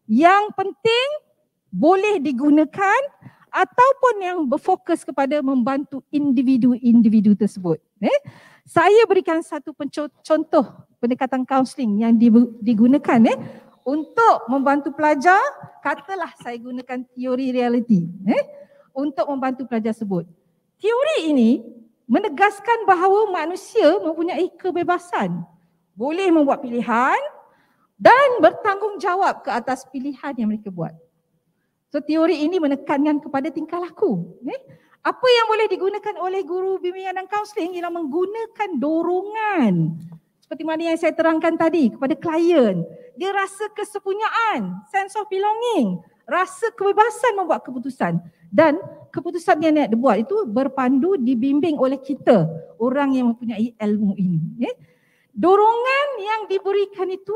yang penting boleh digunakan ataupun yang berfokus kepada membantu individu-individu tersebut. Eh? Saya berikan satu contoh pendekatan kaunseling yang digunakan eh untuk membantu pelajar katalah saya gunakan teori realiti eh untuk membantu pelajar sebut teori ini menegaskan bahawa manusia mempunyai kebebasan boleh membuat pilihan dan bertanggungjawab ke atas pilihan yang mereka buat so teori ini menekankan kepada tingkah laku eh apa yang boleh digunakan oleh guru bimbingan dan kaunseling ialah menggunakan dorongan seperti mana yang saya terangkan tadi kepada klien, dia rasa kesepunyaan, sense of belonging, rasa kebebasan membuat keputusan dan keputusan yang dia dibuat itu berpandu dibimbing oleh kita, orang yang mempunyai ilmu ini. Ya. Dorongan yang diberikan itu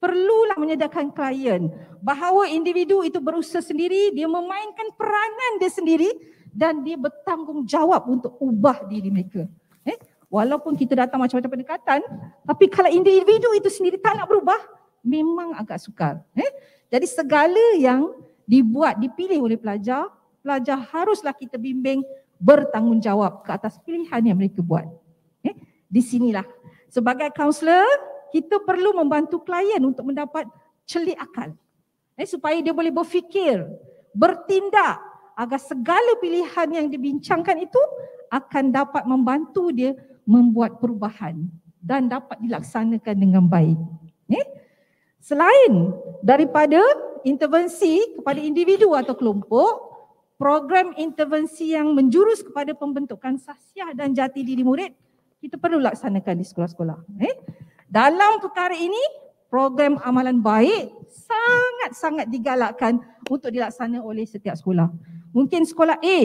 perlulah menyedarkan klien bahawa individu itu berusaha sendiri, dia memainkan peranan dia sendiri dan dia bertanggungjawab untuk ubah diri mereka walaupun kita datang macam-macam pendekatan tapi kalau individu itu sendiri tak nak berubah memang agak sukar eh jadi segala yang dibuat dipilih oleh pelajar pelajar haruslah kita bimbing bertanggungjawab ke atas pilihan yang mereka buat eh di sinilah sebagai kaunselor kita perlu membantu klien untuk mendapat celik akal eh supaya dia boleh berfikir bertindak agar segala pilihan yang dibincangkan itu akan dapat membantu dia membuat perubahan dan dapat dilaksanakan dengan baik. Eh? Selain daripada intervensi kepada individu atau kelompok, program intervensi yang menjurus kepada pembentukan sahsiah dan jati diri murid, kita perlu laksanakan di sekolah-sekolah. Eh? Dalam perkara ini, program amalan baik sangat-sangat digalakkan untuk dilaksanakan oleh setiap sekolah. Mungkin sekolah A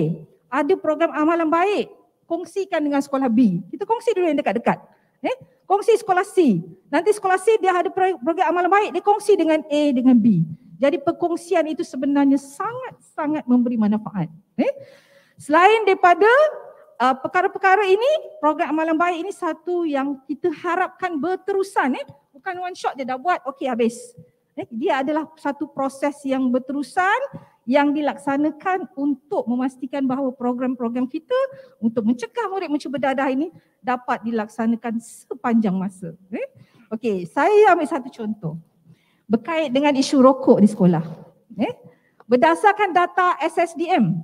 ada program amalan baik kongsikan dengan sekolah B. Kita kongsi dulu yang dekat-dekat. Eh, kongsi sekolah C. Nanti sekolah C dia ada program amal baik, dia kongsi dengan A dengan B. Jadi perkongsian itu sebenarnya sangat-sangat memberi manfaat. Eh? Selain daripada uh, perkara-perkara ini, program amal baik ini satu yang kita harapkan berterusan. Eh? Bukan one shot dia dah buat, okey habis dia adalah satu proses yang berterusan yang dilaksanakan untuk memastikan bahawa program-program kita untuk mencegah murid mencuba dadah ini dapat dilaksanakan sepanjang masa. Eh? Okey, saya ambil satu contoh. Berkait dengan isu rokok di sekolah. Eh? Berdasarkan data SSDM,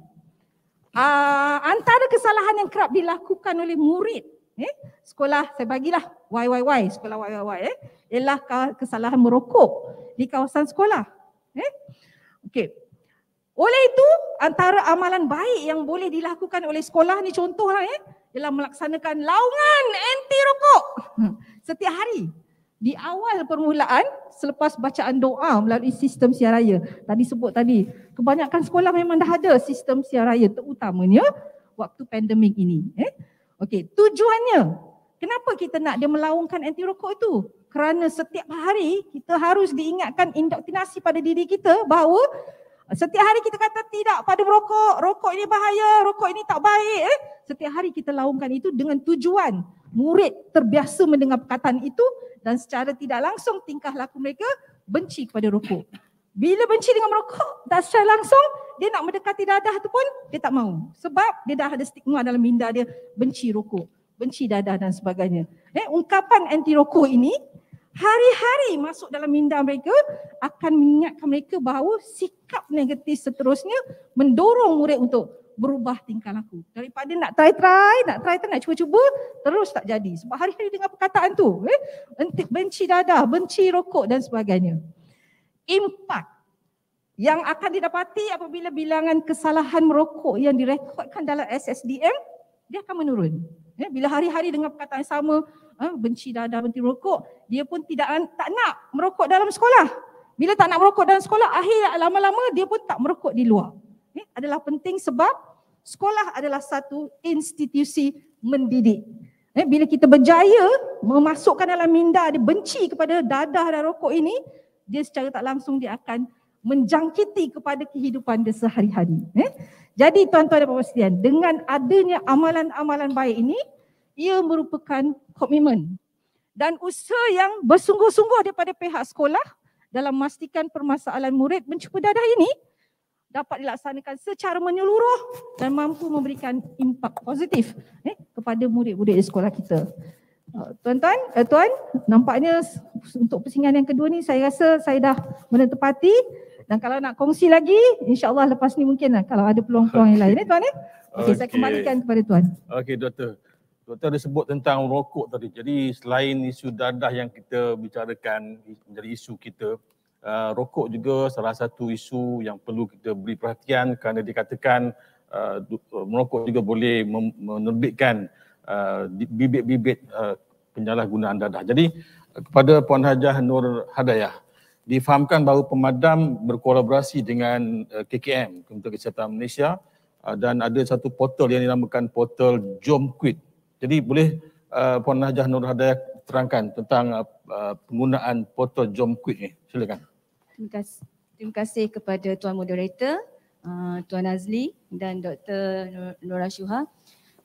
ah, antara kesalahan yang kerap dilakukan oleh murid Eh, sekolah saya bagilah YYY, sekolah YYY eh, ialah kesalahan merokok di kawasan sekolah. Eh? Okey. Oleh itu, antara amalan baik yang boleh dilakukan oleh sekolah ni contohlah eh, ialah melaksanakan laungan anti rokok hmm. setiap hari. Di awal permulaan, selepas bacaan doa melalui sistem siaraya. Tadi sebut tadi, kebanyakan sekolah memang dah ada sistem siaraya terutamanya waktu pandemik ini. Eh? Okey, tujuannya, kenapa kita nak dia melaungkan anti rokok itu? kerana setiap hari kita harus diingatkan indoktrinasi pada diri kita bahawa setiap hari kita kata tidak pada merokok, rokok ini bahaya, rokok ini tak baik. Eh? Setiap hari kita laungkan itu dengan tujuan murid terbiasa mendengar perkataan itu dan secara tidak langsung tingkah laku mereka benci kepada rokok. Bila benci dengan merokok, tak secara langsung dia nak mendekati dadah tu pun dia tak mau. Sebab dia dah ada stigma dalam minda dia benci rokok benci dadah dan sebagainya. Eh, ungkapan anti rokok ini hari-hari masuk dalam minda mereka akan mengingatkan mereka bahawa sikap negatif seterusnya mendorong murid untuk berubah tingkah laku. Daripada nak try-try, nak try-try, nak cuba-cuba, terus tak jadi. Sebab hari-hari dengar perkataan tu, eh, benci dadah, benci rokok dan sebagainya. Impak yang akan didapati apabila bilangan kesalahan merokok yang direkodkan dalam SSDM, dia akan menurun. Eh, bila hari-hari dengan perkataan yang sama, eh, benci dadah, benci merokok, dia pun tidak tak nak merokok dalam sekolah. Bila tak nak merokok dalam sekolah, akhir lama-lama dia pun tak merokok di luar. Ini ya, adalah penting sebab sekolah adalah satu institusi mendidik. Eh, bila kita berjaya memasukkan dalam minda dia benci kepada dadah dan rokok ini, dia secara tak langsung dia akan menjangkiti kepada kehidupan dia sehari-hari. Eh? Jadi tuan-tuan dan puan-puan dengan adanya amalan-amalan baik ini, ia merupakan komitmen dan usaha yang bersungguh-sungguh daripada pihak sekolah dalam memastikan permasalahan murid mencuba dadah ini dapat dilaksanakan secara menyeluruh dan mampu memberikan impak positif eh, kepada murid-murid di sekolah kita. Uh, tuan-tuan, eh, tuan, nampaknya untuk persinggahan yang kedua ni saya rasa saya dah menetapati dan kalau nak kongsi lagi, insyaAllah lepas ni mungkin lah kalau ada peluang-peluang yang lain. Ya, tuan ya? Eh? Okay, okay. Saya kembalikan kepada Tuan. Okey, Doktor. Doktor ada sebut tentang rokok tadi. Jadi selain isu dadah yang kita bicarakan menjadi isu kita, uh, rokok juga salah satu isu yang perlu kita beri perhatian kerana dikatakan uh, uh merokok juga boleh mem- menerbitkan uh, bibit-bibit uh, penyalahgunaan dadah. Jadi kepada Puan Hajah Nur Hadayah, difahamkan bahawa pemadam berkolaborasi dengan eh, KKM Kementerian Kesihatan Malaysia ah, dan ada satu portal yang dinamakan portal Jom Quit. Jadi boleh eh, Puan Najah Nur Hadayah terangkan tentang ah, ah, penggunaan portal Jom Quit ni. Silakan. Terima kasih. Terima kasih kepada Tuan Moderator, Tuan Azli dan Dr. Nora Ashuha.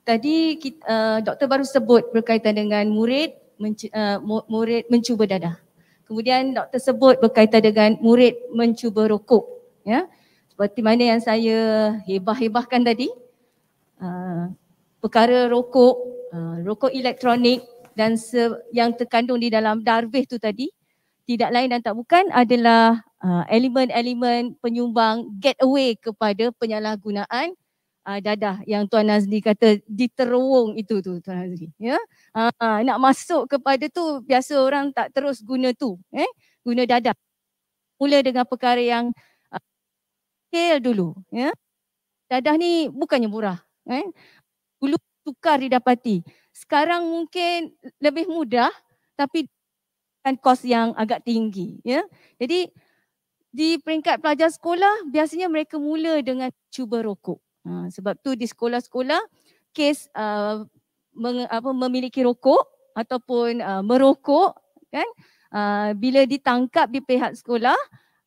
Tadi kita, eh, Dr. baru sebut berkaitan dengan murid, murid mencuba dadah. Kemudian doktor sebut berkaitan dengan murid mencuba rokok. Ya. Seperti mana yang saya hebah-hebahkan tadi. Uh, perkara rokok, uh, rokok elektronik dan se- yang terkandung di dalam darbih tu tadi tidak lain dan tak bukan adalah uh, elemen-elemen penyumbang getaway kepada penyalahgunaan uh, dadah yang Tuan Nazli kata diterowong itu tu Tuan Nazli. Ya? Uh, nak masuk kepada tu biasa orang tak terus guna tu. Eh? Guna dadah. Mula dengan perkara yang ah, kecil uh, dulu. Ya? Dadah ni bukannya murah. Eh? Dulu tukar didapati. Sekarang mungkin lebih mudah tapi kan kos yang agak tinggi. Ya? Jadi di peringkat pelajar sekolah biasanya mereka mula dengan cuba rokok. Ha, sebab tu di sekolah-sekolah kes uh, meng, apa memiliki rokok ataupun uh, merokok kan uh, bila ditangkap di pihak sekolah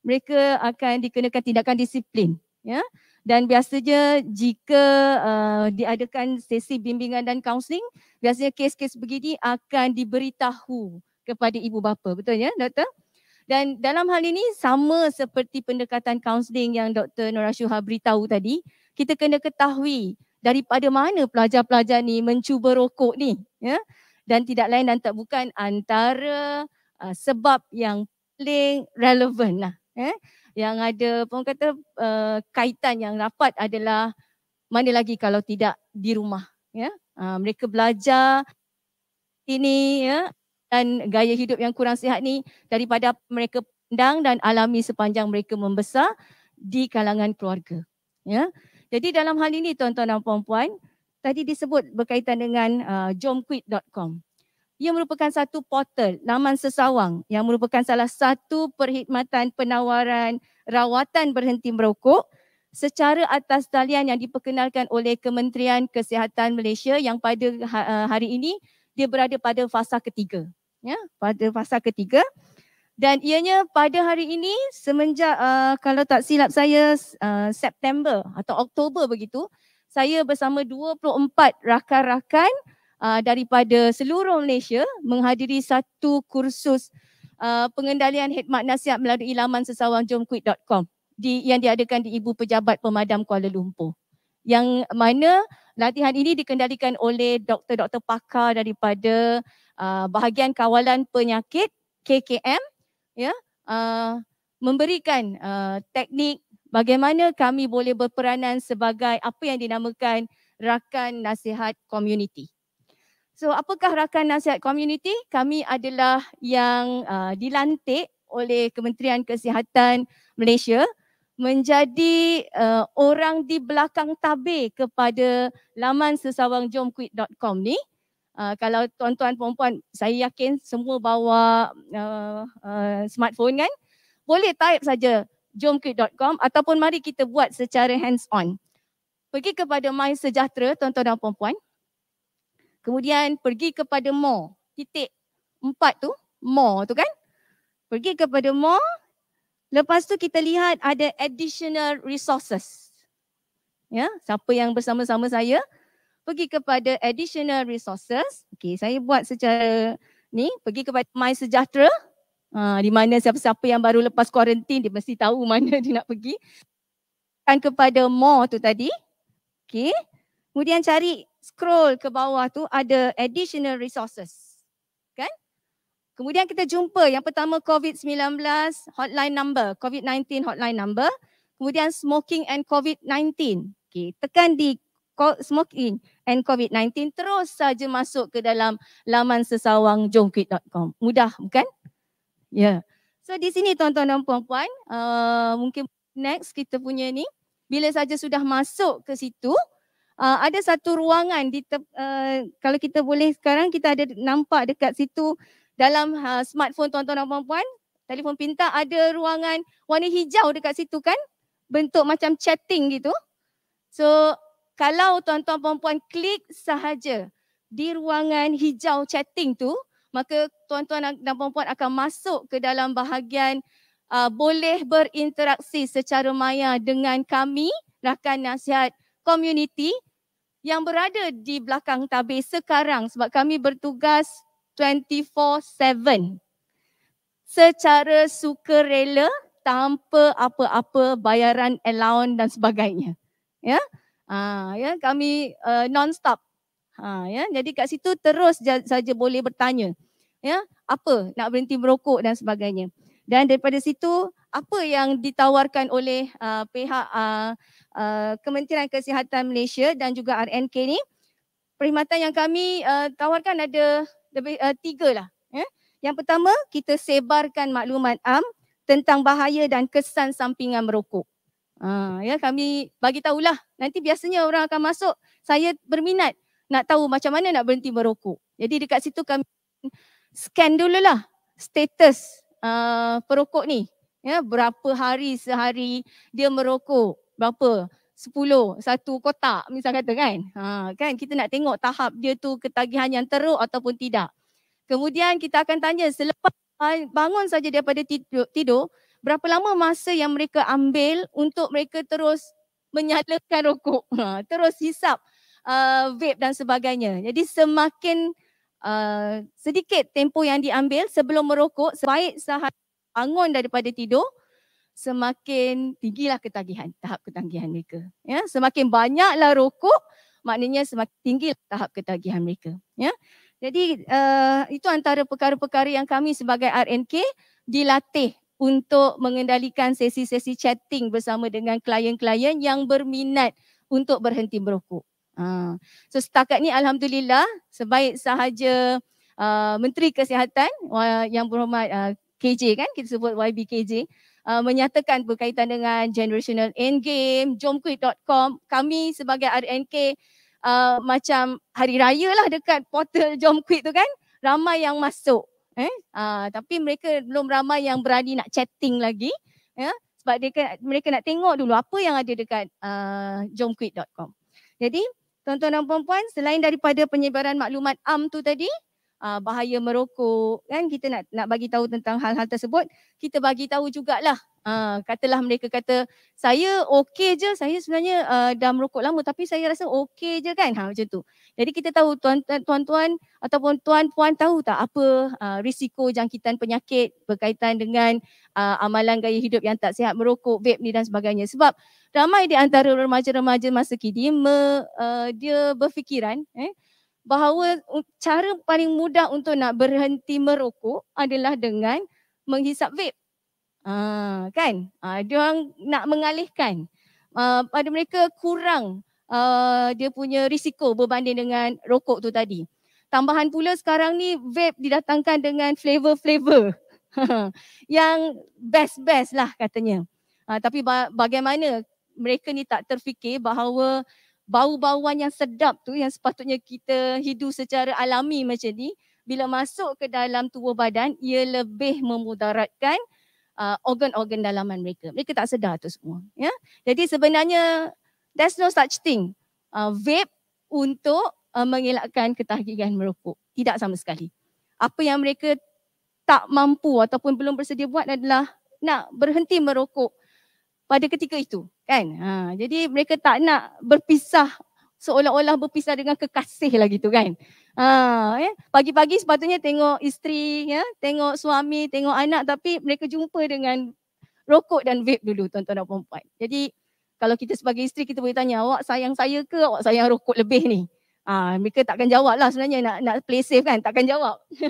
mereka akan dikenakan tindakan disiplin ya dan biasanya jika uh, diadakan sesi bimbingan dan kaunseling biasanya kes-kes begini akan diberitahu kepada ibu bapa betul ya doktor dan dalam hal ini sama seperti pendekatan kaunseling yang Dr. Norashuha beritahu tadi, kita kena ketahui daripada mana pelajar-pelajar ni mencuba rokok ni ya dan tidak lain dan tak bukan antara uh, sebab yang paling relevan lah eh yang ada pun kata uh, kaitan yang rapat adalah mana lagi kalau tidak di rumah ya uh, mereka belajar ini ya dan gaya hidup yang kurang sihat ni daripada mereka pandang dan alami sepanjang mereka membesar di kalangan keluarga ya jadi dalam hal ini tuan-tuan dan puan-puan, tadi disebut berkaitan dengan uh, jomquit.com. Ia merupakan satu portal laman sesawang yang merupakan salah satu perkhidmatan penawaran rawatan berhenti merokok secara atas talian yang diperkenalkan oleh Kementerian Kesihatan Malaysia yang pada ha, uh, hari ini dia berada pada fasa ketiga. Ya, pada fasa ketiga dan ianya pada hari ini semenjak uh, kalau tak silap saya uh, September atau Oktober begitu saya bersama 24 rakan-rakan uh, daripada seluruh Malaysia menghadiri satu kursus uh, pengendalian khidmat nasihat melalui laman sesawangjomkuit.com di, yang diadakan di Ibu Pejabat Pemadam Kuala Lumpur yang mana latihan ini dikendalikan oleh doktor-doktor pakar daripada uh, bahagian kawalan penyakit KKM ya uh, memberikan uh, teknik bagaimana kami boleh berperanan sebagai apa yang dinamakan rakan nasihat community. So apakah rakan nasihat community? Kami adalah yang uh, dilantik oleh Kementerian Kesihatan Malaysia menjadi uh, orang di belakang tabir kepada laman sesawangjomquit.com ni. Ah, kalau tuan-tuan puan, saya yakin semua bawa uh, uh, smartphone kan boleh type saja jomquick.com ataupun mari kita buat secara hands on pergi kepada my sejahtera tuan-tuan dan perempuan kemudian pergi kepada more titik empat tu more tu kan pergi kepada more lepas tu kita lihat ada additional resources ya siapa yang bersama-sama saya pergi kepada additional resources. Okey, saya buat secara ni, pergi kepada My Sejahtera. Ha, di mana siapa-siapa yang baru lepas kuarantin, dia mesti tahu mana dia nak pergi. Kan kepada more tu tadi. Okey. Kemudian cari scroll ke bawah tu ada additional resources. Kan? Kemudian kita jumpa yang pertama COVID-19 hotline number, COVID-19 hotline number. Kemudian smoking and COVID-19. Okey, tekan di smoking and COVID-19 terus saja masuk ke dalam laman sesawangjohkit.com. Mudah bukan? Ya. Yeah. So di sini tuan-tuan dan puan-puan, uh, mungkin next kita punya ni, bila saja sudah masuk ke situ, uh, ada satu ruangan di uh, kalau kita boleh sekarang kita ada nampak dekat situ dalam uh, smartphone tuan-tuan dan puan-puan, telefon pintar ada ruangan warna hijau dekat situ kan? Bentuk macam chatting gitu. So kalau tuan-tuan puan-puan klik sahaja di ruangan hijau chatting tu, maka tuan-tuan dan puan-puan akan masuk ke dalam bahagian uh, boleh berinteraksi secara maya dengan kami, rakan nasihat community yang berada di belakang tabir sekarang sebab kami bertugas 24-7 secara sukarela tanpa apa-apa bayaran allowance dan sebagainya. Ya? Yeah? Ha, ya, kami uh, non-stop. Ha, ya, jadi kat situ terus saja boleh bertanya. Ya, apa nak berhenti merokok dan sebagainya. Dan daripada situ, apa yang ditawarkan oleh uh, pihak uh, uh, Kementerian Kesihatan Malaysia dan juga RNK ni, perkhidmatan yang kami uh, tawarkan ada lebih, uh, tiga lah. Ya. Yang pertama, kita sebarkan maklumat am tentang bahaya dan kesan sampingan merokok. Ha, ya kami bagi tahulah nanti biasanya orang akan masuk saya berminat nak tahu macam mana nak berhenti merokok. Jadi dekat situ kami scan dululah status uh, perokok ni. Ya berapa hari sehari dia merokok? Berapa? sepuluh satu kotak misalnya kata kan. Ha kan kita nak tengok tahap dia tu ketagihan yang teruk ataupun tidak. Kemudian kita akan tanya selepas bangun saja daripada tidur, tidur berapa lama masa yang mereka ambil untuk mereka terus menyalakan rokok, ha, terus hisap uh, vape dan sebagainya. Jadi semakin uh, sedikit tempoh yang diambil sebelum merokok, sebaik sahaja bangun daripada tidur, semakin tinggilah ketagihan, tahap ketagihan mereka. Ya, semakin banyaklah rokok, maknanya semakin tinggi tahap ketagihan mereka. Ya. Jadi uh, itu antara perkara-perkara yang kami sebagai RNK dilatih untuk mengendalikan sesi-sesi chatting bersama dengan klien-klien yang berminat untuk berhenti merokok. Ha. So setakat ni Alhamdulillah sebaik sahaja uh, Menteri Kesihatan uh, yang berhormat uh, KJ kan kita sebut YBKJ uh, menyatakan berkaitan dengan generational endgame, jomquit.com kami sebagai RNK uh, macam hari raya lah dekat portal jomquit tu kan ramai yang masuk eh uh, tapi mereka belum ramai yang berani nak chatting lagi ya sebab mereka mereka nak tengok dulu apa yang ada dekat uh, ah, jomquid.com jadi tuan-tuan dan puan-puan selain daripada penyebaran maklumat am tu tadi uh, bahaya merokok kan kita nak nak bagi tahu tentang hal-hal tersebut kita bagi tahu jugalah Ha, katalah mereka kata saya okey je saya sebenarnya uh, dah merokok lama tapi saya rasa okey je kan ha macam tu. Jadi kita tahu tuan-tuan ataupun tuan-puan tahu tak apa uh, risiko jangkitan penyakit berkaitan dengan uh, amalan gaya hidup yang tak sihat merokok, vape ni dan sebagainya. Sebab ramai di antara remaja-remaja masa kini me, uh, dia berfikiran eh bahawa cara paling mudah untuk nak berhenti merokok adalah dengan menghisap vape Ah, kan? Ah, dia orang nak mengalihkan ah, pada mereka kurang ah, dia punya risiko berbanding dengan rokok tu tadi. Tambahan pula sekarang ni vape didatangkan dengan flavor-flavor yang best-best lah katanya. Ah, tapi bagaimana mereka ni tak terfikir bahawa bau-bauan yang sedap tu yang sepatutnya kita hidup secara alami macam ni bila masuk ke dalam tubuh badan ia lebih memudaratkan uh, organ-organ dalaman mereka. Mereka tak sedar tu semua. Ya? Jadi sebenarnya there's no such thing. Uh, vape untuk uh, mengelakkan ketahkiran merokok. Tidak sama sekali. Apa yang mereka tak mampu ataupun belum bersedia buat adalah nak berhenti merokok pada ketika itu. kan? Ha, jadi mereka tak nak berpisah seolah-olah berpisah dengan kekasih lah gitu kan. Ha, eh? Pagi-pagi sepatutnya tengok isteri, ya? tengok suami, tengok anak tapi mereka jumpa dengan rokok dan vape dulu tuan-tuan dan perempuan. Jadi kalau kita sebagai isteri kita boleh tanya awak sayang saya ke awak sayang rokok lebih ni? Ha, mereka takkan jawab lah sebenarnya nak, nak play safe kan, takkan jawab.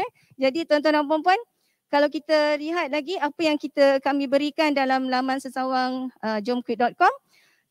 eh? Jadi tuan-tuan dan perempuan, kalau kita lihat lagi apa yang kita kami berikan dalam laman sesawang uh, jomquit.com,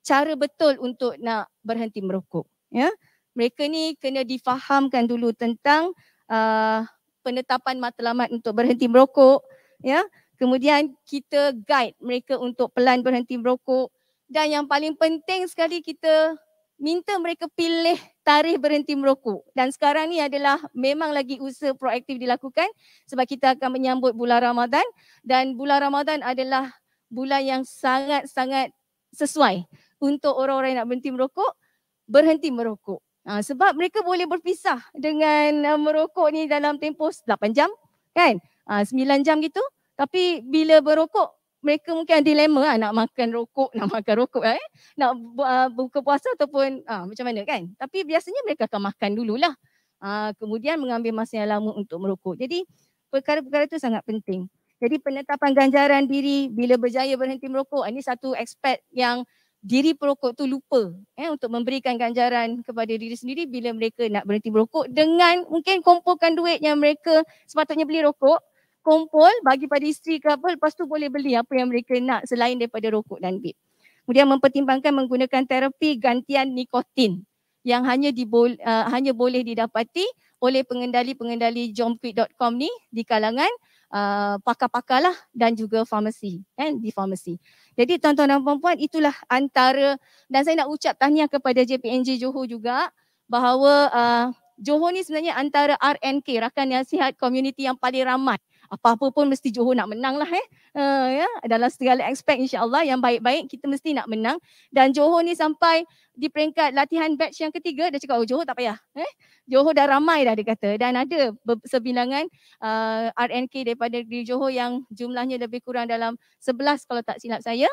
cara betul untuk nak berhenti merokok. Ya? Mereka ni kena difahamkan dulu tentang uh, penetapan matlamat untuk berhenti merokok. Ya? Kemudian kita guide mereka untuk pelan berhenti merokok. Dan yang paling penting sekali kita minta mereka pilih tarikh berhenti merokok. Dan sekarang ni adalah memang lagi usaha proaktif dilakukan sebab kita akan menyambut bulan Ramadan. Dan bulan Ramadan adalah bulan yang sangat-sangat sesuai untuk orang-orang nak berhenti merokok, berhenti merokok. Ha, sebab mereka boleh berpisah dengan uh, merokok ni dalam tempoh 8 jam kan? Ha, 9 jam gitu. Tapi bila berokok, mereka mungkin ada dilema ha, nak makan rokok, nak makan rokok eh? Nak bu- uh, buka puasa ataupun ha, macam mana kan? Tapi biasanya mereka akan makan dululah. Ha, kemudian mengambil masa yang lama untuk merokok. Jadi perkara-perkara itu sangat penting. Jadi penetapan ganjaran diri bila berjaya berhenti merokok, ini satu expert yang diri perokok tu lupa ya untuk memberikan ganjaran kepada diri sendiri bila mereka nak berhenti merokok dengan mungkin kumpulkan duit yang mereka sepatutnya beli rokok kumpul bagi pada isteri ke apa lepas tu boleh beli apa yang mereka nak selain daripada rokok dan vape. Kemudian mempertimbangkan menggunakan terapi gantian nikotin yang hanya dibol, uh, hanya boleh didapati oleh pengendali-pengendali jomquit.com ni di kalangan Uh, pakar-pakar lah dan juga farmasi kan di farmasi. Jadi tuan-tuan dan puan-puan itulah antara dan saya nak ucap tahniah kepada JPNJ Johor juga bahawa uh, Johor ni sebenarnya antara RNK rakan nasihat community yang paling ramai apa-apa pun mesti Johor nak menang lah eh. Uh, ya. Dalam segala aspek insyaAllah yang baik-baik kita mesti nak menang. Dan Johor ni sampai di peringkat latihan batch yang ketiga dia cakap oh, Johor tak payah. Eh? Johor dah ramai dah dia kata dan ada sebilangan uh, RNK daripada negeri Johor yang jumlahnya lebih kurang dalam 11 kalau tak silap saya.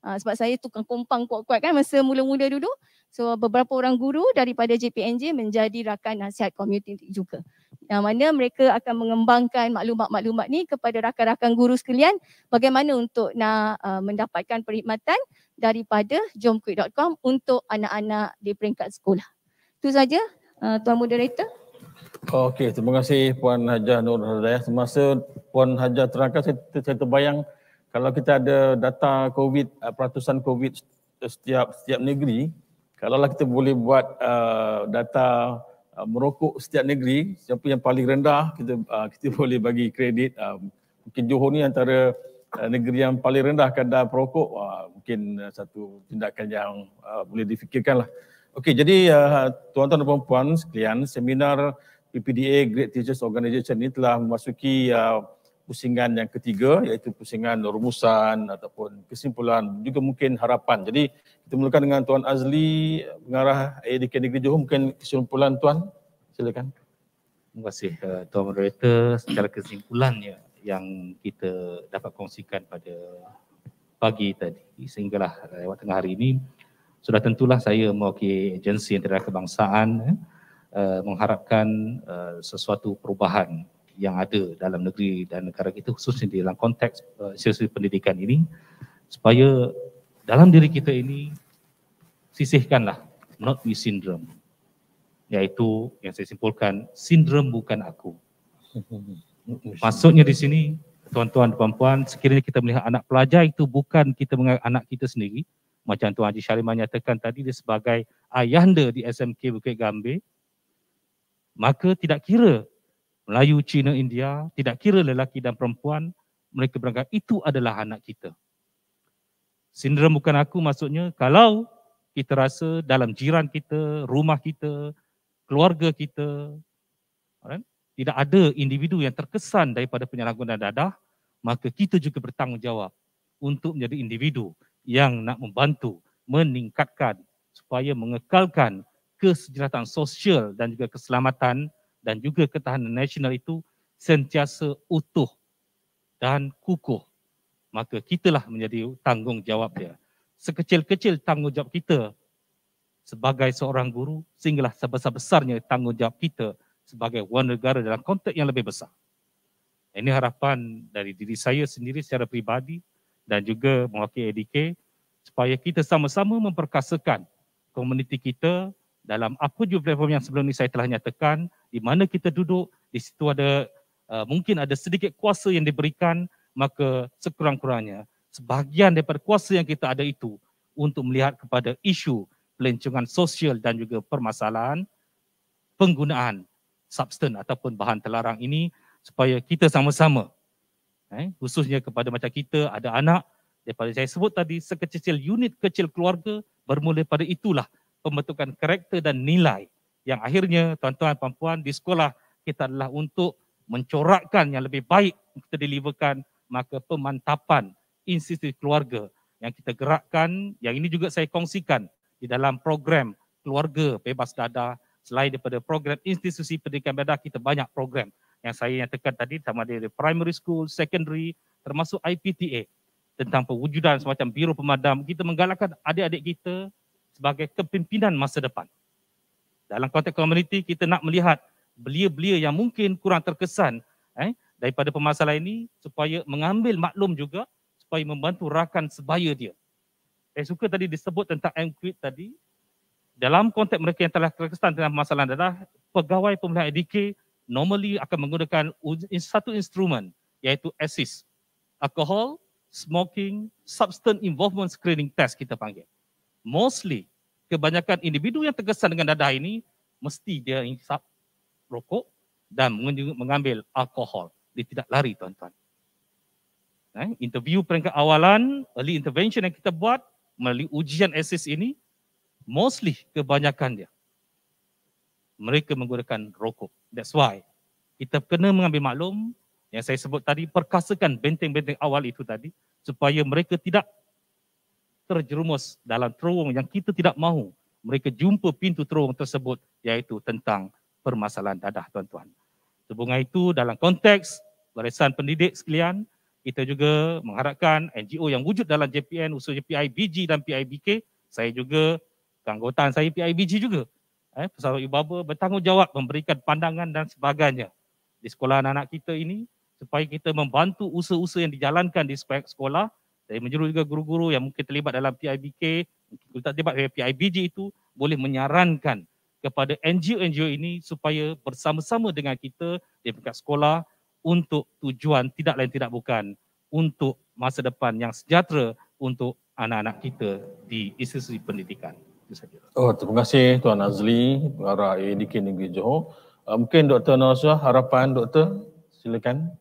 Uh, sebab saya tukang kompang kuat-kuat kan masa mula-mula dulu. So beberapa orang guru daripada JPNJ menjadi rakan nasihat komuniti juga. Yang mana mereka akan mengembangkan maklumat-maklumat ni kepada rakan-rakan guru sekalian bagaimana untuk nak uh, mendapatkan perkhidmatan daripada jomquid.com untuk anak-anak di peringkat sekolah. Itu saja uh, tuan moderator. Okey, terima kasih Puan Hajah Nur Hidayah. Semasa Puan Hajah terangkan saya, saya terbayang kalau kita ada data COVID, uh, peratusan COVID setiap setiap negeri, Kalaulah kita boleh buat uh, data uh, merokok setiap negeri, siapa yang paling rendah kita uh, kita boleh bagi kredit. Uh, mungkin Johor ni antara uh, negeri yang paling rendah kadar perokok. Uh, mungkin uh, satu tindakan yang uh, boleh difikirkan lah. Okey, jadi uh, tuan-tuan dan puan-puan sekalian, seminar PPDA Great Teachers Organization ini telah memasuki uh, pusingan yang ketiga iaitu pusingan rumusan ataupun kesimpulan juga mungkin harapan. Jadi kita mulakan dengan Tuan Azli pengarah ADK Negeri Johor mungkin kesimpulan Tuan silakan. Terima kasih eh, Tuan Moderator secara kesimpulannya yang kita dapat kongsikan pada pagi tadi sehinggalah eh, lewat tengah hari ini sudah tentulah saya mewakili agensi yang kebangsaan eh, eh, mengharapkan eh, sesuatu perubahan yang ada dalam negeri dan negara kita khususnya dalam konteks uh, sesi pendidikan ini supaya dalam diri kita ini sisihkanlah not me syndrome iaitu yang saya simpulkan sindrom bukan aku maksudnya di sini tuan-tuan dan puan-puan sekiranya kita melihat anak pelajar itu bukan kita menganggap anak kita sendiri macam Tuan Haji Syarif menyatakan tadi dia sebagai ayahanda di SMK Bukit Gambir maka tidak kira Melayu, Cina, India, tidak kira lelaki dan perempuan, mereka beranggap itu adalah anak kita. Sindrom bukan aku maksudnya kalau kita rasa dalam jiran kita, rumah kita, keluarga kita, right, tidak ada individu yang terkesan daripada penyalahgunaan dadah, maka kita juga bertanggungjawab untuk menjadi individu yang nak membantu meningkatkan supaya mengekalkan kesejahteraan sosial dan juga keselamatan dan juga ketahanan nasional itu sentiasa utuh dan kukuh. Maka kitalah menjadi tanggungjawab dia. Sekecil-kecil tanggungjawab kita sebagai seorang guru, sehinggalah sebesar-besarnya tanggungjawab kita sebagai warga negara dalam konteks yang lebih besar. Ini harapan dari diri saya sendiri secara pribadi dan juga mewakili ADK supaya kita sama-sama memperkasakan komuniti kita dalam apa juga platform yang sebelum ini saya telah nyatakan di mana kita duduk di situ ada uh, mungkin ada sedikit kuasa yang diberikan maka sekurang-kurangnya sebahagian daripada kuasa yang kita ada itu untuk melihat kepada isu pelencongan sosial dan juga permasalahan penggunaan substan ataupun bahan terlarang ini supaya kita sama-sama eh, khususnya kepada macam kita ada anak daripada saya sebut tadi sekecil unit kecil keluarga bermula pada itulah pembentukan karakter dan nilai yang akhirnya tuan-tuan dan puan di sekolah kita adalah untuk mencorakkan yang lebih baik kita deliverkan maka pemantapan institusi keluarga yang kita gerakkan yang ini juga saya kongsikan di dalam program keluarga bebas dada selain daripada program institusi pendidikan dadah kita banyak program yang saya nyatakan tadi sama ada primary school, secondary termasuk IPTA tentang perwujudan semacam biro pemadam kita menggalakkan adik-adik kita sebagai kepimpinan masa depan. Dalam konteks komuniti, kita nak melihat belia-belia yang mungkin kurang terkesan eh, daripada permasalahan ini supaya mengambil maklum juga supaya membantu rakan sebaya dia. Saya suka tadi disebut tentang MQIT tadi. Dalam konteks mereka yang telah terkesan tentang permasalahan adalah pegawai pemulihan IDK normally akan menggunakan satu instrumen iaitu ASIS. Alcohol, Smoking, Substance Involvement Screening Test kita panggil. Mostly kebanyakan individu yang tergesa dengan dadah ini mesti dia insap rokok dan mengambil alkohol. Dia tidak lari tuan-tuan. Eh, interview peringkat awalan, early intervention yang kita buat melalui ujian SS ini, mostly kebanyakan dia. Mereka menggunakan rokok. That's why kita kena mengambil maklum yang saya sebut tadi, perkasakan benteng-benteng awal itu tadi supaya mereka tidak terjerumus dalam terowong yang kita tidak mahu mereka jumpa pintu terowong tersebut iaitu tentang permasalahan dadah tuan-tuan. Sebunga itu dalam konteks barisan pendidik sekalian, kita juga mengharapkan NGO yang wujud dalam JPN, usulnya PIBG dan PIBK, saya juga, keanggotaan saya PIBG juga, eh, pesawat ibaba bertanggungjawab memberikan pandangan dan sebagainya di sekolah anak-anak kita ini supaya kita membantu usaha-usaha yang dijalankan di sekolah saya menjuruh juga guru-guru yang mungkin terlibat dalam PIBK, mungkin terlibat dalam PIBG itu, boleh menyarankan kepada NGO-NGO ini supaya bersama-sama dengan kita di peringkat sekolah untuk tujuan tidak lain tidak bukan untuk masa depan yang sejahtera untuk anak-anak kita di institusi pendidikan. Oh, terima kasih Tuan Azli, Pengarah AADK Negeri Johor. Uh, mungkin Dr. Nasuah, harapan Dr. Silakan.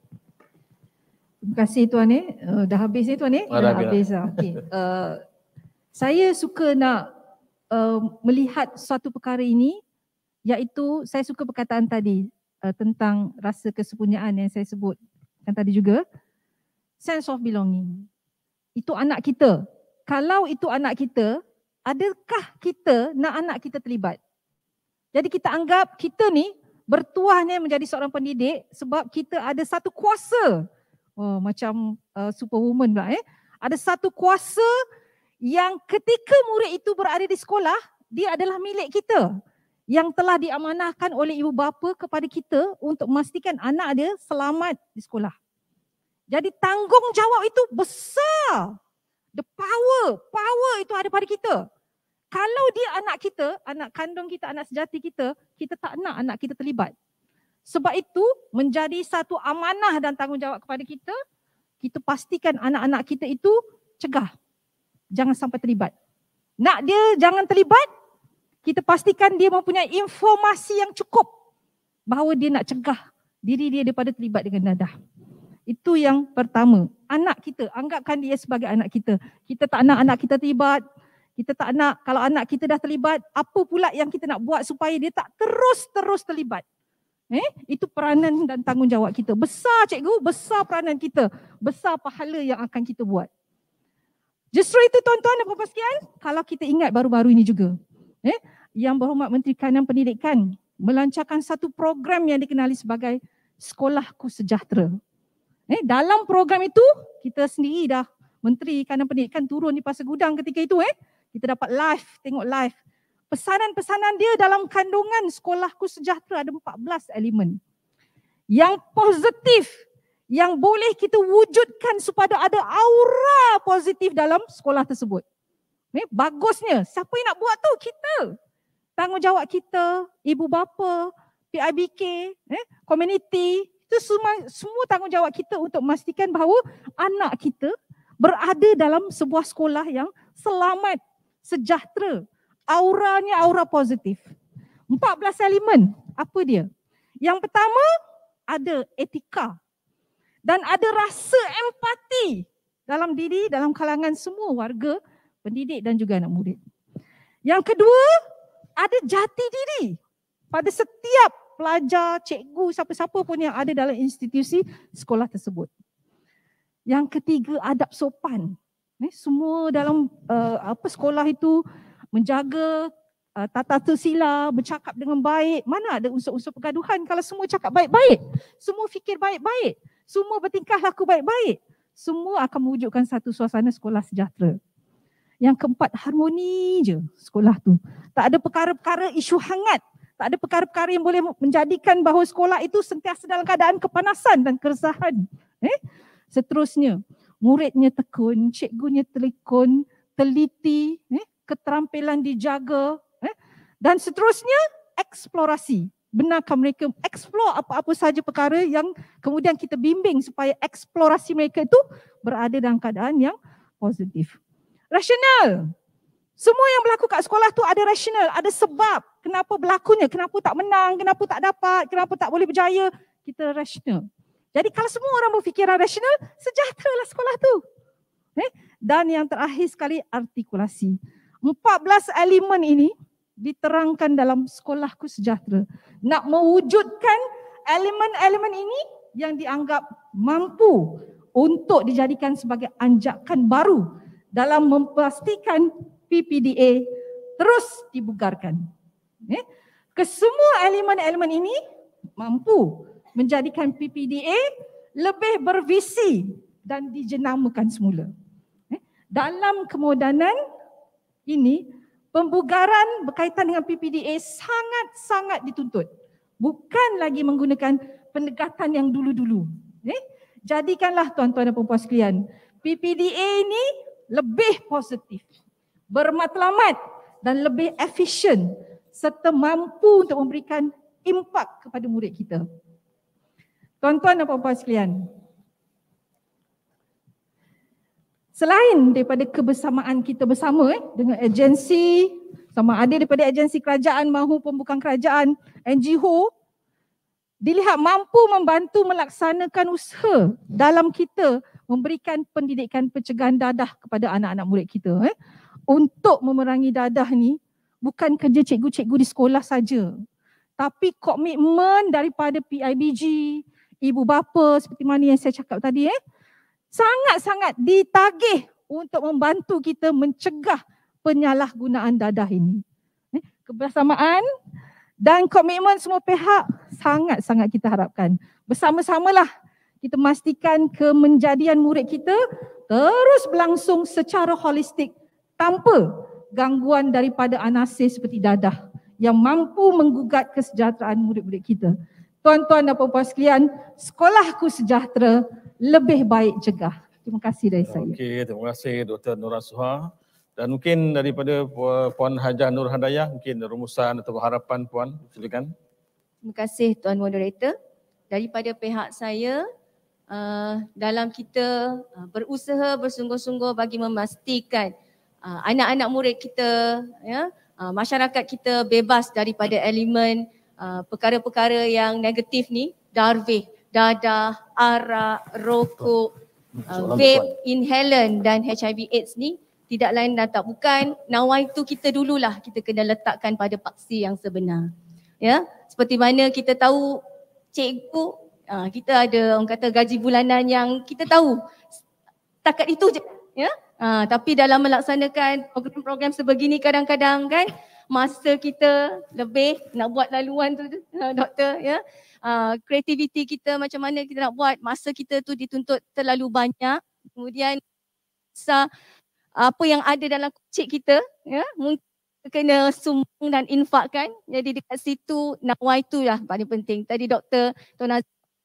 Terima kasih tuan eh. Uh, dah habis ni eh, tuan eh? Ya, dah habis lah. Okay. Uh, saya suka nak uh, melihat suatu perkara ini iaitu saya suka perkataan tadi uh, tentang rasa kesepunyaan yang saya sebut kan tadi juga. Sense of belonging. Itu anak kita. Kalau itu anak kita, adakah kita nak anak kita terlibat? Jadi kita anggap kita ni bertuahnya menjadi seorang pendidik sebab kita ada satu kuasa Oh, macam uh, superwoman pula eh. Ada satu kuasa yang ketika murid itu berada di sekolah, dia adalah milik kita. Yang telah diamanahkan oleh ibu bapa kepada kita untuk memastikan anak dia selamat di sekolah. Jadi tanggungjawab itu besar. The power, power itu ada pada kita. Kalau dia anak kita, anak kandung kita, anak sejati kita, kita tak nak anak kita terlibat. Sebab itu menjadi satu amanah dan tanggungjawab kepada kita, kita pastikan anak-anak kita itu cegah. Jangan sampai terlibat. Nak dia jangan terlibat, kita pastikan dia mempunyai informasi yang cukup bahawa dia nak cegah diri dia daripada terlibat dengan dadah. Itu yang pertama. Anak kita, anggapkan dia sebagai anak kita. Kita tak nak anak kita terlibat. Kita tak nak kalau anak kita dah terlibat, apa pula yang kita nak buat supaya dia tak terus-terus terlibat. Eh, itu peranan dan tanggungjawab kita. Besar cikgu, besar peranan kita. Besar pahala yang akan kita buat. Justru itu tuan-tuan dan puan kalau kita ingat baru-baru ini juga. Eh, yang berhormat Menteri Kanan Pendidikan melancarkan satu program yang dikenali sebagai Sekolahku Sejahtera. Eh, dalam program itu, kita sendiri dah Menteri Kanan Pendidikan turun di pasar gudang ketika itu. Eh. Kita dapat live, tengok live pesanan-pesanan dia dalam kandungan sekolahku sejahtera ada 14 elemen. Yang positif yang boleh kita wujudkan supaya ada aura positif dalam sekolah tersebut. Ni bagusnya. Siapa yang nak buat tu? Kita. Tanggungjawab kita, ibu bapa, PIBK, eh, community, itu semua, semua tanggungjawab kita untuk memastikan bahawa anak kita berada dalam sebuah sekolah yang selamat, sejahtera, auranya aura positif. 14 elemen. Apa dia? Yang pertama ada etika dan ada rasa empati dalam diri dalam kalangan semua warga, pendidik dan juga anak murid. Yang kedua ada jati diri pada setiap pelajar, cikgu, siapa-siapa pun yang ada dalam institusi sekolah tersebut. Yang ketiga adab sopan. semua dalam uh, apa sekolah itu menjaga uh, tata tersila, bercakap dengan baik. Mana ada unsur-unsur pergaduhan kalau semua cakap baik-baik? Semua fikir baik-baik? Semua bertingkah laku baik-baik? Semua akan mewujudkan satu suasana sekolah sejahtera. Yang keempat, harmoni je sekolah tu. Tak ada perkara-perkara isu hangat. Tak ada perkara-perkara yang boleh menjadikan bahawa sekolah itu sentiasa dalam keadaan kepanasan dan keresahan. Eh? Seterusnya, muridnya tekun, cikgunya telikun, teliti, eh? keterampilan dijaga eh? dan seterusnya eksplorasi benarkah mereka explore apa-apa saja perkara yang kemudian kita bimbing supaya eksplorasi mereka itu berada dalam keadaan yang positif rasional semua yang berlaku kat sekolah tu ada rasional ada sebab kenapa berlakunya kenapa tak menang kenapa tak dapat kenapa tak boleh berjaya kita rasional jadi kalau semua orang berfikiran rasional sejahteralah sekolah tu eh dan yang terakhir sekali artikulasi. 14 elemen ini diterangkan dalam sekolahku sejahtera. Nak mewujudkan elemen-elemen ini yang dianggap mampu untuk dijadikan sebagai anjakan baru dalam memastikan PPDA terus dibugarkan. Eh, kesemua elemen-elemen ini mampu menjadikan PPDA lebih bervisi dan dijenamakan semula. Eh, dalam kemodanan ini pembugaran berkaitan dengan PPDA sangat-sangat dituntut. Bukan lagi menggunakan pendekatan yang dulu-dulu. Eh? Jadikanlah tuan-tuan dan puan-puan sekalian, PPDA ini lebih positif, bermatlamat dan lebih efisien serta mampu untuk memberikan impak kepada murid kita. Tuan-tuan dan puan-puan sekalian, Selain daripada kebersamaan kita bersama eh, dengan agensi, sama ada daripada agensi kerajaan mahu bukan kerajaan, NGO, dilihat mampu membantu melaksanakan usaha dalam kita memberikan pendidikan pencegahan dadah kepada anak-anak murid kita. Eh. Untuk memerangi dadah ni, bukan kerja cikgu-cikgu di sekolah saja, tapi komitmen daripada PIBG, ibu bapa seperti mana yang saya cakap tadi, eh, sangat-sangat ditagih untuk membantu kita mencegah penyalahgunaan dadah ini. Eh, kebersamaan dan komitmen semua pihak sangat-sangat kita harapkan. Bersama-samalah kita pastikan kemenjadian murid kita terus berlangsung secara holistik tanpa gangguan daripada anasir seperti dadah yang mampu menggugat kesejahteraan murid-murid kita. Tuan-tuan dan puan-puan sekalian, sekolahku sejahtera, lebih baik cegah. Terima kasih dari saya. Okey, terima kasih Dr. Nur Suha. Dan mungkin daripada Puan Hajah Nur Handayah, mungkin rumusan atau harapan Puan, silakan. Terima kasih Tuan Moderator. Daripada pihak saya, uh, dalam kita uh, berusaha bersungguh-sungguh bagi memastikan uh, anak-anak murid kita, ya, masyarakat kita bebas daripada elemen perkara-perkara yang negatif ni, darwih. Dada, arak, rokok, uh, vape, inhalant dan HIV AIDS ni tidak lain dan tak bukan tu kita dululah kita kena letakkan pada paksi yang sebenar. Ya, seperti mana kita tahu cikgu uh, kita ada orang kata gaji bulanan yang kita tahu takat itu je ya. Uh, tapi dalam melaksanakan program-program sebegini kadang-kadang kan masa kita lebih nak buat laluan tu eh, doktor ya ah, kreativiti kita macam mana kita nak buat masa kita tu dituntut terlalu banyak kemudian sa apa yang ada dalam kecil kita ya mungkin kena sumbang dan infakkan jadi dekat situ nawa tu lah paling penting tadi doktor Tuan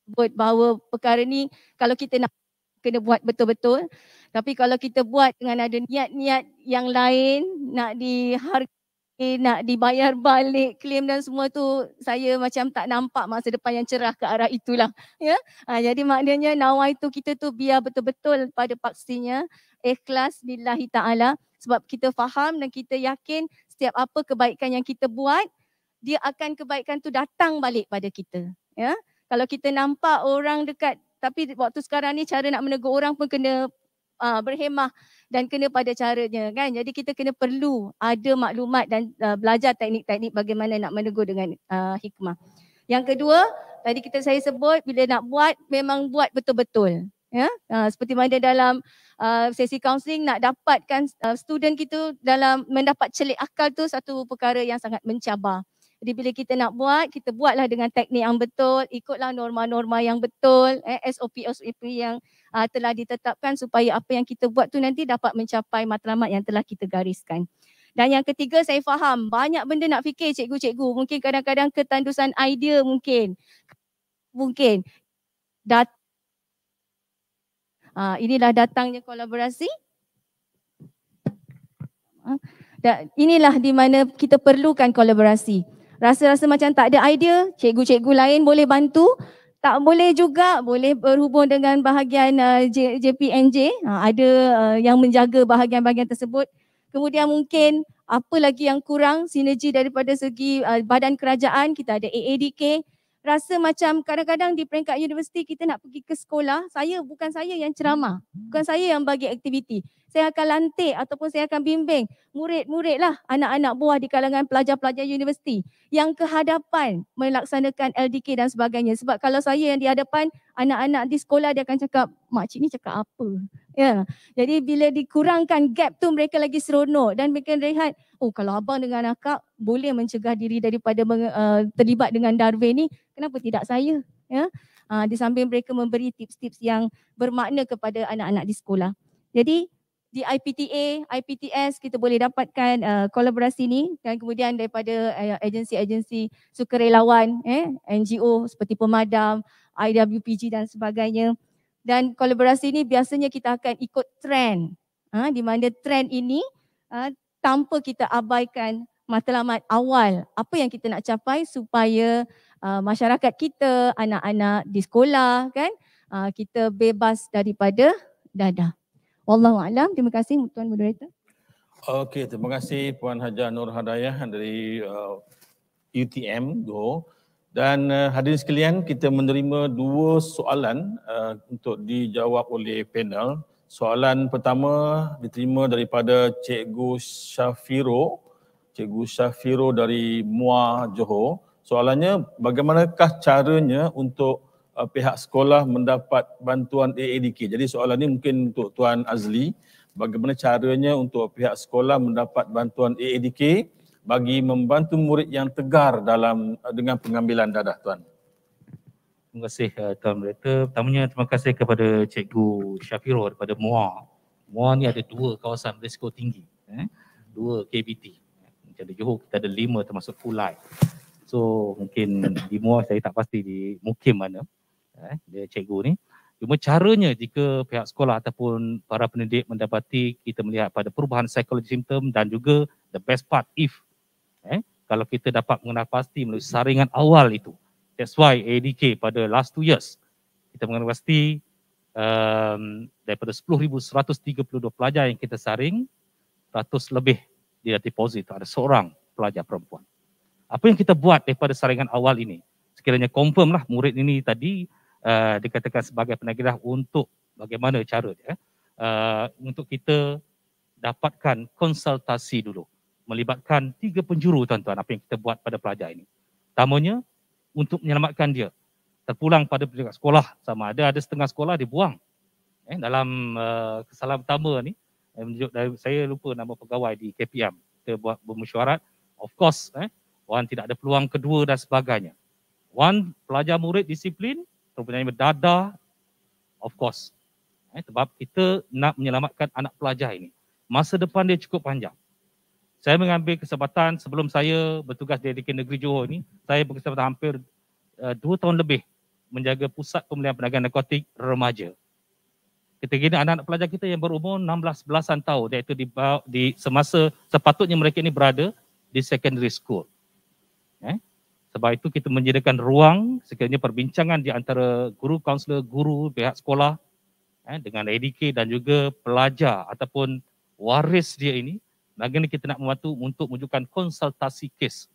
buat bahawa perkara ni kalau kita nak kena buat betul-betul tapi kalau kita buat dengan ada niat-niat yang lain nak dihargai eh, nak dibayar balik klaim dan semua tu saya macam tak nampak masa depan yang cerah ke arah itulah ya ha, jadi maknanya nawai tu kita tu biar betul-betul pada pastinya ikhlas billahi taala sebab kita faham dan kita yakin setiap apa kebaikan yang kita buat dia akan kebaikan tu datang balik pada kita ya kalau kita nampak orang dekat tapi waktu sekarang ni cara nak menegur orang pun kena uh, berhemah dan kena pada caranya kan jadi kita kena perlu ada maklumat dan uh, belajar teknik-teknik bagaimana nak menegur dengan uh, hikmah yang kedua tadi kita saya sebut bila nak buat memang buat betul-betul ya uh, seperti mana dalam uh, sesi counseling nak dapatkan uh, student kita dalam mendapat celik akal tu satu perkara yang sangat mencabar jadi bila kita nak buat, kita buatlah dengan teknik yang betul, ikutlah norma-norma yang betul, eh, SOP, SOP yang uh, telah ditetapkan supaya apa yang kita buat tu nanti dapat mencapai matlamat yang telah kita gariskan. Dan yang ketiga saya faham banyak benda nak fikir cikgu-cikgu. Mungkin kadang-kadang ketandusan idea mungkin. Mungkin. Dat uh, inilah datangnya kolaborasi. Uh, inilah di mana kita perlukan kolaborasi. Rasa-rasa macam tak ada idea, cikgu-cikgu lain boleh bantu tak boleh juga boleh berhubung dengan bahagian uh, JPNJ uh, ada uh, yang menjaga bahagian-bahagian tersebut kemudian mungkin apa lagi yang kurang sinergi daripada segi uh, badan kerajaan kita ada AADK rasa macam kadang-kadang di peringkat universiti kita nak pergi ke sekolah, saya bukan saya yang ceramah, bukan hmm. saya yang bagi aktiviti. Saya akan lantik ataupun saya akan bimbing murid-murid lah anak-anak buah di kalangan pelajar-pelajar universiti yang kehadapan melaksanakan LDK dan sebagainya. Sebab kalau saya yang di hadapan anak-anak di sekolah dia akan cakap, makcik ni cakap apa? Ya. Jadi bila dikurangkan gap tu mereka lagi seronok dan mereka rehat. Oh kalau abang dengan akak boleh mencegah diri daripada uh, terlibat dengan Darwin ni, kenapa tidak saya? Ya. Uh, di samping mereka memberi tips-tips yang bermakna kepada anak-anak di sekolah. Jadi di IPTA, IPTS kita boleh dapatkan uh, kolaborasi ni dan kemudian daripada uh, agensi-agensi sukarelawan, eh, NGO seperti Pemadam, IWPG dan sebagainya dan kolaborasi ini biasanya kita akan ikut trend ha, di mana trend ini ha, tanpa kita abaikan matlamat awal apa yang kita nak capai supaya uh, masyarakat kita anak-anak di sekolah kan uh, kita bebas daripada dadah. Wallahu alam. Terima kasih tuan moderator. Okey, terima kasih puan Hajah Nur Hadayah dari uh, UTM Go. Dan uh, hadirin sekalian, kita menerima dua soalan uh, untuk dijawab oleh panel. Soalan pertama diterima daripada Cikgu Syafiro. Cikgu Syafiro dari MUA Johor. Soalannya, bagaimanakah caranya untuk uh, pihak sekolah mendapat bantuan AADK? Jadi soalan ini mungkin untuk Tuan Azli. Bagaimana caranya untuk pihak sekolah mendapat bantuan AADK? bagi membantu murid yang tegar dalam eh, dengan pengambilan dadah tuan. Terima kasih eh, tuan rektor. Pertamanya terima kasih kepada cikgu Syafiro daripada MUA. MUA ni ada dua kawasan risiko tinggi, eh? Dua KBT. Macam di Johor kita ada lima termasuk Kulai. So mungkin di MUA saya tak pasti di mukim mana eh dia cikgu ni. Cuma caranya jika pihak sekolah ataupun para pendidik mendapati kita melihat pada perubahan psikologi simptom dan juga the best part if eh, kalau kita dapat mengenal pasti melalui saringan awal itu. That's why ADK pada last two years, kita mengenal pasti um, daripada 10,132 pelajar yang kita saring, 100 lebih di deposit ada seorang pelajar perempuan. Apa yang kita buat daripada saringan awal ini? Sekiranya confirm lah murid ini tadi uh, dikatakan sebagai penagihan untuk bagaimana cara dia, eh. uh, untuk kita dapatkan konsultasi dulu melibatkan tiga penjuru tuan-tuan apa yang kita buat pada pelajar ini. Pertamanya untuk menyelamatkan dia terpulang pada pendidikan sekolah sama ada ada setengah sekolah dibuang eh, dalam uh, kesalahan pertama ni eh, saya lupa nama pegawai di KPM kita buat bermesyuarat of course eh, orang tidak ada peluang kedua dan sebagainya one pelajar murid disiplin terpunyai berdada of course eh, sebab kita nak menyelamatkan anak pelajar ini masa depan dia cukup panjang saya mengambil kesempatan sebelum saya bertugas di DKN Negeri Johor ini, saya berkesempatan hampir 2 uh, eh, tahun lebih menjaga pusat pemulihan penagihan narkotik remaja. Kita ini anak-anak pelajar kita yang berumur 16-belasan tahun, iaitu di, di semasa sepatutnya mereka ini berada di secondary school. Eh? Sebab itu kita menyediakan ruang sekiranya perbincangan di antara guru, kaunselor, guru, pihak sekolah eh, dengan ADK dan juga pelajar ataupun waris dia ini Bagaimana kita nak membantu untuk menunjukkan konsultasi kes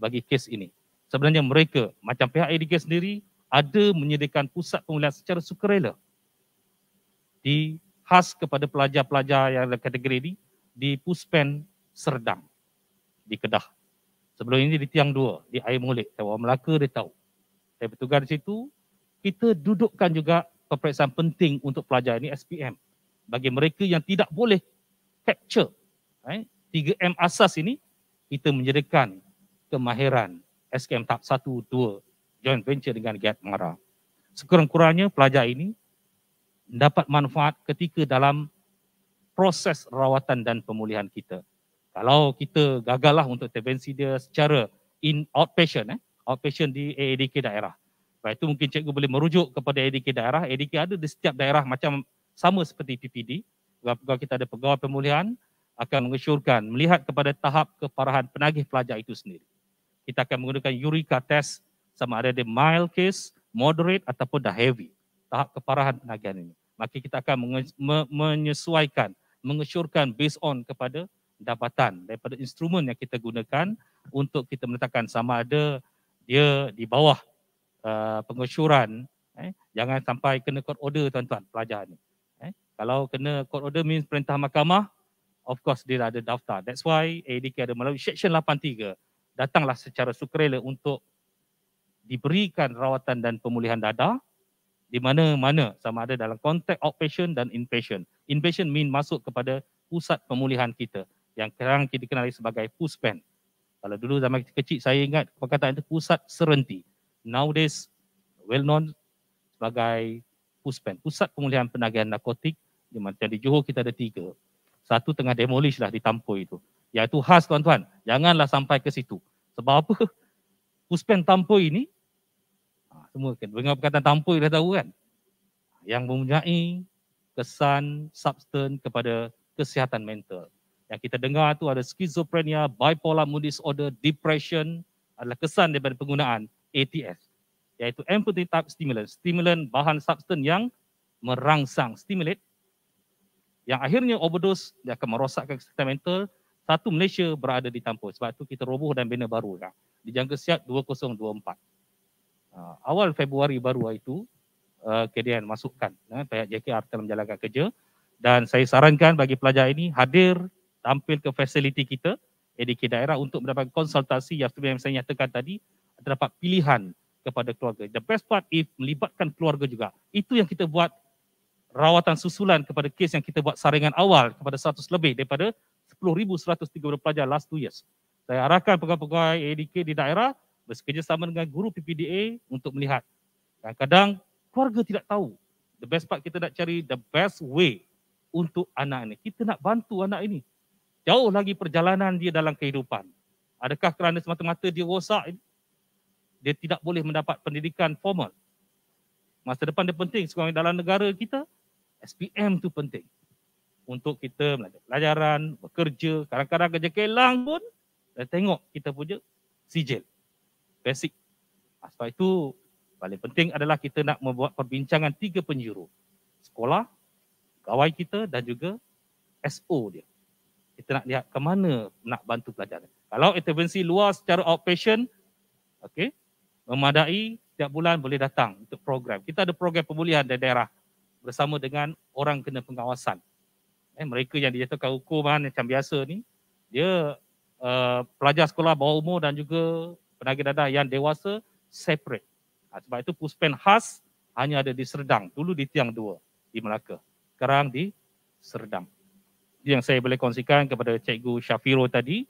bagi kes ini. Sebenarnya mereka macam pihak IDK sendiri ada menyediakan pusat pemulihan secara sukarela di khas kepada pelajar-pelajar yang ada kategori ini di Puspen Serdang di Kedah. Sebelum ini di Tiang Dua, di Air Mulik. Tawar Melaka dia tahu. Saya bertugas di situ, kita dudukkan juga peperiksaan penting untuk pelajar ini SPM. Bagi mereka yang tidak boleh capture Tiga m asas ini kita menjadikan kemahiran SKM tahap satu dua joint venture dengan Giat Mara. Sekurang-kurangnya pelajar ini dapat manfaat ketika dalam proses rawatan dan pemulihan kita. Kalau kita gagallah untuk intervensi dia secara in outpatient, eh, outpatient di AADK daerah. Sebab itu mungkin cikgu boleh merujuk kepada ADK daerah. ADK ada di setiap daerah macam sama seperti PPD. Kalau kita ada pegawai pemulihan, akan mengesyorkan melihat kepada tahap keparahan penagih pelajar itu sendiri. Kita akan menggunakan Eureka test sama ada dia mild case, moderate ataupun dah heavy tahap keparahan penagihan ini. Maka kita akan menyesuaikan, mengesyorkan based on kepada dapatan daripada instrumen yang kita gunakan untuk kita menetapkan sama ada dia di bawah uh, pengesyuran. Eh, jangan sampai kena court order tuan-tuan pelajar ini. Eh, kalau kena court order means perintah mahkamah, of course dia ada daftar. That's why ADK ada melalui Seksyen 83. Datanglah secara sukarela untuk diberikan rawatan dan pemulihan dada. di mana-mana sama ada dalam konteks outpatient dan inpatient. Inpatient mean masuk kepada pusat pemulihan kita yang sekarang kita kenali sebagai PUSPEN. Kalau dulu zaman kita kecil saya ingat perkataan itu pusat serenti. Nowadays well known sebagai PUSPEN, pusat pemulihan penagihan narkotik di mana di Johor kita ada tiga satu tengah demolish lah ditampoi itu. ya itu khas tuan-tuan, janganlah sampai ke situ. Sebab apa? Puspen tampoi ini, ha, semua kan, dengan perkataan tampoi dah tahu kan? Yang mempunyai kesan substan kepada kesihatan mental. Yang kita dengar tu ada schizophrenia, bipolar mood disorder, depression adalah kesan daripada penggunaan ATS. Iaitu empathy type stimulant. Stimulant bahan substan yang merangsang, stimulate yang akhirnya overdose dia akan merosakkan kesihatan mental satu Malaysia berada di tampuk, Sebab itu kita roboh dan bina baru. Ya. Kan. Dijangka siap 2024. Uh, ha, awal Februari baru hari itu uh, eh, KDN masukkan uh, pihak JKR telah menjalankan kerja dan saya sarankan bagi pelajar ini hadir tampil ke fasiliti kita edik daerah untuk mendapat konsultasi yang seperti yang saya nyatakan tadi terdapat pilihan kepada keluarga. The best part if melibatkan keluarga juga. Itu yang kita buat rawatan susulan kepada kes yang kita buat saringan awal kepada 100 lebih daripada 10,130 pelajar last two years. Saya arahkan pegawai-pegawai ADK di daerah bekerjasama dengan guru PPDA untuk melihat. Kadang-kadang keluarga tidak tahu. The best part kita nak cari the best way untuk anak ini. Kita nak bantu anak ini. Jauh lagi perjalanan dia dalam kehidupan. Adakah kerana semata-mata dia rosak ini? Dia tidak boleh mendapat pendidikan formal. Masa depan dia penting sekarang dalam negara kita, SPM tu penting untuk kita belajar pelajaran, bekerja, kadang-kadang kerja kelang pun kita tengok kita punya sijil. Basic. Ah, sebab itu paling penting adalah kita nak membuat perbincangan tiga penjuru. Sekolah, gawai kita dan juga SO dia. Kita nak lihat ke mana nak bantu pelajaran. Kalau intervensi luar secara outpatient, okay, memadai setiap bulan boleh datang untuk program. Kita ada program pemulihan dari daerah bersama dengan orang kena pengawasan. Eh, mereka yang dijatuhkan hukuman macam biasa ni, dia uh, pelajar sekolah bawah umur dan juga penagih dadah yang dewasa separate. Ha, sebab itu puspen khas hanya ada di Serdang. Dulu di Tiang Dua di Melaka. Sekarang di Serdang. Yang saya boleh kongsikan kepada Cikgu Syafiro tadi,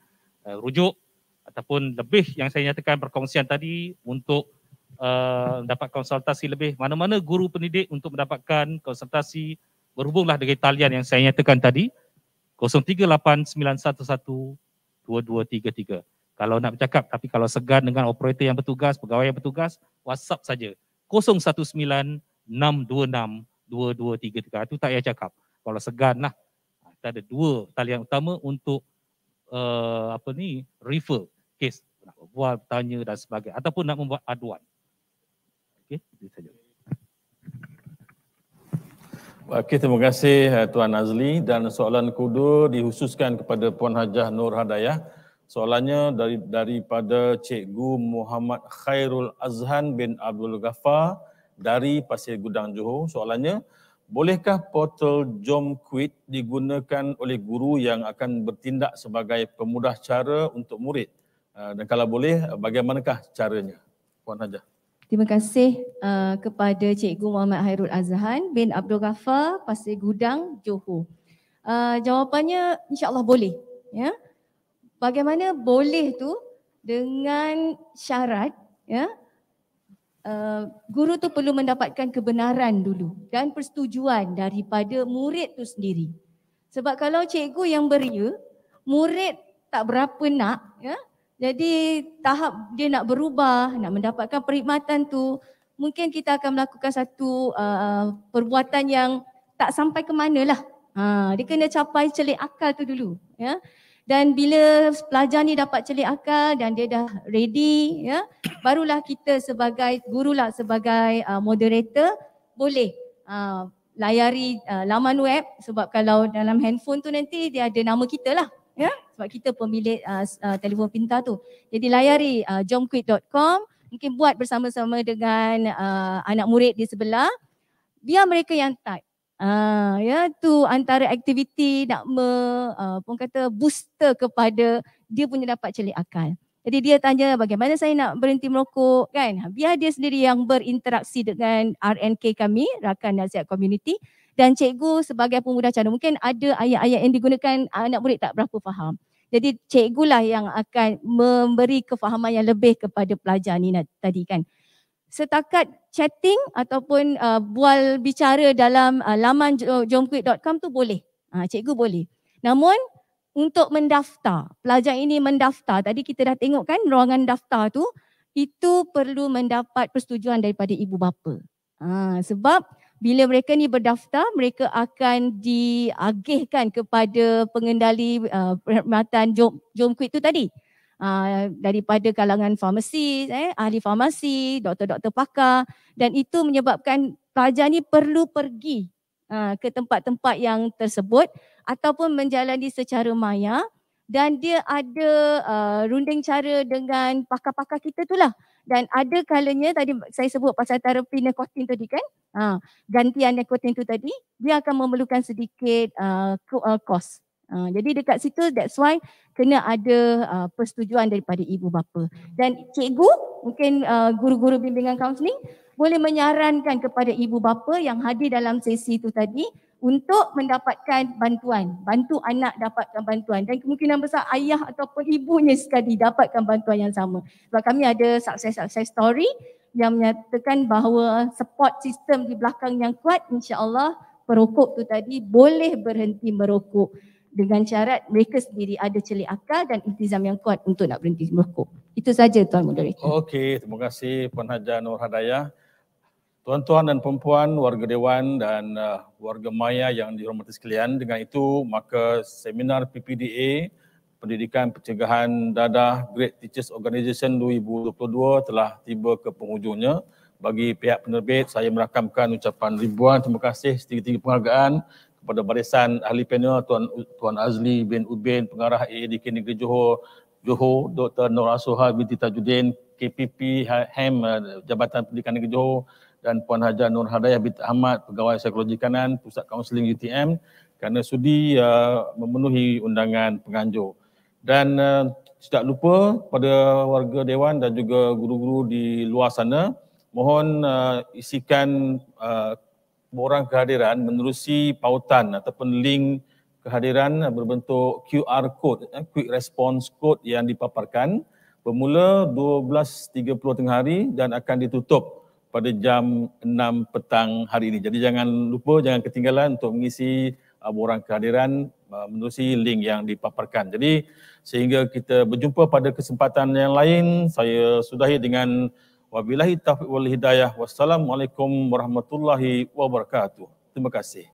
uh, rujuk ataupun lebih yang saya nyatakan perkongsian tadi untuk uh, dapat konsultasi lebih mana-mana guru pendidik untuk mendapatkan konsultasi berhubunglah dengan talian yang saya nyatakan tadi 0389112233 kalau nak bercakap tapi kalau segan dengan operator yang bertugas pegawai yang bertugas WhatsApp saja 019 itu tak payah cakap kalau segan lah kita ada dua talian utama untuk uh, apa ni refer case nak buat tanya dan sebagainya ataupun nak membuat aduan Okey, itu saja. Okey, terima kasih eh, Tuan Azli dan soalan kudu dihususkan kepada Puan Hajah Nur Hadayah. Soalannya dari daripada Cikgu Muhammad Khairul Azhan bin Abdul Ghaffar dari Pasir Gudang Johor. Soalannya, bolehkah portal Jom Quit digunakan oleh guru yang akan bertindak sebagai pemudah cara untuk murid? Eh, dan kalau boleh, bagaimanakah caranya? Puan Hajah. Terima kasih uh, kepada Cikgu Muhammad Hairul Azhan bin Abdul Ghaffar Pasir Gudang Johor. Uh, jawapannya insya-Allah boleh, ya. Bagaimana boleh tu dengan syarat, ya? Uh, guru tu perlu mendapatkan kebenaran dulu dan persetujuan daripada murid tu sendiri. Sebab kalau cikgu yang beria, murid tak berapa nak, ya? Jadi tahap dia nak berubah, nak mendapatkan perkhidmatan tu, mungkin kita akan melakukan satu uh, perbuatan yang tak sampai ke mana lah. Ha, dia kena capai celik akal tu dulu. Ya. Dan bila pelajar ni dapat celik akal dan dia dah ready, ya, barulah kita sebagai guru lah sebagai uh, moderator boleh uh, layari uh, laman web sebab kalau dalam handphone tu nanti dia ada nama kita lah ya sebab kita pemilik uh, uh, telefon pintar tu jadi layari uh, jomquid.com mungkin buat bersama-sama dengan uh, anak murid di sebelah biar mereka yang type uh, ya tu antara aktiviti nak me, uh, pun kata booster kepada dia punya dapat celik akal jadi dia tanya bagaimana saya nak berhenti merokok kan biar dia sendiri yang berinteraksi dengan RNK kami rakan nasihat community dan cikgu sebagai pemudah cara. Mungkin ada ayat-ayat yang digunakan ah, anak murid tak berapa faham. Jadi cikgulah yang akan memberi kefahaman yang lebih kepada pelajar ni tadi kan. Setakat chatting ataupun uh, bual bicara dalam uh, laman jomquid.com tu boleh. Uh, cikgu boleh. Namun untuk mendaftar, pelajar ini mendaftar. Tadi kita dah tengok kan ruangan daftar tu itu perlu mendapat persetujuan daripada ibu bapa. Ha, sebab bila mereka ni berdaftar mereka akan diagihkan kepada pengendali uh, perkhidmatan jom jom kuit tu tadi uh, daripada kalangan farmasi eh ahli farmasi doktor-doktor pakar dan itu menyebabkan pelajar ni perlu pergi uh, ke tempat-tempat yang tersebut ataupun menjalani secara maya dan dia ada uh, runding cara dengan pakar-pakar kita itulah dan ada kalanya tadi saya sebut pasal terapi nikotin tadi kan ha gantian nikotin tu tadi dia akan memerlukan sedikit uh, uh cost Uh, jadi dekat situ that's why kena ada uh, persetujuan daripada ibu bapa. Dan cikgu mungkin uh, guru-guru bimbingan kaunseling boleh menyarankan kepada ibu bapa yang hadir dalam sesi itu tadi untuk mendapatkan bantuan. Bantu anak dapatkan bantuan dan kemungkinan besar ayah ataupun ibunya sekali dapatkan bantuan yang sama. Sebab kami ada success-success story yang menyatakan bahawa support system di belakang yang kuat insyaAllah perokok tu tadi boleh berhenti merokok dengan syarat mereka sendiri ada celik akal dan intizam yang kuat untuk nak berhenti merokok. Itu saja Tuan Moderator. Okey, terima kasih Puan Hajar Nur Hadayah. Tuan-tuan dan perempuan, warga dewan dan uh, warga maya yang dihormati sekalian, dengan itu maka seminar PPDA Pendidikan Pencegahan Dadah Great Teachers Organization 2022 telah tiba ke penghujungnya. Bagi pihak penerbit, saya merakamkan ucapan ribuan terima kasih setinggi-tinggi penghargaan kepada barisan ahli panel Tuan Tuan Azli bin Ubin, pengarah AADK Negeri Johor, Johor Dr. Nur Asuha binti Tajuddin, KPP HEM uh, Jabatan Pendidikan Negeri Johor, dan Puan Haja Nur Hadayah Bint Ahmad, Pegawai Psikologi Kanan, Pusat Kaunseling UTM kerana sudi uh, memenuhi undangan penganjur. Dan uh, tidak lupa pada warga Dewan dan juga guru-guru di luar sana, mohon uh, isikan uh, borang kehadiran menerusi pautan ataupun link kehadiran berbentuk QR Code, eh, Quick Response Code yang dipaparkan bermula 12.30 tengah hari dan akan ditutup pada jam 6 petang hari ini. Jadi jangan lupa, jangan ketinggalan untuk mengisi uh, borang kehadiran uh, menerusi link yang dipaparkan. Jadi sehingga kita berjumpa pada kesempatan yang lain, saya sudahi dengan wabillahi taufiq wal hidayah. Wassalamualaikum warahmatullahi wabarakatuh. Terima kasih.